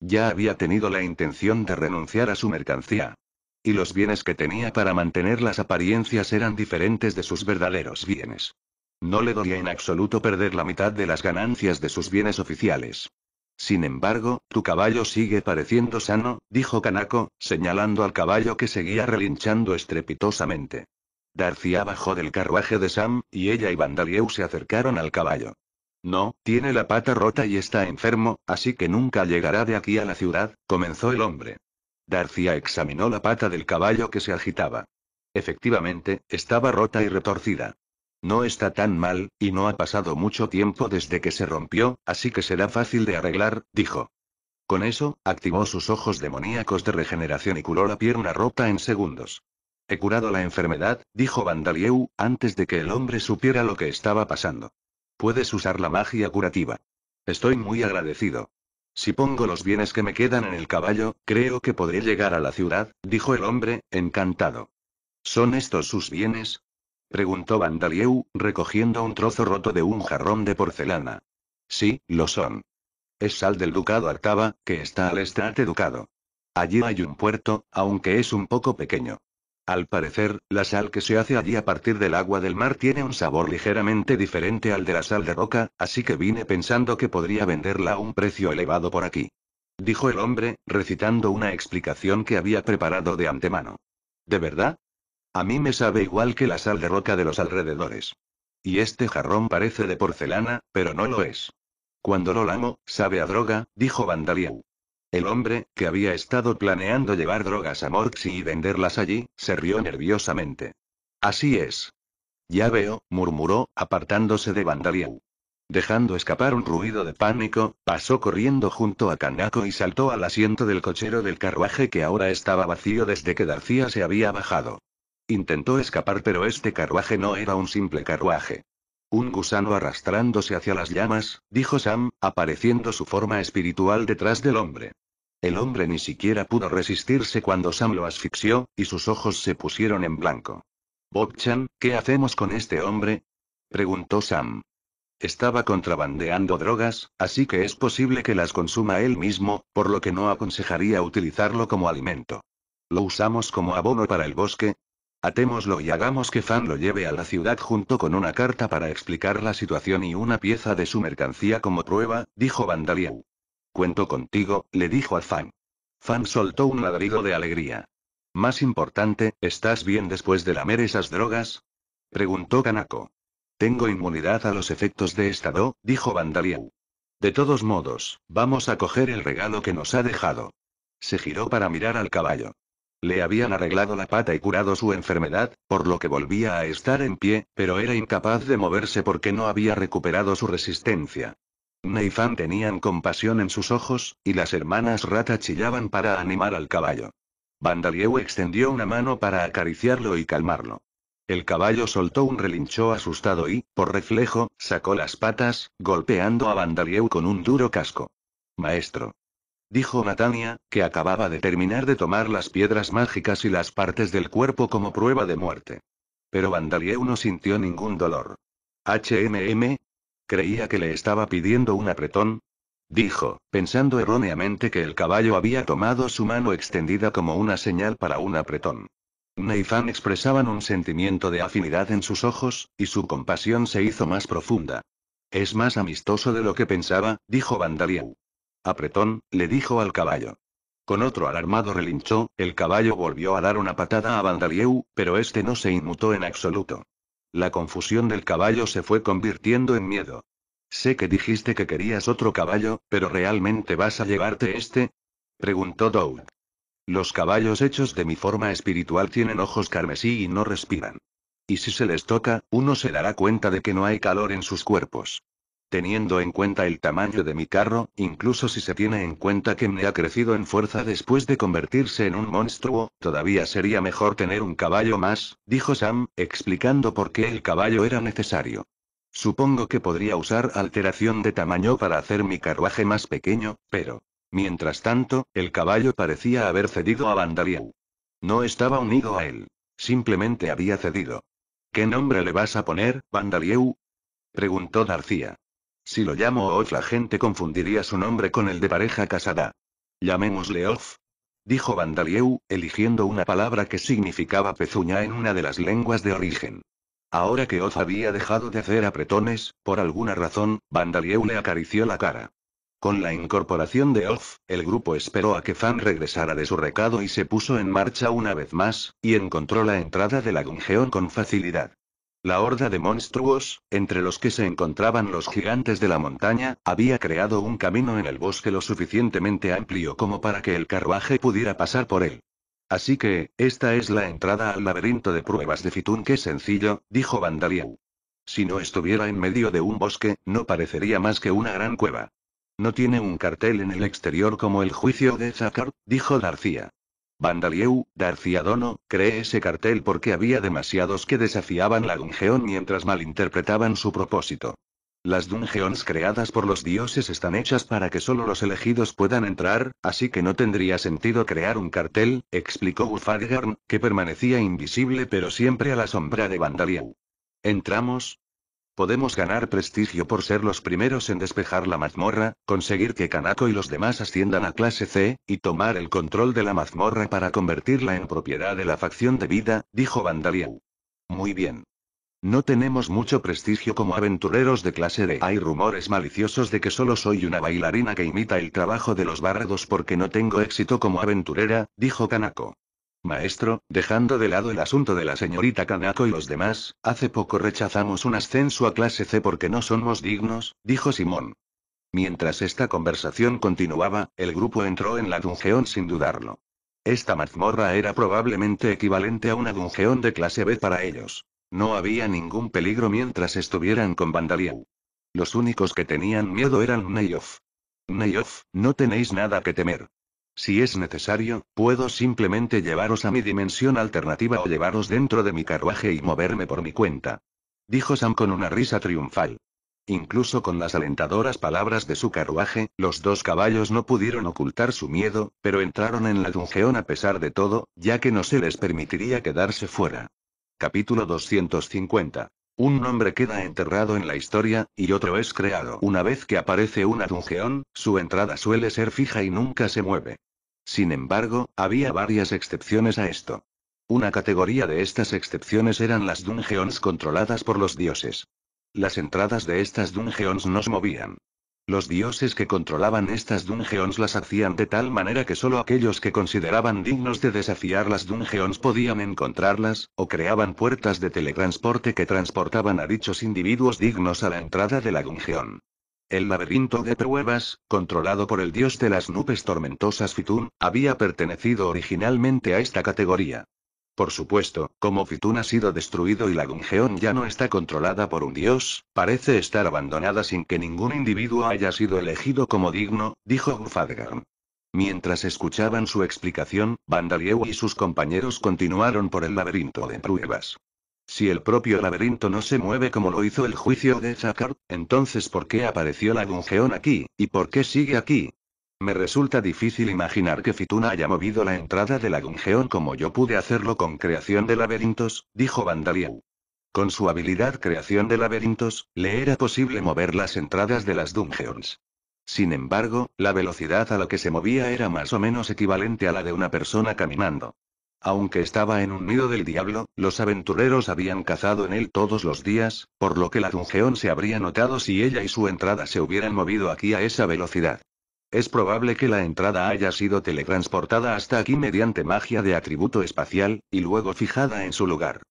Ya había tenido la intención de renunciar a su mercancía, y los bienes que tenía para mantener las apariencias eran diferentes de sus verdaderos bienes. No le dolía en absoluto perder la mitad de las ganancias de sus bienes oficiales. Sin embargo, tu caballo sigue pareciendo sano, dijo Kanako, señalando al caballo que seguía relinchando estrepitosamente. Darcía bajó del carruaje de Sam, y ella y Vandalieu se acercaron al caballo. No, tiene la pata rota y está enfermo, así que nunca llegará de aquí a la ciudad, comenzó el hombre. Darcia examinó la pata del caballo que se agitaba. Efectivamente, estaba rota y retorcida. No está tan mal, y no ha pasado mucho tiempo desde que se rompió, así que será fácil de arreglar, dijo. Con eso, activó sus ojos demoníacos de regeneración y curó la pierna rota en segundos. He curado la enfermedad, dijo Vandalieu, antes de que el hombre supiera lo que estaba pasando. Puedes usar la magia curativa. Estoy muy agradecido. Si pongo los bienes que me quedan en el caballo, creo que podré llegar a la ciudad, dijo el hombre, encantado. ¿Son estos sus bienes? preguntó Vandalieu, recogiendo un trozo roto de un jarrón de porcelana. Sí, lo son. Es sal del ducado Artaba, que está al estrate ducado. Allí hay un puerto, aunque es un poco pequeño. Al parecer, la sal que se hace allí a partir del agua del mar tiene un sabor ligeramente diferente al de la sal de roca, así que vine pensando que podría venderla a un precio elevado por aquí. Dijo el hombre, recitando una explicación que había preparado de antemano. ¿De verdad? A mí me sabe igual que la sal de roca de los alrededores. Y este jarrón parece de porcelana, pero no lo es. Cuando lo lamo, sabe a droga, dijo Vandaliau. El hombre, que había estado planeando llevar drogas a Morxie y venderlas allí, se rió nerviosamente. Así es. Ya veo, murmuró, apartándose de Vandaliau. Dejando escapar un ruido de pánico, pasó corriendo junto a Kanako y saltó al asiento del cochero del carruaje que ahora estaba vacío desde que García se había bajado. Intentó escapar pero este carruaje no era un simple carruaje. Un gusano arrastrándose hacia las llamas, dijo Sam, apareciendo su forma espiritual detrás del hombre. El hombre ni siquiera pudo resistirse cuando Sam lo asfixió, y sus ojos se pusieron en blanco. bob ¿qué hacemos con este hombre? preguntó Sam. Estaba contrabandeando drogas, así que es posible que las consuma él mismo, por lo que no aconsejaría utilizarlo como alimento. ¿Lo usamos como abono para el bosque? Atémoslo y hagamos que Fan lo lleve a la ciudad junto con una carta para explicar la situación y una pieza de su mercancía como prueba, dijo Vandaliau. Cuento contigo, le dijo a Fan. Fan soltó un ladrido de alegría. Más importante, ¿estás bien después de lamer esas drogas? preguntó Kanako. Tengo inmunidad a los efectos de estado, dijo Vandaliau. De todos modos, vamos a coger el regalo que nos ha dejado. Se giró para mirar al caballo. Le habían arreglado la pata y curado su enfermedad, por lo que volvía a estar en pie, pero era incapaz de moverse porque no había recuperado su resistencia. Neifan tenían compasión en sus ojos, y las hermanas rata chillaban para animar al caballo. Vandalieu extendió una mano para acariciarlo y calmarlo. El caballo soltó un relincho asustado y, por reflejo, sacó las patas, golpeando a Vandalieu con un duro casco. Maestro dijo Natania, que acababa de terminar de tomar las piedras mágicas y las partes del cuerpo como prueba de muerte. Pero Vandalieu no sintió ningún dolor. HMM. Creía que le estaba pidiendo un apretón. Dijo, pensando erróneamente que el caballo había tomado su mano extendida como una señal para un apretón. Neifan expresaban un sentimiento de afinidad en sus ojos, y su compasión se hizo más profunda. Es más amistoso de lo que pensaba, dijo Vandalieu. Apretón, le dijo al caballo. Con otro alarmado relinchó, el caballo volvió a dar una patada a Vandalieu, pero este no se inmutó en absoluto. La confusión del caballo se fue convirtiendo en miedo. Sé que dijiste que querías otro caballo, pero ¿realmente vas a llevarte este? preguntó Doug. Los caballos hechos de mi forma espiritual tienen ojos carmesí y no respiran. Y si se les toca, uno se dará cuenta de que no hay calor en sus cuerpos teniendo en cuenta el tamaño de mi carro, incluso si se tiene en cuenta que me ha crecido en fuerza después de convertirse en un monstruo, todavía sería mejor tener un caballo más, dijo Sam, explicando por qué el caballo era necesario. Supongo que podría usar alteración de tamaño para hacer mi carruaje más pequeño, pero... Mientras tanto, el caballo parecía haber cedido a Vandalieu. No estaba unido a él. Simplemente había cedido. ¿Qué nombre le vas a poner, Vandalieu? Preguntó García. Si lo llamo Off, la gente confundiría su nombre con el de pareja casada. Llamémosle Off. Dijo Vandalieu, eligiendo una palabra que significaba pezuña en una de las lenguas de origen. Ahora que Oz había dejado de hacer apretones, por alguna razón, Vandalieu le acarició la cara. Con la incorporación de Oz, el grupo esperó a que Fan regresara de su recado y se puso en marcha una vez más, y encontró la entrada de la Gungeon con facilidad. La horda de monstruos, entre los que se encontraban los gigantes de la montaña, había creado un camino en el bosque lo suficientemente amplio como para que el carruaje pudiera pasar por él. Así que, esta es la entrada al laberinto de pruebas de Fitun. Qué sencillo, dijo Vandaliau. Si no estuviera en medio de un bosque, no parecería más que una gran cueva. No tiene un cartel en el exterior como el juicio de Zakar, dijo García. Vandalieu, Adono, cree ese cartel porque había demasiados que desafiaban la Dungeon mientras malinterpretaban su propósito. Las dungeons creadas por los dioses están hechas para que solo los elegidos puedan entrar, así que no tendría sentido crear un cartel, explicó Ufadgarn, que permanecía invisible pero siempre a la sombra de Vandalieu. Entramos, Podemos ganar prestigio por ser los primeros en despejar la mazmorra, conseguir que Kanako y los demás asciendan a clase C, y tomar el control de la mazmorra para convertirla en propiedad de la facción de vida, dijo Vandaliau. Muy bien. No tenemos mucho prestigio como aventureros de clase D. Hay rumores maliciosos de que solo soy una bailarina que imita el trabajo de los bárbaros porque no tengo éxito como aventurera, dijo Kanako. Maestro, dejando de lado el asunto de la señorita Kanako y los demás, hace poco rechazamos un ascenso a clase C porque no somos dignos, dijo Simón. Mientras esta conversación continuaba, el grupo entró en la dungeón sin dudarlo. Esta mazmorra era probablemente equivalente a una dungeón de clase B para ellos. No había ningún peligro mientras estuvieran con Vandaliau. Los únicos que tenían miedo eran Neyof. Neyoff, no tenéis nada que temer. Si es necesario, puedo simplemente llevaros a mi dimensión alternativa o llevaros dentro de mi carruaje y moverme por mi cuenta. Dijo Sam con una risa triunfal. Incluso con las alentadoras palabras de su carruaje, los dos caballos no pudieron ocultar su miedo, pero entraron en la dungeón a pesar de todo, ya que no se les permitiría quedarse fuera. Capítulo 250. Un nombre queda enterrado en la historia, y otro es creado. Una vez que aparece una dungeón, su entrada suele ser fija y nunca se mueve. Sin embargo, había varias excepciones a esto. Una categoría de estas excepciones eran las dungeons controladas por los dioses. Las entradas de estas dungeons no se movían, los dioses que controlaban estas dungeons las hacían de tal manera que solo aquellos que consideraban dignos de desafiar las dungeons podían encontrarlas, o creaban puertas de teletransporte que transportaban a dichos individuos dignos a la entrada de la dungeon. El laberinto de pruebas, controlado por el dios de las nubes tormentosas Fitun, había pertenecido originalmente a esta categoría. Por supuesto, como Fitun ha sido destruido y la ya no está controlada por un dios, parece estar abandonada sin que ningún individuo haya sido elegido como digno, dijo Gufadgarn. Mientras escuchaban su explicación, Vandalieu y sus compañeros continuaron por el laberinto de pruebas. Si el propio laberinto no se mueve como lo hizo el juicio de Zakar, entonces ¿por qué apareció la aquí, y por qué sigue aquí? Me resulta difícil imaginar que Fituna haya movido la entrada de la dungeón como yo pude hacerlo con creación de laberintos, dijo Vandaliau. Con su habilidad creación de laberintos, le era posible mover las entradas de las dungeons. Sin embargo, la velocidad a la que se movía era más o menos equivalente a la de una persona caminando. Aunque estaba en un nido del diablo, los aventureros habían cazado en él todos los días, por lo que la dungeón se habría notado si ella y su entrada se hubieran movido aquí a esa velocidad. Es probable que la entrada haya sido teletransportada hasta aquí mediante magia de atributo espacial, y luego fijada en su lugar.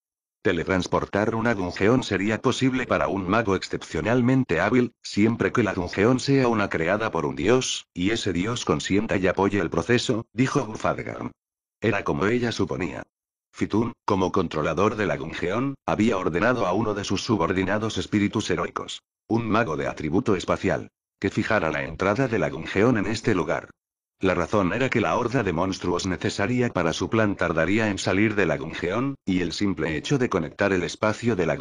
Teletransportar una dungeón sería posible para un mago excepcionalmente hábil, siempre que la dungeón sea una creada por un dios, y ese dios consienta y apoye el proceso, dijo Gufadgar. Era como ella suponía. Fitun, como controlador de la dungeón, había ordenado a uno de sus subordinados espíritus heroicos. Un mago de atributo espacial que fijara la entrada de la en este lugar. La razón era que la horda de monstruos necesaria para su plan tardaría en salir de la y el simple hecho de conectar el espacio de la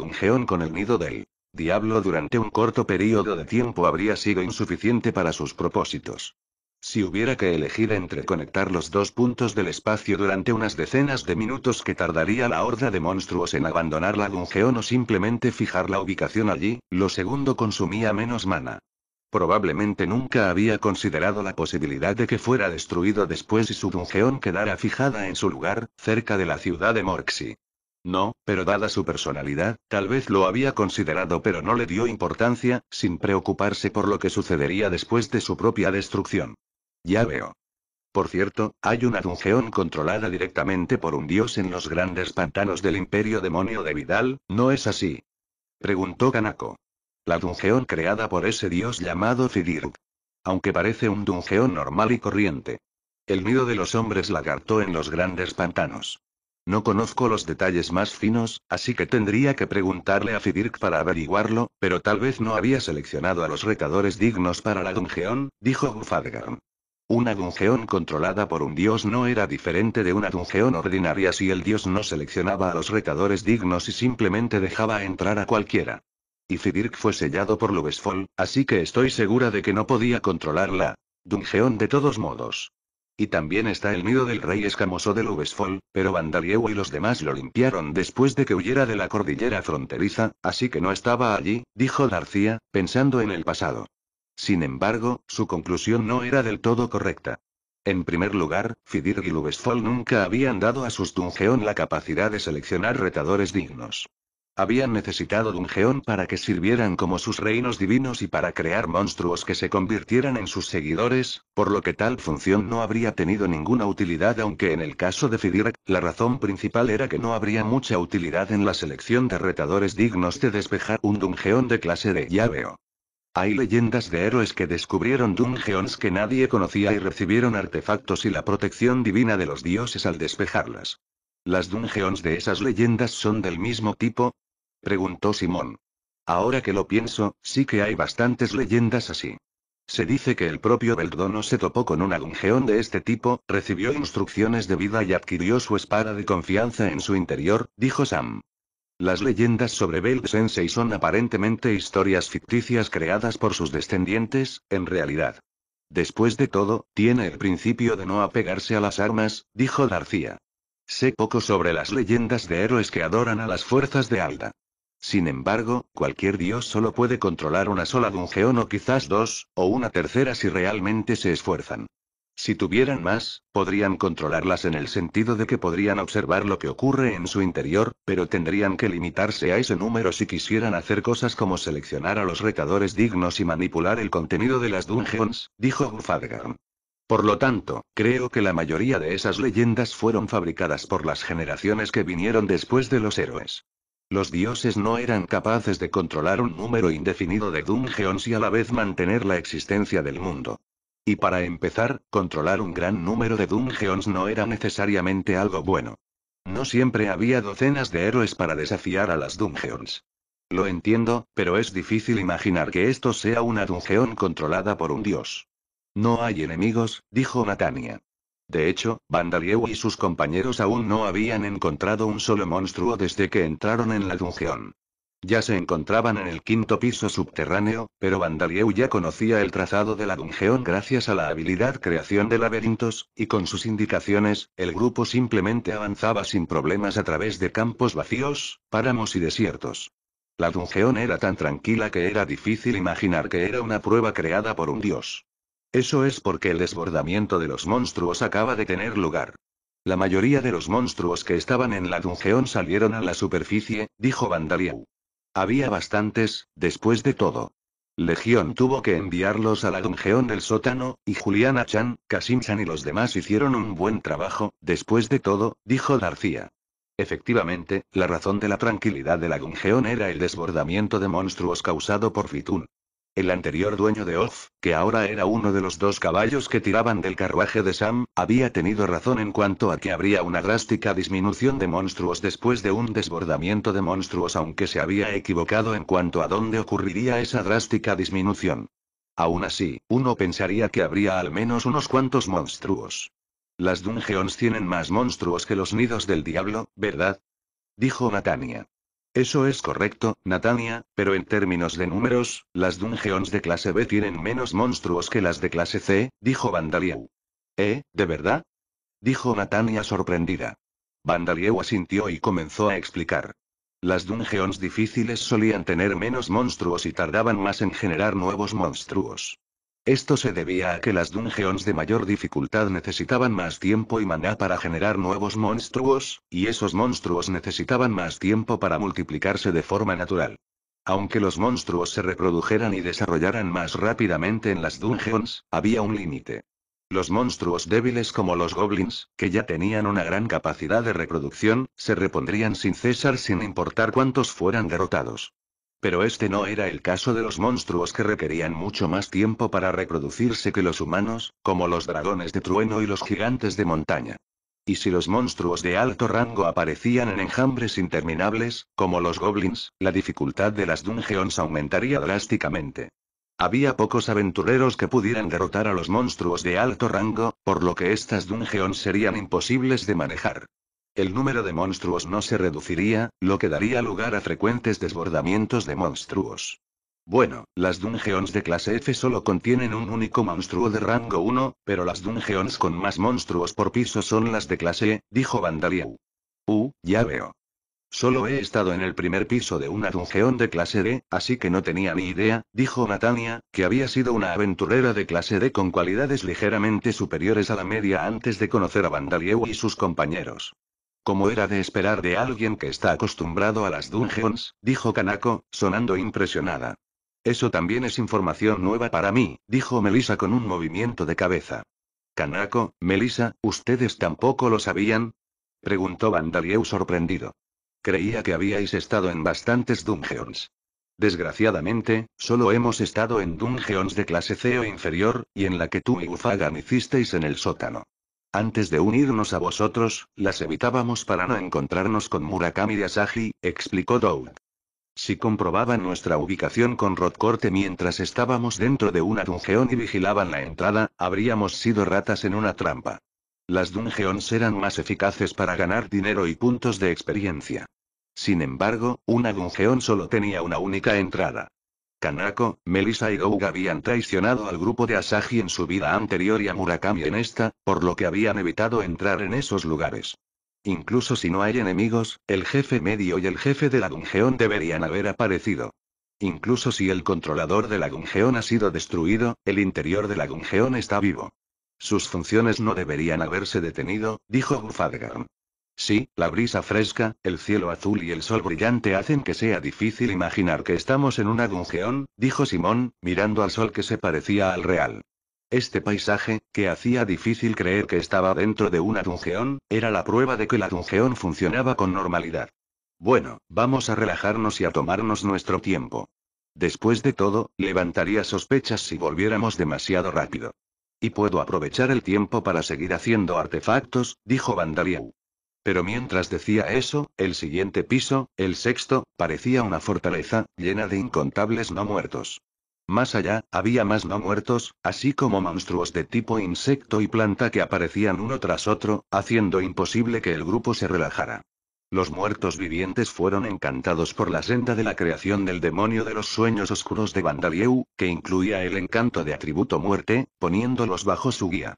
con el nido del diablo durante un corto periodo de tiempo habría sido insuficiente para sus propósitos. Si hubiera que elegir entre conectar los dos puntos del espacio durante unas decenas de minutos que tardaría la horda de monstruos en abandonar la Gungeon o simplemente fijar la ubicación allí, lo segundo consumía menos mana. Probablemente nunca había considerado la posibilidad de que fuera destruido después y su dungeón quedara fijada en su lugar, cerca de la ciudad de Morxi. No, pero dada su personalidad, tal vez lo había considerado pero no le dio importancia, sin preocuparse por lo que sucedería después de su propia destrucción. Ya veo. Por cierto, hay una dungeón controlada directamente por un dios en los grandes pantanos del imperio demonio de Vidal, ¿no es así? Preguntó Kanako la dungeón creada por ese dios llamado Fidirk. Aunque parece un dungeón normal y corriente. El nido de los hombres lagartó en los grandes pantanos. No conozco los detalles más finos, así que tendría que preguntarle a Fidirk para averiguarlo, pero tal vez no había seleccionado a los retadores dignos para la dungeón, dijo Gufadgarn. Una dungeón controlada por un dios no era diferente de una dungeón ordinaria si el dios no seleccionaba a los retadores dignos y simplemente dejaba entrar a cualquiera. Y Fidirk fue sellado por Lubesfol, así que estoy segura de que no podía controlarla. Dungeon de todos modos. Y también está el miedo del rey escamoso de Lubesfol, pero Vandalieu y los demás lo limpiaron después de que huyera de la cordillera fronteriza, así que no estaba allí, dijo García, pensando en el pasado. Sin embargo, su conclusión no era del todo correcta. En primer lugar, Fidirk y Lubesfol nunca habían dado a sus Dungeon la capacidad de seleccionar retadores dignos. Habían necesitado Dungeon para que sirvieran como sus reinos divinos y para crear monstruos que se convirtieran en sus seguidores, por lo que tal función no habría tenido ninguna utilidad aunque en el caso de Fidirak, la razón principal era que no habría mucha utilidad en la selección de retadores dignos de despejar un Dungeon de clase de llaveo. Hay leyendas de héroes que descubrieron dungeons que nadie conocía y recibieron artefactos y la protección divina de los dioses al despejarlas. Las dungeons de esas leyendas son del mismo tipo, preguntó Simón. Ahora que lo pienso, sí que hay bastantes leyendas así. Se dice que el propio Beldono se topó con un agujeón de este tipo, recibió instrucciones de vida y adquirió su espada de confianza en su interior, dijo Sam. Las leyendas sobre Beld son aparentemente historias ficticias creadas por sus descendientes, en realidad. Después de todo, tiene el principio de no apegarse a las armas, dijo García. Sé poco sobre las leyendas de héroes que adoran a las fuerzas de Alda. Sin embargo, cualquier dios solo puede controlar una sola Dungeon o quizás dos, o una tercera si realmente se esfuerzan. Si tuvieran más, podrían controlarlas en el sentido de que podrían observar lo que ocurre en su interior, pero tendrían que limitarse a ese número si quisieran hacer cosas como seleccionar a los retadores dignos y manipular el contenido de las dungeons, dijo Gufadgarn. Por lo tanto, creo que la mayoría de esas leyendas fueron fabricadas por las generaciones que vinieron después de los héroes. Los dioses no eran capaces de controlar un número indefinido de dungeons y a la vez mantener la existencia del mundo. Y para empezar, controlar un gran número de dungeons no era necesariamente algo bueno. No siempre había docenas de héroes para desafiar a las dungeons. Lo entiendo, pero es difícil imaginar que esto sea una dungeon controlada por un dios. No hay enemigos, dijo Natania. De hecho, Vandalieu y sus compañeros aún no habían encontrado un solo monstruo desde que entraron en la Dungeon. Ya se encontraban en el quinto piso subterráneo, pero Vandalieu ya conocía el trazado de la Dungeon gracias a la habilidad creación de laberintos, y con sus indicaciones, el grupo simplemente avanzaba sin problemas a través de campos vacíos, páramos y desiertos. La Dungeon era tan tranquila que era difícil imaginar que era una prueba creada por un dios. Eso es porque el desbordamiento de los monstruos acaba de tener lugar. La mayoría de los monstruos que estaban en la dungeón salieron a la superficie, dijo Vandaliau. Había bastantes, después de todo. Legión tuvo que enviarlos a la dungeón del sótano, y Juliana Chan, Kasim Chan y los demás hicieron un buen trabajo, después de todo, dijo García. Efectivamente, la razón de la tranquilidad de la dungeón era el desbordamiento de monstruos causado por Fitun. El anterior dueño de Off, que ahora era uno de los dos caballos que tiraban del carruaje de Sam, había tenido razón en cuanto a que habría una drástica disminución de monstruos después de un desbordamiento de monstruos, aunque se había equivocado en cuanto a dónde ocurriría esa drástica disminución. Aún así, uno pensaría que habría al menos unos cuantos monstruos. Las dungeons tienen más monstruos que los nidos del diablo, ¿verdad? Dijo Natania. Eso es correcto, Natania, pero en términos de números, las dungeons de clase B tienen menos monstruos que las de clase C, dijo Vandalieu. ¿Eh, de verdad? dijo Natania sorprendida. Vandalieu asintió y comenzó a explicar. Las dungeons difíciles solían tener menos monstruos y tardaban más en generar nuevos monstruos. Esto se debía a que las dungeons de mayor dificultad necesitaban más tiempo y maná para generar nuevos monstruos, y esos monstruos necesitaban más tiempo para multiplicarse de forma natural. Aunque los monstruos se reprodujeran y desarrollaran más rápidamente en las dungeons, había un límite. Los monstruos débiles como los goblins, que ya tenían una gran capacidad de reproducción, se repondrían sin cesar sin importar cuántos fueran derrotados. Pero este no era el caso de los monstruos que requerían mucho más tiempo para reproducirse que los humanos, como los dragones de trueno y los gigantes de montaña. Y si los monstruos de alto rango aparecían en enjambres interminables, como los goblins, la dificultad de las dungeons aumentaría drásticamente. Había pocos aventureros que pudieran derrotar a los monstruos de alto rango, por lo que estas dungeons serían imposibles de manejar el número de monstruos no se reduciría, lo que daría lugar a frecuentes desbordamientos de monstruos. Bueno, las dungeons de clase F solo contienen un único monstruo de rango 1, pero las dungeons con más monstruos por piso son las de clase E, dijo Vandalieu. Uh, ya veo. Solo he estado en el primer piso de una dungeon de clase D, así que no tenía ni idea, dijo Natania, que había sido una aventurera de clase D con cualidades ligeramente superiores a la media antes de conocer a Vandalieu y sus compañeros. Como era de esperar de alguien que está acostumbrado a las dungeons, dijo Kanako, sonando impresionada. Eso también es información nueva para mí, dijo Melissa con un movimiento de cabeza. Kanako, Melissa, ¿ustedes tampoco lo sabían? preguntó Vandalieu sorprendido. Creía que habíais estado en bastantes dungeons. Desgraciadamente, solo hemos estado en dungeons de clase C o inferior, y en la que tú y Ufagan hicisteis en el sótano. Antes de unirnos a vosotros, las evitábamos para no encontrarnos con Murakami y Asahi, explicó Doug. Si comprobaban nuestra ubicación con Rodcorte mientras estábamos dentro de una Dungeon y vigilaban la entrada, habríamos sido ratas en una trampa. Las dungeons eran más eficaces para ganar dinero y puntos de experiencia. Sin embargo, una Dungeon solo tenía una única entrada. Kanako, Melissa y Gouga habían traicionado al grupo de Asahi en su vida anterior y a Murakami en esta, por lo que habían evitado entrar en esos lugares. Incluso si no hay enemigos, el jefe medio y el jefe de la Gungeon deberían haber aparecido. Incluso si el controlador de la Gungeon ha sido destruido, el interior de la Gungeon está vivo. Sus funciones no deberían haberse detenido, dijo Gufadgarn. Sí, la brisa fresca, el cielo azul y el sol brillante hacen que sea difícil imaginar que estamos en un dungeon", dijo Simón, mirando al sol que se parecía al real. Este paisaje, que hacía difícil creer que estaba dentro de un dungeon, era la prueba de que la dungeon funcionaba con normalidad. Bueno, vamos a relajarnos y a tomarnos nuestro tiempo. Después de todo, levantaría sospechas si volviéramos demasiado rápido. Y puedo aprovechar el tiempo para seguir haciendo artefactos, dijo Vandaliau. Pero mientras decía eso, el siguiente piso, el sexto, parecía una fortaleza, llena de incontables no muertos. Más allá, había más no muertos, así como monstruos de tipo insecto y planta que aparecían uno tras otro, haciendo imposible que el grupo se relajara. Los muertos vivientes fueron encantados por la senda de la creación del demonio de los sueños oscuros de Vandalieu, que incluía el encanto de atributo muerte, poniéndolos bajo su guía.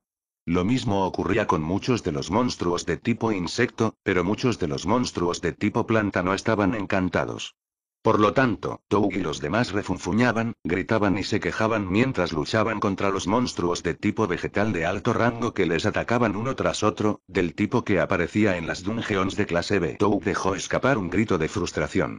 Lo mismo ocurría con muchos de los monstruos de tipo insecto, pero muchos de los monstruos de tipo planta no estaban encantados. Por lo tanto, Tou y los demás refunfuñaban, gritaban y se quejaban mientras luchaban contra los monstruos de tipo vegetal de alto rango que les atacaban uno tras otro, del tipo que aparecía en las dungeons de clase B. Tou dejó escapar un grito de frustración.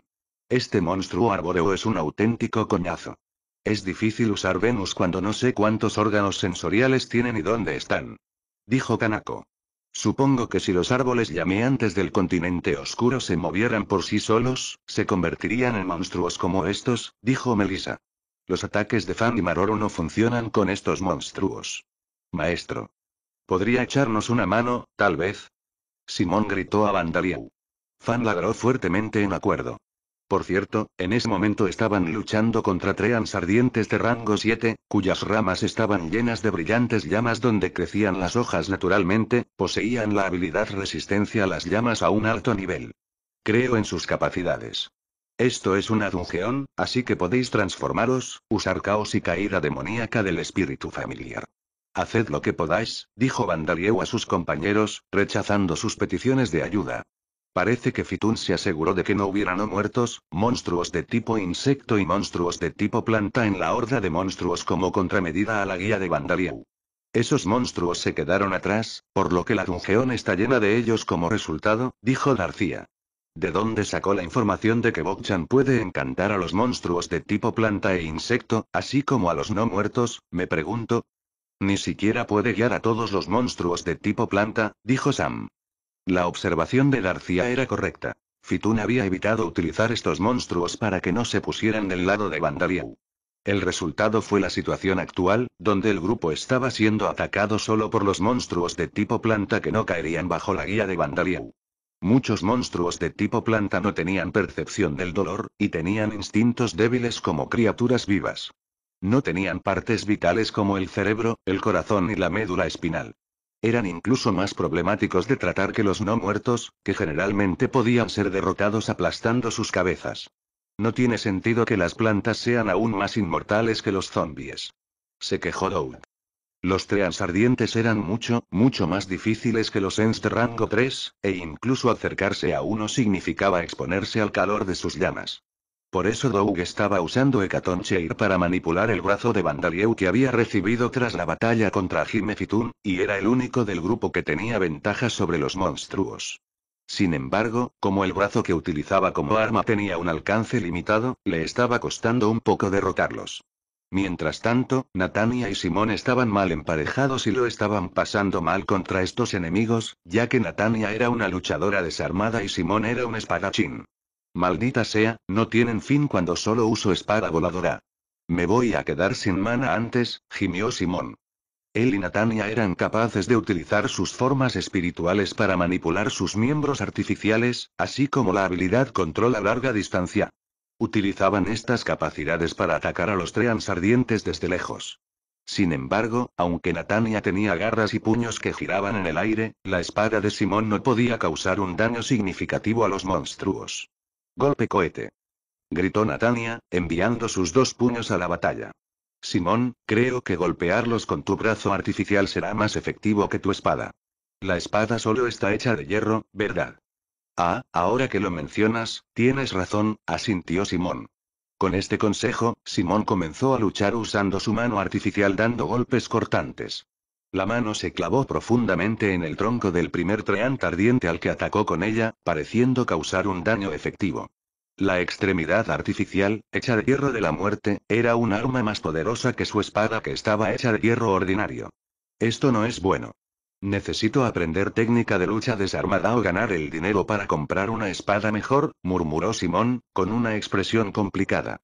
Este monstruo arbóreo es un auténtico coñazo. Es difícil usar Venus cuando no sé cuántos órganos sensoriales tienen y dónde están. Dijo Kanako. Supongo que si los árboles llameantes del continente oscuro se movieran por sí solos, se convertirían en monstruos como estos, dijo Melissa. Los ataques de Fan y Maroro no funcionan con estos monstruos. Maestro. ¿Podría echarnos una mano, tal vez? Simón gritó a Vandaliau. Fan ladró fuertemente en acuerdo. Por cierto, en ese momento estaban luchando contra treans ardientes de rango 7, cuyas ramas estaban llenas de brillantes llamas donde crecían las hojas naturalmente, poseían la habilidad resistencia a las llamas a un alto nivel. Creo en sus capacidades. Esto es una dungeón, así que podéis transformaros, usar caos y caída demoníaca del espíritu familiar. Haced lo que podáis, dijo Vandalieu a sus compañeros, rechazando sus peticiones de ayuda. Parece que Fitun se aseguró de que no hubiera no muertos, monstruos de tipo insecto y monstruos de tipo planta en la horda de monstruos como contramedida a la guía de Vandaliau. Esos monstruos se quedaron atrás, por lo que la dungeón está llena de ellos como resultado, dijo García. ¿De dónde sacó la información de que Bokchan puede encantar a los monstruos de tipo planta e insecto, así como a los no muertos? Me pregunto. Ni siquiera puede guiar a todos los monstruos de tipo planta, dijo Sam. La observación de García era correcta. Fitun había evitado utilizar estos monstruos para que no se pusieran del lado de Vandaliau. El resultado fue la situación actual, donde el grupo estaba siendo atacado solo por los monstruos de tipo planta que no caerían bajo la guía de Vandaliau. Muchos monstruos de tipo planta no tenían percepción del dolor, y tenían instintos débiles como criaturas vivas. No tenían partes vitales como el cerebro, el corazón y la médula espinal eran incluso más problemáticos de tratar que los no muertos, que generalmente podían ser derrotados aplastando sus cabezas. No tiene sentido que las plantas sean aún más inmortales que los zombies. Se quejó Doug. Los treans ardientes eran mucho, mucho más difíciles que los Ens rango 3, e incluso acercarse a uno significaba exponerse al calor de sus llamas. Por eso Doug estaba usando Hecatoncheir para manipular el brazo de Vandalieu que había recibido tras la batalla contra Jimefitun, y era el único del grupo que tenía ventaja sobre los monstruos. Sin embargo, como el brazo que utilizaba como arma tenía un alcance limitado, le estaba costando un poco derrotarlos. Mientras tanto, Natania y Simón estaban mal emparejados y lo estaban pasando mal contra estos enemigos, ya que Natania era una luchadora desarmada y Simón era un espadachín. Maldita sea, no tienen fin cuando solo uso espada voladora. Me voy a quedar sin mana antes, gimió Simón. Él y Natania eran capaces de utilizar sus formas espirituales para manipular sus miembros artificiales, así como la habilidad control a larga distancia. Utilizaban estas capacidades para atacar a los treans ardientes desde lejos. Sin embargo, aunque Natania tenía garras y puños que giraban en el aire, la espada de Simón no podía causar un daño significativo a los monstruos. Golpe cohete. Gritó Natania, enviando sus dos puños a la batalla. Simón, creo que golpearlos con tu brazo artificial será más efectivo que tu espada. La espada solo está hecha de hierro, ¿verdad? Ah, ahora que lo mencionas, tienes razón, asintió Simón. Con este consejo, Simón comenzó a luchar usando su mano artificial dando golpes cortantes. La mano se clavó profundamente en el tronco del primer treant ardiente al que atacó con ella, pareciendo causar un daño efectivo. La extremidad artificial, hecha de hierro de la muerte, era un arma más poderosa que su espada que estaba hecha de hierro ordinario. Esto no es bueno. Necesito aprender técnica de lucha desarmada o ganar el dinero para comprar una espada mejor, murmuró Simón, con una expresión complicada.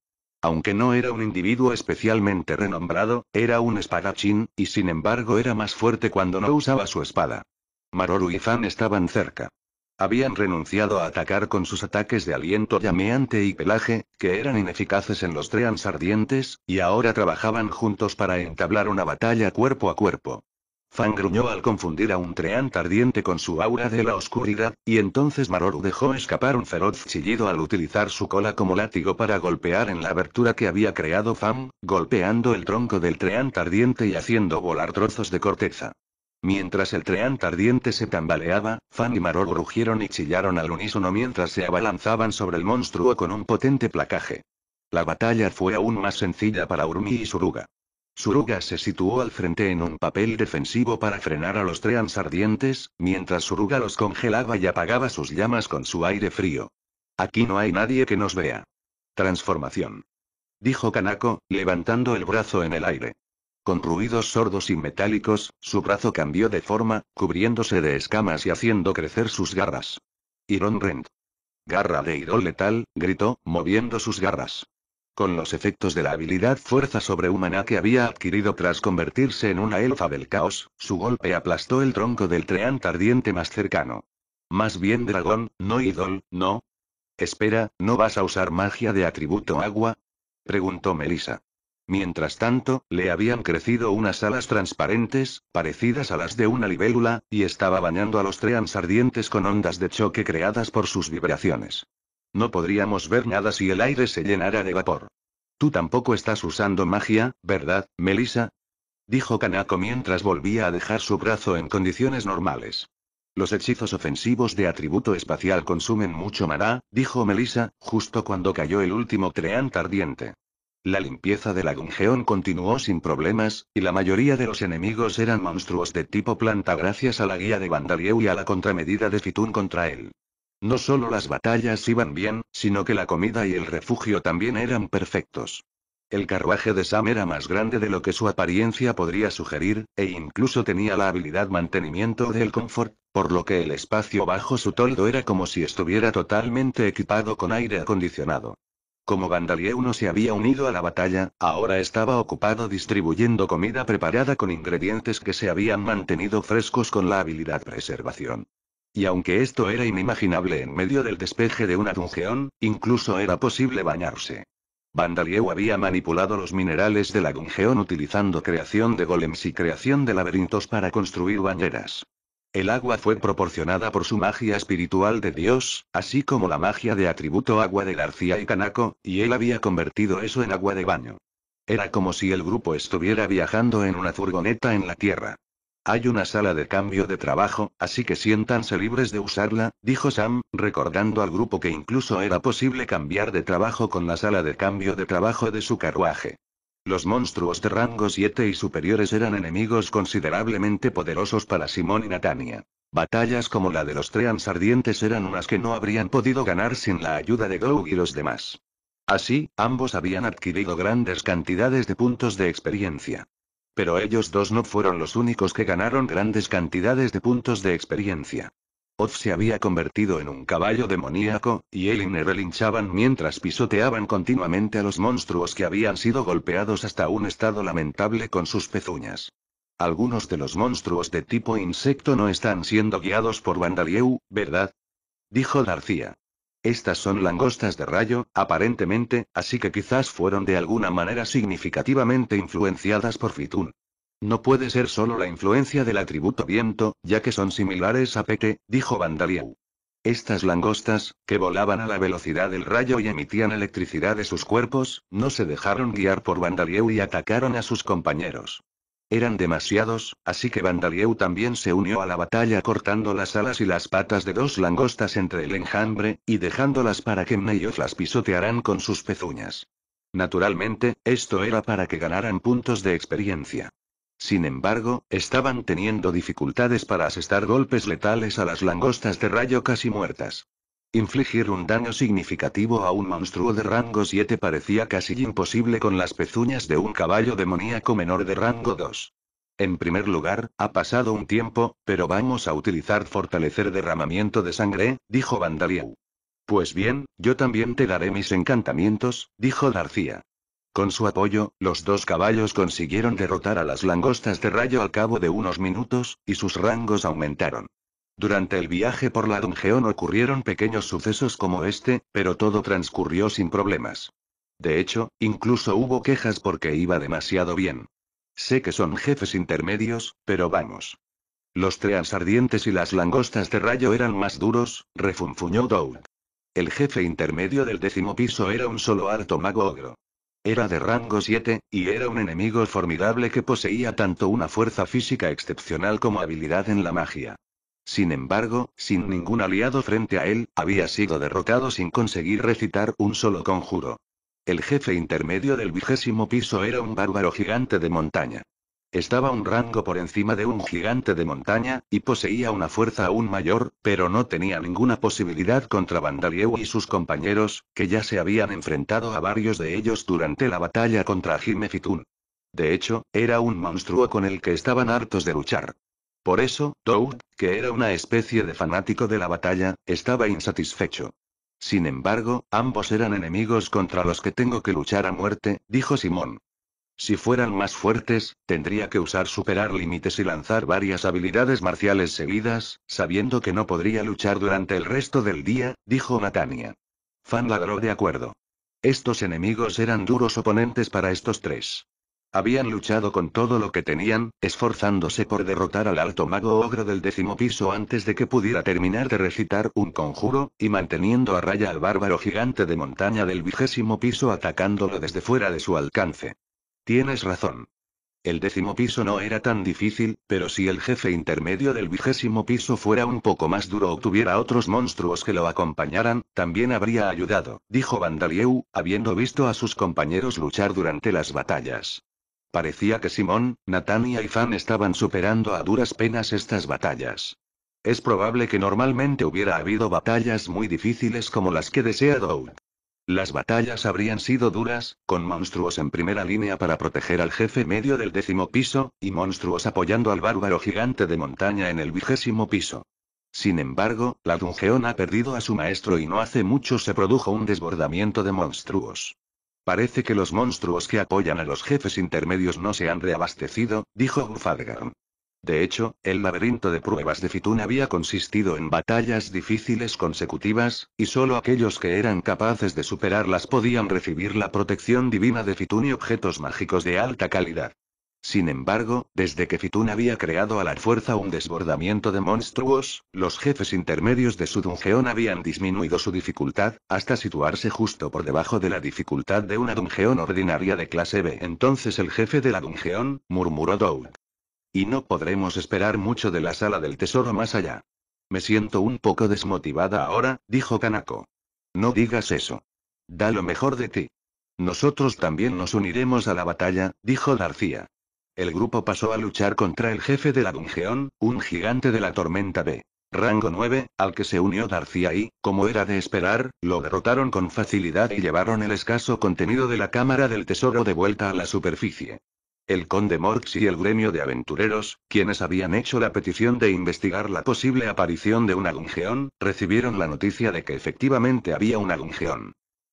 Aunque no era un individuo especialmente renombrado, era un espadachín, y sin embargo era más fuerte cuando no usaba su espada. Maroru y Fan estaban cerca. Habían renunciado a atacar con sus ataques de aliento llameante y pelaje, que eran ineficaces en los treans ardientes, y ahora trabajaban juntos para entablar una batalla cuerpo a cuerpo. Fan gruñó al confundir a un treant ardiente con su aura de la oscuridad, y entonces Maroru dejó escapar un feroz chillido al utilizar su cola como látigo para golpear en la abertura que había creado Fan, golpeando el tronco del treant ardiente y haciendo volar trozos de corteza. Mientras el treant ardiente se tambaleaba, Fan y Maroru rugieron y chillaron al unísono mientras se abalanzaban sobre el monstruo con un potente placaje. La batalla fue aún más sencilla para Urmi y Suruga. Suruga se situó al frente en un papel defensivo para frenar a los treans ardientes, mientras Suruga los congelaba y apagaba sus llamas con su aire frío. Aquí no hay nadie que nos vea. Transformación. Dijo Kanako, levantando el brazo en el aire. Con ruidos sordos y metálicos, su brazo cambió de forma, cubriéndose de escamas y haciendo crecer sus garras. Iron Rent. Garra de Iron letal, gritó, moviendo sus garras con los efectos de la habilidad fuerza sobrehumana que había adquirido tras convertirse en una elfa del caos, su golpe aplastó el tronco del treant ardiente más cercano. Más bien dragón, no idol, no. Espera, ¿no vas a usar magia de atributo agua? preguntó Melissa. Mientras tanto, le habían crecido unas alas transparentes, parecidas a las de una libélula, y estaba bañando a los treants ardientes con ondas de choque creadas por sus vibraciones. No podríamos ver nada si el aire se llenara de vapor. Tú tampoco estás usando magia, ¿verdad, Melissa? Dijo Kanako mientras volvía a dejar su brazo en condiciones normales. Los hechizos ofensivos de atributo espacial consumen mucho mana, dijo Melissa, justo cuando cayó el último treant ardiente. La limpieza de la continuó sin problemas, y la mayoría de los enemigos eran monstruos de tipo planta gracias a la guía de Vandalieu y a la contramedida de Fitun contra él. No solo las batallas iban bien, sino que la comida y el refugio también eran perfectos. El carruaje de Sam era más grande de lo que su apariencia podría sugerir, e incluso tenía la habilidad mantenimiento del confort, por lo que el espacio bajo su toldo era como si estuviera totalmente equipado con aire acondicionado. Como Vandalieu no se había unido a la batalla, ahora estaba ocupado distribuyendo comida preparada con ingredientes que se habían mantenido frescos con la habilidad preservación. Y aunque esto era inimaginable en medio del despeje de un dungeón, incluso era posible bañarse. Vandalieu había manipulado los minerales del la utilizando creación de golems y creación de laberintos para construir bañeras. El agua fue proporcionada por su magia espiritual de Dios, así como la magia de atributo agua de García y Kanako, y él había convertido eso en agua de baño. Era como si el grupo estuviera viajando en una furgoneta en la tierra. Hay una sala de cambio de trabajo, así que siéntanse libres de usarla, dijo Sam, recordando al grupo que incluso era posible cambiar de trabajo con la sala de cambio de trabajo de su carruaje. Los monstruos de rango 7 y superiores eran enemigos considerablemente poderosos para Simón y Natania. Batallas como la de los Treans ardientes eran unas que no habrían podido ganar sin la ayuda de Glow y los demás. Así, ambos habían adquirido grandes cantidades de puntos de experiencia. Pero ellos dos no fueron los únicos que ganaron grandes cantidades de puntos de experiencia. Oz se había convertido en un caballo demoníaco, y él y relinchaban mientras pisoteaban continuamente a los monstruos que habían sido golpeados hasta un estado lamentable con sus pezuñas. Algunos de los monstruos de tipo insecto no están siendo guiados por Vandalieu, ¿verdad? Dijo García. Estas son langostas de rayo, aparentemente, así que quizás fueron de alguna manera significativamente influenciadas por Fitun. No puede ser solo la influencia del atributo viento, ya que son similares a pete», dijo Vandalieu. Estas langostas, que volaban a la velocidad del rayo y emitían electricidad de sus cuerpos, no se dejaron guiar por Vandalieu y atacaron a sus compañeros. Eran demasiados, así que Vandalieu también se unió a la batalla cortando las alas y las patas de dos langostas entre el enjambre, y dejándolas para que ellos las pisotearan con sus pezuñas. Naturalmente, esto era para que ganaran puntos de experiencia. Sin embargo, estaban teniendo dificultades para asestar golpes letales a las langostas de rayo casi muertas. Infligir un daño significativo a un monstruo de rango 7 parecía casi imposible con las pezuñas de un caballo demoníaco menor de rango 2. En primer lugar, ha pasado un tiempo, pero vamos a utilizar fortalecer derramamiento de sangre, dijo Vandaliau. Pues bien, yo también te daré mis encantamientos, dijo García. Con su apoyo, los dos caballos consiguieron derrotar a las langostas de rayo al cabo de unos minutos, y sus rangos aumentaron. Durante el viaje por la dungeon ocurrieron pequeños sucesos como este, pero todo transcurrió sin problemas. De hecho, incluso hubo quejas porque iba demasiado bien. Sé que son jefes intermedios, pero vamos. Los treans ardientes y las langostas de rayo eran más duros, refunfuñó Doug. El jefe intermedio del décimo piso era un solo harto mago ogro. Era de rango 7, y era un enemigo formidable que poseía tanto una fuerza física excepcional como habilidad en la magia. Sin embargo, sin ningún aliado frente a él, había sido derrotado sin conseguir recitar un solo conjuro. El jefe intermedio del vigésimo piso era un bárbaro gigante de montaña. Estaba un rango por encima de un gigante de montaña, y poseía una fuerza aún mayor, pero no tenía ninguna posibilidad contra Vandalieu y sus compañeros, que ya se habían enfrentado a varios de ellos durante la batalla contra Jimefitún. De hecho, era un monstruo con el que estaban hartos de luchar. Por eso, Toad, que era una especie de fanático de la batalla, estaba insatisfecho. Sin embargo, ambos eran enemigos contra los que tengo que luchar a muerte, dijo Simón. Si fueran más fuertes, tendría que usar superar límites y lanzar varias habilidades marciales seguidas, sabiendo que no podría luchar durante el resto del día, dijo Natania. Fan ladró de acuerdo. Estos enemigos eran duros oponentes para estos tres. Habían luchado con todo lo que tenían, esforzándose por derrotar al alto mago ogro del décimo piso antes de que pudiera terminar de recitar un conjuro, y manteniendo a raya al bárbaro gigante de montaña del vigésimo piso atacándolo desde fuera de su alcance. Tienes razón. El décimo piso no era tan difícil, pero si el jefe intermedio del vigésimo piso fuera un poco más duro o tuviera otros monstruos que lo acompañaran, también habría ayudado, dijo Vandalieu, habiendo visto a sus compañeros luchar durante las batallas. Parecía que Simón, Natania y Fan estaban superando a duras penas estas batallas. Es probable que normalmente hubiera habido batallas muy difíciles como las que desea Doug. Las batallas habrían sido duras, con monstruos en primera línea para proteger al jefe medio del décimo piso, y monstruos apoyando al bárbaro gigante de montaña en el vigésimo piso. Sin embargo, la Dungeon ha perdido a su maestro y no hace mucho se produjo un desbordamiento de monstruos. Parece que los monstruos que apoyan a los jefes intermedios no se han reabastecido, dijo Gufadgarn. De hecho, el laberinto de pruebas de Fitun había consistido en batallas difíciles consecutivas, y solo aquellos que eran capaces de superarlas podían recibir la protección divina de Fitun y objetos mágicos de alta calidad. Sin embargo, desde que Fitun había creado a la fuerza un desbordamiento de monstruos, los jefes intermedios de su dungeón habían disminuido su dificultad, hasta situarse justo por debajo de la dificultad de una dungeón ordinaria de clase B. Entonces el jefe de la dungeón, murmuró Doug. Y no podremos esperar mucho de la sala del tesoro más allá. Me siento un poco desmotivada ahora, dijo Kanako. No digas eso. Da lo mejor de ti. Nosotros también nos uniremos a la batalla, dijo García el grupo pasó a luchar contra el jefe de la Dungeon, un gigante de la tormenta B. rango 9, al que se unió Darcia y, como era de esperar, lo derrotaron con facilidad y llevaron el escaso contenido de la Cámara del Tesoro de vuelta a la superficie. El conde Morx y el gremio de aventureros, quienes habían hecho la petición de investigar la posible aparición de una dungeón, recibieron la noticia de que efectivamente había una dungeón.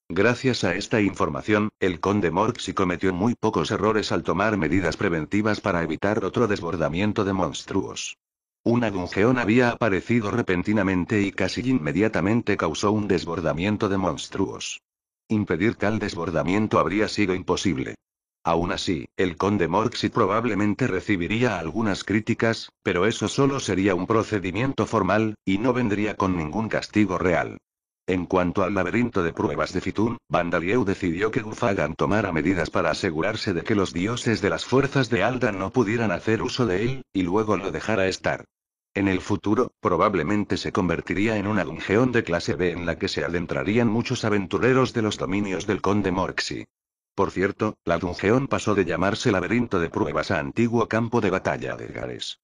Gracias a esta información, el conde Morxi cometió muy pocos errores al tomar medidas preventivas para evitar otro desbordamiento de monstruos. Un agungeón había aparecido repentinamente y casi inmediatamente causó un desbordamiento de monstruos. Impedir tal desbordamiento habría sido imposible. Aún así, el conde Morxi probablemente recibiría algunas críticas, pero eso solo sería un procedimiento formal, y no vendría con ningún castigo real. En cuanto al laberinto de pruebas de Fitun, Vandalieu decidió que Gufagan tomara medidas para asegurarse de que los dioses de las fuerzas de Alda no pudieran hacer uso de él, y luego lo dejara estar. En el futuro, probablemente se convertiría en una dungeón de clase B en la que se adentrarían muchos aventureros de los dominios del conde Morxi. Por cierto, la dungeón pasó de llamarse laberinto de pruebas a antiguo campo de batalla de Gares.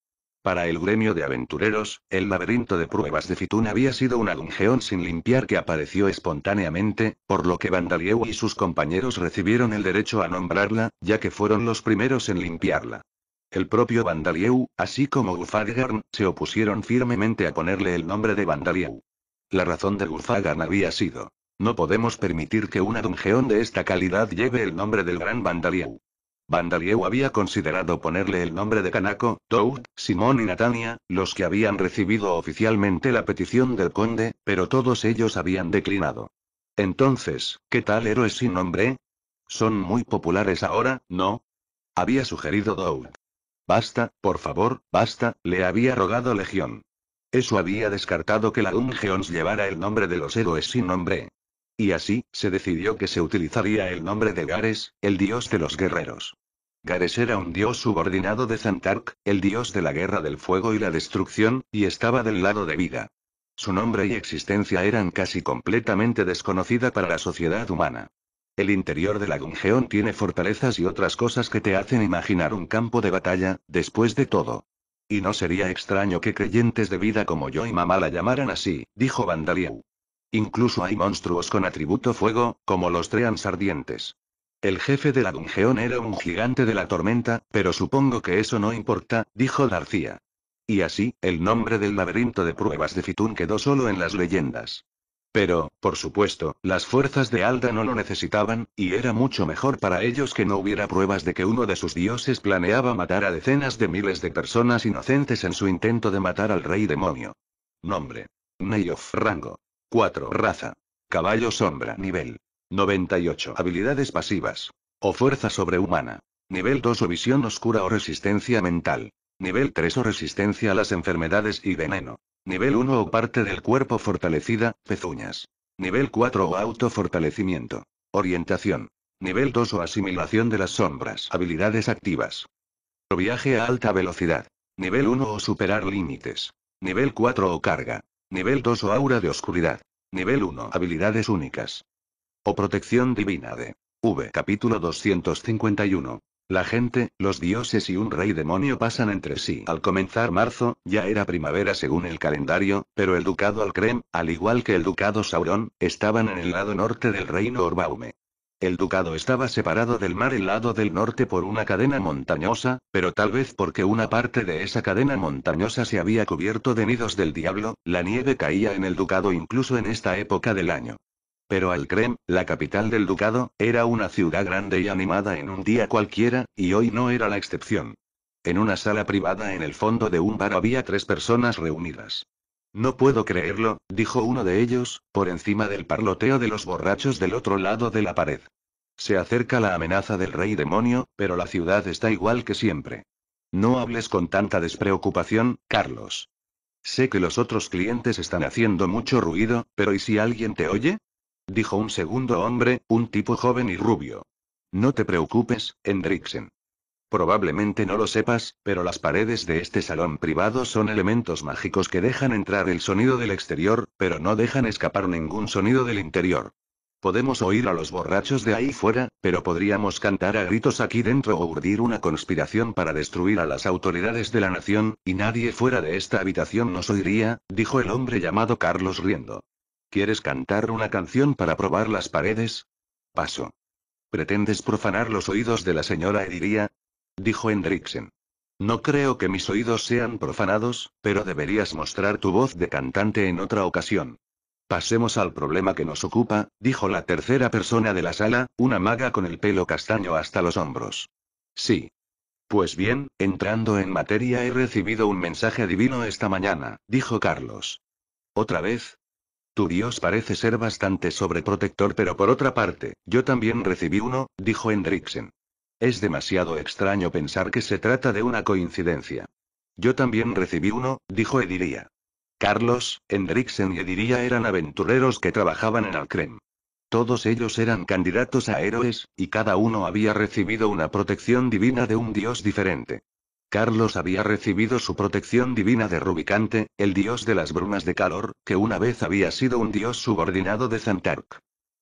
Para el gremio de aventureros, el laberinto de pruebas de Fitun había sido un adungeón sin limpiar que apareció espontáneamente, por lo que Vandalieu y sus compañeros recibieron el derecho a nombrarla, ya que fueron los primeros en limpiarla. El propio Vandalieu, así como Ufagarn, se opusieron firmemente a ponerle el nombre de Vandalieu. La razón de Gufagarn había sido: no podemos permitir que un adungeón de esta calidad lleve el nombre del gran Vandalieu. Vandalieu había considerado ponerle el nombre de Kanako, Tout, Simón y Natania, los que habían recibido oficialmente la petición del conde, pero todos ellos habían declinado. Entonces, ¿qué tal héroes sin nombre? Son muy populares ahora, ¿no? Había sugerido Doug. Basta, por favor, basta, le había rogado Legión. Eso había descartado que la Ungeons llevara el nombre de los héroes sin nombre. Y así, se decidió que se utilizaría el nombre de Gares, el dios de los guerreros. Gares era un dios subordinado de Zantark, el dios de la guerra del fuego y la destrucción, y estaba del lado de vida. Su nombre y existencia eran casi completamente desconocida para la sociedad humana. El interior de la Dungeon tiene fortalezas y otras cosas que te hacen imaginar un campo de batalla, después de todo. Y no sería extraño que creyentes de vida como yo y mamá la llamaran así, dijo Vandaliau. Incluso hay monstruos con atributo fuego, como los treans ardientes. El jefe de la dungeón era un gigante de la tormenta, pero supongo que eso no importa, dijo García. Y así, el nombre del laberinto de pruebas de Fitún quedó solo en las leyendas. Pero, por supuesto, las fuerzas de Alda no lo necesitaban, y era mucho mejor para ellos que no hubiera pruebas de que uno de sus dioses planeaba matar a decenas de miles de personas inocentes en su intento de matar al rey demonio. Nombre. Neyof. Rango. 4. Raza. Caballo sombra. Nivel. 98. Habilidades pasivas. O fuerza sobrehumana. Nivel 2 o visión oscura o resistencia mental. Nivel 3 o resistencia a las enfermedades y veneno. Nivel 1 o parte del cuerpo fortalecida, pezuñas. Nivel 4 o autofortalecimiento. Orientación. Nivel 2 o asimilación de las sombras. Habilidades activas. O viaje a alta velocidad. Nivel 1 o superar límites. Nivel 4 o carga. Nivel 2 o aura de oscuridad. Nivel 1. Habilidades únicas. O protección divina de. V. Capítulo 251. La gente, los dioses y un rey demonio pasan entre sí. Al comenzar marzo, ya era primavera según el calendario, pero el ducado Alcrem, al igual que el ducado Sauron, estaban en el lado norte del reino Orbaume. El ducado estaba separado del mar el lado del norte por una cadena montañosa, pero tal vez porque una parte de esa cadena montañosa se había cubierto de nidos del diablo, la nieve caía en el ducado incluso en esta época del año pero Alcrem, la capital del ducado, era una ciudad grande y animada en un día cualquiera, y hoy no era la excepción. En una sala privada en el fondo de un bar había tres personas reunidas. No puedo creerlo, dijo uno de ellos, por encima del parloteo de los borrachos del otro lado de la pared. Se acerca la amenaza del rey demonio, pero la ciudad está igual que siempre. No hables con tanta despreocupación, Carlos. Sé que los otros clientes están haciendo mucho ruido, pero ¿y si alguien te oye? dijo un segundo hombre, un tipo joven y rubio. No te preocupes, Hendriksen. Probablemente no lo sepas, pero las paredes de este salón privado son elementos mágicos que dejan entrar el sonido del exterior, pero no dejan escapar ningún sonido del interior. Podemos oír a los borrachos de ahí fuera, pero podríamos cantar a gritos aquí dentro o urdir una conspiración para destruir a las autoridades de la nación, y nadie fuera de esta habitación nos oiría, dijo el hombre llamado Carlos riendo. ¿Quieres cantar una canción para probar las paredes? Paso. ¿Pretendes profanar los oídos de la señora Ediría? Dijo Hendriksen. No creo que mis oídos sean profanados, pero deberías mostrar tu voz de cantante en otra ocasión. Pasemos al problema que nos ocupa, dijo la tercera persona de la sala, una maga con el pelo castaño hasta los hombros. Sí. Pues bien, entrando en materia he recibido un mensaje divino esta mañana, dijo Carlos. ¿Otra vez? Tu Dios parece ser bastante sobreprotector, pero por otra parte, yo también recibí uno, dijo Hendriksen. Es demasiado extraño pensar que se trata de una coincidencia. Yo también recibí uno, dijo Ediría. Carlos, Hendriksen y Ediría eran aventureros que trabajaban en Alcrem. Todos ellos eran candidatos a héroes, y cada uno había recibido una protección divina de un dios diferente. Carlos había recibido su protección divina de Rubicante, el dios de las brumas de calor, que una vez había sido un dios subordinado de Zantark.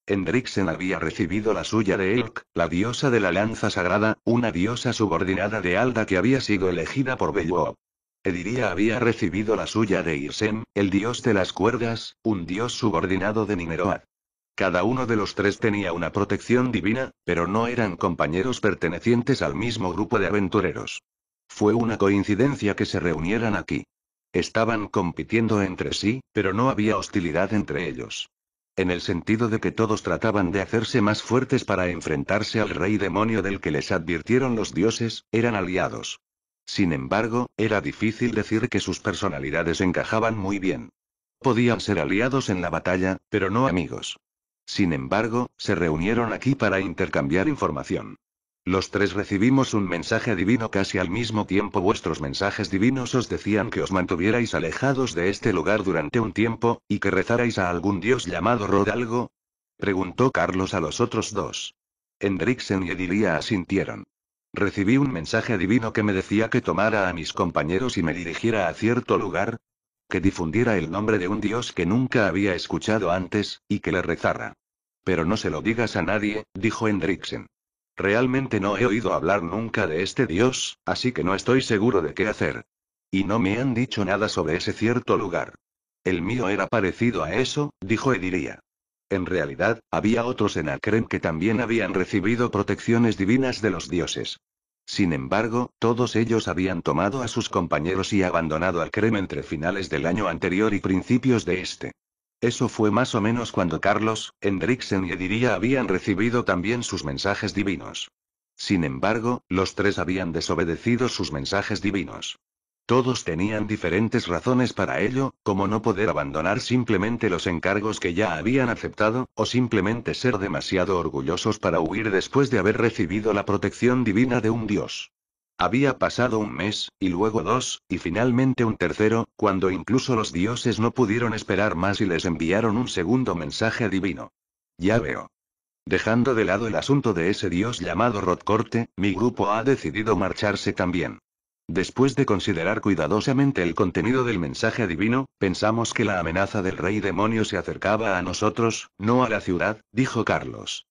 Hendriksen había recibido la suya de Elk, la diosa de la lanza sagrada, una diosa subordinada de Alda que había sido elegida por bello. Ediria había recibido la suya de Irsen, el dios de las cuerdas, un dios subordinado de Nimeroa. Cada uno de los tres tenía una protección divina, pero no eran compañeros pertenecientes al mismo grupo de aventureros. Fue una coincidencia que se reunieran aquí. Estaban compitiendo entre sí, pero no había hostilidad entre ellos. En el sentido de que todos trataban de hacerse más fuertes para enfrentarse al rey demonio del que les advirtieron los dioses, eran aliados. Sin embargo, era difícil decir que sus personalidades encajaban muy bien. Podían ser aliados en la batalla, pero no amigos. Sin embargo, se reunieron aquí para intercambiar información. Los tres recibimos un mensaje divino casi al mismo tiempo. Vuestros mensajes divinos os decían que os mantuvierais alejados de este lugar durante un tiempo, y que rezarais a algún dios llamado Rodalgo. Preguntó Carlos a los otros dos. Hendriksen y Edilia asintieron. Recibí un mensaje divino que me decía que tomara a mis compañeros y me dirigiera a cierto lugar, que difundiera el nombre de un dios que nunca había escuchado antes, y que le rezara. Pero no se lo digas a nadie, dijo Hendriksen. Realmente no he oído hablar nunca de este dios, así que no estoy seguro de qué hacer. Y no me han dicho nada sobre ese cierto lugar. El mío era parecido a eso, dijo Ediría. En realidad, había otros en Akrem que también habían recibido protecciones divinas de los dioses. Sin embargo, todos ellos habían tomado a sus compañeros y abandonado Akrem entre finales del año anterior y principios de este. Eso fue más o menos cuando Carlos, Hendriksen y Ediria habían recibido también sus mensajes divinos. Sin embargo, los tres habían desobedecido sus mensajes divinos. Todos tenían diferentes razones para ello, como no poder abandonar simplemente los encargos que ya habían aceptado, o simplemente ser demasiado orgullosos para huir después de haber recibido la protección divina de un dios. Había pasado un mes, y luego dos, y finalmente un tercero, cuando incluso los dioses no pudieron esperar más y les enviaron un segundo mensaje divino. Ya veo. Dejando de lado el asunto de ese dios llamado Rodcorte, mi grupo ha decidido marcharse también. Después de considerar cuidadosamente el contenido del mensaje divino, pensamos que la amenaza del rey demonio se acercaba a nosotros, no a la ciudad, dijo Carlos.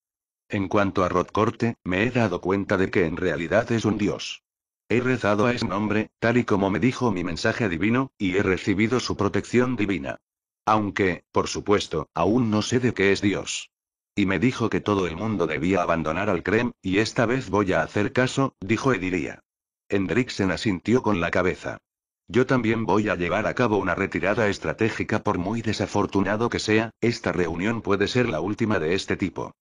En cuanto a Rodcorte, me he dado cuenta de que en realidad es un dios. He rezado a ese nombre, tal y como me dijo mi mensaje divino, y he recibido su protección divina. Aunque, por supuesto, aún no sé de qué es Dios. Y me dijo que todo el mundo debía abandonar al Krem, y esta vez voy a hacer caso, dijo Ediria. Hendriksen asintió con la cabeza. Yo también voy a llevar a cabo una retirada estratégica por muy desafortunado que sea, esta reunión puede ser la última de este tipo.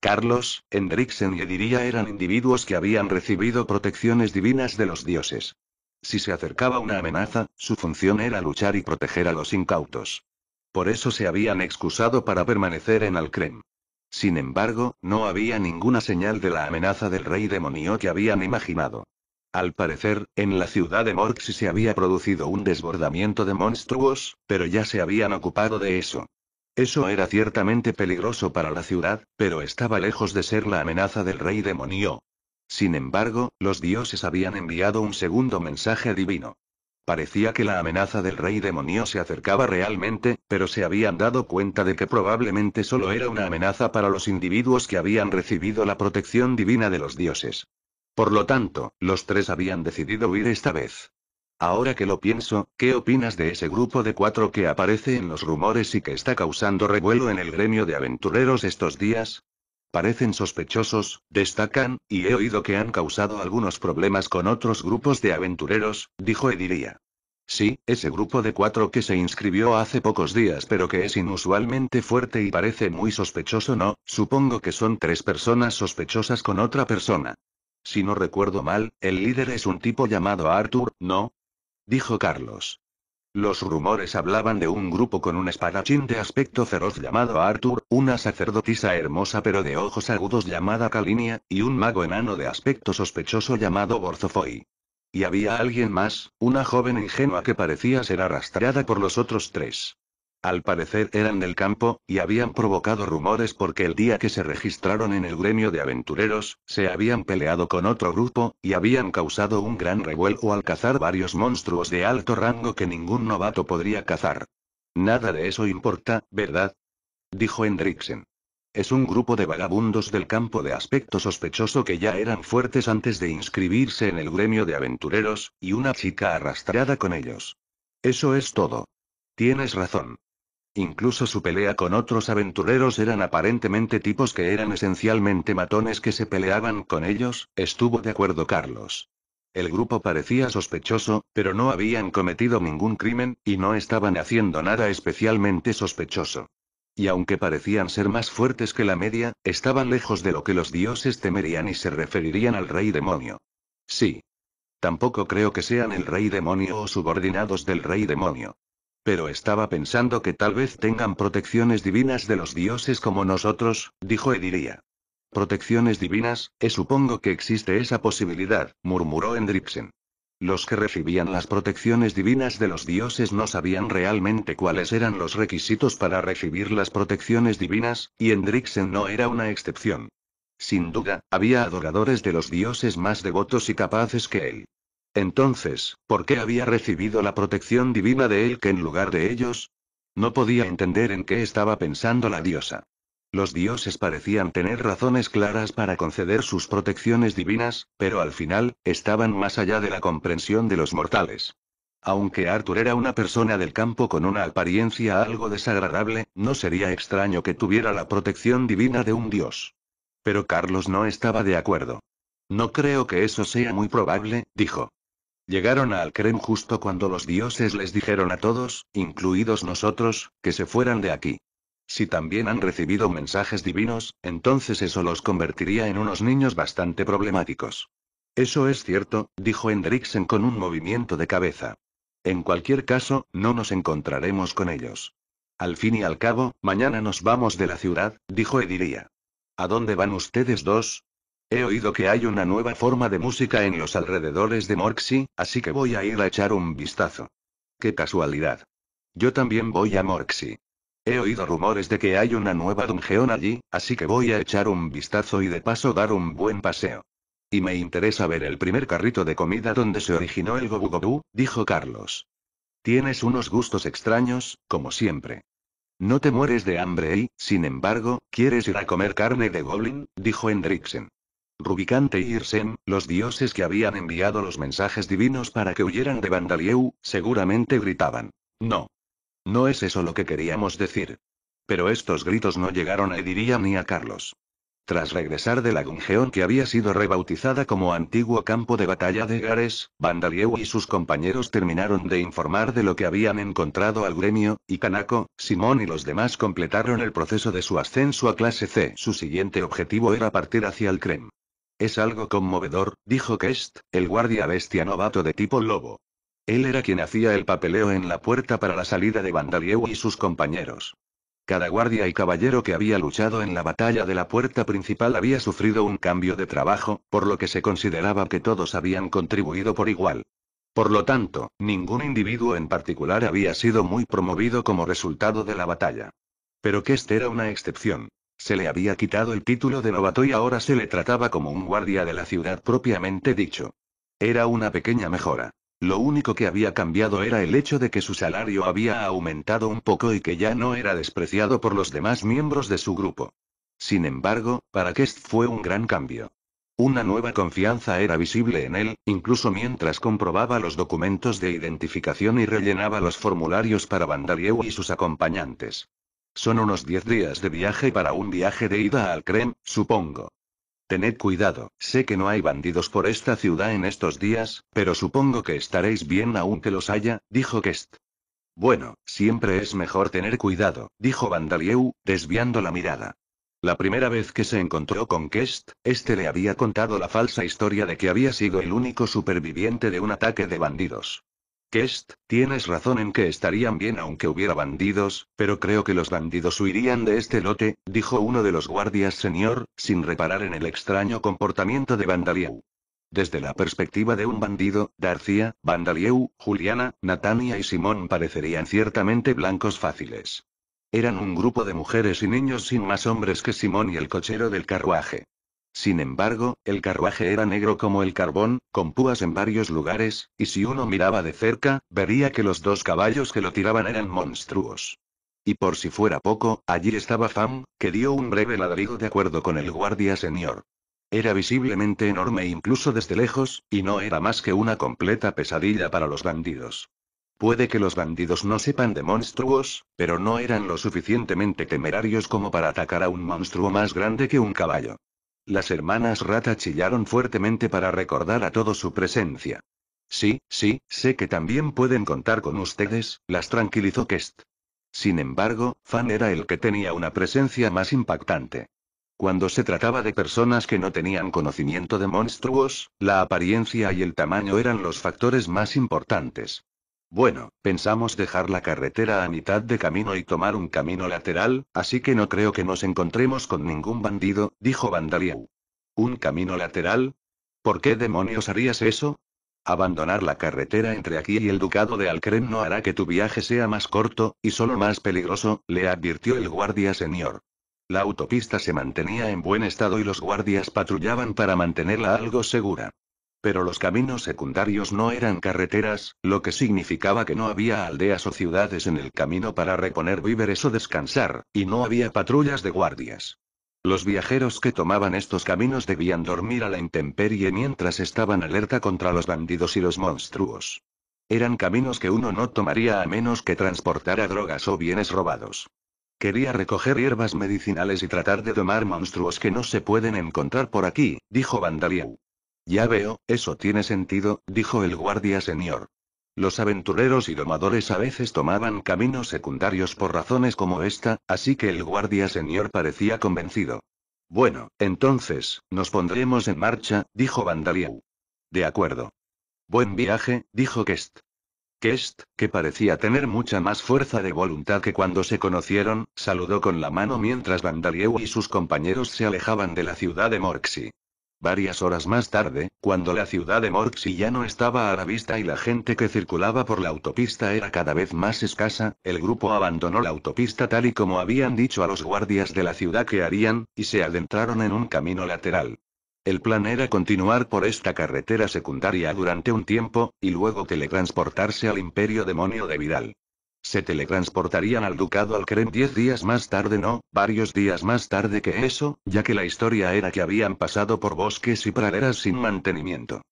Carlos, Hendriksen y Ediría eran individuos que habían recibido protecciones divinas de los dioses. Si se acercaba una amenaza, su función era luchar y proteger a los incautos. Por eso se habían excusado para permanecer en Alcrem. Sin embargo, no había ninguna señal de la amenaza del rey demonio que habían imaginado. Al parecer, en la ciudad de Morxi se había producido un desbordamiento de monstruos, pero ya se habían ocupado de eso. Eso era ciertamente peligroso para la ciudad, pero estaba lejos de ser la amenaza del rey demonio. Sin embargo, los dioses habían enviado un segundo mensaje divino. Parecía que la amenaza del rey demonio se acercaba realmente, pero se habían dado cuenta de que probablemente solo era una amenaza para los individuos que habían recibido la protección divina de los dioses. Por lo tanto, los tres habían decidido huir esta vez. Ahora que lo pienso, ¿qué opinas de ese grupo de cuatro que aparece en los rumores y que está causando revuelo en el gremio de aventureros estos días? Parecen sospechosos, destacan, y he oído que han causado algunos problemas con otros grupos de aventureros, dijo Edilia. Sí, ese grupo de cuatro que se inscribió hace pocos días pero que es inusualmente fuerte y parece muy sospechoso, ¿no? Supongo que son tres personas sospechosas con otra persona. Si no recuerdo mal, el líder es un tipo llamado Arthur, ¿no? dijo Carlos. Los rumores hablaban de un grupo con un espadachín de aspecto feroz llamado Arthur, una sacerdotisa hermosa pero de ojos agudos llamada Kalinia, y un mago enano de aspecto sospechoso llamado Borzofoy. Y había alguien más, una joven ingenua que parecía ser arrastrada por los otros tres. Al parecer eran del campo, y habían provocado rumores porque el día que se registraron en el gremio de aventureros, se habían peleado con otro grupo, y habían causado un gran revuelo al cazar varios monstruos de alto rango que ningún novato podría cazar. Nada de eso importa, ¿verdad? Dijo Hendriksen. Es un grupo de vagabundos del campo de aspecto sospechoso que ya eran fuertes antes de inscribirse en el gremio de aventureros, y una chica arrastrada con ellos. Eso es todo. Tienes razón. Incluso su pelea con otros aventureros eran aparentemente tipos que eran esencialmente matones que se peleaban con ellos, estuvo de acuerdo Carlos. El grupo parecía sospechoso, pero no habían cometido ningún crimen, y no estaban haciendo nada especialmente sospechoso. Y aunque parecían ser más fuertes que la media, estaban lejos de lo que los dioses temerían y se referirían al rey demonio. Sí. Tampoco creo que sean el rey demonio o subordinados del rey demonio. Pero estaba pensando que tal vez tengan protecciones divinas de los dioses como nosotros, dijo Ediría. Protecciones divinas, eh, supongo que existe esa posibilidad, murmuró Hendrixen. Los que recibían las protecciones divinas de los dioses no sabían realmente cuáles eran los requisitos para recibir las protecciones divinas, y Hendrixen no era una excepción. Sin duda, había adoradores de los dioses más devotos y capaces que él. Entonces, ¿por qué había recibido la protección divina de él que en lugar de ellos? No podía entender en qué estaba pensando la diosa. Los dioses parecían tener razones claras para conceder sus protecciones divinas, pero al final, estaban más allá de la comprensión de los mortales. Aunque Arthur era una persona del campo con una apariencia algo desagradable, no sería extraño que tuviera la protección divina de un dios. Pero Carlos no estaba de acuerdo. No creo que eso sea muy probable, dijo. Llegaron a Alkrem justo cuando los dioses les dijeron a todos, incluidos nosotros, que se fueran de aquí. Si también han recibido mensajes divinos, entonces eso los convertiría en unos niños bastante problemáticos. Eso es cierto, dijo Hendriksen con un movimiento de cabeza. En cualquier caso, no nos encontraremos con ellos. Al fin y al cabo, mañana nos vamos de la ciudad, dijo Ediria. ¿A dónde van ustedes dos? He oído que hay una nueva forma de música en los alrededores de Morxie, así que voy a ir a echar un vistazo. ¡Qué casualidad! Yo también voy a Morxie. He oído rumores de que hay una nueva dungeon allí, así que voy a echar un vistazo y de paso dar un buen paseo. Y me interesa ver el primer carrito de comida donde se originó el gobu, dijo Carlos. Tienes unos gustos extraños, como siempre. No te mueres de hambre y, sin embargo, quieres ir a comer carne de goblin, dijo Hendriksen. Rubicante y Irsen, los dioses que habían enviado los mensajes divinos para que huyeran de Vandalieu, seguramente gritaban. No. No es eso lo que queríamos decir. Pero estos gritos no llegaron a Ediria ni a Carlos. Tras regresar de la Gungeón que había sido rebautizada como antiguo campo de batalla de Gares, Vandalieu y sus compañeros terminaron de informar de lo que habían encontrado al gremio, y Kanako, Simón y los demás completaron el proceso de su ascenso a clase C. Su siguiente objetivo era partir hacia el Krem. Es algo conmovedor, dijo Kest, el guardia bestia novato de tipo lobo. Él era quien hacía el papeleo en la puerta para la salida de Vandalieu y sus compañeros. Cada guardia y caballero que había luchado en la batalla de la puerta principal había sufrido un cambio de trabajo, por lo que se consideraba que todos habían contribuido por igual. Por lo tanto, ningún individuo en particular había sido muy promovido como resultado de la batalla. Pero Kest era una excepción. Se le había quitado el título de novato y ahora se le trataba como un guardia de la ciudad propiamente dicho. Era una pequeña mejora. Lo único que había cambiado era el hecho de que su salario había aumentado un poco y que ya no era despreciado por los demás miembros de su grupo. Sin embargo, para Kest fue un gran cambio. Una nueva confianza era visible en él, incluso mientras comprobaba los documentos de identificación y rellenaba los formularios para Vandalieu y sus acompañantes. Son unos 10 días de viaje para un viaje de ida al Krem, supongo. Tened cuidado, sé que no hay bandidos por esta ciudad en estos días, pero supongo que estaréis bien que los haya, dijo Kest. Bueno, siempre es mejor tener cuidado, dijo Vandalieu, desviando la mirada. La primera vez que se encontró con Kest, este le había contado la falsa historia de que había sido el único superviviente de un ataque de bandidos. Kest, tienes razón en que estarían bien aunque hubiera bandidos, pero creo que los bandidos huirían de este lote, dijo uno de los guardias señor, sin reparar en el extraño comportamiento de Vandalieu. Desde la perspectiva de un bandido, García, Vandalieu, Juliana, Natania y Simón parecerían ciertamente blancos fáciles. Eran un grupo de mujeres y niños sin más hombres que Simón y el cochero del carruaje. Sin embargo, el carruaje era negro como el carbón, con púas en varios lugares, y si uno miraba de cerca, vería que los dos caballos que lo tiraban eran monstruos. Y por si fuera poco, allí estaba Fam, que dio un breve ladrido de acuerdo con el guardia señor. Era visiblemente enorme incluso desde lejos, y no era más que una completa pesadilla para los bandidos. Puede que los bandidos no sepan de monstruos, pero no eran lo suficientemente temerarios como para atacar a un monstruo más grande que un caballo. Las hermanas rata chillaron fuertemente para recordar a todos su presencia. Sí, sí, sé que también pueden contar con ustedes, las tranquilizó Kest. Sin embargo, Fan era el que tenía una presencia más impactante. Cuando se trataba de personas que no tenían conocimiento de monstruos, la apariencia y el tamaño eran los factores más importantes. Bueno, pensamos dejar la carretera a mitad de camino y tomar un camino lateral, así que no creo que nos encontremos con ningún bandido, dijo Vandaliau. ¿Un camino lateral? ¿Por qué demonios harías eso? Abandonar la carretera entre aquí y el Ducado de Alcrem no hará que tu viaje sea más corto, y solo más peligroso, le advirtió el guardia señor. La autopista se mantenía en buen estado y los guardias patrullaban para mantenerla algo segura. Pero los caminos secundarios no eran carreteras, lo que significaba que no había aldeas o ciudades en el camino para reponer víveres o descansar, y no había patrullas de guardias. Los viajeros que tomaban estos caminos debían dormir a la intemperie mientras estaban alerta contra los bandidos y los monstruos. Eran caminos que uno no tomaría a menos que transportara drogas o bienes robados. Quería recoger hierbas medicinales y tratar de domar monstruos que no se pueden encontrar por aquí, dijo Vandaliau. Ya veo, eso tiene sentido, dijo el guardia señor. Los aventureros y domadores a veces tomaban caminos secundarios por razones como esta, así que el guardia señor parecía convencido. Bueno, entonces, nos pondremos en marcha, dijo Vandalieu. De acuerdo. Buen viaje, dijo Kest. Kest, que parecía tener mucha más fuerza de voluntad que cuando se conocieron, saludó con la mano mientras Vandalieu y sus compañeros se alejaban de la ciudad de Morxi. Varias horas más tarde, cuando la ciudad de y ya no estaba a la vista y la gente que circulaba por la autopista era cada vez más escasa, el grupo abandonó la autopista tal y como habían dicho a los guardias de la ciudad que harían, y se adentraron en un camino lateral. El plan era continuar por esta carretera secundaria durante un tiempo, y luego teletransportarse al imperio demonio de Vidal. Se teletransportarían al ducado al diez días más tarde, no, varios días más tarde que eso, ya que la historia era que habían pasado por bosques y praderas sin mantenimiento.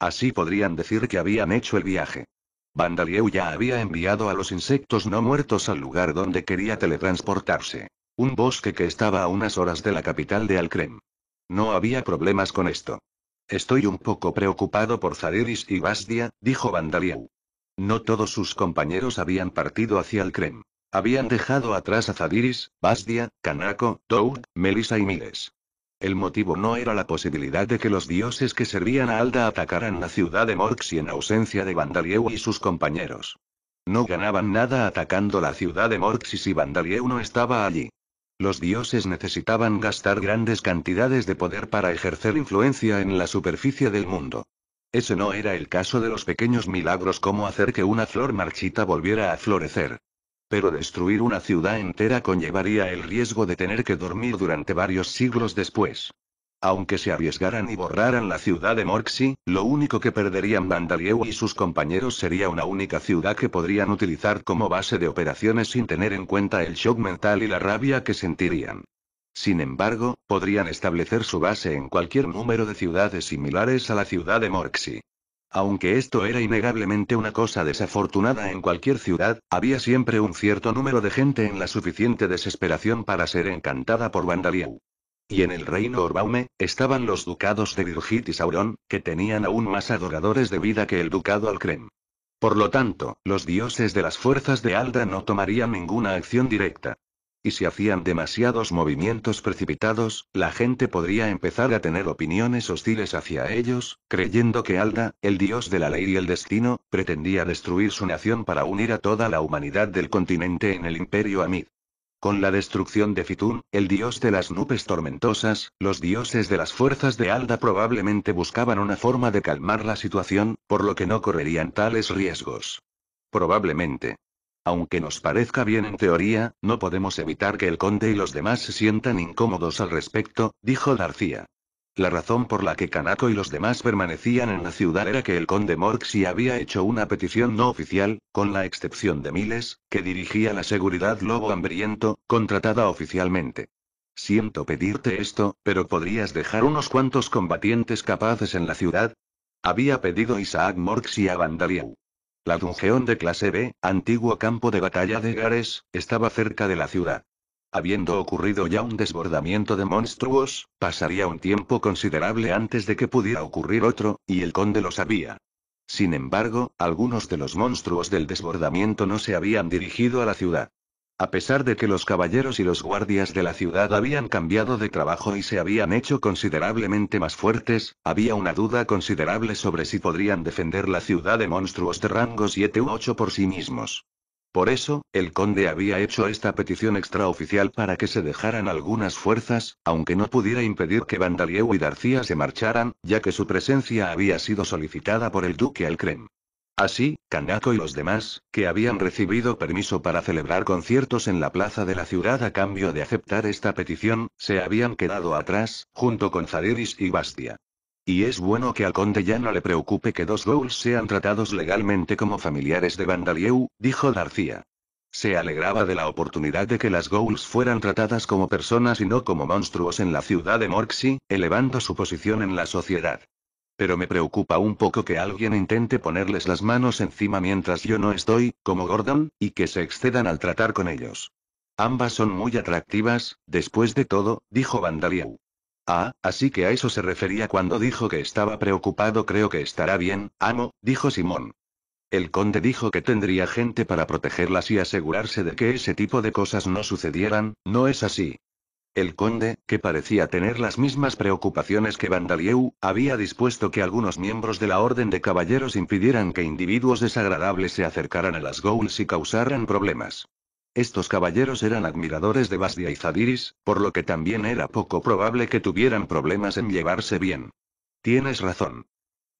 Así podrían decir que habían hecho el viaje. Vandalieu ya había enviado a los insectos no muertos al lugar donde quería teletransportarse. Un bosque que estaba a unas horas de la capital de Alcrem. No había problemas con esto. Estoy un poco preocupado por Zariris y Bastia, dijo Vandalieu. No todos sus compañeros habían partido hacia el Krem. Habían dejado atrás a Zadiris, Bastia, Kanako, Toad, Melissa y Miles. El motivo no era la posibilidad de que los dioses que servían a Alda atacaran la ciudad de Morxi en ausencia de Vandalieu y sus compañeros. No ganaban nada atacando la ciudad de Morxi si Vandalieu no estaba allí. Los dioses necesitaban gastar grandes cantidades de poder para ejercer influencia en la superficie del mundo. Ese no era el caso de los pequeños milagros como hacer que una flor marchita volviera a florecer. Pero destruir una ciudad entera conllevaría el riesgo de tener que dormir durante varios siglos después. Aunque se arriesgaran y borraran la ciudad de Morxi, lo único que perderían Mandalieu y sus compañeros sería una única ciudad que podrían utilizar como base de operaciones sin tener en cuenta el shock mental y la rabia que sentirían. Sin embargo, podrían establecer su base en cualquier número de ciudades similares a la ciudad de Morxi. Aunque esto era innegablemente una cosa desafortunada en cualquier ciudad, había siempre un cierto número de gente en la suficiente desesperación para ser encantada por Vandaliau. Y en el reino Orbaume, estaban los ducados de Virgit y Sauron, que tenían aún más adoradores de vida que el ducado Alcrem. Por lo tanto, los dioses de las fuerzas de Alda no tomarían ninguna acción directa y si hacían demasiados movimientos precipitados, la gente podría empezar a tener opiniones hostiles hacia ellos, creyendo que Alda, el dios de la ley y el destino, pretendía destruir su nación para unir a toda la humanidad del continente en el imperio Amid. Con la destrucción de Fitún, el dios de las nubes tormentosas, los dioses de las fuerzas de Alda probablemente buscaban una forma de calmar la situación, por lo que no correrían tales riesgos. Probablemente, aunque nos parezca bien en teoría, no podemos evitar que el conde y los demás se sientan incómodos al respecto, dijo García. La razón por la que Kanako y los demás permanecían en la ciudad era que el conde Morxi había hecho una petición no oficial, con la excepción de Miles, que dirigía la seguridad Lobo Hambriento, contratada oficialmente. Siento pedirte esto, pero ¿podrías dejar unos cuantos combatientes capaces en la ciudad? Había pedido Isaac Morxi a Vandaliau. La dungeón de clase B, antiguo campo de batalla de Gares, estaba cerca de la ciudad. Habiendo ocurrido ya un desbordamiento de monstruos, pasaría un tiempo considerable antes de que pudiera ocurrir otro, y el conde lo sabía. Sin embargo, algunos de los monstruos del desbordamiento no se habían dirigido a la ciudad. A pesar de que los caballeros y los guardias de la ciudad habían cambiado de trabajo y se habían hecho considerablemente más fuertes, había una duda considerable sobre si podrían defender la ciudad de monstruos de rango 7 u 8 por sí mismos. Por eso, el conde había hecho esta petición extraoficial para que se dejaran algunas fuerzas, aunque no pudiera impedir que Vandalieu y Darcía se marcharan, ya que su presencia había sido solicitada por el duque Alcrem. Así, Kanako y los demás, que habían recibido permiso para celebrar conciertos en la plaza de la ciudad a cambio de aceptar esta petición, se habían quedado atrás, junto con Zadiris y Bastia. Y es bueno que al conde ya no le preocupe que dos ghouls sean tratados legalmente como familiares de Vandalieu, dijo García. Se alegraba de la oportunidad de que las ghouls fueran tratadas como personas y no como monstruos en la ciudad de Morxi, elevando su posición en la sociedad. Pero me preocupa un poco que alguien intente ponerles las manos encima mientras yo no estoy, como Gordon, y que se excedan al tratar con ellos. Ambas son muy atractivas, después de todo, dijo Vandaliau. Ah, así que a eso se refería cuando dijo que estaba preocupado. Creo que estará bien, amo, dijo Simón. El conde dijo que tendría gente para protegerlas y asegurarse de que ese tipo de cosas no sucedieran, ¿no es así? El conde, que parecía tener las mismas preocupaciones que Vandalieu, había dispuesto que algunos miembros de la Orden de Caballeros impidieran que individuos desagradables se acercaran a las Ghouls y causaran problemas. Estos caballeros eran admiradores de Basdia y Zadiris, por lo que también era poco probable que tuvieran problemas en llevarse bien. Tienes razón.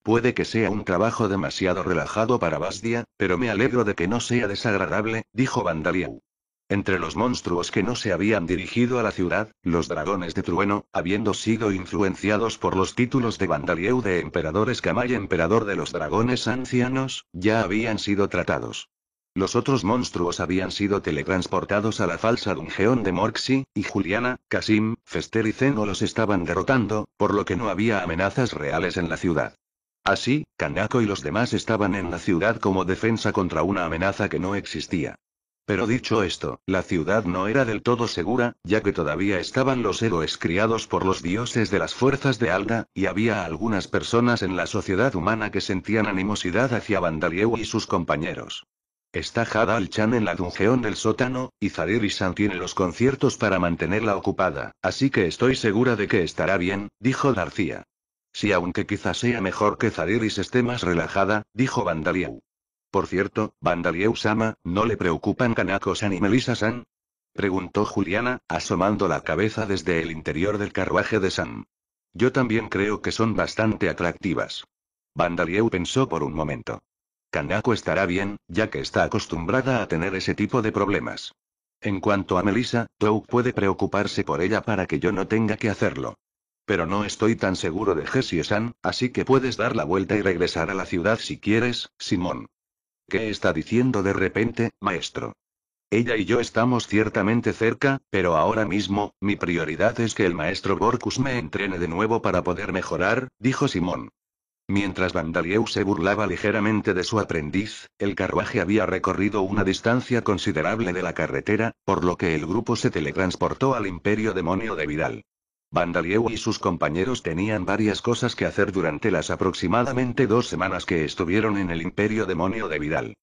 Puede que sea un trabajo demasiado relajado para Basdia, pero me alegro de que no sea desagradable, dijo Vandalieu. Entre los monstruos que no se habían dirigido a la ciudad, los dragones de trueno, habiendo sido influenciados por los títulos de Vandalieu de emperadores Kama emperador de los dragones ancianos, ya habían sido tratados. Los otros monstruos habían sido teletransportados a la falsa dungeón de Morxi, y Juliana, Kasim, Fester y Zeno los estaban derrotando, por lo que no había amenazas reales en la ciudad. Así, Kanako y los demás estaban en la ciudad como defensa contra una amenaza que no existía. Pero dicho esto, la ciudad no era del todo segura, ya que todavía estaban los héroes criados por los dioses de las fuerzas de Alda, y había algunas personas en la sociedad humana que sentían animosidad hacia Vandalieu y sus compañeros. Está Hadal Chan en la dungeón del sótano, y Zaririsan tiene los conciertos para mantenerla ocupada, así que estoy segura de que estará bien, dijo García. Si aunque quizás sea mejor que Zariris esté más relajada, dijo Vandalieu. Por cierto, Vandalieu sama, ¿no le preocupan Kanako-san y Melissa-san? Preguntó Juliana, asomando la cabeza desde el interior del carruaje de San. Yo también creo que son bastante atractivas. Vandalieu pensó por un momento. Kanako estará bien, ya que está acostumbrada a tener ese tipo de problemas. En cuanto a Melissa, Touk puede preocuparse por ella para que yo no tenga que hacerlo. Pero no estoy tan seguro de Jessie-san, así que puedes dar la vuelta y regresar a la ciudad si quieres, Simón. ¿Qué está diciendo de repente, maestro? Ella y yo estamos ciertamente cerca, pero ahora mismo, mi prioridad es que el maestro Borcus me entrene de nuevo para poder mejorar, dijo Simón. Mientras Vandalieu se burlaba ligeramente de su aprendiz, el carruaje había recorrido una distancia considerable de la carretera, por lo que el grupo se teletransportó al imperio demonio de Vidal. Vandalieu y sus compañeros tenían varias cosas que hacer durante las aproximadamente dos semanas que estuvieron en el imperio demonio de Vidal.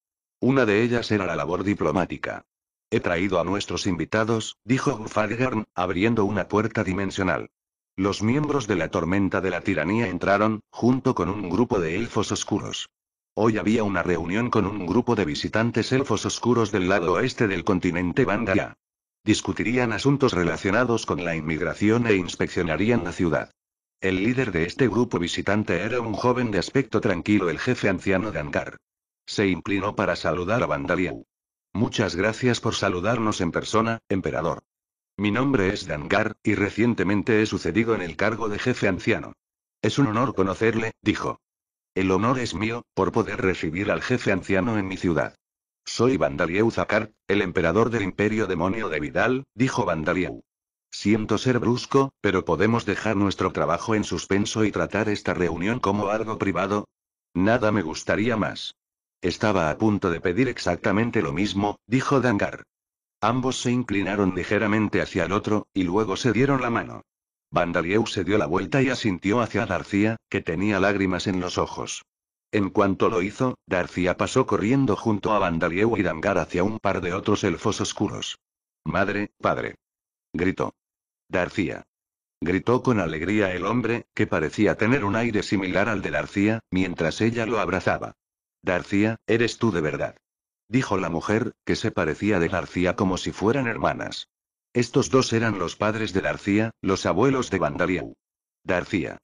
Una de ellas era la labor diplomática. He traído a nuestros invitados, dijo Gufadgarn, abriendo una puerta dimensional. Los miembros de la tormenta de la tiranía entraron, junto con un grupo de elfos oscuros. Hoy había una reunión con un grupo de visitantes elfos oscuros del lado oeste del continente Vandalia. Discutirían asuntos relacionados con la inmigración e inspeccionarían la ciudad. El líder de este grupo visitante era un joven de aspecto tranquilo, el jefe anciano de Se inclinó para saludar a Vandaliau. Muchas gracias por saludarnos en persona, emperador. Mi nombre es Dangar, y recientemente he sucedido en el cargo de jefe anciano. Es un honor conocerle, dijo. El honor es mío, por poder recibir al jefe anciano en mi ciudad. Soy Vandalieu Zakart, el emperador del imperio demonio de Vidal, dijo Vandalieu. Siento ser brusco, pero podemos dejar nuestro trabajo en suspenso y tratar esta reunión como algo privado. Nada me gustaría más. Estaba a punto de pedir exactamente lo mismo, dijo Dangar. Ambos se inclinaron ligeramente hacia el otro, y luego se dieron la mano. Vandalieu se dio la vuelta y asintió hacia García, que tenía lágrimas en los ojos. En cuanto lo hizo, Darcia pasó corriendo junto a Vandalieu y Dangar hacia un par de otros elfos oscuros. Madre, padre. Gritó. Darcia. Gritó con alegría el hombre, que parecía tener un aire similar al de Darcia, mientras ella lo abrazaba. Darcia, eres tú de verdad. Dijo la mujer, que se parecía de Darcia como si fueran hermanas. Estos dos eran los padres de Darcia, los abuelos de Vandalieu. Darcia.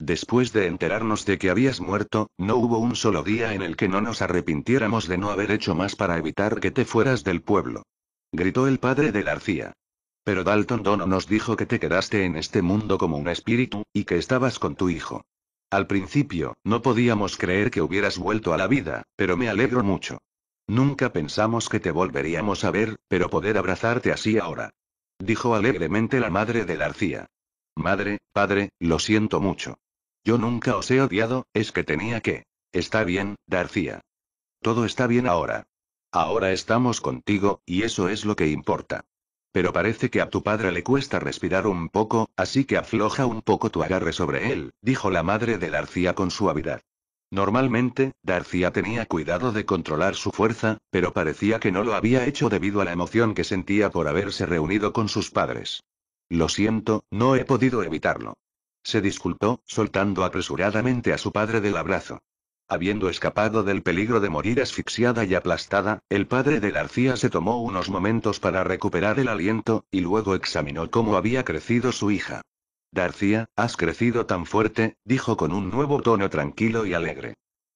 Después de enterarnos de que habías muerto, no hubo un solo día en el que no nos arrepintiéramos de no haber hecho más para evitar que te fueras del pueblo. Gritó el padre de García. Pero Dalton Dono nos dijo que te quedaste en este mundo como un espíritu, y que estabas con tu hijo. Al principio, no podíamos creer que hubieras vuelto a la vida, pero me alegro mucho. Nunca pensamos que te volveríamos a ver, pero poder abrazarte así ahora. Dijo alegremente la madre de García. Madre, padre, lo siento mucho. Yo nunca os he odiado, es que tenía que. Está bien, Darcía. Todo está bien ahora. Ahora estamos contigo, y eso es lo que importa. Pero parece que a tu padre le cuesta respirar un poco, así que afloja un poco tu agarre sobre él, dijo la madre de Darcía con suavidad. Normalmente, Darcía tenía cuidado de controlar su fuerza, pero parecía que no lo había hecho debido a la emoción que sentía por haberse reunido con sus padres. Lo siento, no he podido evitarlo. Se disculpó, soltando apresuradamente a su padre del abrazo. Habiendo escapado del peligro de morir asfixiada y aplastada, el padre de García se tomó unos momentos para recuperar el aliento, y luego examinó cómo había crecido su hija. García, has crecido tan fuerte, dijo con un nuevo tono tranquilo y alegre.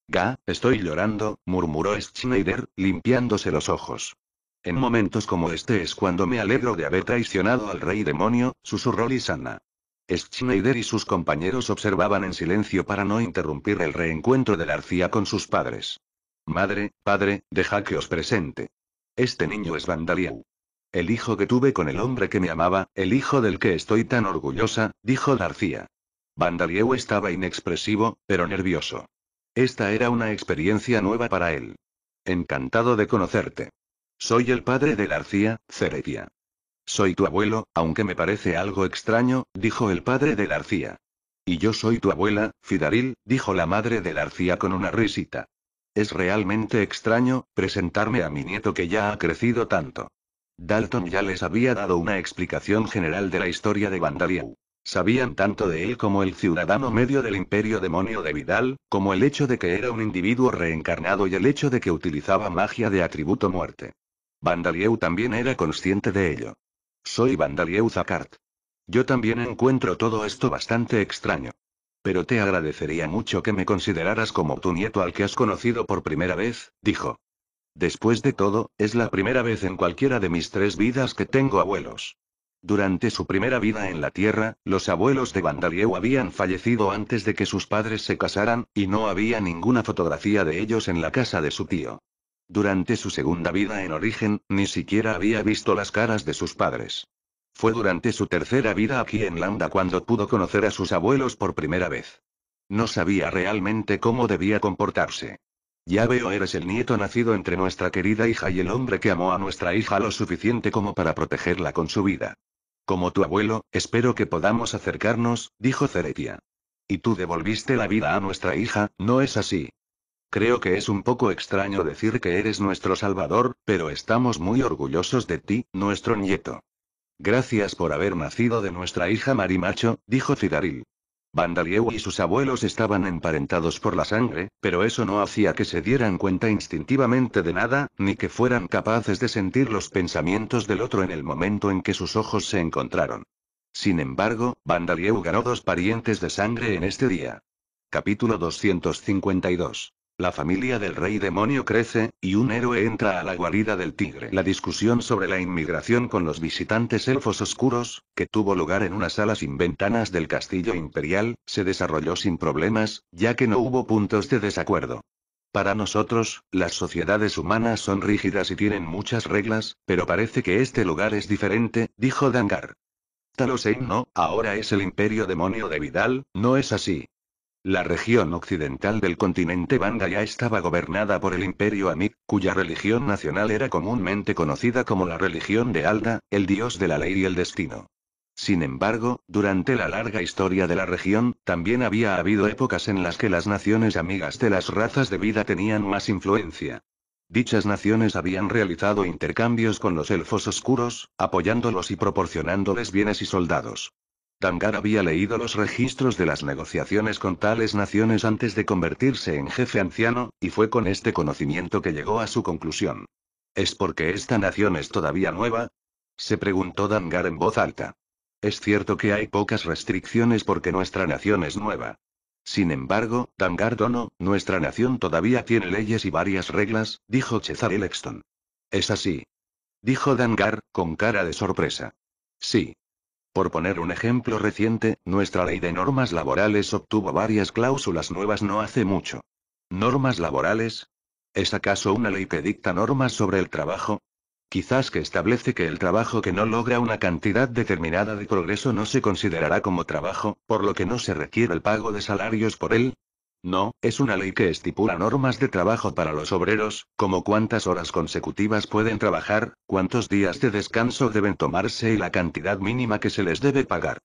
Ga, estoy llorando, murmuró Schneider, limpiándose los ojos. En momentos como este es cuando me alegro de haber traicionado al rey demonio, susurró Lisanna. Schneider y sus compañeros observaban en silencio para no interrumpir el reencuentro de García con sus padres. Madre, padre, deja que os presente. Este niño es Vandalieu, El hijo que tuve con el hombre que me amaba, el hijo del que estoy tan orgullosa, dijo García. Vandalieu estaba inexpresivo, pero nervioso. Esta era una experiencia nueva para él. Encantado de conocerte. Soy el padre de García, Ceredia. Soy tu abuelo, aunque me parece algo extraño, dijo el padre de García. Y yo soy tu abuela, Fidaril, dijo la madre de García con una risita. Es realmente extraño, presentarme a mi nieto que ya ha crecido tanto. Dalton ya les había dado una explicación general de la historia de Vandalieu. Sabían tanto de él como el ciudadano medio del imperio demonio de Vidal, como el hecho de que era un individuo reencarnado y el hecho de que utilizaba magia de atributo muerte. Vandalieu también era consciente de ello. Soy Vandalieu Zakart. Yo también encuentro todo esto bastante extraño. Pero te agradecería mucho que me consideraras como tu nieto al que has conocido por primera vez, dijo. Después de todo, es la primera vez en cualquiera de mis tres vidas que tengo abuelos. Durante su primera vida en la Tierra, los abuelos de Vandalieu habían fallecido antes de que sus padres se casaran, y no había ninguna fotografía de ellos en la casa de su tío. Durante su segunda vida en origen, ni siquiera había visto las caras de sus padres. Fue durante su tercera vida aquí en Lambda cuando pudo conocer a sus abuelos por primera vez. No sabía realmente cómo debía comportarse. Ya veo, eres el nieto nacido entre nuestra querida hija y el hombre que amó a nuestra hija lo suficiente como para protegerla con su vida. Como tu abuelo, espero que podamos acercarnos, dijo Ceretia. Y tú devolviste la vida a nuestra hija, ¿no es así? Creo que es un poco extraño decir que eres nuestro Salvador, pero estamos muy orgullosos de ti, nuestro nieto. Gracias por haber nacido de nuestra hija Marimacho, dijo Cidaril. Vandalieu y sus abuelos estaban emparentados por la sangre, pero eso no hacía que se dieran cuenta instintivamente de nada, ni que fueran capaces de sentir los pensamientos del otro en el momento en que sus ojos se encontraron. Sin embargo, Vandalieu ganó dos parientes de sangre en este día. Capítulo 252 la familia del rey demonio crece, y un héroe entra a la guarida del tigre. La discusión sobre la inmigración con los visitantes elfos oscuros, que tuvo lugar en una sala sin ventanas del castillo imperial, se desarrolló sin problemas, ya que no hubo puntos de desacuerdo. Para nosotros, las sociedades humanas son rígidas y tienen muchas reglas, pero parece que este lugar es diferente, dijo Dangar. Talosein no, ahora es el imperio demonio de Vidal, no es así. La región occidental del continente Banda ya estaba gobernada por el imperio Amid, cuya religión nacional era comúnmente conocida como la religión de Alda, el dios de la ley y el destino. Sin embargo, durante la larga historia de la región, también había habido épocas en las que las naciones amigas de las razas de vida tenían más influencia. Dichas naciones habían realizado intercambios con los elfos oscuros, apoyándolos y proporcionándoles bienes y soldados. Dangar había leído los registros de las negociaciones con tales naciones antes de convertirse en jefe anciano, y fue con este conocimiento que llegó a su conclusión. ¿Es porque esta nación es todavía nueva? Se preguntó Dangar en voz alta. Es cierto que hay pocas restricciones porque nuestra nación es nueva. Sin embargo, Dangar Dono, nuestra nación todavía tiene leyes y varias reglas, dijo Chezar Lexton. Es así. Dijo Dangar, con cara de sorpresa. Sí, por poner un ejemplo reciente, nuestra ley de normas laborales obtuvo varias cláusulas nuevas no hace mucho. ¿Normas laborales? ¿Es acaso una ley que dicta normas sobre el trabajo? Quizás que establece que el trabajo que no logra una cantidad determinada de progreso no se considerará como trabajo, por lo que no se requiere el pago de salarios por él, no, es una ley que estipula normas de trabajo para los obreros, como cuántas horas consecutivas pueden trabajar, cuántos días de descanso deben tomarse y la cantidad mínima que se les debe pagar.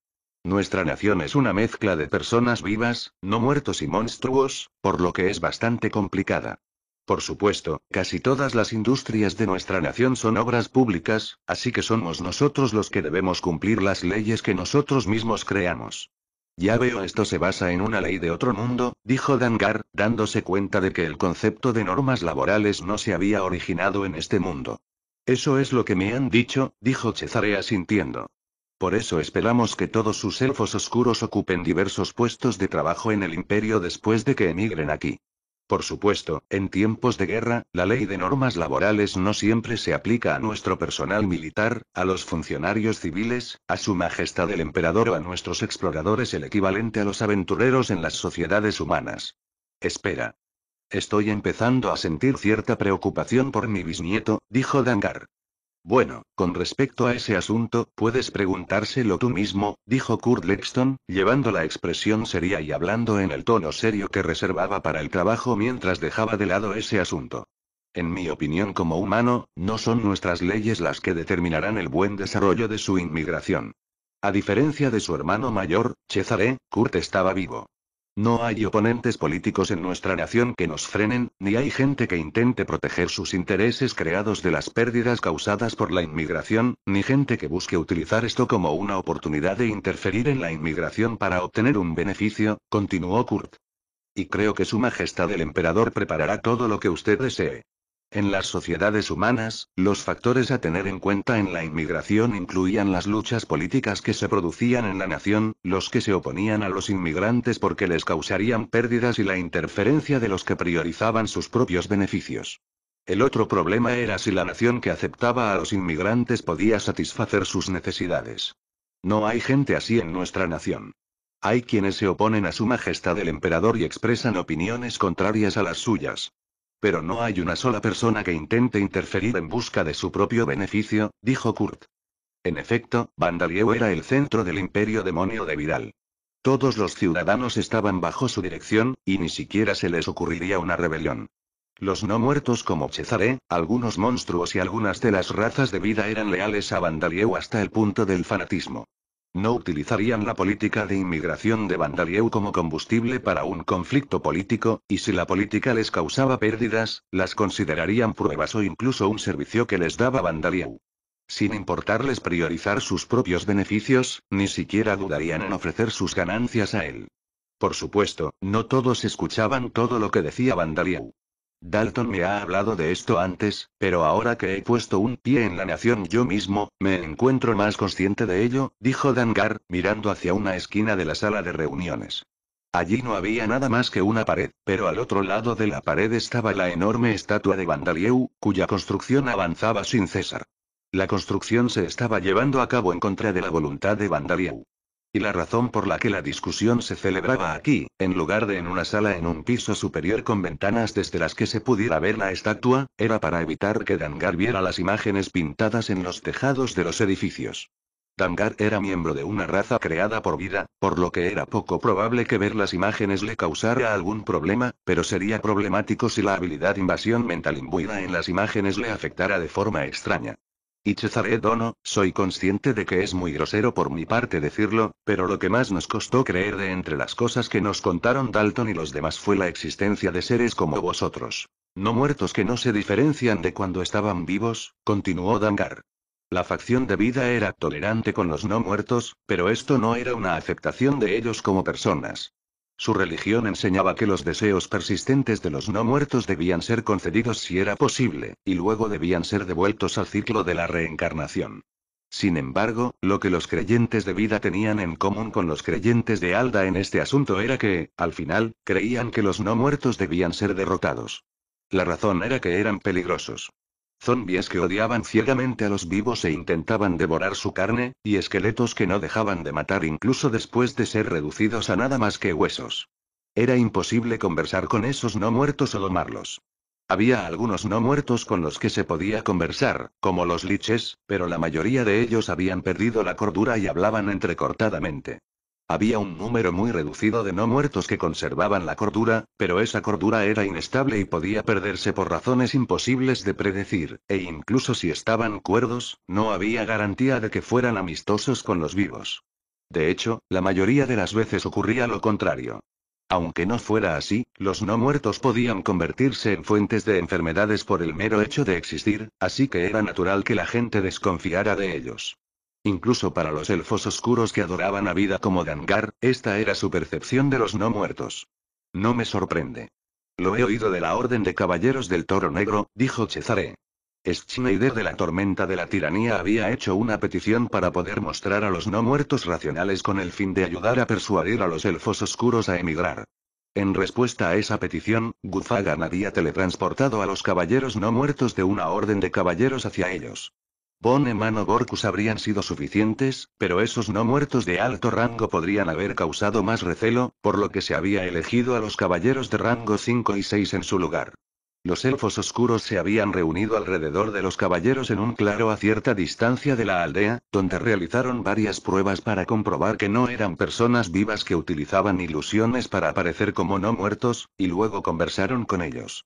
Nuestra nación es una mezcla de personas vivas, no muertos y monstruos, por lo que es bastante complicada. Por supuesto, casi todas las industrias de nuestra nación son obras públicas, así que somos nosotros los que debemos cumplir las leyes que nosotros mismos creamos. Ya veo esto se basa en una ley de otro mundo, dijo Dangar, dándose cuenta de que el concepto de normas laborales no se había originado en este mundo. Eso es lo que me han dicho, dijo Cesarea sintiendo. Por eso esperamos que todos sus elfos oscuros ocupen diversos puestos de trabajo en el imperio después de que emigren aquí. Por supuesto, en tiempos de guerra, la ley de normas laborales no siempre se aplica a nuestro personal militar, a los funcionarios civiles, a su majestad el emperador o a nuestros exploradores el equivalente a los aventureros en las sociedades humanas. Espera. Estoy empezando a sentir cierta preocupación por mi bisnieto, dijo Dangar. Bueno, con respecto a ese asunto, puedes preguntárselo tú mismo, dijo Kurt Lexton, llevando la expresión seria y hablando en el tono serio que reservaba para el trabajo mientras dejaba de lado ese asunto. En mi opinión como humano, no son nuestras leyes las que determinarán el buen desarrollo de su inmigración. A diferencia de su hermano mayor, Cesare, Kurt estaba vivo. No hay oponentes políticos en nuestra nación que nos frenen, ni hay gente que intente proteger sus intereses creados de las pérdidas causadas por la inmigración, ni gente que busque utilizar esto como una oportunidad de interferir en la inmigración para obtener un beneficio, continuó Kurt. Y creo que Su Majestad el Emperador preparará todo lo que usted desee. En las sociedades humanas, los factores a tener en cuenta en la inmigración incluían las luchas políticas que se producían en la nación, los que se oponían a los inmigrantes porque les causarían pérdidas y la interferencia de los que priorizaban sus propios beneficios. El otro problema era si la nación que aceptaba a los inmigrantes podía satisfacer sus necesidades. No hay gente así en nuestra nación. Hay quienes se oponen a su majestad el emperador y expresan opiniones contrarias a las suyas, pero no hay una sola persona que intente interferir en busca de su propio beneficio, dijo Kurt. En efecto, Vandalieu era el centro del imperio demonio de Vidal. Todos los ciudadanos estaban bajo su dirección, y ni siquiera se les ocurriría una rebelión. Los no muertos como Chezare, algunos monstruos y algunas de las razas de vida eran leales a Vandalieu hasta el punto del fanatismo. No utilizarían la política de inmigración de Vandalieu como combustible para un conflicto político, y si la política les causaba pérdidas, las considerarían pruebas o incluso un servicio que les daba Vandalieu. Sin importarles priorizar sus propios beneficios, ni siquiera dudarían en ofrecer sus ganancias a él. Por supuesto, no todos escuchaban todo lo que decía Vandalieu. Dalton me ha hablado de esto antes, pero ahora que he puesto un pie en la nación yo mismo, me encuentro más consciente de ello, dijo Dangar, mirando hacia una esquina de la sala de reuniones. Allí no había nada más que una pared, pero al otro lado de la pared estaba la enorme estatua de Vandalieu, cuya construcción avanzaba sin cesar. La construcción se estaba llevando a cabo en contra de la voluntad de Vandalieu. Y la razón por la que la discusión se celebraba aquí, en lugar de en una sala en un piso superior con ventanas desde las que se pudiera ver la estatua, era para evitar que Dangar viera las imágenes pintadas en los tejados de los edificios. Dangar era miembro de una raza creada por vida, por lo que era poco probable que ver las imágenes le causara algún problema, pero sería problemático si la habilidad invasión mental imbuida en las imágenes le afectara de forma extraña. Y chezaré Dono, soy consciente de que es muy grosero por mi parte decirlo, pero lo que más nos costó creer de entre las cosas que nos contaron Dalton y los demás fue la existencia de seres como vosotros. No muertos que no se diferencian de cuando estaban vivos, continuó Dangar. La facción de vida era tolerante con los no muertos, pero esto no era una aceptación de ellos como personas. Su religión enseñaba que los deseos persistentes de los no muertos debían ser concedidos si era posible, y luego debían ser devueltos al ciclo de la reencarnación. Sin embargo, lo que los creyentes de vida tenían en común con los creyentes de Alda en este asunto era que, al final, creían que los no muertos debían ser derrotados. La razón era que eran peligrosos zombies que odiaban ciegamente a los vivos e intentaban devorar su carne, y esqueletos que no dejaban de matar incluso después de ser reducidos a nada más que huesos. Era imposible conversar con esos no muertos o domarlos. Había algunos no muertos con los que se podía conversar, como los liches, pero la mayoría de ellos habían perdido la cordura y hablaban entrecortadamente. Había un número muy reducido de no muertos que conservaban la cordura, pero esa cordura era inestable y podía perderse por razones imposibles de predecir, e incluso si estaban cuerdos, no había garantía de que fueran amistosos con los vivos. De hecho, la mayoría de las veces ocurría lo contrario. Aunque no fuera así, los no muertos podían convertirse en fuentes de enfermedades por el mero hecho de existir, así que era natural que la gente desconfiara de ellos. Incluso para los elfos oscuros que adoraban a vida como Dangar, esta era su percepción de los no muertos. No me sorprende. Lo he oído de la Orden de Caballeros del Toro Negro, dijo Cesare. Schneider de la Tormenta de la Tiranía había hecho una petición para poder mostrar a los no muertos racionales con el fin de ayudar a persuadir a los elfos oscuros a emigrar. En respuesta a esa petición, Gufagan había teletransportado a los caballeros no muertos de una orden de caballeros hacia ellos. Pone mano Gorkus habrían sido suficientes, pero esos no muertos de alto rango podrían haber causado más recelo, por lo que se había elegido a los caballeros de rango 5 y 6 en su lugar. Los elfos oscuros se habían reunido alrededor de los caballeros en un claro a cierta distancia de la aldea, donde realizaron varias pruebas para comprobar que no eran personas vivas que utilizaban ilusiones para aparecer como no muertos, y luego conversaron con ellos.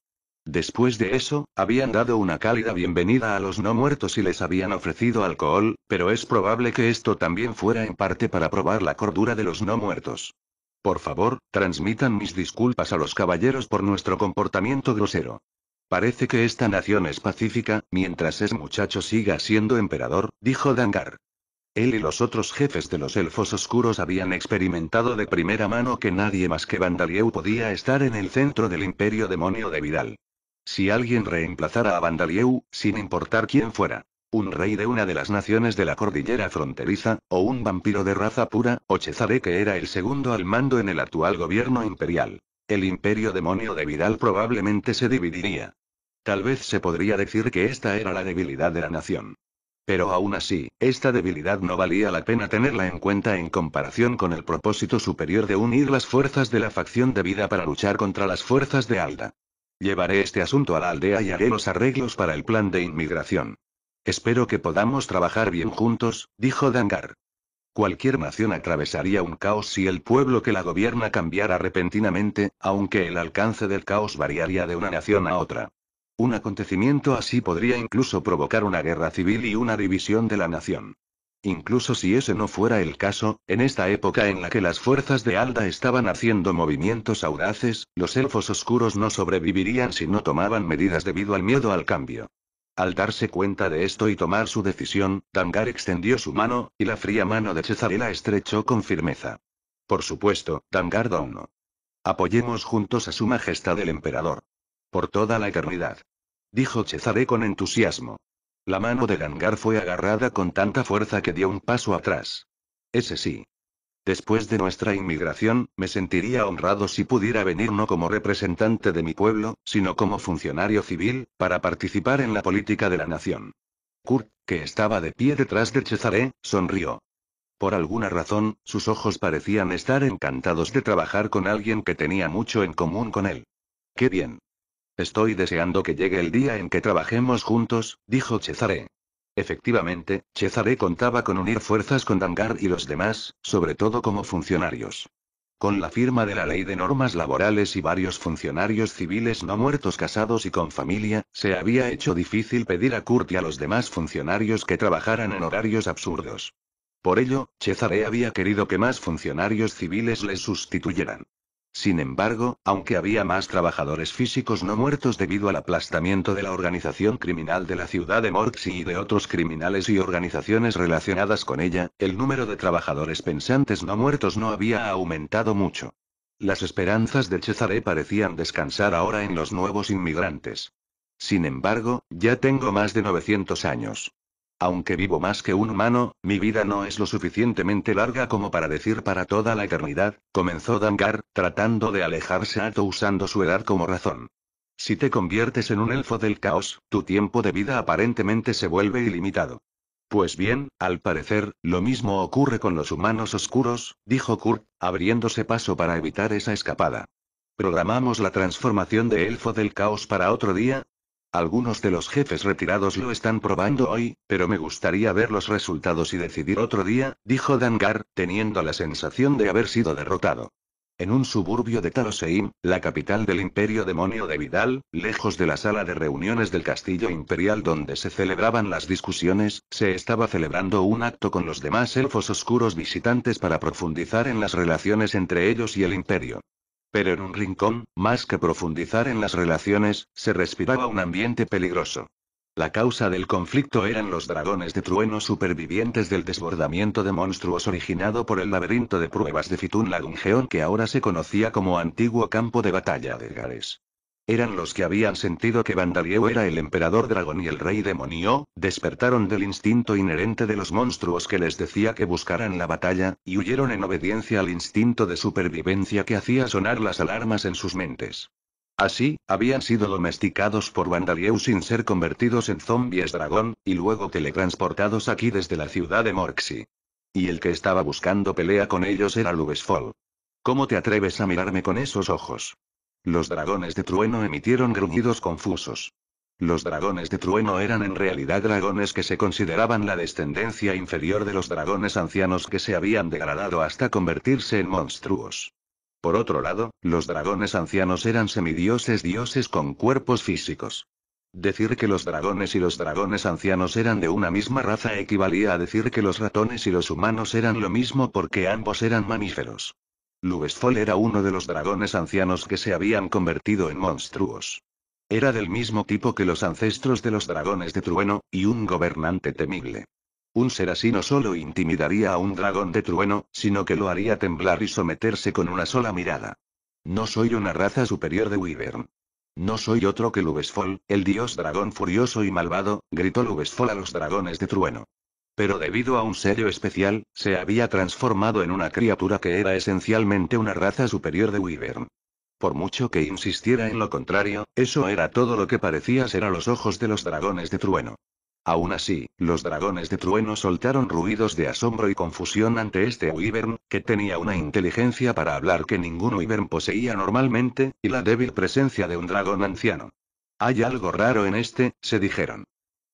Después de eso, habían dado una cálida bienvenida a los no muertos y les habían ofrecido alcohol, pero es probable que esto también fuera en parte para probar la cordura de los no muertos. Por favor, transmitan mis disculpas a los caballeros por nuestro comportamiento grosero. Parece que esta nación es pacífica, mientras ese muchacho siga siendo emperador, dijo Dangar. Él y los otros jefes de los elfos oscuros habían experimentado de primera mano que nadie más que Vandalieu podía estar en el centro del imperio demonio de Vidal. Si alguien reemplazara a Vandalieu, sin importar quién fuera, un rey de una de las naciones de la cordillera fronteriza, o un vampiro de raza pura, Chezare que era el segundo al mando en el actual gobierno imperial. El imperio demonio de Vidal probablemente se dividiría. Tal vez se podría decir que esta era la debilidad de la nación. Pero aún así, esta debilidad no valía la pena tenerla en cuenta en comparación con el propósito superior de unir las fuerzas de la facción de vida para luchar contra las fuerzas de Alda. Llevaré este asunto a la aldea y haré los arreglos para el plan de inmigración. Espero que podamos trabajar bien juntos, dijo Dangar. Cualquier nación atravesaría un caos si el pueblo que la gobierna cambiara repentinamente, aunque el alcance del caos variaría de una nación a otra. Un acontecimiento así podría incluso provocar una guerra civil y una división de la nación. Incluso si ese no fuera el caso, en esta época en la que las fuerzas de Alda estaban haciendo movimientos audaces, los elfos oscuros no sobrevivirían si no tomaban medidas debido al miedo al cambio. Al darse cuenta de esto y tomar su decisión, Dangar extendió su mano, y la fría mano de Chezarela la estrechó con firmeza. Por supuesto, Dangar uno. Apoyemos juntos a su majestad el emperador. Por toda la eternidad. Dijo Chezare con entusiasmo. La mano de Gangar fue agarrada con tanta fuerza que dio un paso atrás. Ese sí. Después de nuestra inmigración, me sentiría honrado si pudiera venir no como representante de mi pueblo, sino como funcionario civil, para participar en la política de la nación. Kurt, que estaba de pie detrás de Cesare, sonrió. Por alguna razón, sus ojos parecían estar encantados de trabajar con alguien que tenía mucho en común con él. ¡Qué bien! Estoy deseando que llegue el día en que trabajemos juntos, dijo Cesare. Efectivamente, Cesare contaba con unir fuerzas con Dangar y los demás, sobre todo como funcionarios. Con la firma de la ley de normas laborales y varios funcionarios civiles no muertos casados y con familia, se había hecho difícil pedir a Kurt y a los demás funcionarios que trabajaran en horarios absurdos. Por ello, Cesare había querido que más funcionarios civiles les sustituyeran. Sin embargo, aunque había más trabajadores físicos no muertos debido al aplastamiento de la organización criminal de la ciudad de Morxi y de otros criminales y organizaciones relacionadas con ella, el número de trabajadores pensantes no muertos no había aumentado mucho. Las esperanzas de Cesare parecían descansar ahora en los nuevos inmigrantes. Sin embargo, ya tengo más de 900 años. Aunque vivo más que un humano, mi vida no es lo suficientemente larga como para decir para toda la eternidad, comenzó Dangar, tratando de alejarse alto usando su edad como razón. Si te conviertes en un elfo del caos, tu tiempo de vida aparentemente se vuelve ilimitado. Pues bien, al parecer, lo mismo ocurre con los humanos oscuros, dijo Kurt, abriéndose paso para evitar esa escapada. ¿Programamos la transformación de elfo del caos para otro día? Algunos de los jefes retirados lo están probando hoy, pero me gustaría ver los resultados y decidir otro día, dijo Dangar, teniendo la sensación de haber sido derrotado. En un suburbio de Taroseim, la capital del imperio demonio de Vidal, lejos de la sala de reuniones del castillo imperial donde se celebraban las discusiones, se estaba celebrando un acto con los demás elfos oscuros visitantes para profundizar en las relaciones entre ellos y el imperio. Pero en un rincón, más que profundizar en las relaciones, se respiraba un ambiente peligroso. La causa del conflicto eran los dragones de trueno supervivientes del desbordamiento de monstruos originado por el laberinto de pruebas de Fitun Lagungeón, que ahora se conocía como antiguo campo de batalla de Gares eran los que habían sentido que Vandalieu era el emperador dragón y el rey demonio, despertaron del instinto inherente de los monstruos que les decía que buscaran la batalla, y huyeron en obediencia al instinto de supervivencia que hacía sonar las alarmas en sus mentes. Así, habían sido domesticados por Vandalieu sin ser convertidos en zombies dragón, y luego teletransportados aquí desde la ciudad de Morxi. Y el que estaba buscando pelea con ellos era Lubesfol. ¿Cómo te atreves a mirarme con esos ojos? Los dragones de trueno emitieron gruñidos confusos. Los dragones de trueno eran en realidad dragones que se consideraban la descendencia inferior de los dragones ancianos que se habían degradado hasta convertirse en monstruos. Por otro lado, los dragones ancianos eran semidioses dioses con cuerpos físicos. Decir que los dragones y los dragones ancianos eran de una misma raza equivalía a decir que los ratones y los humanos eran lo mismo porque ambos eran mamíferos. Lubesfol era uno de los dragones ancianos que se habían convertido en monstruos. Era del mismo tipo que los ancestros de los dragones de trueno, y un gobernante temible. Un ser así no solo intimidaría a un dragón de trueno, sino que lo haría temblar y someterse con una sola mirada. No soy una raza superior de Wyvern. No soy otro que Lubesfol, el dios dragón furioso y malvado, gritó Lubesfol a los dragones de trueno pero debido a un sello especial, se había transformado en una criatura que era esencialmente una raza superior de Wyvern. Por mucho que insistiera en lo contrario, eso era todo lo que parecía ser a los ojos de los dragones de trueno. Aún así, los dragones de trueno soltaron ruidos de asombro y confusión ante este Wyvern, que tenía una inteligencia para hablar que ningún Wyvern poseía normalmente, y la débil presencia de un dragón anciano. Hay algo raro en este, se dijeron.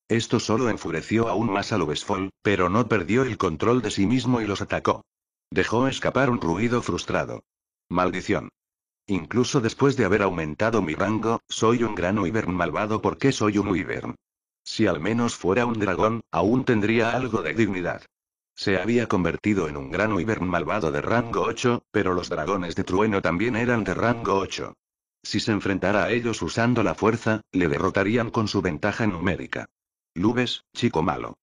Esto solo enfureció aún más a Lubesfol, pero no perdió el control de sí mismo y los atacó. Dejó escapar un ruido frustrado. Maldición. Incluso después de haber aumentado mi rango, soy un gran Wyvern malvado porque soy un Wyvern. Si al menos fuera un dragón, aún tendría algo de dignidad. Se había convertido en un gran Wyvern malvado de rango 8, pero los dragones de trueno también eran de rango 8. Si se enfrentara a ellos usando la fuerza, le derrotarían con su ventaja numérica. Lubes, chico malo.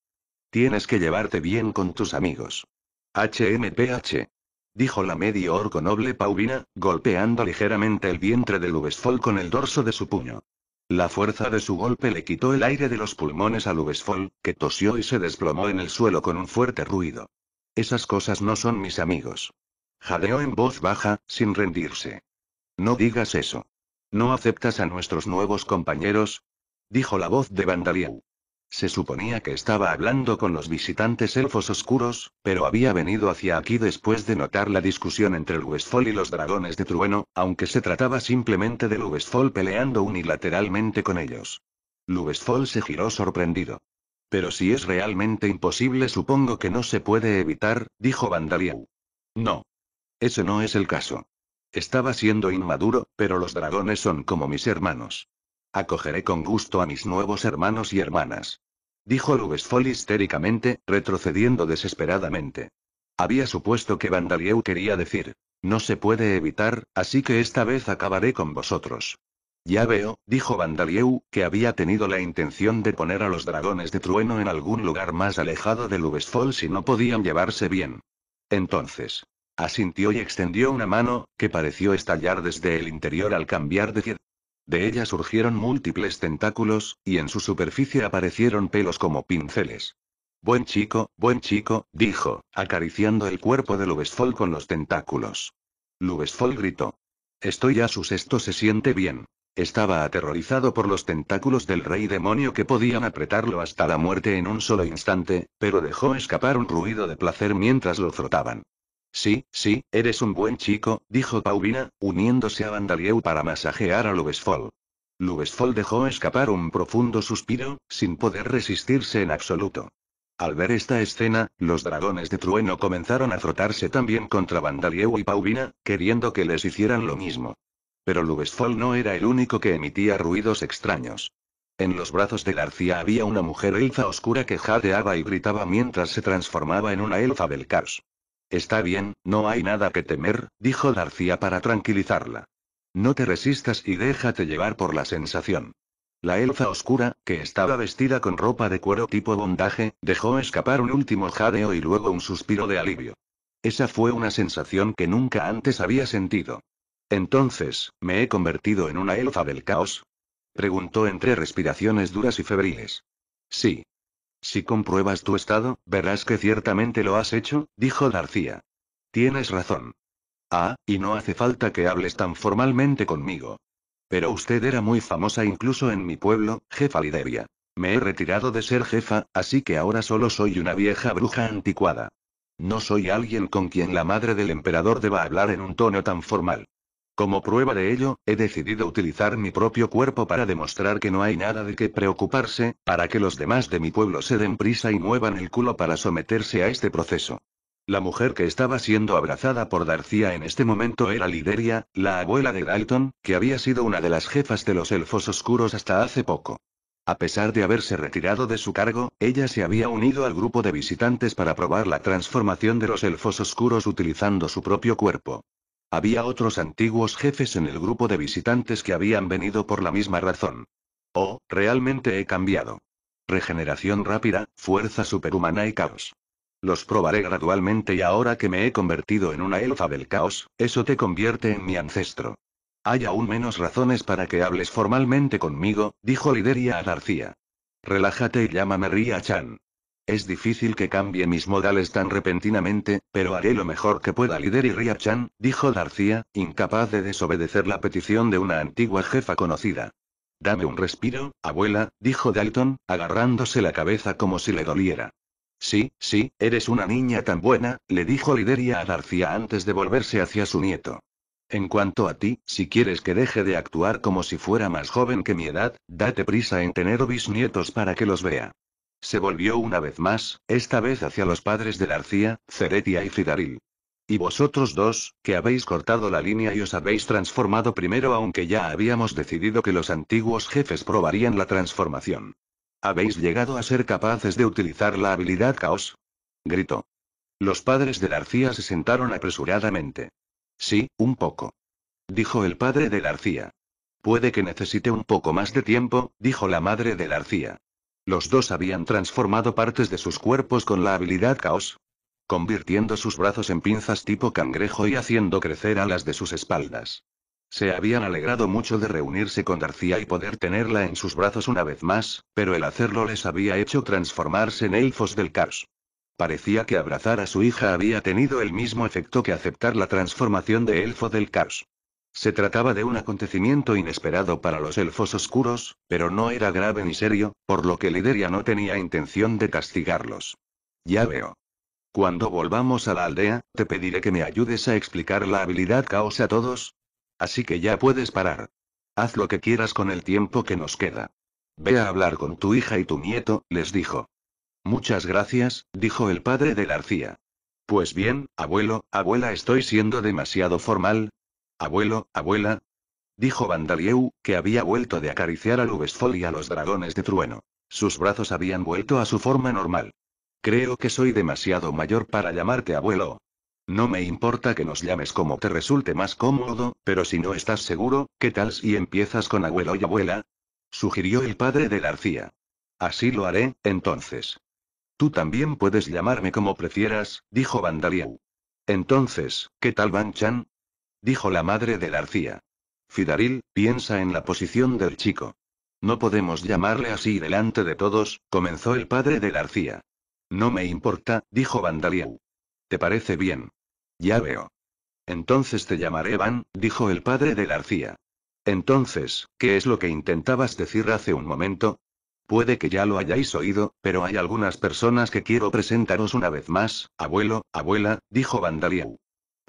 Tienes que llevarte bien con tus amigos. HMPH. Dijo la medio orco noble Paulina, golpeando ligeramente el vientre de Lubesfol con el dorso de su puño. La fuerza de su golpe le quitó el aire de los pulmones a Lubesfol, que tosió y se desplomó en el suelo con un fuerte ruido. Esas cosas no son mis amigos. Jadeó en voz baja, sin rendirse. No digas eso. ¿No aceptas a nuestros nuevos compañeros? Dijo la voz de Vandaliau. Se suponía que estaba hablando con los visitantes elfos oscuros, pero había venido hacia aquí después de notar la discusión entre el y los dragones de trueno, aunque se trataba simplemente de Westfall peleando unilateralmente con ellos. Lubesfall se giró sorprendido. Pero si es realmente imposible supongo que no se puede evitar, dijo Vandaliau. No. Ese no es el caso. Estaba siendo inmaduro, pero los dragones son como mis hermanos. Acogeré con gusto a mis nuevos hermanos y hermanas. Dijo Lubesfol histéricamente, retrocediendo desesperadamente. Había supuesto que Vandalieu quería decir, no se puede evitar, así que esta vez acabaré con vosotros. Ya veo, dijo Vandalieu, que había tenido la intención de poner a los dragones de trueno en algún lugar más alejado de Lubesfol si no podían llevarse bien. Entonces. Asintió y extendió una mano, que pareció estallar desde el interior al cambiar de pie. De ella surgieron múltiples tentáculos, y en su superficie aparecieron pelos como pinceles. Buen chico, buen chico, dijo, acariciando el cuerpo de Lubesfol con los tentáculos. Lubesfol gritó. Estoy a sus esto se siente bien. Estaba aterrorizado por los tentáculos del rey demonio que podían apretarlo hasta la muerte en un solo instante, pero dejó escapar un ruido de placer mientras lo frotaban. Sí, sí, eres un buen chico, dijo Paulina, uniéndose a Vandalieu para masajear a Lubesfol. Lubesfol dejó escapar un profundo suspiro, sin poder resistirse en absoluto. Al ver esta escena, los dragones de trueno comenzaron a frotarse también contra Vandalieu y Paulina, queriendo que les hicieran lo mismo. Pero Lubesfol no era el único que emitía ruidos extraños. En los brazos de García había una mujer elfa oscura que jadeaba y gritaba mientras se transformaba en una elfa del caos. Está bien, no hay nada que temer, dijo García para tranquilizarla. No te resistas y déjate llevar por la sensación. La elfa oscura, que estaba vestida con ropa de cuero tipo bondaje, dejó escapar un último jadeo y luego un suspiro de alivio. Esa fue una sensación que nunca antes había sentido. Entonces, ¿me he convertido en una elfa del caos? Preguntó entre respiraciones duras y febriles. Sí. Si compruebas tu estado, verás que ciertamente lo has hecho, dijo García. Tienes razón. Ah, y no hace falta que hables tan formalmente conmigo. Pero usted era muy famosa incluso en mi pueblo, jefa Lideria. Me he retirado de ser jefa, así que ahora solo soy una vieja bruja anticuada. No soy alguien con quien la madre del emperador deba hablar en un tono tan formal. Como prueba de ello, he decidido utilizar mi propio cuerpo para demostrar que no hay nada de qué preocuparse, para que los demás de mi pueblo se den prisa y muevan el culo para someterse a este proceso. La mujer que estaba siendo abrazada por Darcía en este momento era Lideria, la abuela de Dalton, que había sido una de las jefas de los elfos oscuros hasta hace poco. A pesar de haberse retirado de su cargo, ella se había unido al grupo de visitantes para probar la transformación de los elfos oscuros utilizando su propio cuerpo. Había otros antiguos jefes en el grupo de visitantes que habían venido por la misma razón. Oh, realmente he cambiado. Regeneración rápida, fuerza superhumana y caos. Los probaré gradualmente y ahora que me he convertido en una elfa del caos, eso te convierte en mi ancestro. Hay aún menos razones para que hables formalmente conmigo, dijo Lideria a García. Relájate y llámame Ria Chan. Es difícil que cambie mis modales tan repentinamente, pero haré lo mejor que pueda líder y ria dijo García, incapaz de desobedecer la petición de una antigua jefa conocida. Dame un respiro, abuela, dijo Dalton, agarrándose la cabeza como si le doliera. Sí, sí, eres una niña tan buena, le dijo Lideria a García antes de volverse hacia su nieto. En cuanto a ti, si quieres que deje de actuar como si fuera más joven que mi edad, date prisa en tener bisnietos para que los vea. Se volvió una vez más, esta vez hacia los padres de Larcía, Ceretia y Fidaril. Y vosotros dos, que habéis cortado la línea y os habéis transformado primero aunque ya habíamos decidido que los antiguos jefes probarían la transformación. ¿Habéis llegado a ser capaces de utilizar la habilidad caos? Gritó. Los padres de Larcía se sentaron apresuradamente. Sí, un poco. Dijo el padre de Larcía. Puede que necesite un poco más de tiempo, dijo la madre de Larcía. Los dos habían transformado partes de sus cuerpos con la habilidad caos, convirtiendo sus brazos en pinzas tipo cangrejo y haciendo crecer alas de sus espaldas. Se habían alegrado mucho de reunirse con García y poder tenerla en sus brazos una vez más, pero el hacerlo les había hecho transformarse en elfos del caos. Parecía que abrazar a su hija había tenido el mismo efecto que aceptar la transformación de elfo del caos. Se trataba de un acontecimiento inesperado para los elfos oscuros, pero no era grave ni serio, por lo que Lideria no tenía intención de castigarlos. Ya veo. Cuando volvamos a la aldea, te pediré que me ayudes a explicar la habilidad caos a todos. Así que ya puedes parar. Haz lo que quieras con el tiempo que nos queda. Ve a hablar con tu hija y tu nieto, les dijo. Muchas gracias, dijo el padre de García. Pues bien, abuelo, abuela, estoy siendo demasiado formal, Abuelo, abuela. Dijo Vandalieu, que había vuelto de acariciar a Lubesfol y a los dragones de trueno. Sus brazos habían vuelto a su forma normal. Creo que soy demasiado mayor para llamarte abuelo. No me importa que nos llames como te resulte más cómodo, pero si no estás seguro, ¿qué tal si empiezas con abuelo y abuela? Sugirió el padre de García. Así lo haré, entonces. Tú también puedes llamarme como prefieras, dijo Vandalieu. Entonces, ¿qué tal Vanchan? dijo la madre de García. Fidaril, piensa en la posición del chico. No podemos llamarle así delante de todos, comenzó el padre de García. No me importa, dijo Vandaliau. ¿Te parece bien? Ya veo. Entonces te llamaré Van, dijo el padre de García. Entonces, ¿qué es lo que intentabas decir hace un momento? Puede que ya lo hayáis oído, pero hay algunas personas que quiero presentaros una vez más, abuelo, abuela, dijo Vandaliau.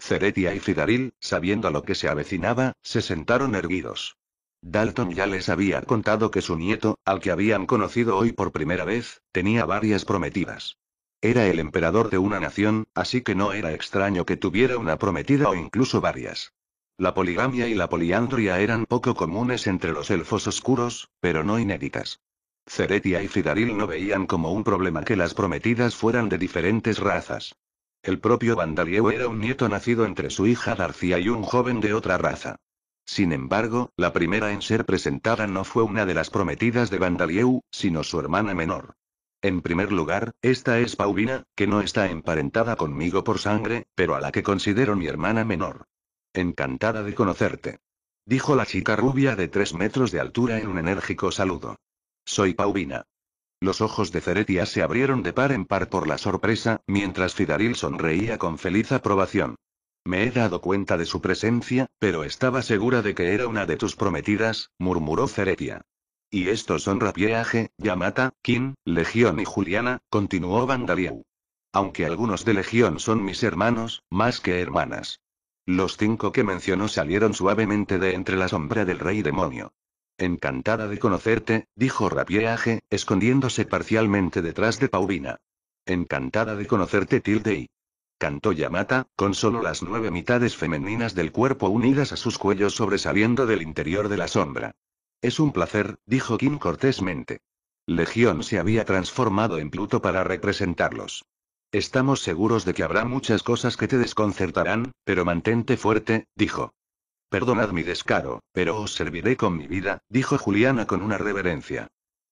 Ceretia y Fidaril, sabiendo lo que se avecinaba, se sentaron erguidos. Dalton ya les había contado que su nieto, al que habían conocido hoy por primera vez, tenía varias prometidas. Era el emperador de una nación, así que no era extraño que tuviera una prometida o incluso varias. La poligamia y la poliandria eran poco comunes entre los elfos oscuros, pero no inéditas. Ceretia y Fidaril no veían como un problema que las prometidas fueran de diferentes razas. El propio Vandalieu era un nieto nacido entre su hija García y un joven de otra raza. Sin embargo, la primera en ser presentada no fue una de las prometidas de Vandalieu, sino su hermana menor. En primer lugar, esta es Paulina, que no está emparentada conmigo por sangre, pero a la que considero mi hermana menor. Encantada de conocerte. Dijo la chica rubia de tres metros de altura en un enérgico saludo. Soy Paulina. Los ojos de Ceretia se abrieron de par en par por la sorpresa, mientras Fidaril sonreía con feliz aprobación. Me he dado cuenta de su presencia, pero estaba segura de que era una de tus prometidas, murmuró Ceretia. Y estos son Rapieaje, Yamata, Kin, Legión y Juliana, continuó Vandaliau. Aunque algunos de Legión son mis hermanos, más que hermanas. Los cinco que mencionó salieron suavemente de entre la sombra del rey demonio. Encantada de conocerte, dijo Rapieage, escondiéndose parcialmente detrás de Paulina. Encantada de conocerte, Tildei». Cantó Yamata, con solo las nueve mitades femeninas del cuerpo unidas a sus cuellos sobresaliendo del interior de la sombra. Es un placer, dijo Kim cortésmente. Legión se había transformado en Pluto para representarlos. Estamos seguros de que habrá muchas cosas que te desconcertarán, pero mantente fuerte, dijo. Perdonad mi descaro, pero os serviré con mi vida, dijo Juliana con una reverencia.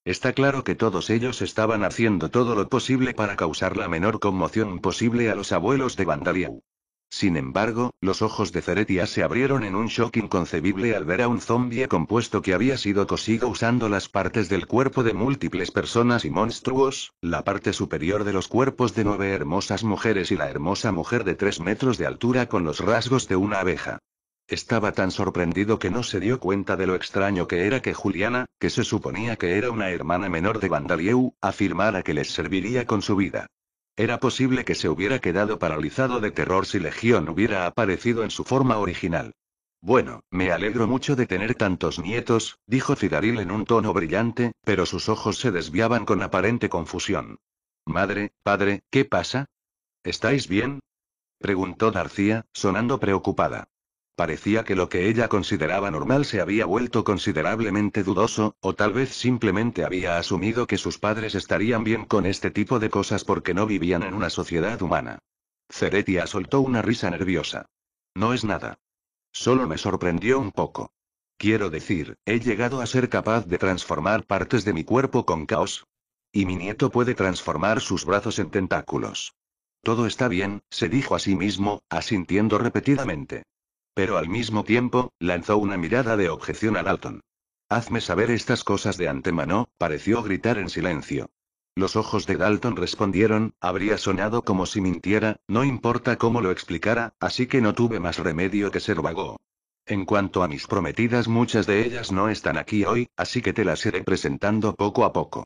Está claro que todos ellos estaban haciendo todo lo posible para causar la menor conmoción posible a los abuelos de Vandaliau. Sin embargo, los ojos de Ceretia se abrieron en un shock inconcebible al ver a un zombie compuesto que había sido cosido usando las partes del cuerpo de múltiples personas y monstruos, la parte superior de los cuerpos de nueve hermosas mujeres y la hermosa mujer de tres metros de altura con los rasgos de una abeja. Estaba tan sorprendido que no se dio cuenta de lo extraño que era que Juliana, que se suponía que era una hermana menor de Vandalieu, afirmara que les serviría con su vida. Era posible que se hubiera quedado paralizado de terror si Legión hubiera aparecido en su forma original. Bueno, me alegro mucho de tener tantos nietos, dijo Cidaril en un tono brillante, pero sus ojos se desviaban con aparente confusión. Madre, padre, ¿qué pasa? ¿Estáis bien? preguntó García, sonando preocupada. Parecía que lo que ella consideraba normal se había vuelto considerablemente dudoso, o tal vez simplemente había asumido que sus padres estarían bien con este tipo de cosas porque no vivían en una sociedad humana. Ceretia soltó una risa nerviosa. No es nada. Solo me sorprendió un poco. Quiero decir, he llegado a ser capaz de transformar partes de mi cuerpo con caos. Y mi nieto puede transformar sus brazos en tentáculos. Todo está bien, se dijo a sí mismo, asintiendo repetidamente. Pero al mismo tiempo, lanzó una mirada de objeción a Dalton. Hazme saber estas cosas de antemano, pareció gritar en silencio. Los ojos de Dalton respondieron, habría sonado como si mintiera, no importa cómo lo explicara, así que no tuve más remedio que ser vago. En cuanto a mis prometidas, muchas de ellas no están aquí hoy, así que te las iré presentando poco a poco.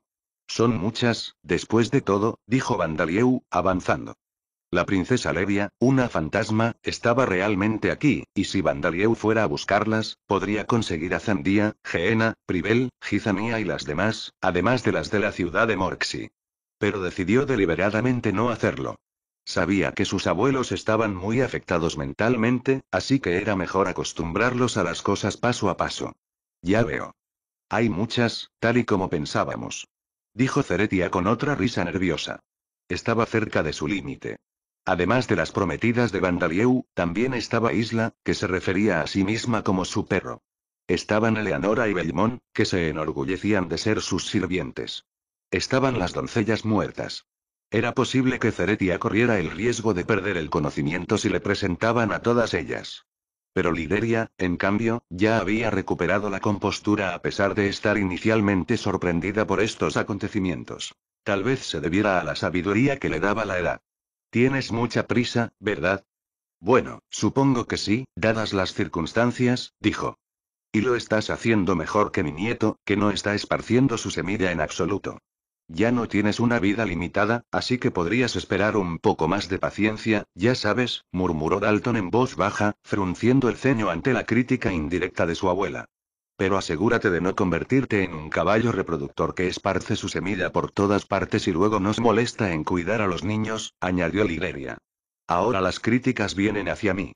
Son muchas, después de todo, dijo Vandalieu, avanzando. La princesa Levia, una fantasma, estaba realmente aquí, y si Vandalieu fuera a buscarlas, podría conseguir a Zandía, Geena, Privel, Gizanía y las demás, además de las de la ciudad de Morxi. Pero decidió deliberadamente no hacerlo. Sabía que sus abuelos estaban muy afectados mentalmente, así que era mejor acostumbrarlos a las cosas paso a paso. Ya veo. Hay muchas, tal y como pensábamos. Dijo Ceretia con otra risa nerviosa. Estaba cerca de su límite. Además de las prometidas de Vandalieu, también estaba Isla, que se refería a sí misma como su perro. Estaban Eleanora y Belmont, que se enorgullecían de ser sus sirvientes. Estaban las doncellas muertas. Era posible que Ceretia corriera el riesgo de perder el conocimiento si le presentaban a todas ellas. Pero Lideria, en cambio, ya había recuperado la compostura a pesar de estar inicialmente sorprendida por estos acontecimientos. Tal vez se debiera a la sabiduría que le daba la edad. Tienes mucha prisa, ¿verdad? Bueno, supongo que sí, dadas las circunstancias, dijo. Y lo estás haciendo mejor que mi nieto, que no está esparciendo su semilla en absoluto. Ya no tienes una vida limitada, así que podrías esperar un poco más de paciencia, ya sabes, murmuró Dalton en voz baja, frunciendo el ceño ante la crítica indirecta de su abuela. Pero asegúrate de no convertirte en un caballo reproductor que esparce su semilla por todas partes y luego nos molesta en cuidar a los niños, añadió Ligeria. Ahora las críticas vienen hacia mí.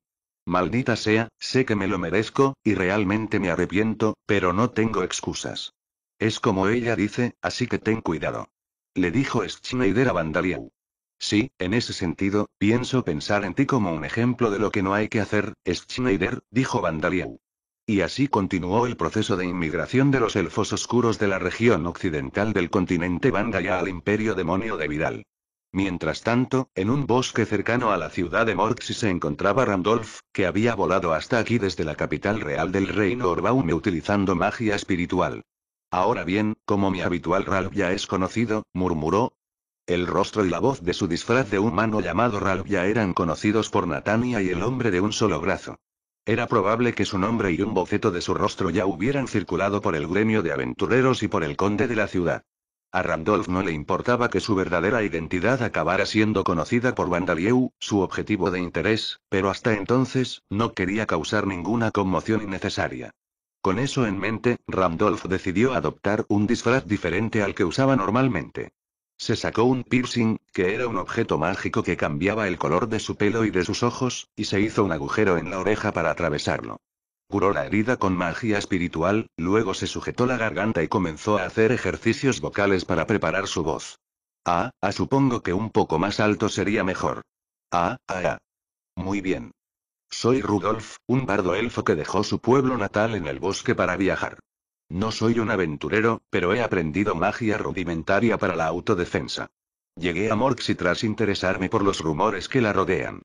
Maldita sea, sé que me lo merezco, y realmente me arrepiento, pero no tengo excusas. Es como ella dice, así que ten cuidado. Le dijo Schneider a Vandaliau. Sí, en ese sentido, pienso pensar en ti como un ejemplo de lo que no hay que hacer, Schneider, dijo Vandaliau. Y así continuó el proceso de inmigración de los elfos oscuros de la región occidental del continente Vandaya al imperio demonio de Vidal. Mientras tanto, en un bosque cercano a la ciudad de Morxi se encontraba Randolph, que había volado hasta aquí desde la capital real del reino Orbaume utilizando magia espiritual. Ahora bien, como mi habitual Ralph ya es conocido, murmuró. El rostro y la voz de su disfraz de humano llamado Ralph ya eran conocidos por Natania y el hombre de un solo brazo. Era probable que su nombre y un boceto de su rostro ya hubieran circulado por el gremio de aventureros y por el conde de la ciudad. A Randolph no le importaba que su verdadera identidad acabara siendo conocida por Vandalieu, su objetivo de interés, pero hasta entonces, no quería causar ninguna conmoción innecesaria. Con eso en mente, Randolph decidió adoptar un disfraz diferente al que usaba normalmente. Se sacó un piercing, que era un objeto mágico que cambiaba el color de su pelo y de sus ojos, y se hizo un agujero en la oreja para atravesarlo. Curó la herida con magia espiritual, luego se sujetó la garganta y comenzó a hacer ejercicios vocales para preparar su voz. Ah, ah, supongo que un poco más alto sería mejor. Ah, ah, ah. Muy bien. Soy Rudolf, un bardo elfo que dejó su pueblo natal en el bosque para viajar. No soy un aventurero, pero he aprendido magia rudimentaria para la autodefensa. Llegué a y tras interesarme por los rumores que la rodean.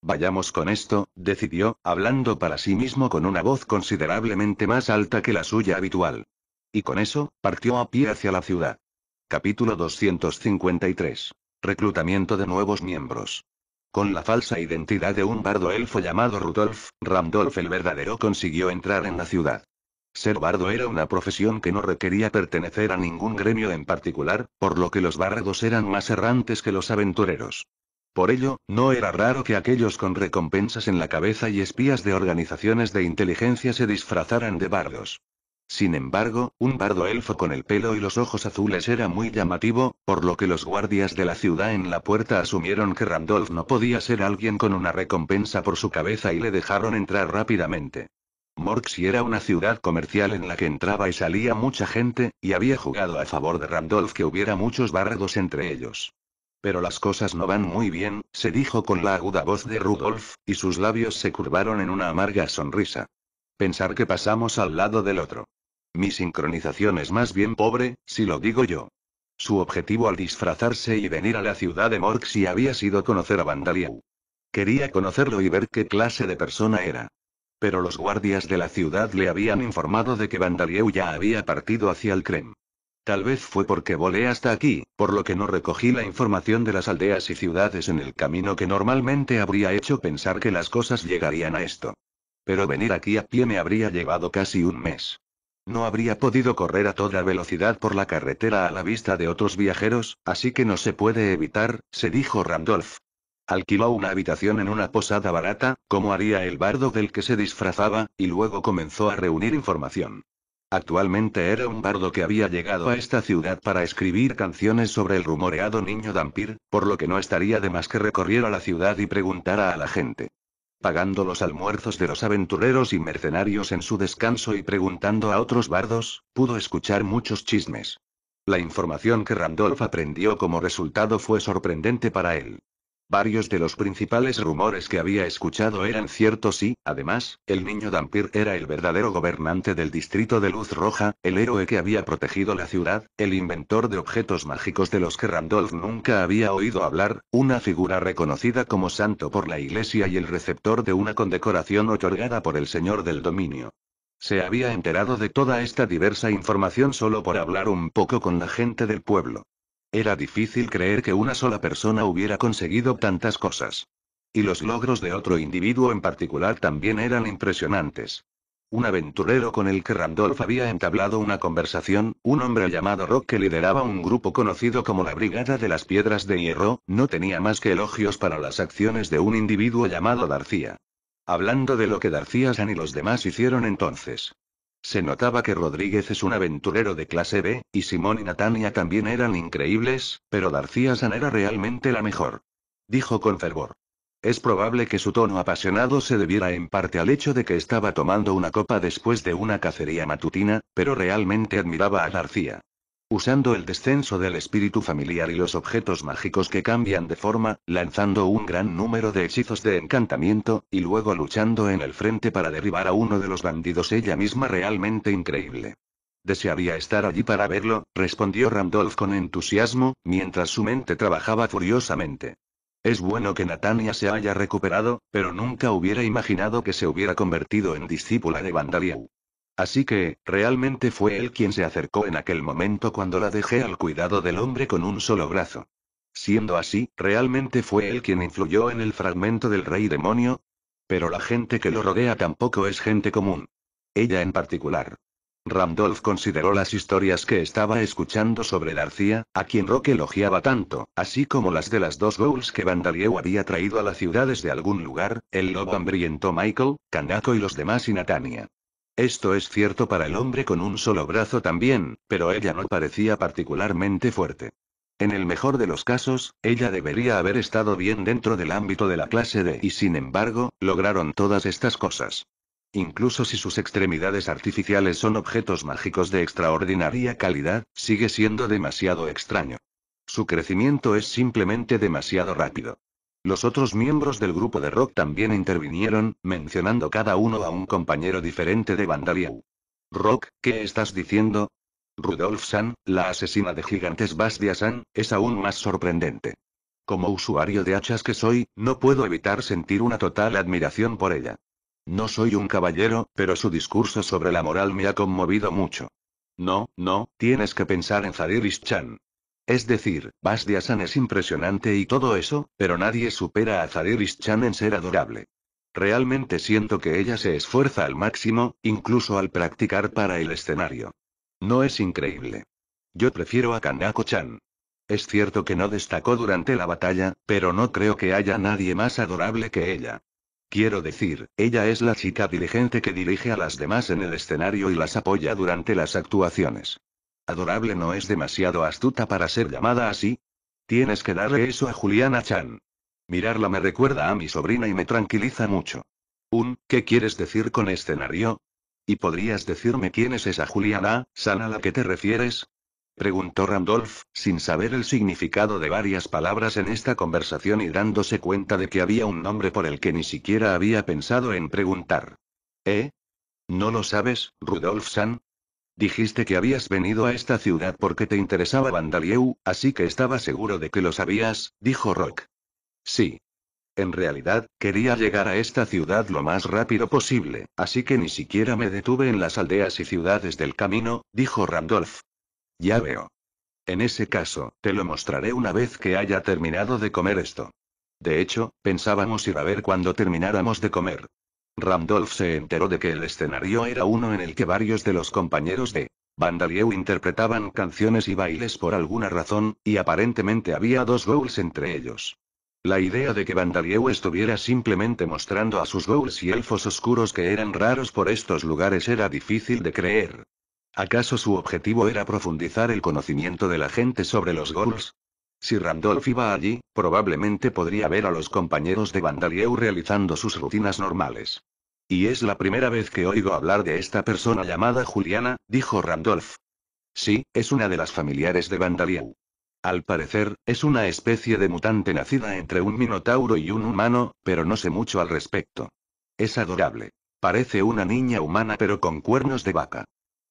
Vayamos con esto, decidió, hablando para sí mismo con una voz considerablemente más alta que la suya habitual. Y con eso, partió a pie hacia la ciudad. Capítulo 253. Reclutamiento de nuevos miembros. Con la falsa identidad de un bardo elfo llamado Rudolf, Randolph el verdadero consiguió entrar en la ciudad. Ser bardo era una profesión que no requería pertenecer a ningún gremio en particular, por lo que los bardos eran más errantes que los aventureros. Por ello, no era raro que aquellos con recompensas en la cabeza y espías de organizaciones de inteligencia se disfrazaran de bardos. Sin embargo, un bardo elfo con el pelo y los ojos azules era muy llamativo, por lo que los guardias de la ciudad en la puerta asumieron que Randolph no podía ser alguien con una recompensa por su cabeza y le dejaron entrar rápidamente. Morxy era una ciudad comercial en la que entraba y salía mucha gente, y había jugado a favor de Randolph que hubiera muchos bardos entre ellos. Pero las cosas no van muy bien, se dijo con la aguda voz de Rudolph, y sus labios se curvaron en una amarga sonrisa. Pensar que pasamos al lado del otro. Mi sincronización es más bien pobre, si lo digo yo. Su objetivo al disfrazarse y venir a la ciudad de Morxy había sido conocer a Vandaliau. Quería conocerlo y ver qué clase de persona era. Pero los guardias de la ciudad le habían informado de que Vandalieu ya había partido hacia el Krem. Tal vez fue porque volé hasta aquí, por lo que no recogí la información de las aldeas y ciudades en el camino que normalmente habría hecho pensar que las cosas llegarían a esto. Pero venir aquí a pie me habría llevado casi un mes. No habría podido correr a toda velocidad por la carretera a la vista de otros viajeros, así que no se puede evitar, se dijo Randolph. Alquiló una habitación en una posada barata, como haría el bardo del que se disfrazaba, y luego comenzó a reunir información. Actualmente era un bardo que había llegado a esta ciudad para escribir canciones sobre el rumoreado niño Dampir, por lo que no estaría de más que recorriera la ciudad y preguntara a la gente. Pagando los almuerzos de los aventureros y mercenarios en su descanso y preguntando a otros bardos, pudo escuchar muchos chismes. La información que Randolph aprendió como resultado fue sorprendente para él. Varios de los principales rumores que había escuchado eran ciertos y, además, el niño Dampir era el verdadero gobernante del distrito de Luz Roja, el héroe que había protegido la ciudad, el inventor de objetos mágicos de los que Randolph nunca había oído hablar, una figura reconocida como santo por la iglesia y el receptor de una condecoración otorgada por el señor del dominio. Se había enterado de toda esta diversa información solo por hablar un poco con la gente del pueblo. Era difícil creer que una sola persona hubiera conseguido tantas cosas. Y los logros de otro individuo en particular también eran impresionantes. Un aventurero con el que Randolph había entablado una conversación, un hombre llamado Rock que lideraba un grupo conocido como la Brigada de las Piedras de Hierro, no tenía más que elogios para las acciones de un individuo llamado Darcía. Hablando de lo que Darcía San y los demás hicieron entonces. Se notaba que Rodríguez es un aventurero de clase B, y Simón y Natania también eran increíbles, pero García San era realmente la mejor. Dijo con fervor. Es probable que su tono apasionado se debiera en parte al hecho de que estaba tomando una copa después de una cacería matutina, pero realmente admiraba a García usando el descenso del espíritu familiar y los objetos mágicos que cambian de forma, lanzando un gran número de hechizos de encantamiento, y luego luchando en el frente para derribar a uno de los bandidos ella misma realmente increíble. Desearía estar allí para verlo, respondió Randolph con entusiasmo, mientras su mente trabajaba furiosamente. Es bueno que Natania se haya recuperado, pero nunca hubiera imaginado que se hubiera convertido en discípula de Vandaliau. Así que, realmente fue él quien se acercó en aquel momento cuando la dejé al cuidado del hombre con un solo brazo. Siendo así, realmente fue él quien influyó en el fragmento del rey demonio. Pero la gente que lo rodea tampoco es gente común. Ella en particular. Randolph consideró las historias que estaba escuchando sobre García, a quien Roque elogiaba tanto, así como las de las dos ghouls que Vandalieu había traído a las ciudades de algún lugar, el lobo hambriento Michael, Kanako y los demás y Natania. Esto es cierto para el hombre con un solo brazo también, pero ella no parecía particularmente fuerte. En el mejor de los casos, ella debería haber estado bien dentro del ámbito de la clase D y sin embargo, lograron todas estas cosas. Incluso si sus extremidades artificiales son objetos mágicos de extraordinaria calidad, sigue siendo demasiado extraño. Su crecimiento es simplemente demasiado rápido. Los otros miembros del grupo de rock también intervinieron, mencionando cada uno a un compañero diferente de Vandaliau. Rock, ¿qué estás diciendo? Rudolf San, la asesina de gigantes Bastia San, es aún más sorprendente. Como usuario de hachas que soy, no puedo evitar sentir una total admiración por ella. No soy un caballero, pero su discurso sobre la moral me ha conmovido mucho. No, no, tienes que pensar en Zadiris Chan. Es decir, Bastia-san es impresionante y todo eso, pero nadie supera a Zadiris Chan en ser adorable. Realmente siento que ella se esfuerza al máximo, incluso al practicar para el escenario. No es increíble. Yo prefiero a Kanako-chan. Es cierto que no destacó durante la batalla, pero no creo que haya nadie más adorable que ella. Quiero decir, ella es la chica diligente que dirige a las demás en el escenario y las apoya durante las actuaciones. Adorable no es demasiado astuta para ser llamada así. Tienes que darle eso a Juliana Chan. Mirarla me recuerda a mi sobrina y me tranquiliza mucho. Un, ¿qué quieres decir con escenario? ¿Y podrías decirme quién es esa Juliana, San a la que te refieres? preguntó Randolph, sin saber el significado de varias palabras en esta conversación y dándose cuenta de que había un nombre por el que ni siquiera había pensado en preguntar. ¿Eh? ¿No lo sabes, Rudolf San? Dijiste que habías venido a esta ciudad porque te interesaba Vandalieu, así que estaba seguro de que lo sabías, dijo Rock. Sí. En realidad, quería llegar a esta ciudad lo más rápido posible, así que ni siquiera me detuve en las aldeas y ciudades del camino, dijo Randolph. Ya veo. En ese caso, te lo mostraré una vez que haya terminado de comer esto. De hecho, pensábamos ir a ver cuando termináramos de comer. Randolph se enteró de que el escenario era uno en el que varios de los compañeros de Vandalieu interpretaban canciones y bailes por alguna razón, y aparentemente había dos ghouls entre ellos. La idea de que Vandalieu estuviera simplemente mostrando a sus ghouls y elfos oscuros que eran raros por estos lugares era difícil de creer. ¿Acaso su objetivo era profundizar el conocimiento de la gente sobre los ghouls? Si Randolph iba allí, probablemente podría ver a los compañeros de Vandalieu realizando sus rutinas normales. Y es la primera vez que oigo hablar de esta persona llamada Juliana, dijo Randolph. Sí, es una de las familiares de Vandalieu. Al parecer, es una especie de mutante nacida entre un minotauro y un humano, pero no sé mucho al respecto. Es adorable. Parece una niña humana pero con cuernos de vaca.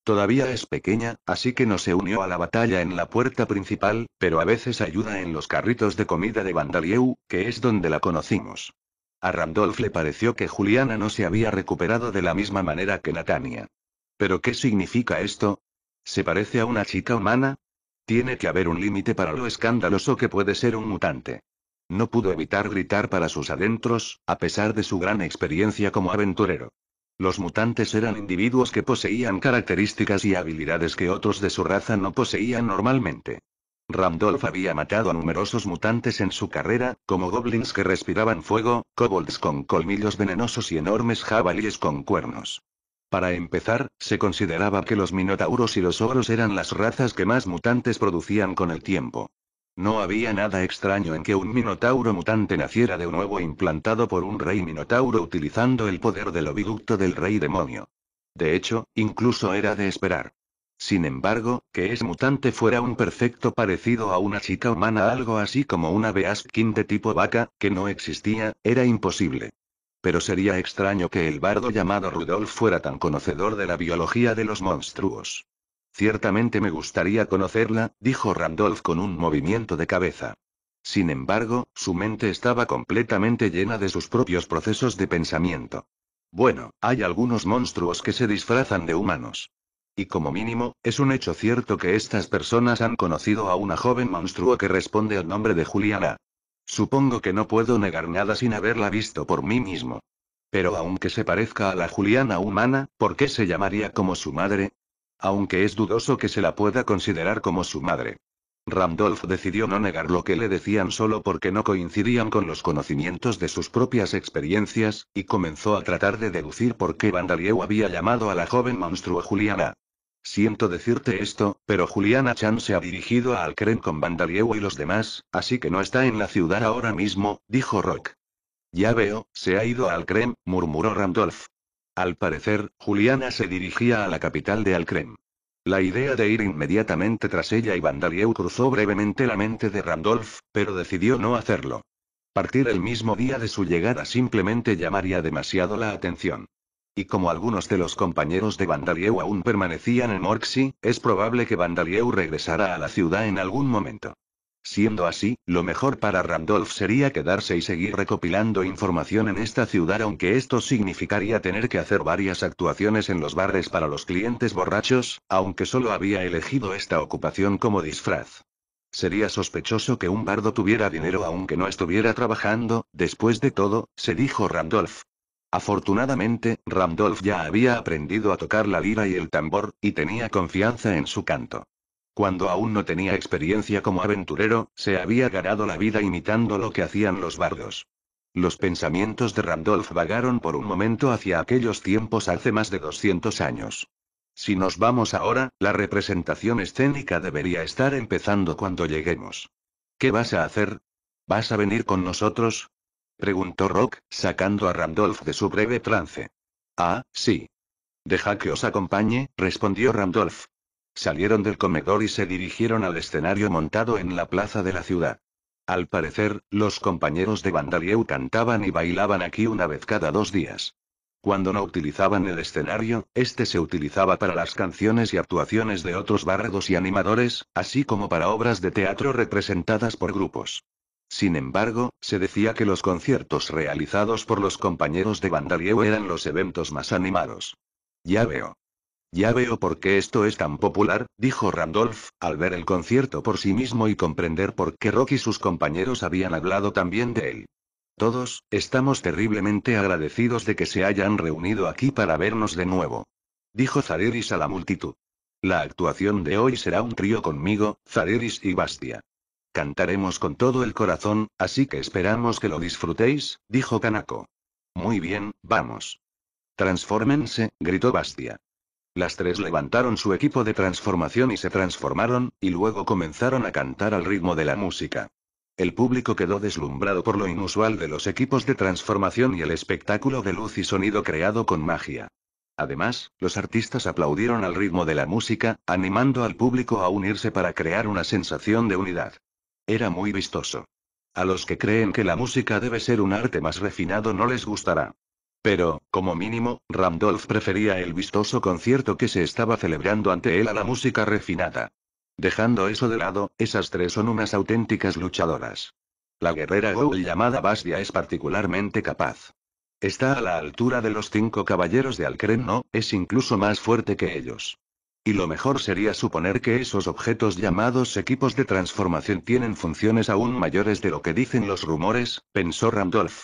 Todavía es pequeña, así que no se unió a la batalla en la puerta principal, pero a veces ayuda en los carritos de comida de Vandalieu, que es donde la conocimos. A Randolph le pareció que Juliana no se había recuperado de la misma manera que Natania. ¿Pero qué significa esto? ¿Se parece a una chica humana? Tiene que haber un límite para lo escandaloso que puede ser un mutante. No pudo evitar gritar para sus adentros, a pesar de su gran experiencia como aventurero. Los mutantes eran individuos que poseían características y habilidades que otros de su raza no poseían normalmente. Randolph había matado a numerosos mutantes en su carrera, como goblins que respiraban fuego, kobolds con colmillos venenosos y enormes jabalíes con cuernos. Para empezar, se consideraba que los minotauros y los oros eran las razas que más mutantes producían con el tiempo. No había nada extraño en que un minotauro mutante naciera de nuevo implantado por un rey minotauro utilizando el poder del oviducto del rey demonio. De hecho, incluso era de esperar. Sin embargo, que ese mutante fuera un perfecto parecido a una chica humana, algo así como una Beaskin de tipo vaca, que no existía, era imposible. Pero sería extraño que el bardo llamado Rudolf fuera tan conocedor de la biología de los monstruos. Ciertamente me gustaría conocerla, dijo Randolph con un movimiento de cabeza. Sin embargo, su mente estaba completamente llena de sus propios procesos de pensamiento. Bueno, hay algunos monstruos que se disfrazan de humanos. Y como mínimo, es un hecho cierto que estas personas han conocido a una joven monstruo que responde al nombre de Juliana. Supongo que no puedo negar nada sin haberla visto por mí mismo. Pero aunque se parezca a la Juliana humana, ¿por qué se llamaría como su madre? Aunque es dudoso que se la pueda considerar como su madre. Randolph decidió no negar lo que le decían solo porque no coincidían con los conocimientos de sus propias experiencias, y comenzó a tratar de deducir por qué Vandalieu había llamado a la joven monstruo Juliana. Siento decirte esto, pero Juliana Chan se ha dirigido a Alcrem con Vandalieu y los demás, así que no está en la ciudad ahora mismo, dijo Rock. Ya veo, se ha ido a Alcrem, murmuró Randolph. Al parecer, Juliana se dirigía a la capital de Alcrem. La idea de ir inmediatamente tras ella y Vandalieu cruzó brevemente la mente de Randolph, pero decidió no hacerlo. Partir el mismo día de su llegada simplemente llamaría demasiado la atención. Y como algunos de los compañeros de Vandalieu aún permanecían en Morxi, es probable que Vandalieu regresara a la ciudad en algún momento. Siendo así, lo mejor para Randolph sería quedarse y seguir recopilando información en esta ciudad aunque esto significaría tener que hacer varias actuaciones en los bares para los clientes borrachos, aunque solo había elegido esta ocupación como disfraz. Sería sospechoso que un bardo tuviera dinero aunque no estuviera trabajando, después de todo, se dijo Randolph. Afortunadamente, Randolph ya había aprendido a tocar la lira y el tambor, y tenía confianza en su canto. Cuando aún no tenía experiencia como aventurero, se había ganado la vida imitando lo que hacían los bardos. Los pensamientos de Randolph vagaron por un momento hacia aquellos tiempos hace más de 200 años. Si nos vamos ahora, la representación escénica debería estar empezando cuando lleguemos. ¿Qué vas a hacer? ¿Vas a venir con nosotros? preguntó Rock, sacando a Randolph de su breve trance. Ah, sí. Deja que os acompañe, respondió Randolph. Salieron del comedor y se dirigieron al escenario montado en la plaza de la ciudad. Al parecer, los compañeros de Vandalieu cantaban y bailaban aquí una vez cada dos días. Cuando no utilizaban el escenario, este se utilizaba para las canciones y actuaciones de otros bardos y animadores, así como para obras de teatro representadas por grupos. Sin embargo, se decía que los conciertos realizados por los compañeros de Vandalieu eran los eventos más animados. Ya veo. Ya veo por qué esto es tan popular, dijo Randolph, al ver el concierto por sí mismo y comprender por qué Rock y sus compañeros habían hablado también de él. Todos, estamos terriblemente agradecidos de que se hayan reunido aquí para vernos de nuevo. Dijo Zariris a la multitud. La actuación de hoy será un trío conmigo, Zariris y Bastia. Cantaremos con todo el corazón, así que esperamos que lo disfrutéis, dijo Kanako. Muy bien, vamos. Transfórmense, gritó Bastia. Las tres levantaron su equipo de transformación y se transformaron, y luego comenzaron a cantar al ritmo de la música. El público quedó deslumbrado por lo inusual de los equipos de transformación y el espectáculo de luz y sonido creado con magia. Además, los artistas aplaudieron al ritmo de la música, animando al público a unirse para crear una sensación de unidad. Era muy vistoso. A los que creen que la música debe ser un arte más refinado no les gustará. Pero, como mínimo, Randolph prefería el vistoso concierto que se estaba celebrando ante él a la música refinada. Dejando eso de lado, esas tres son unas auténticas luchadoras. La guerrera Goul llamada Bastia es particularmente capaz. Está a la altura de los cinco caballeros de Alcren, no, es incluso más fuerte que ellos. Y lo mejor sería suponer que esos objetos llamados equipos de transformación tienen funciones aún mayores de lo que dicen los rumores, pensó Randolph.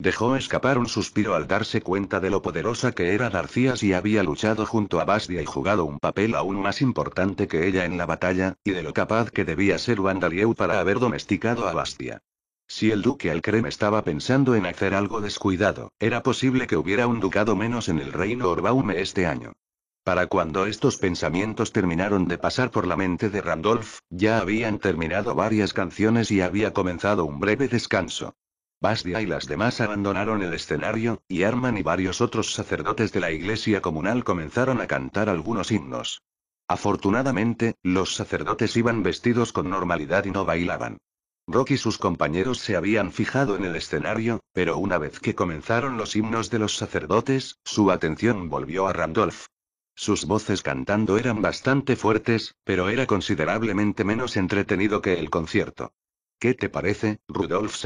Dejó escapar un suspiro al darse cuenta de lo poderosa que era García y había luchado junto a Bastia y jugado un papel aún más importante que ella en la batalla, y de lo capaz que debía ser Vandalieu para haber domesticado a Bastia. Si el duque Alcrem estaba pensando en hacer algo descuidado, era posible que hubiera un ducado menos en el reino Orbaume este año. Para cuando estos pensamientos terminaron de pasar por la mente de Randolph, ya habían terminado varias canciones y había comenzado un breve descanso. Basdia y las demás abandonaron el escenario, y Arman y varios otros sacerdotes de la iglesia comunal comenzaron a cantar algunos himnos. Afortunadamente, los sacerdotes iban vestidos con normalidad y no bailaban. Rock y sus compañeros se habían fijado en el escenario, pero una vez que comenzaron los himnos de los sacerdotes, su atención volvió a Randolph. Sus voces cantando eran bastante fuertes, pero era considerablemente menos entretenido que el concierto. ¿Qué te parece, Rudolf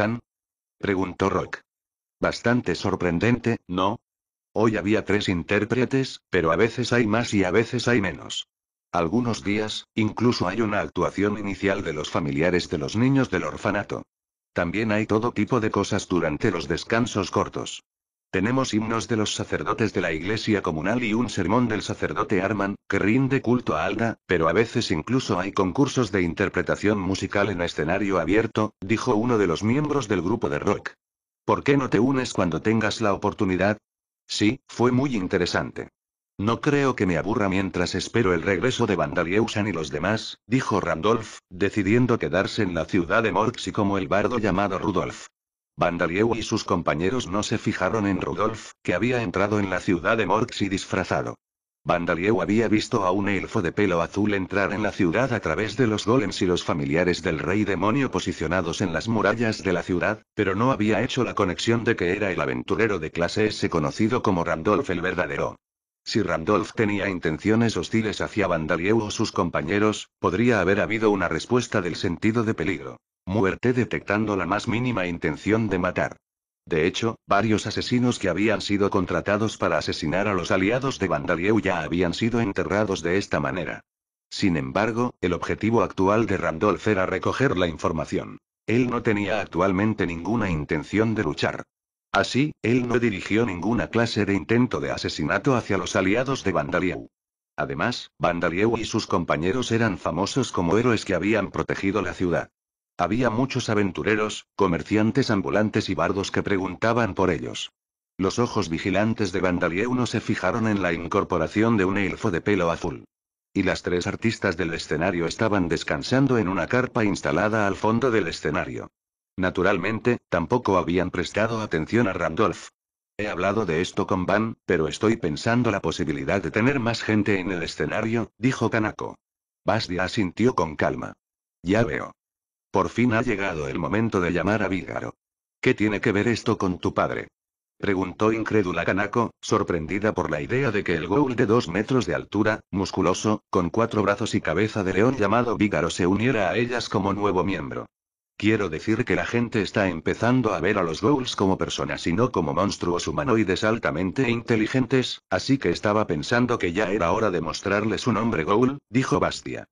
preguntó Rock. Bastante sorprendente, ¿no? Hoy había tres intérpretes, pero a veces hay más y a veces hay menos. Algunos días, incluso hay una actuación inicial de los familiares de los niños del orfanato. También hay todo tipo de cosas durante los descansos cortos. Tenemos himnos de los sacerdotes de la iglesia comunal y un sermón del sacerdote Arman, que rinde culto a Alda, pero a veces incluso hay concursos de interpretación musical en escenario abierto, dijo uno de los miembros del grupo de rock. ¿Por qué no te unes cuando tengas la oportunidad? Sí, fue muy interesante. No creo que me aburra mientras espero el regreso de Vandalieusan y los demás, dijo Randolph, decidiendo quedarse en la ciudad de Morx y como el bardo llamado Rudolf. Vandalieu y sus compañeros no se fijaron en Rudolf, que había entrado en la ciudad de y disfrazado. Vandalieu había visto a un elfo de pelo azul entrar en la ciudad a través de los golems y los familiares del rey demonio posicionados en las murallas de la ciudad, pero no había hecho la conexión de que era el aventurero de clase S conocido como Randolph el verdadero. Si Randolph tenía intenciones hostiles hacia Vandalieu o sus compañeros, podría haber habido una respuesta del sentido de peligro muerte detectando la más mínima intención de matar. De hecho, varios asesinos que habían sido contratados para asesinar a los aliados de Vandalieu ya habían sido enterrados de esta manera. Sin embargo, el objetivo actual de Randolph era recoger la información. Él no tenía actualmente ninguna intención de luchar. Así, él no dirigió ninguna clase de intento de asesinato hacia los aliados de Vandalieu. Además, Vandalieu y sus compañeros eran famosos como héroes que habían protegido la ciudad. Había muchos aventureros, comerciantes ambulantes y bardos que preguntaban por ellos. Los ojos vigilantes de uno se fijaron en la incorporación de un elfo de pelo azul. Y las tres artistas del escenario estaban descansando en una carpa instalada al fondo del escenario. Naturalmente, tampoco habían prestado atención a Randolph. He hablado de esto con Van, pero estoy pensando la posibilidad de tener más gente en el escenario, dijo Kanako. Basdia asintió con calma. Ya veo. Por fin ha llegado el momento de llamar a Vígaro. ¿Qué tiene que ver esto con tu padre? Preguntó incrédula Kanako, sorprendida por la idea de que el ghoul de dos metros de altura, musculoso, con cuatro brazos y cabeza de león llamado Vígaro se uniera a ellas como nuevo miembro. Quiero decir que la gente está empezando a ver a los ghouls como personas y no como monstruos humanoides altamente inteligentes, así que estaba pensando que ya era hora de mostrarles un hombre ghoul, dijo Bastia.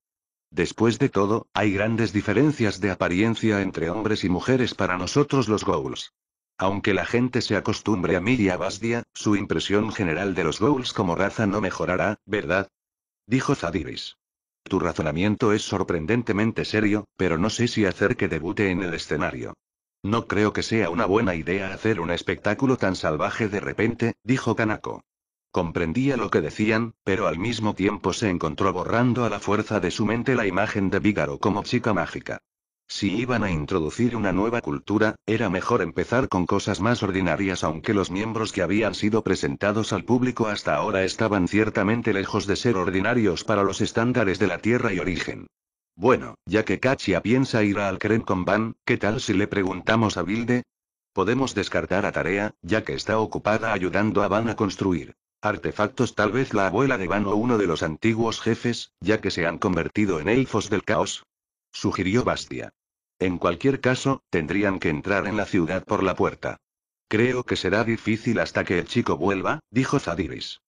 Después de todo, hay grandes diferencias de apariencia entre hombres y mujeres para nosotros los ghouls. Aunque la gente se acostumbre a mí y su impresión general de los ghouls como raza no mejorará, ¿verdad? Dijo Zadiris. Tu razonamiento es sorprendentemente serio, pero no sé si hacer que debute en el escenario. No creo que sea una buena idea hacer un espectáculo tan salvaje de repente, dijo Kanako. Comprendía lo que decían, pero al mismo tiempo se encontró borrando a la fuerza de su mente la imagen de Vígaro como chica mágica. Si iban a introducir una nueva cultura, era mejor empezar con cosas más ordinarias aunque los miembros que habían sido presentados al público hasta ahora estaban ciertamente lejos de ser ordinarios para los estándares de la Tierra y origen. Bueno, ya que Katia piensa ir al Kren con Van, ¿qué tal si le preguntamos a Bilde? Podemos descartar a Tarea, ya que está ocupada ayudando a Van a construir. Artefactos tal vez la abuela de Van o uno de los antiguos jefes, ya que se han convertido en elfos del caos. Sugirió Bastia. En cualquier caso, tendrían que entrar en la ciudad por la puerta. Creo que será difícil hasta que el chico vuelva, dijo Zadiris.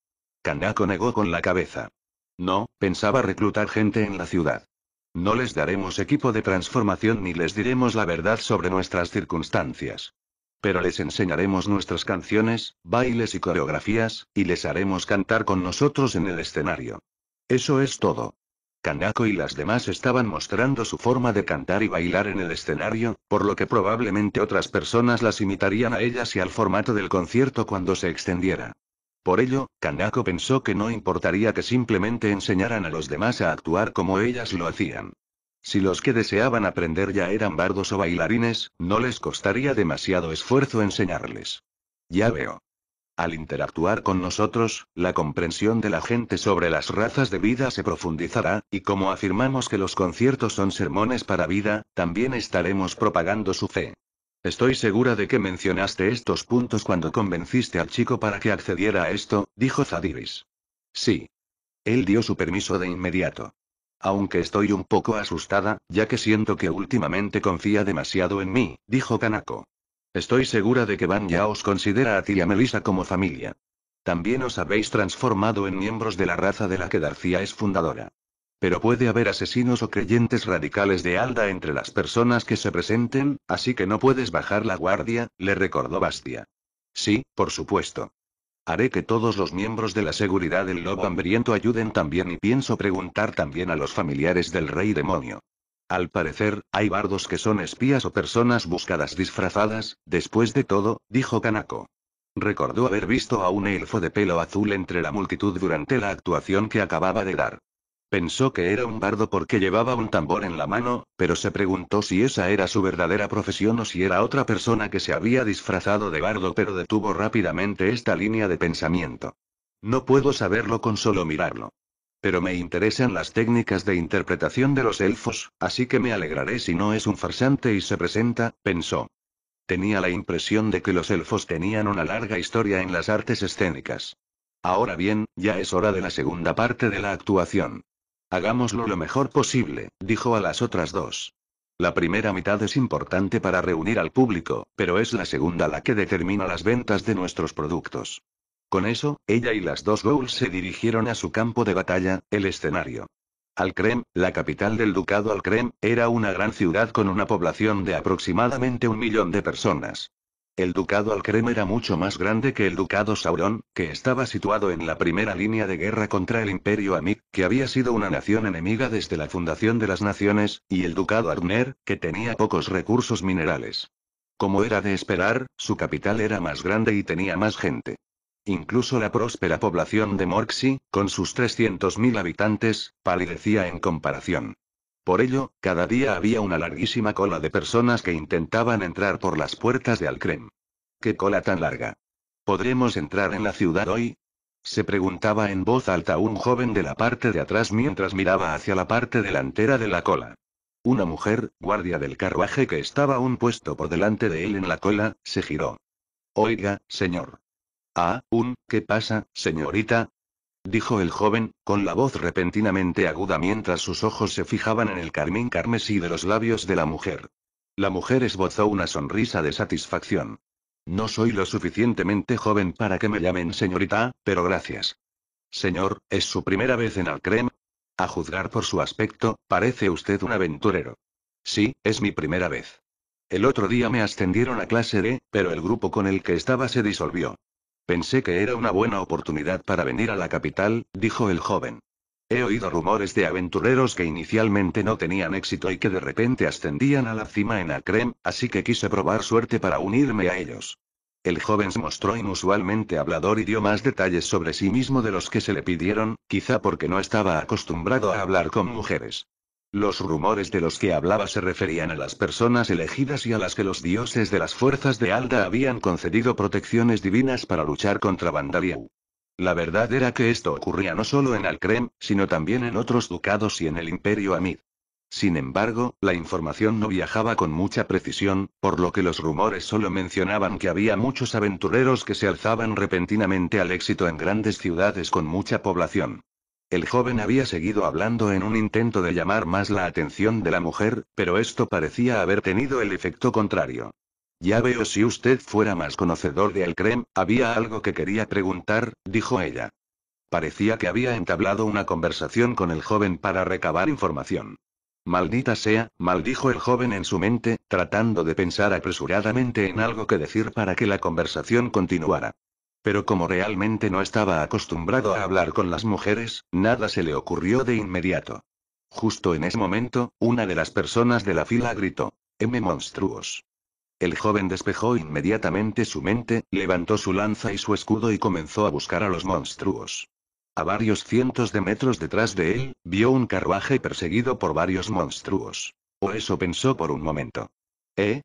Kanako negó con la cabeza. No, pensaba reclutar gente en la ciudad. No les daremos equipo de transformación ni les diremos la verdad sobre nuestras circunstancias. Pero les enseñaremos nuestras canciones, bailes y coreografías, y les haremos cantar con nosotros en el escenario. Eso es todo. Kanako y las demás estaban mostrando su forma de cantar y bailar en el escenario, por lo que probablemente otras personas las imitarían a ellas y al formato del concierto cuando se extendiera. Por ello, Kanako pensó que no importaría que simplemente enseñaran a los demás a actuar como ellas lo hacían. Si los que deseaban aprender ya eran bardos o bailarines, no les costaría demasiado esfuerzo enseñarles. Ya veo. Al interactuar con nosotros, la comprensión de la gente sobre las razas de vida se profundizará, y como afirmamos que los conciertos son sermones para vida, también estaremos propagando su fe. Estoy segura de que mencionaste estos puntos cuando convenciste al chico para que accediera a esto, dijo Zadiris. Sí. Él dio su permiso de inmediato. Aunque estoy un poco asustada, ya que siento que últimamente confía demasiado en mí, dijo Kanako. Estoy segura de que Van ya os considera a ti y a Melissa como familia. También os habéis transformado en miembros de la raza de la que García es fundadora. Pero puede haber asesinos o creyentes radicales de Alda entre las personas que se presenten, así que no puedes bajar la guardia, le recordó Bastia. Sí, por supuesto. Haré que todos los miembros de la seguridad del lobo hambriento ayuden también y pienso preguntar también a los familiares del rey demonio. Al parecer, hay bardos que son espías o personas buscadas disfrazadas, después de todo, dijo Kanako. Recordó haber visto a un elfo de pelo azul entre la multitud durante la actuación que acababa de dar. Pensó que era un bardo porque llevaba un tambor en la mano, pero se preguntó si esa era su verdadera profesión o si era otra persona que se había disfrazado de bardo, pero detuvo rápidamente esta línea de pensamiento. No puedo saberlo con solo mirarlo. Pero me interesan las técnicas de interpretación de los elfos, así que me alegraré si no es un farsante y se presenta, pensó. Tenía la impresión de que los elfos tenían una larga historia en las artes escénicas. Ahora bien, ya es hora de la segunda parte de la actuación. Hagámoslo lo mejor posible, dijo a las otras dos. La primera mitad es importante para reunir al público, pero es la segunda la que determina las ventas de nuestros productos. Con eso, ella y las dos Ghouls se dirigieron a su campo de batalla, el escenario. Alcrem, la capital del ducado Alcrem, era una gran ciudad con una población de aproximadamente un millón de personas. El ducado Alcrem era mucho más grande que el ducado Sauron, que estaba situado en la primera línea de guerra contra el imperio Amig, que había sido una nación enemiga desde la fundación de las naciones, y el ducado Arner, que tenía pocos recursos minerales. Como era de esperar, su capital era más grande y tenía más gente. Incluso la próspera población de Morxi, con sus 300.000 habitantes, palidecía en comparación. Por ello, cada día había una larguísima cola de personas que intentaban entrar por las puertas de Alcrem. ¡Qué cola tan larga! ¿Podremos entrar en la ciudad hoy? Se preguntaba en voz alta un joven de la parte de atrás mientras miraba hacia la parte delantera de la cola. Una mujer, guardia del carruaje que estaba un puesto por delante de él en la cola, se giró. Oiga, señor. Ah, un, ¿qué pasa, señorita? dijo el joven, con la voz repentinamente aguda mientras sus ojos se fijaban en el carmín carmesí de los labios de la mujer. La mujer esbozó una sonrisa de satisfacción. No soy lo suficientemente joven para que me llamen señorita, pero gracias. Señor, ¿es su primera vez en Alcrem? A juzgar por su aspecto, parece usted un aventurero. Sí, es mi primera vez. El otro día me ascendieron a clase D, pero el grupo con el que estaba se disolvió. Pensé que era una buena oportunidad para venir a la capital, dijo el joven. He oído rumores de aventureros que inicialmente no tenían éxito y que de repente ascendían a la cima en Acrem, así que quise probar suerte para unirme a ellos. El joven se mostró inusualmente hablador y dio más detalles sobre sí mismo de los que se le pidieron, quizá porque no estaba acostumbrado a hablar con mujeres. Los rumores de los que hablaba se referían a las personas elegidas y a las que los dioses de las fuerzas de Alda habían concedido protecciones divinas para luchar contra Vandaliau. La verdad era que esto ocurría no solo en Alcrem, sino también en otros ducados y en el Imperio Amid. Sin embargo, la información no viajaba con mucha precisión, por lo que los rumores solo mencionaban que había muchos aventureros que se alzaban repentinamente al éxito en grandes ciudades con mucha población. El joven había seguido hablando en un intento de llamar más la atención de la mujer, pero esto parecía haber tenido el efecto contrario. Ya veo si usted fuera más conocedor de Alcrem, había algo que quería preguntar, dijo ella. Parecía que había entablado una conversación con el joven para recabar información. Maldita sea, maldijo el joven en su mente, tratando de pensar apresuradamente en algo que decir para que la conversación continuara pero como realmente no estaba acostumbrado a hablar con las mujeres, nada se le ocurrió de inmediato. Justo en ese momento, una de las personas de la fila gritó, M monstruos. El joven despejó inmediatamente su mente, levantó su lanza y su escudo y comenzó a buscar a los monstruos. A varios cientos de metros detrás de él, vio un carruaje perseguido por varios monstruos. O eso pensó por un momento. ¿Eh?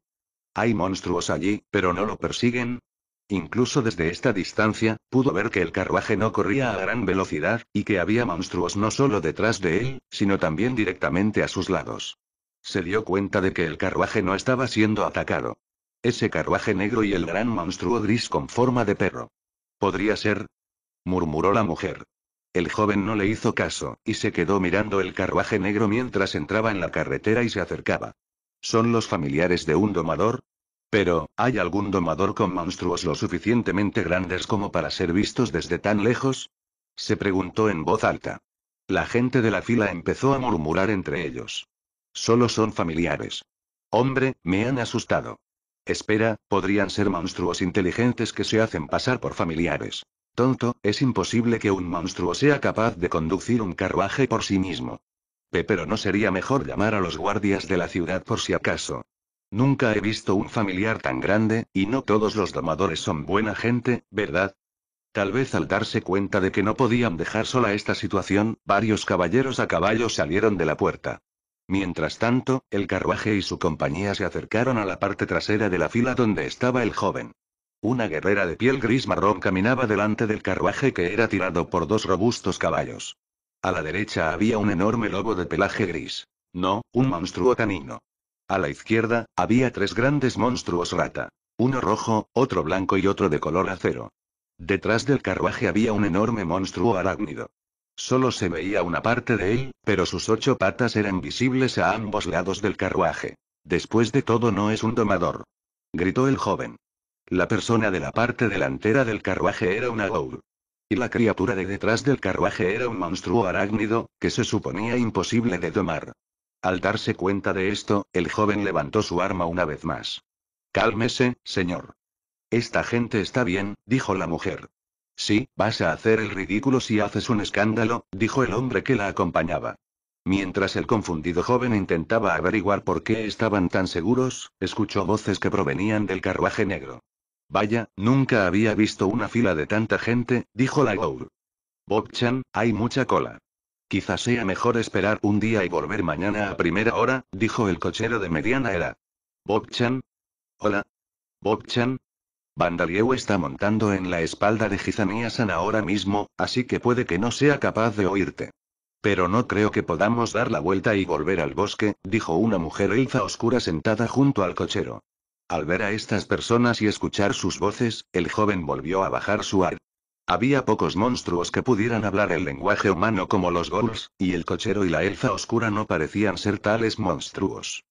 Hay monstruos allí, pero no lo persiguen, Incluso desde esta distancia, pudo ver que el carruaje no corría a gran velocidad, y que había monstruos no solo detrás de él, sino también directamente a sus lados. Se dio cuenta de que el carruaje no estaba siendo atacado. Ese carruaje negro y el gran monstruo gris con forma de perro. ¿Podría ser? murmuró la mujer. El joven no le hizo caso, y se quedó mirando el carruaje negro mientras entraba en la carretera y se acercaba. ¿Son los familiares de un domador? Pero, ¿hay algún domador con monstruos lo suficientemente grandes como para ser vistos desde tan lejos? Se preguntó en voz alta. La gente de la fila empezó a murmurar entre ellos. Solo son familiares. Hombre, me han asustado. Espera, podrían ser monstruos inteligentes que se hacen pasar por familiares. Tonto, es imposible que un monstruo sea capaz de conducir un carruaje por sí mismo. Pero no sería mejor llamar a los guardias de la ciudad por si acaso. Nunca he visto un familiar tan grande, y no todos los domadores son buena gente, ¿verdad? Tal vez al darse cuenta de que no podían dejar sola esta situación, varios caballeros a caballo salieron de la puerta. Mientras tanto, el carruaje y su compañía se acercaron a la parte trasera de la fila donde estaba el joven. Una guerrera de piel gris marrón caminaba delante del carruaje que era tirado por dos robustos caballos. A la derecha había un enorme lobo de pelaje gris. No, un monstruo canino. A la izquierda, había tres grandes monstruos rata. Uno rojo, otro blanco y otro de color acero. Detrás del carruaje había un enorme monstruo arácnido. Solo se veía una parte de él, pero sus ocho patas eran visibles a ambos lados del carruaje. Después de todo no es un domador. Gritó el joven. La persona de la parte delantera del carruaje era una ghoul. Y la criatura de detrás del carruaje era un monstruo arácnido, que se suponía imposible de domar. Al darse cuenta de esto, el joven levantó su arma una vez más. Cálmese, señor. Esta gente está bien, dijo la mujer. Sí, vas a hacer el ridículo si haces un escándalo, dijo el hombre que la acompañaba. Mientras el confundido joven intentaba averiguar por qué estaban tan seguros, escuchó voces que provenían del carruaje negro. Vaya, nunca había visto una fila de tanta gente, dijo la Gour. Bobchan, hay mucha cola. Quizás sea mejor esperar un día y volver mañana a primera hora, dijo el cochero de mediana era. bob Hola. Bob-chan. Bandalieu está montando en la espalda de Gizaniasan ahora mismo, así que puede que no sea capaz de oírte. Pero no creo que podamos dar la vuelta y volver al bosque, dijo una mujer elfa oscura sentada junto al cochero. Al ver a estas personas y escuchar sus voces, el joven volvió a bajar su ar. Había pocos monstruos que pudieran hablar el lenguaje humano como los ghouls, y el cochero y la elfa oscura no parecían ser tales monstruos.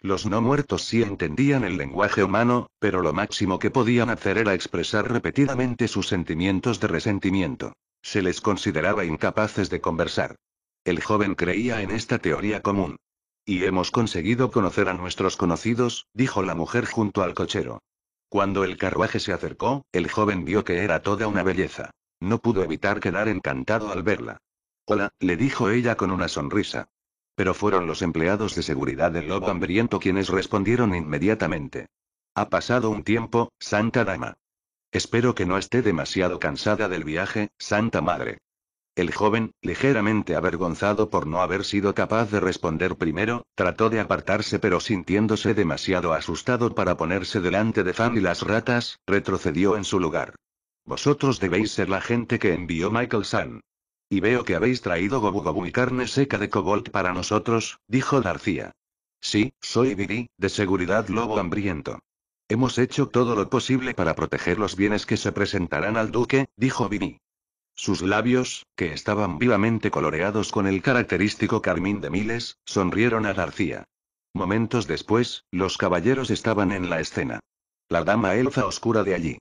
Los no muertos sí entendían el lenguaje humano, pero lo máximo que podían hacer era expresar repetidamente sus sentimientos de resentimiento. Se les consideraba incapaces de conversar. El joven creía en esta teoría común. Y hemos conseguido conocer a nuestros conocidos, dijo la mujer junto al cochero. Cuando el carruaje se acercó, el joven vio que era toda una belleza. No pudo evitar quedar encantado al verla. Hola, le dijo ella con una sonrisa. Pero fueron los empleados de seguridad del lobo hambriento quienes respondieron inmediatamente. Ha pasado un tiempo, Santa Dama. Espero que no esté demasiado cansada del viaje, Santa Madre. El joven, ligeramente avergonzado por no haber sido capaz de responder primero, trató de apartarse pero sintiéndose demasiado asustado para ponerse delante de Fan y las ratas, retrocedió en su lugar. Vosotros debéis ser la gente que envió Michael San. Y veo que habéis traído gobu gobu y carne seca de cobalt para nosotros, dijo García. Sí, soy Bibi, de seguridad lobo hambriento. Hemos hecho todo lo posible para proteger los bienes que se presentarán al duque, dijo Vivi. Sus labios, que estaban vivamente coloreados con el característico carmín de Miles, sonrieron a García. Momentos después, los caballeros estaban en la escena. La dama elfa oscura de allí.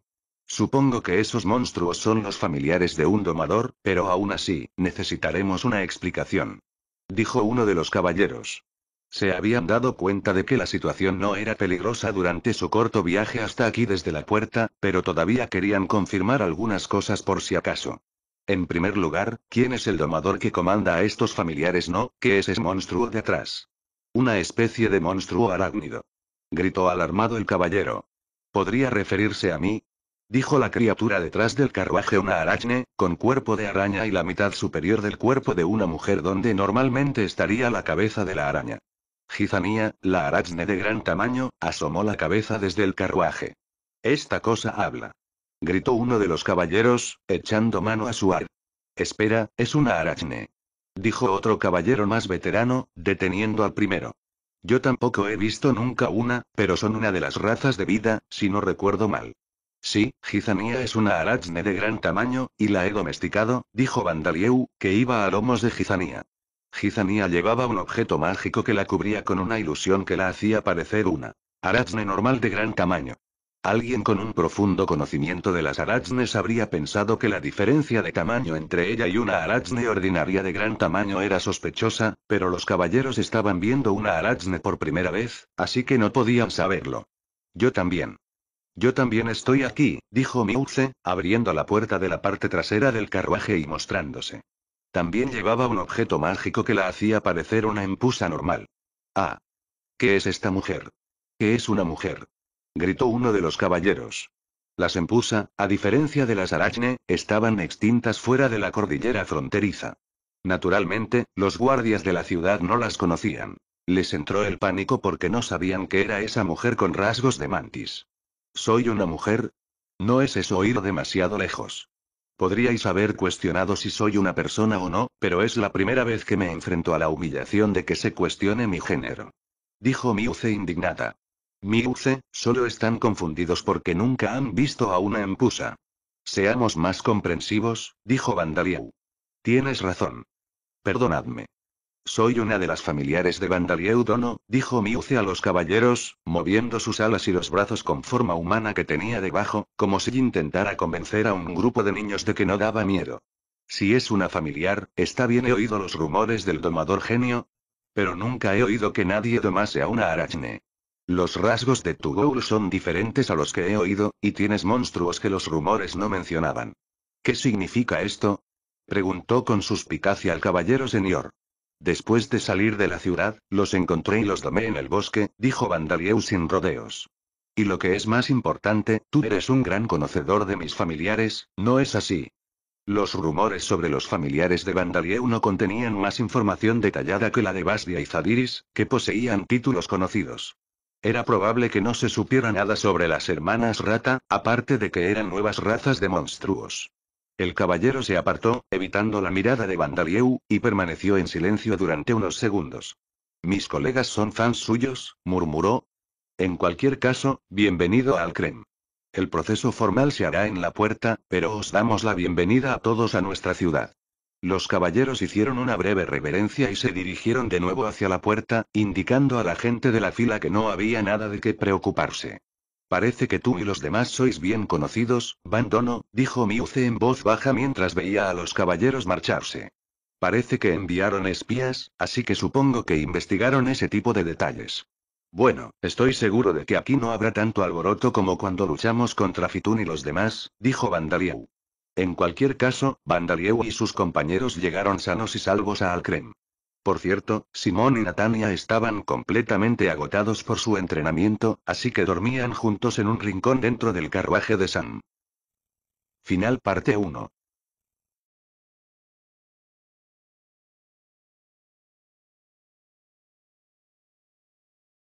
Supongo que esos monstruos son los familiares de un domador, pero aún así, necesitaremos una explicación. Dijo uno de los caballeros. Se habían dado cuenta de que la situación no era peligrosa durante su corto viaje hasta aquí desde la puerta, pero todavía querían confirmar algunas cosas por si acaso. En primer lugar, ¿quién es el domador que comanda a estos familiares? No, ¿qué es ese monstruo de atrás? Una especie de monstruo arácnido. Gritó alarmado el caballero. ¿Podría referirse a mí? Dijo la criatura detrás del carruaje una arachne, con cuerpo de araña y la mitad superior del cuerpo de una mujer donde normalmente estaría la cabeza de la araña. Gizanía, la arachne de gran tamaño, asomó la cabeza desde el carruaje. Esta cosa habla gritó uno de los caballeros, echando mano a su ar. Espera, es una arachne. Dijo otro caballero más veterano, deteniendo al primero. Yo tampoco he visto nunca una, pero son una de las razas de vida, si no recuerdo mal. Sí, Gizanía es una arachne de gran tamaño, y la he domesticado, dijo Vandalieu, que iba a lomos de Gizanía. Gizanía llevaba un objeto mágico que la cubría con una ilusión que la hacía parecer una arachne normal de gran tamaño. Alguien con un profundo conocimiento de las arachnes habría pensado que la diferencia de tamaño entre ella y una arachne ordinaria de gran tamaño era sospechosa, pero los caballeros estaban viendo una arachne por primera vez, así que no podían saberlo. Yo también. Yo también estoy aquí, dijo Miuce, abriendo la puerta de la parte trasera del carruaje y mostrándose. También llevaba un objeto mágico que la hacía parecer una empusa normal. Ah. ¿Qué es esta mujer? ¿Qué es una mujer? gritó uno de los caballeros. Las empusa, a diferencia de las arachne, estaban extintas fuera de la cordillera fronteriza. Naturalmente, los guardias de la ciudad no las conocían. Les entró el pánico porque no sabían que era esa mujer con rasgos de mantis. ¿Soy una mujer? No es eso ir demasiado lejos. Podríais haber cuestionado si soy una persona o no, pero es la primera vez que me enfrento a la humillación de que se cuestione mi género. Dijo Miuce indignada. Miuce, solo están confundidos porque nunca han visto a una empusa. Seamos más comprensivos, dijo Vandalieu. Tienes razón. Perdonadme. Soy una de las familiares de Vandalieu Dono, dijo Miuce a los caballeros, moviendo sus alas y los brazos con forma humana que tenía debajo, como si intentara convencer a un grupo de niños de que no daba miedo. Si es una familiar, está bien he oído los rumores del domador genio. Pero nunca he oído que nadie domase a una arachne. Los rasgos de tu ghoul son diferentes a los que he oído, y tienes monstruos que los rumores no mencionaban. ¿Qué significa esto? preguntó con suspicacia al caballero señor. Después de salir de la ciudad, los encontré y los domé en el bosque, dijo Vandalieu sin rodeos. Y lo que es más importante, tú eres un gran conocedor de mis familiares, ¿no es así? Los rumores sobre los familiares de Vandalieu no contenían más información detallada que la de Basdia y Zadiris, que poseían títulos conocidos. Era probable que no se supiera nada sobre las hermanas rata, aparte de que eran nuevas razas de monstruos. El caballero se apartó, evitando la mirada de Vandalieu, y permaneció en silencio durante unos segundos. Mis colegas son fans suyos, murmuró. En cualquier caso, bienvenido al CREM. El proceso formal se hará en la puerta, pero os damos la bienvenida a todos a nuestra ciudad. Los caballeros hicieron una breve reverencia y se dirigieron de nuevo hacia la puerta, indicando a la gente de la fila que no había nada de qué preocuparse. Parece que tú y los demás sois bien conocidos, Bandono, dijo Miuce en voz baja mientras veía a los caballeros marcharse. Parece que enviaron espías, así que supongo que investigaron ese tipo de detalles. Bueno, estoy seguro de que aquí no habrá tanto alboroto como cuando luchamos contra Fitun y los demás, dijo Vandaliau. En cualquier caso, Vandalieu y sus compañeros llegaron sanos y salvos a Alcrem. Por cierto, Simón y Natania estaban completamente agotados por su entrenamiento, así que dormían juntos en un rincón dentro del carruaje de Sam. Final parte 1.